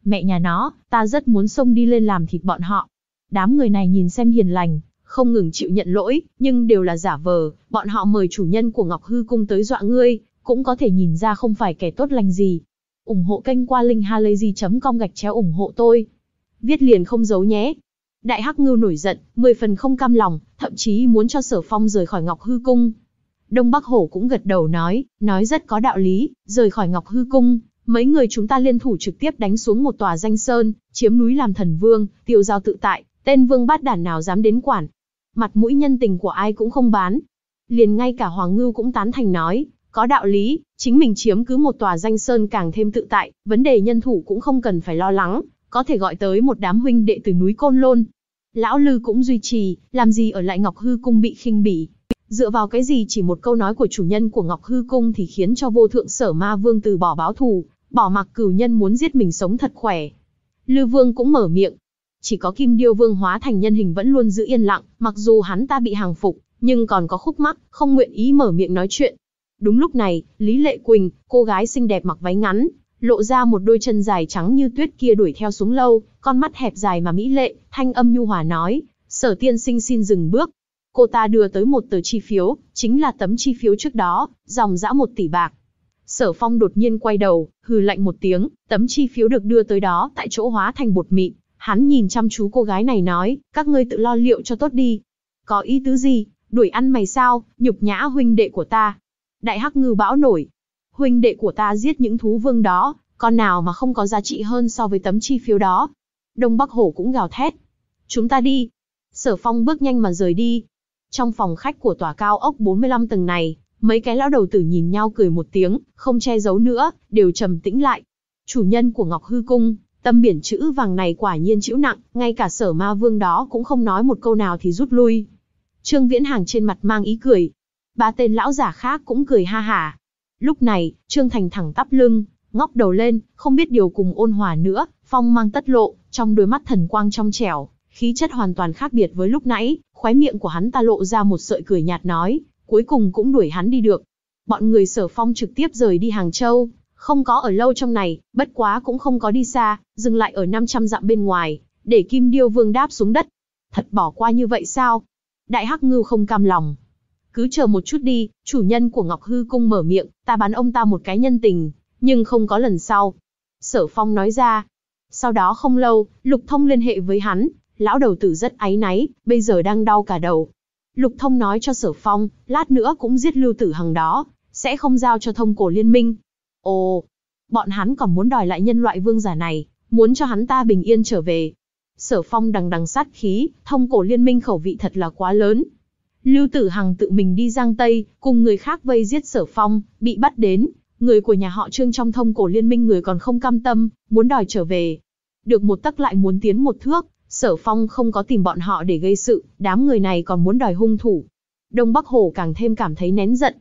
Mẹ nhà nó, ta rất muốn xông đi lên làm thịt bọn họ. Đám người này nhìn xem hiền lành, không ngừng chịu nhận lỗi, nhưng đều là giả vờ, bọn họ mời chủ nhân của Ngọc Hư Cung tới dọa ngươi, cũng có thể nhìn ra không phải kẻ tốt lành gì ủng hộ kênh qua linkhalazy.com gạch chéo ủng hộ tôi. Viết liền không giấu nhé. Đại Hắc Ngưu nổi giận, mười phần không cam lòng, thậm chí muốn cho Sở Phong rời khỏi Ngọc Hư Cung. Đông Bắc Hổ cũng gật đầu nói, nói rất có đạo lý, rời khỏi Ngọc Hư Cung, mấy người chúng ta liên thủ trực tiếp đánh xuống một tòa danh sơn, chiếm núi làm thần vương, tiêu giao tự tại, tên vương bát đản nào dám đến quản. Mặt mũi nhân tình của ai cũng không bán. Liền ngay cả Hoàng Ngưu cũng tán thành nói, có đạo lý, chính mình chiếm cứ một tòa danh sơn càng thêm tự tại, vấn đề nhân thủ cũng không cần phải lo lắng, có thể gọi tới một đám huynh đệ từ núi Côn Lôn. Lão Lư cũng duy trì, làm gì ở lại Ngọc Hư Cung bị khinh bỉ. Dựa vào cái gì chỉ một câu nói của chủ nhân của Ngọc Hư Cung thì khiến cho vô thượng sở ma vương từ bỏ báo thù, bỏ mặc cửu nhân muốn giết mình sống thật khỏe. Lư Vương cũng mở miệng. Chỉ có Kim Điêu Vương hóa thành nhân hình vẫn luôn giữ yên lặng, mặc dù hắn ta bị hàng phục, nhưng còn có khúc mắc, không nguyện ý mở miệng nói chuyện, Đúng lúc này, Lý Lệ Quỳnh, cô gái xinh đẹp mặc váy ngắn, lộ ra một đôi chân dài trắng như tuyết kia đuổi theo xuống lâu, con mắt hẹp dài mà mỹ lệ, thanh âm nhu hòa nói, sở tiên sinh xin dừng bước. Cô ta đưa tới một tờ chi phiếu, chính là tấm chi phiếu trước đó, dòng dã một tỷ bạc. Sở phong đột nhiên quay đầu, hừ lạnh một tiếng, tấm chi phiếu được đưa tới đó tại chỗ hóa thành bột mịn. Hắn nhìn chăm chú cô gái này nói, các ngươi tự lo liệu cho tốt đi. Có ý tứ gì, đuổi ăn mày sao, nhục nhã huynh đệ của ta đại hắc ngư bão nổi. Huynh đệ của ta giết những thú vương đó, con nào mà không có giá trị hơn so với tấm chi phiếu đó. Đông Bắc Hổ cũng gào thét. Chúng ta đi. Sở Phong bước nhanh mà rời đi. Trong phòng khách của tòa cao ốc 45 tầng này, mấy cái lão đầu tử nhìn nhau cười một tiếng, không che giấu nữa, đều trầm tĩnh lại. Chủ nhân của Ngọc Hư Cung, tâm biển chữ vàng này quả nhiên chịu nặng, ngay cả sở ma vương đó cũng không nói một câu nào thì rút lui. Trương Viễn Hàng trên mặt mang ý cười, Ba tên lão giả khác cũng cười ha hả. Lúc này, Trương Thành thẳng tắp lưng, ngóc đầu lên, không biết điều cùng ôn hòa nữa, phong mang tất lộ, trong đôi mắt thần quang trong trẻo, khí chất hoàn toàn khác biệt với lúc nãy, khóe miệng của hắn ta lộ ra một sợi cười nhạt nói, cuối cùng cũng đuổi hắn đi được. Bọn người sở phong trực tiếp rời đi Hàng Châu, không có ở lâu trong này, bất quá cũng không có đi xa, dừng lại ở 500 dặm bên ngoài, để Kim Điêu Vương đáp xuống đất. Thật bỏ qua như vậy sao? Đại Hắc Ngưu không cam lòng, cứ chờ một chút đi, chủ nhân của Ngọc Hư Cung mở miệng, ta bán ông ta một cái nhân tình, nhưng không có lần sau. Sở Phong nói ra. Sau đó không lâu, Lục Thông liên hệ với hắn, lão đầu tử rất áy náy, bây giờ đang đau cả đầu. Lục Thông nói cho Sở Phong, lát nữa cũng giết lưu tử hằng đó, sẽ không giao cho thông cổ liên minh. Ồ, bọn hắn còn muốn đòi lại nhân loại vương giả này, muốn cho hắn ta bình yên trở về. Sở Phong đằng đằng sát khí, thông cổ liên minh khẩu vị thật là quá lớn, Lưu Tử Hằng tự mình đi Giang Tây, cùng người khác vây giết Sở Phong, bị bắt đến, người của nhà họ Trương trong thông cổ liên minh người còn không cam tâm, muốn đòi trở về. Được một tấc lại muốn tiến một thước, Sở Phong không có tìm bọn họ để gây sự, đám người này còn muốn đòi hung thủ. Đông Bắc Hồ càng thêm cảm thấy nén giận.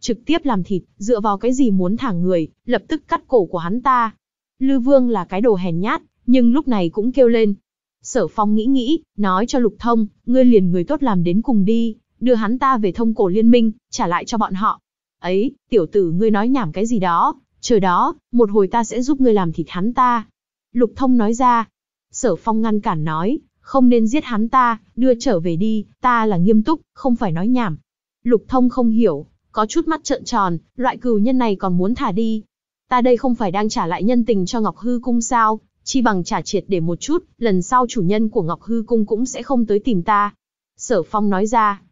Trực tiếp làm thịt, dựa vào cái gì muốn thả người, lập tức cắt cổ của hắn ta. Lưu Vương là cái đồ hèn nhát, nhưng lúc này cũng kêu lên, Sở Phong nghĩ nghĩ, nói cho Lục Thông, ngươi liền người tốt làm đến cùng đi, đưa hắn ta về thông cổ liên minh, trả lại cho bọn họ. Ấy, tiểu tử ngươi nói nhảm cái gì đó, chờ đó, một hồi ta sẽ giúp ngươi làm thịt hắn ta. Lục Thông nói ra. Sở Phong ngăn cản nói, không nên giết hắn ta, đưa trở về đi, ta là nghiêm túc, không phải nói nhảm. Lục Thông không hiểu, có chút mắt trợn tròn, loại cừu nhân này còn muốn thả đi. Ta đây không phải đang trả lại nhân tình cho Ngọc Hư Cung sao, chi bằng trả triệt để một chút, lần sau chủ nhân của Ngọc Hư Cung cũng sẽ không tới tìm ta. Sở Phong nói ra.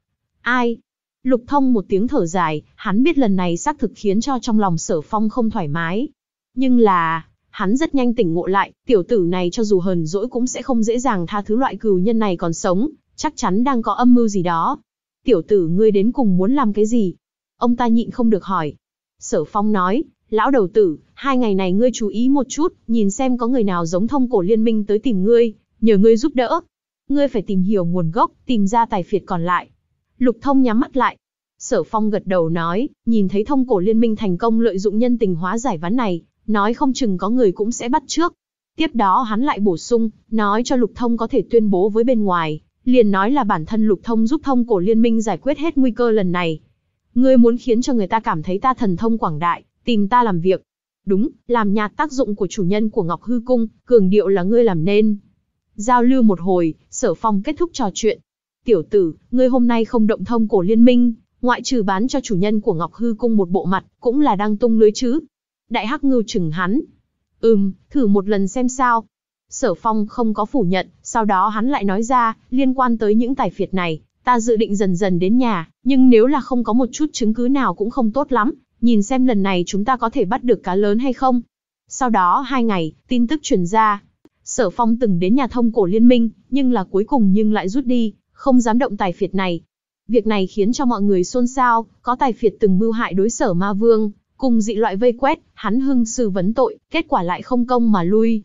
Ai? Lục Thông một tiếng thở dài, hắn biết lần này xác thực khiến cho trong lòng Sở Phong không thoải mái. Nhưng là, hắn rất nhanh tỉnh ngộ lại, tiểu tử này cho dù hờn dỗi cũng sẽ không dễ dàng tha thứ loại cừu nhân này còn sống, chắc chắn đang có âm mưu gì đó. Tiểu tử ngươi đến cùng muốn làm cái gì? Ông ta nhịn không được hỏi. Sở Phong nói, lão đầu tử, hai ngày này ngươi chú ý một chút, nhìn xem có người nào giống thông cổ liên minh tới tìm ngươi, nhờ ngươi giúp đỡ. Ngươi phải tìm hiểu nguồn gốc, tìm ra tài phiệt còn lại. Lục thông nhắm mắt lại. Sở phong gật đầu nói, nhìn thấy thông cổ liên minh thành công lợi dụng nhân tình hóa giải ván này, nói không chừng có người cũng sẽ bắt trước. Tiếp đó hắn lại bổ sung, nói cho lục thông có thể tuyên bố với bên ngoài, liền nói là bản thân lục thông giúp thông cổ liên minh giải quyết hết nguy cơ lần này. Ngươi muốn khiến cho người ta cảm thấy ta thần thông quảng đại, tìm ta làm việc. Đúng, làm nhạt tác dụng của chủ nhân của Ngọc Hư Cung, cường điệu là ngươi làm nên. Giao lưu một hồi, sở phong kết thúc trò chuyện. Tiểu tử, ngươi hôm nay không động thông cổ liên minh, ngoại trừ bán cho chủ nhân của Ngọc Hư Cung một bộ mặt, cũng là đang tung lưới chứ. Đại Hắc Ngưu chừng hắn. Ừm, thử một lần xem sao. Sở Phong không có phủ nhận, sau đó hắn lại nói ra, liên quan tới những tài phiệt này, ta dự định dần dần đến nhà, nhưng nếu là không có một chút chứng cứ nào cũng không tốt lắm, nhìn xem lần này chúng ta có thể bắt được cá lớn hay không. Sau đó hai ngày, tin tức truyền ra. Sở Phong từng đến nhà thông cổ liên minh, nhưng là cuối cùng nhưng lại rút đi, không dám động tài phiệt này. Việc này khiến cho mọi người xôn xao, có tài phiệt từng mưu hại đối sở ma vương, cùng dị loại vây quét, hắn hưng sư vấn tội, kết quả lại không công mà lui.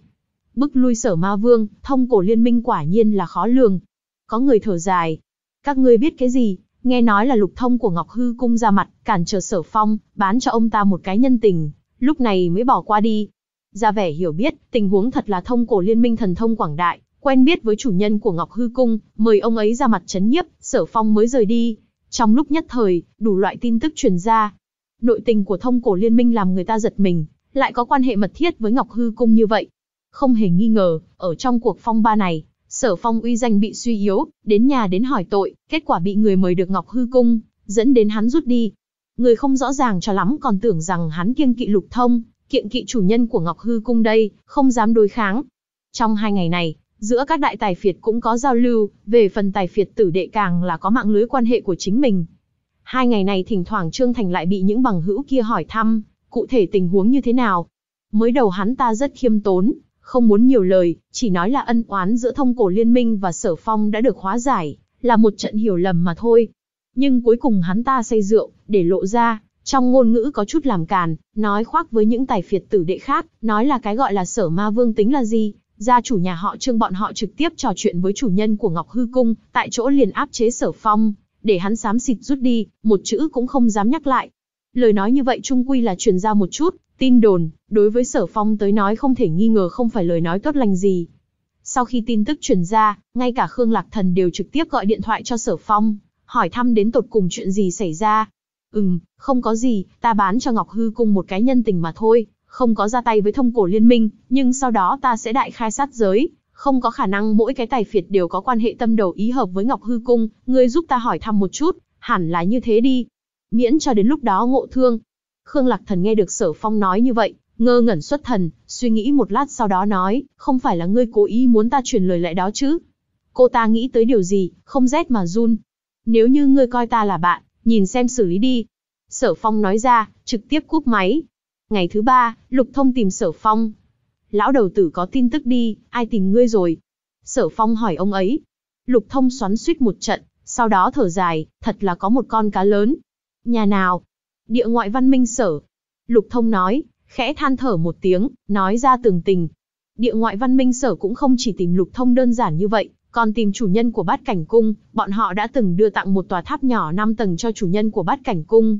Bức lui sở ma vương, thông cổ liên minh quả nhiên là khó lường. Có người thở dài. Các ngươi biết cái gì, nghe nói là lục thông của Ngọc Hư Cung ra mặt, cản trở sở phong, bán cho ông ta một cái nhân tình, lúc này mới bỏ qua đi. Ra vẻ hiểu biết, tình huống thật là thông cổ liên minh thần thông quảng đại, quen biết với chủ nhân của Ngọc Hư Cung, mời ông ấy ra mặt chấn nhiếp, sở phong mới rời đi. Trong lúc nhất thời, đủ loại tin tức truyền ra. Nội tình của thông cổ liên minh làm người ta giật mình, lại có quan hệ mật thiết với Ngọc Hư Cung như vậy. Không hề nghi ngờ, ở trong cuộc phong ba này, Sở Phong uy danh bị suy yếu, đến nhà đến hỏi tội, kết quả bị người mời được Ngọc Hư Cung, dẫn đến hắn rút đi. Người không rõ ràng cho lắm còn tưởng rằng hắn kiêng kỵ lục thông, kiện kỵ chủ nhân của Ngọc Hư Cung đây, không dám đối kháng. Trong hai ngày này, giữa các đại tài phiệt cũng có giao lưu, về phần tài phiệt tử đệ càng là có mạng lưới quan hệ của chính mình. Hai ngày này thỉnh thoảng Trương Thành lại bị những bằng hữu kia hỏi thăm, cụ thể tình huống như thế nào. Mới đầu hắn ta rất khiêm tốn, không muốn nhiều lời, chỉ nói là ân oán giữa thông cổ liên minh và sở phong đã được hóa giải, là một trận hiểu lầm mà thôi. Nhưng cuối cùng hắn ta say rượu, để lộ ra, trong ngôn ngữ có chút làm càn, nói khoác với những tài phiệt tử đệ khác, nói là cái gọi là sở ma vương tính là gì, gia chủ nhà họ trương bọn họ trực tiếp trò chuyện với chủ nhân của Ngọc Hư Cung, tại chỗ liền áp chế sở phong, để hắn xám xịt rút đi, một chữ cũng không dám nhắc lại. Lời nói như vậy trung quy là truyền ra một chút, Tin đồn, đối với Sở Phong tới nói không thể nghi ngờ không phải lời nói tốt lành gì. Sau khi tin tức truyền ra, ngay cả Khương Lạc Thần đều trực tiếp gọi điện thoại cho Sở Phong, hỏi thăm đến tột cùng chuyện gì xảy ra. Ừm, không có gì, ta bán cho Ngọc Hư Cung một cái nhân tình mà thôi, không có ra tay với thông cổ liên minh, nhưng sau đó ta sẽ đại khai sát giới. Không có khả năng mỗi cái tài phiệt đều có quan hệ tâm đầu ý hợp với Ngọc Hư Cung, ngươi giúp ta hỏi thăm một chút, hẳn là như thế đi. Miễn cho đến lúc đó ngộ thương, Khương Lạc Thần nghe được Sở Phong nói như vậy, ngơ ngẩn xuất thần, suy nghĩ một lát sau đó nói, không phải là ngươi cố ý muốn ta truyền lời lại đó chứ. Cô ta nghĩ tới điều gì, không rét mà run. Nếu như ngươi coi ta là bạn, nhìn xem xử lý đi. Sở Phong nói ra, trực tiếp cúp máy. Ngày thứ ba, Lục Thông tìm Sở Phong. Lão đầu tử có tin tức đi, ai tìm ngươi rồi? Sở Phong hỏi ông ấy. Lục Thông xoắn suýt một trận, sau đó thở dài, thật là có một con cá lớn. Nhà nào? Địa ngoại văn minh sở. Lục thông nói, khẽ than thở một tiếng, nói ra tường tình. Địa ngoại văn minh sở cũng không chỉ tìm lục thông đơn giản như vậy, còn tìm chủ nhân của bát cảnh cung, bọn họ đã từng đưa tặng một tòa tháp nhỏ 5 tầng cho chủ nhân của bát cảnh cung.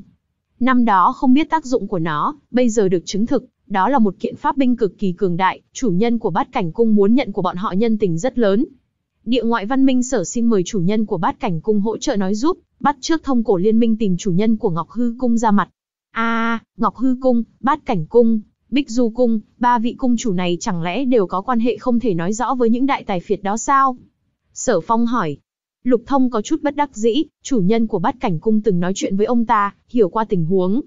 Năm đó không biết tác dụng của nó, bây giờ được chứng thực, đó là một kiện pháp binh cực kỳ cường đại, chủ nhân của bát cảnh cung muốn nhận của bọn họ nhân tình rất lớn. Địa ngoại văn minh sở xin mời chủ nhân của bát cảnh cung hỗ trợ nói giúp, bắt trước thông cổ liên minh tìm chủ nhân của Ngọc Hư Cung ra mặt. a à, Ngọc Hư Cung, Bát Cảnh Cung, Bích Du Cung, ba vị cung chủ này chẳng lẽ đều có quan hệ không thể nói rõ với những đại tài phiệt đó sao? Sở Phong hỏi. Lục Thông có chút bất đắc dĩ, chủ nhân của Bát Cảnh Cung từng nói chuyện với ông ta, hiểu qua tình huống.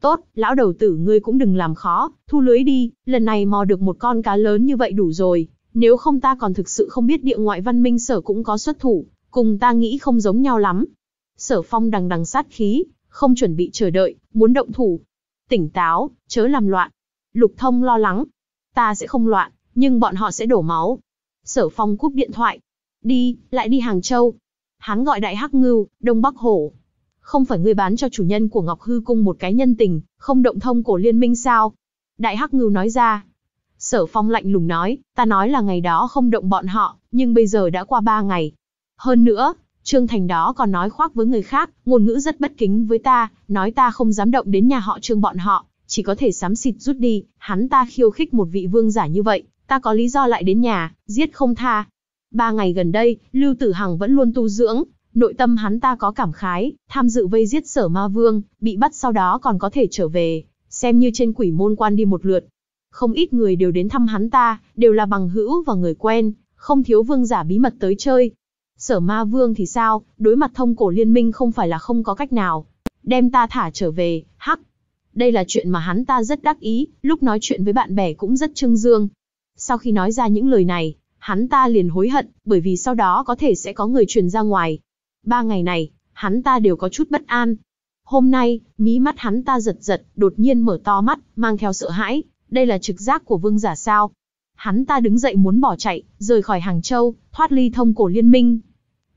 Tốt, lão đầu tử ngươi cũng đừng làm khó, thu lưới đi, lần này mò được một con cá lớn như vậy đủ rồi, nếu không ta còn thực sự không biết địa ngoại văn minh sở cũng có xuất thủ, cùng ta nghĩ không giống nhau lắm, Sở Phong đằng đằng sát khí, không chuẩn bị chờ đợi, muốn động thủ. Tỉnh táo, chớ làm loạn. Lục Thông lo lắng. Ta sẽ không loạn, nhưng bọn họ sẽ đổ máu. Sở Phong cúp điện thoại. Đi, lại đi Hàng Châu. Hắn gọi Đại Hắc Ngưu, Đông Bắc Hổ. Không phải ngươi bán cho chủ nhân của Ngọc Hư Cung một cái nhân tình, không động thông cổ liên minh sao? Đại Hắc Ngưu nói ra. Sở Phong lạnh lùng nói, ta nói là ngày đó không động bọn họ, nhưng bây giờ đã qua ba ngày. Hơn nữa, Trương Thành đó còn nói khoác với người khác, ngôn ngữ rất bất kính với ta, nói ta không dám động đến nhà họ Trương bọn họ, chỉ có thể sám xịt rút đi, hắn ta khiêu khích một vị vương giả như vậy, ta có lý do lại đến nhà, giết không tha. Ba ngày gần đây, Lưu Tử Hằng vẫn luôn tu dưỡng, nội tâm hắn ta có cảm khái, tham dự vây giết sở ma vương, bị bắt sau đó còn có thể trở về, xem như trên quỷ môn quan đi một lượt. Không ít người đều đến thăm hắn ta, đều là bằng hữu và người quen, không thiếu vương giả bí mật tới chơi, sở ma vương thì sao, đối mặt thông cổ liên minh không phải là không có cách nào. Đem ta thả trở về, hắc. Đây là chuyện mà hắn ta rất đắc ý, lúc nói chuyện với bạn bè cũng rất trưng dương. Sau khi nói ra những lời này, hắn ta liền hối hận, bởi vì sau đó có thể sẽ có người truyền ra ngoài. Ba ngày này, hắn ta đều có chút bất an. Hôm nay, mí mắt hắn ta giật giật, đột nhiên mở to mắt, mang theo sợ hãi. Đây là trực giác của vương giả sao. Hắn ta đứng dậy muốn bỏ chạy, rời khỏi Hàng Châu, thoát ly thông cổ liên minh,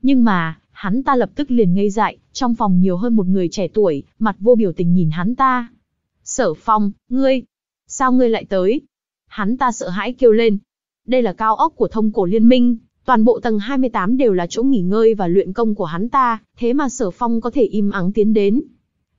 nhưng mà, hắn ta lập tức liền ngây dại, trong phòng nhiều hơn một người trẻ tuổi, mặt vô biểu tình nhìn hắn ta. Sở phong, ngươi, sao ngươi lại tới? Hắn ta sợ hãi kêu lên. Đây là cao ốc của thông cổ liên minh, toàn bộ tầng 28 đều là chỗ nghỉ ngơi và luyện công của hắn ta, thế mà sở phong có thể im ắng tiến đến.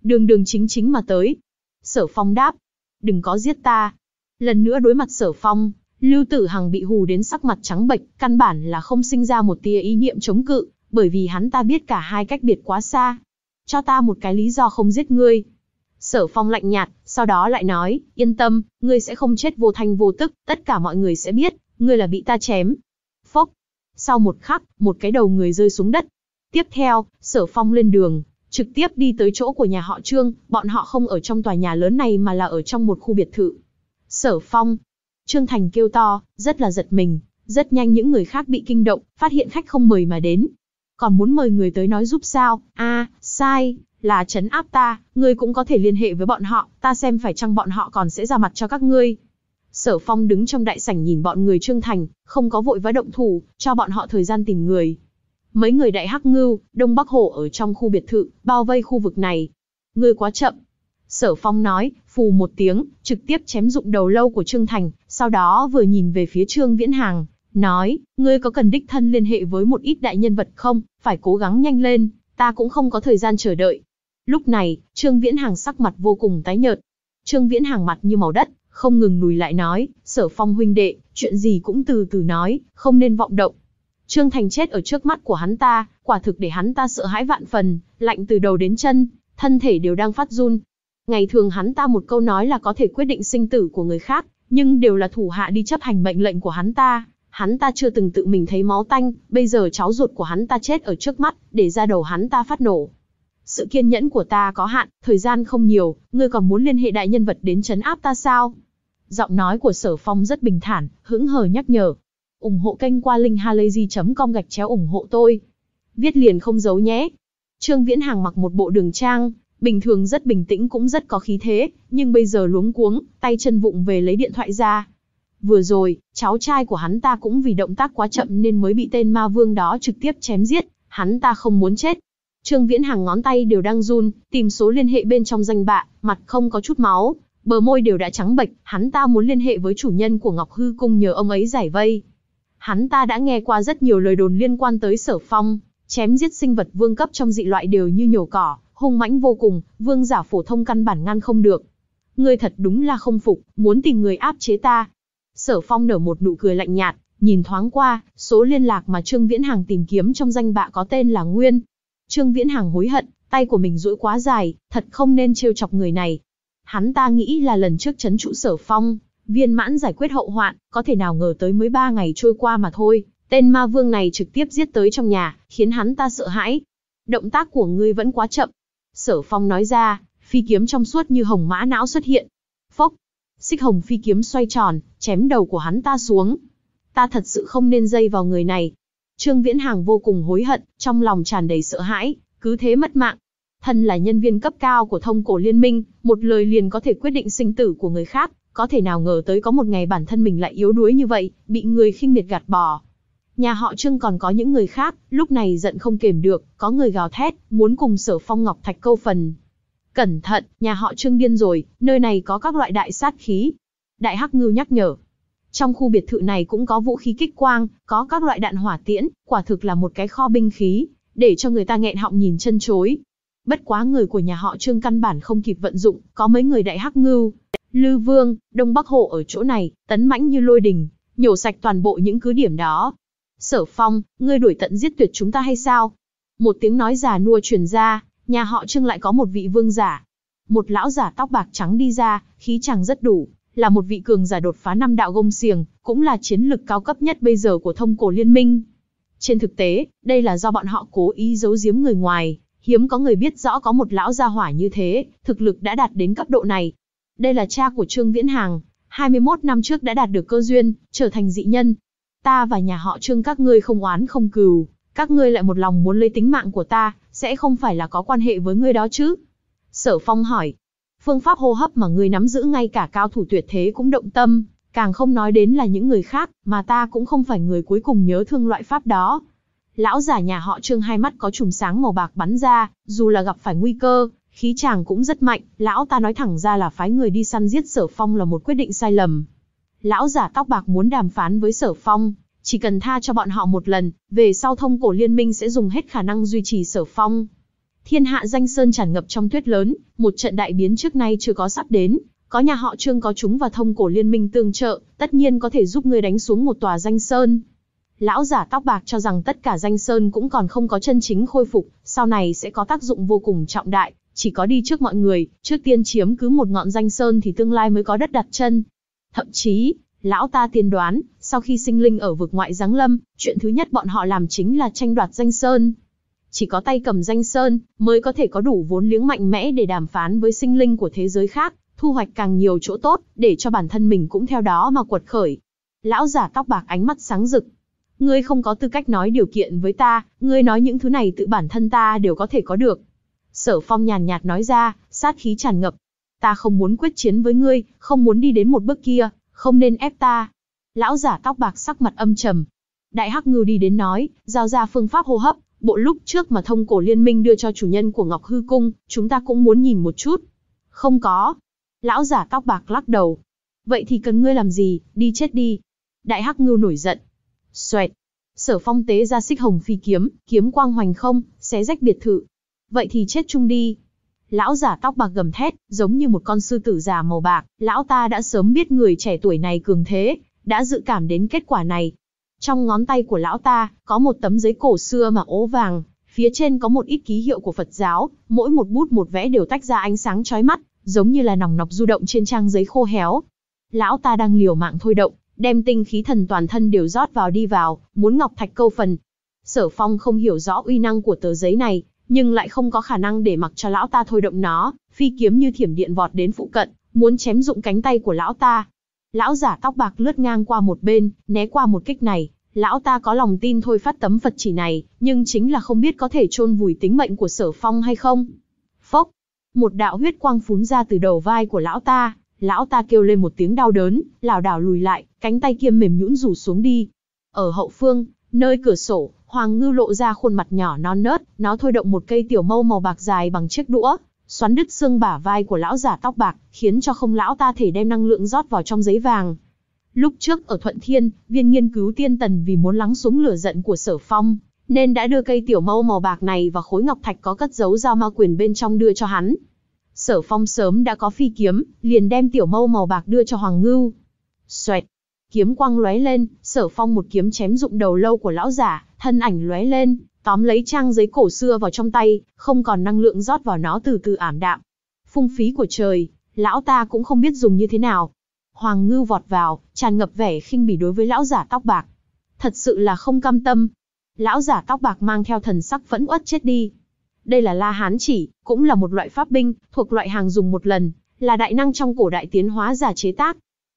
Đường đường chính chính mà tới. Sở phong đáp, đừng có giết ta. Lần nữa đối mặt sở phong, Lưu Tử Hằng bị hù đến sắc mặt trắng bệch, căn bản là không sinh ra một tia ý niệm chống cự, bởi vì hắn ta biết cả hai cách biệt quá xa. Cho ta một cái lý do không giết ngươi. Sở Phong lạnh nhạt, sau đó lại nói, yên tâm, ngươi sẽ không chết vô thanh vô tức, tất cả mọi người sẽ biết, ngươi là bị ta chém. Phốc. Sau một khắc, một cái đầu người rơi xuống đất. Tiếp theo, Sở Phong lên đường, trực tiếp đi tới chỗ của nhà họ Trương, bọn họ không ở trong tòa nhà lớn này mà là ở trong một khu biệt thự. Sở Phong, Trương Thành kêu to, rất là giật mình, rất nhanh những người khác bị kinh động, phát hiện khách không mời mà đến. Còn muốn mời người tới nói giúp sao, a à, sai, là trấn áp ta, ngươi cũng có thể liên hệ với bọn họ, ta xem phải chăng bọn họ còn sẽ ra mặt cho các ngươi. Sở Phong đứng trong đại sảnh nhìn bọn người Trương Thành, không có vội vã động thủ, cho bọn họ thời gian tìm người. Mấy người đại hắc ngưu, Đông Bắc hổ ở trong khu biệt thự, bao vây khu vực này. Ngươi quá chậm. Sở Phong nói, phù một tiếng, trực tiếp chém dụng đầu lâu của Trương Thành, sau đó vừa nhìn về phía Trương Viễn Hàng, nói, ngươi có cần đích thân liên hệ với một ít đại nhân vật không, phải cố gắng nhanh lên, ta cũng không có thời gian chờ đợi. Lúc này, Trương Viễn Hàng sắc mặt vô cùng tái nhợt. Trương Viễn Hàng mặt như màu đất, không ngừng lùi lại nói, sở phong huynh đệ, chuyện gì cũng từ từ nói, không nên vọng động. Trương Thành chết ở trước mắt của hắn ta, quả thực để hắn ta sợ hãi vạn phần, lạnh từ đầu đến chân, thân thể đều đang phát run. Ngày thường hắn ta một câu nói là có thể quyết định sinh tử của người khác, nhưng đều là thủ hạ đi chấp hành mệnh lệnh của hắn ta. Hắn ta chưa từng tự mình thấy máu tanh, bây giờ cháu ruột của hắn ta chết ở trước mắt, để ra đầu hắn ta phát nổ. Sự kiên nhẫn của ta có hạn, thời gian không nhiều, ngươi còn muốn liên hệ đại nhân vật đến chấn áp ta sao? Giọng nói của sở phong rất bình thản, hững hờ nhắc nhở. ủng hộ kênh qua linkhalazy.com gạch chéo ủng hộ tôi. Viết liền không giấu nhé. Trương Viễn Hàng mặc một bộ đường trang, bình thường rất bình tĩnh cũng rất có khí thế, nhưng bây giờ luống cuống, tay chân vụng về lấy điện thoại ra. Vừa rồi, cháu trai của hắn ta cũng vì động tác quá chậm nên mới bị tên ma vương đó trực tiếp chém giết, hắn ta không muốn chết. Trương Viễn Hằng ngón tay đều đang run, tìm số liên hệ bên trong danh bạ, mặt không có chút máu, bờ môi đều đã trắng bệch, hắn ta muốn liên hệ với chủ nhân của Ngọc Hư Cung nhờ ông ấy giải vây. Hắn ta đã nghe qua rất nhiều lời đồn liên quan tới sở phong, chém giết sinh vật vương cấp trong dị loại đều như nhổ cỏ, hung mãnh vô cùng, vương giả phổ thông căn bản ngăn không được. Ngươi thật đúng là không phục, muốn tìm người áp chế ta. Sở Phong nở một nụ cười lạnh nhạt, nhìn thoáng qua, số liên lạc mà Trương Viễn Hằng tìm kiếm trong danh bạ có tên là Nguyên. Trương Viễn Hằng hối hận, tay của mình duỗi quá dài, thật không nên trêu chọc người này. Hắn ta nghĩ là lần trước chấn trụ Sở Phong, viên mãn giải quyết hậu hoạn, có thể nào ngờ tới mới ba ngày trôi qua mà thôi, tên ma vương này trực tiếp giết tới trong nhà, khiến hắn ta sợ hãi. Động tác của ngươi vẫn quá chậm, Sở phong nói ra, phi kiếm trong suốt như hồng mã não xuất hiện. Phốc, xích hồng phi kiếm xoay tròn, chém đầu của hắn ta xuống. Ta thật sự không nên dây vào người này. Trương Viễn Hàng vô cùng hối hận, trong lòng tràn đầy sợ hãi, cứ thế mất mạng. Thân là nhân viên cấp cao của thông cổ liên minh, một lời liền có thể quyết định sinh tử của người khác, có thể nào ngờ tới có một ngày bản thân mình lại yếu đuối như vậy, bị người khinh miệt gạt bỏ, Nhà họ Trương còn có những người khác, lúc này giận không kềm được, có người gào thét, muốn cùng sở phong ngọc thạch câu phần. Cẩn thận, nhà họ Trương điên rồi, nơi này có các loại đại sát khí. Đại Hắc Ngưu nhắc nhở. Trong khu biệt thự này cũng có vũ khí kích quang, có các loại đạn hỏa tiễn, quả thực là một cái kho binh khí, để cho người ta nghẹn họng nhìn chân chối. Bất quá người của nhà họ Trương căn bản không kịp vận dụng, có mấy người đại hắc ngưu, Lư Vương, Đông Bắc Hộ ở chỗ này, tấn mãnh như lôi đình, nhổ sạch toàn bộ những cứ điểm đó, Sở Phong, ngươi đuổi tận giết tuyệt chúng ta hay sao? Một tiếng nói giả nua truyền ra, nhà họ Trương lại có một vị vương giả. Một lão giả tóc bạc trắng đi ra, khí chẳng rất đủ, là một vị cường giả đột phá năm đạo gông xiềng, cũng là chiến lực cao cấp nhất bây giờ của thông cổ liên minh. Trên thực tế, đây là do bọn họ cố ý giấu giếm người ngoài, hiếm có người biết rõ có một lão gia hỏa như thế, thực lực đã đạt đến cấp độ này. Đây là cha của Trương Viễn Hàng, 21 năm trước đã đạt được cơ duyên, trở thành dị nhân, ta và nhà họ trương các ngươi không oán không cừu, các ngươi lại một lòng muốn lấy tính mạng của ta, sẽ không phải là có quan hệ với ngươi đó chứ? Sở Phong hỏi, phương pháp hô hấp mà ngươi nắm giữ ngay cả cao thủ tuyệt thế cũng động tâm, càng không nói đến là những người khác, mà ta cũng không phải người cuối cùng nhớ thương loại pháp đó. Lão giả nhà họ trương hai mắt có chùm sáng màu bạc bắn ra, dù là gặp phải nguy cơ, khí chàng cũng rất mạnh, lão ta nói thẳng ra là phái người đi săn giết sở phong là một quyết định sai lầm, lão giả tóc bạc muốn đàm phán với sở phong, chỉ cần tha cho bọn họ một lần, về sau thông cổ liên minh sẽ dùng hết khả năng duy trì sở phong. Thiên hạ danh sơn tràn ngập trong tuyết lớn, một trận đại biến trước nay chưa có sắp đến, có nhà họ trương có chúng và thông cổ liên minh tương trợ, tất nhiên có thể giúp ngươi đánh xuống một tòa danh sơn. Lão giả tóc bạc cho rằng tất cả danh sơn cũng còn không có chân chính khôi phục, sau này sẽ có tác dụng vô cùng trọng đại, chỉ có đi trước mọi người, trước tiên chiếm cứ một ngọn danh sơn thì tương lai mới có đất đặt chân, Thậm chí, lão ta tiên đoán, sau khi sinh linh ở vực ngoại giáng lâm, chuyện thứ nhất bọn họ làm chính là tranh đoạt danh sơn. Chỉ có tay cầm danh sơn, mới có thể có đủ vốn liếng mạnh mẽ để đàm phán với sinh linh của thế giới khác, thu hoạch càng nhiều chỗ tốt, để cho bản thân mình cũng theo đó mà quật khởi. Lão giả tóc bạc ánh mắt sáng rực. Ngươi không có tư cách nói điều kiện với ta, ngươi nói những thứ này tự bản thân ta đều có thể có được. Sở phong nhàn nhạt nói ra, sát khí tràn ngập, ta không muốn quyết chiến với ngươi, không muốn đi đến một bước kia, không nên ép ta. Lão giả tóc bạc sắc mặt âm trầm. Đại Hắc Ngưu đi đến nói, giao ra phương pháp hô hấp, bộ lúc trước mà thông cổ liên minh đưa cho chủ nhân của Ngọc Hư Cung, chúng ta cũng muốn nhìn một chút. Không có. Lão giả tóc bạc lắc đầu. Vậy thì cần ngươi làm gì, đi chết đi. Đại Hắc Ngưu nổi giận. Xoẹt. Sở phong tế ra xích hồng phi kiếm, kiếm quang hoành không, xé rách biệt thự. Vậy thì chết chung đi, Lão giả tóc bạc gầm thét, giống như một con sư tử già màu bạc, lão ta đã sớm biết người trẻ tuổi này cường thế, đã dự cảm đến kết quả này. Trong ngón tay của lão ta, có một tấm giấy cổ xưa mà ố vàng, phía trên có một ít ký hiệu của Phật giáo, mỗi một bút một vẽ đều tách ra ánh sáng chói mắt, giống như là nòng nọc du động trên trang giấy khô héo. Lão ta đang liều mạng thôi động, đem tinh khí thần toàn thân đều rót vào đi vào, muốn ngọc thạch câu phần. Sở Phong không hiểu rõ uy năng của tờ giấy này, nhưng lại không có khả năng để mặc cho lão ta thôi động nó, phi kiếm như thiểm điện vọt đến phụ cận, muốn chém dụng cánh tay của lão ta. Lão giả tóc bạc lướt ngang qua một bên, né qua một kích này, lão ta có lòng tin thôi phát tấm Phật chỉ này, nhưng chính là không biết có thể chôn vùi tính mệnh của sở phong hay không. Phốc, một đạo huyết quang phún ra từ đầu vai của lão ta, lão ta kêu lên một tiếng đau đớn, lảo đảo lùi lại, cánh tay kia mềm nhũn rủ xuống đi. Ở hậu phương, nơi cửa sổ, Hoàng ngư lộ ra khuôn mặt nhỏ non nớt, nó thôi động một cây tiểu mâu màu bạc dài bằng chiếc đũa, xoắn đứt xương bả vai của lão giả tóc bạc, khiến cho không lão ta thể đem năng lượng rót vào trong giấy vàng. Lúc trước ở Thuận Thiên, viên nghiên cứu tiên tần vì muốn lắng xuống lửa giận của sở phong, nên đã đưa cây tiểu mâu màu bạc này và khối ngọc thạch có cất giấu giao ma quyền bên trong đưa cho hắn. Sở phong sớm đã có phi kiếm, liền đem tiểu mâu màu bạc đưa cho Hoàng Ngư. Xoẹt, Kiếm quang lóe lên, Sở Phong một kiếm chém dụng đầu lâu của lão giả, thân ảnh lóe lên, tóm lấy trang giấy cổ xưa vào trong tay, không còn năng lượng rót vào nó từ từ ảm đạm. Phung phí của trời, lão ta cũng không biết dùng như thế nào. Hoàng ngư vọt vào, tràn ngập vẻ khinh bỉ đối với lão giả tóc bạc. Thật sự là không cam tâm. Lão giả tóc bạc mang theo thần sắc vẫn uất chết đi. Đây là La Hán chỉ, cũng là một loại pháp binh, thuộc loại hàng dùng một lần, là đại năng trong cổ đại tiến hóa giả chế tác,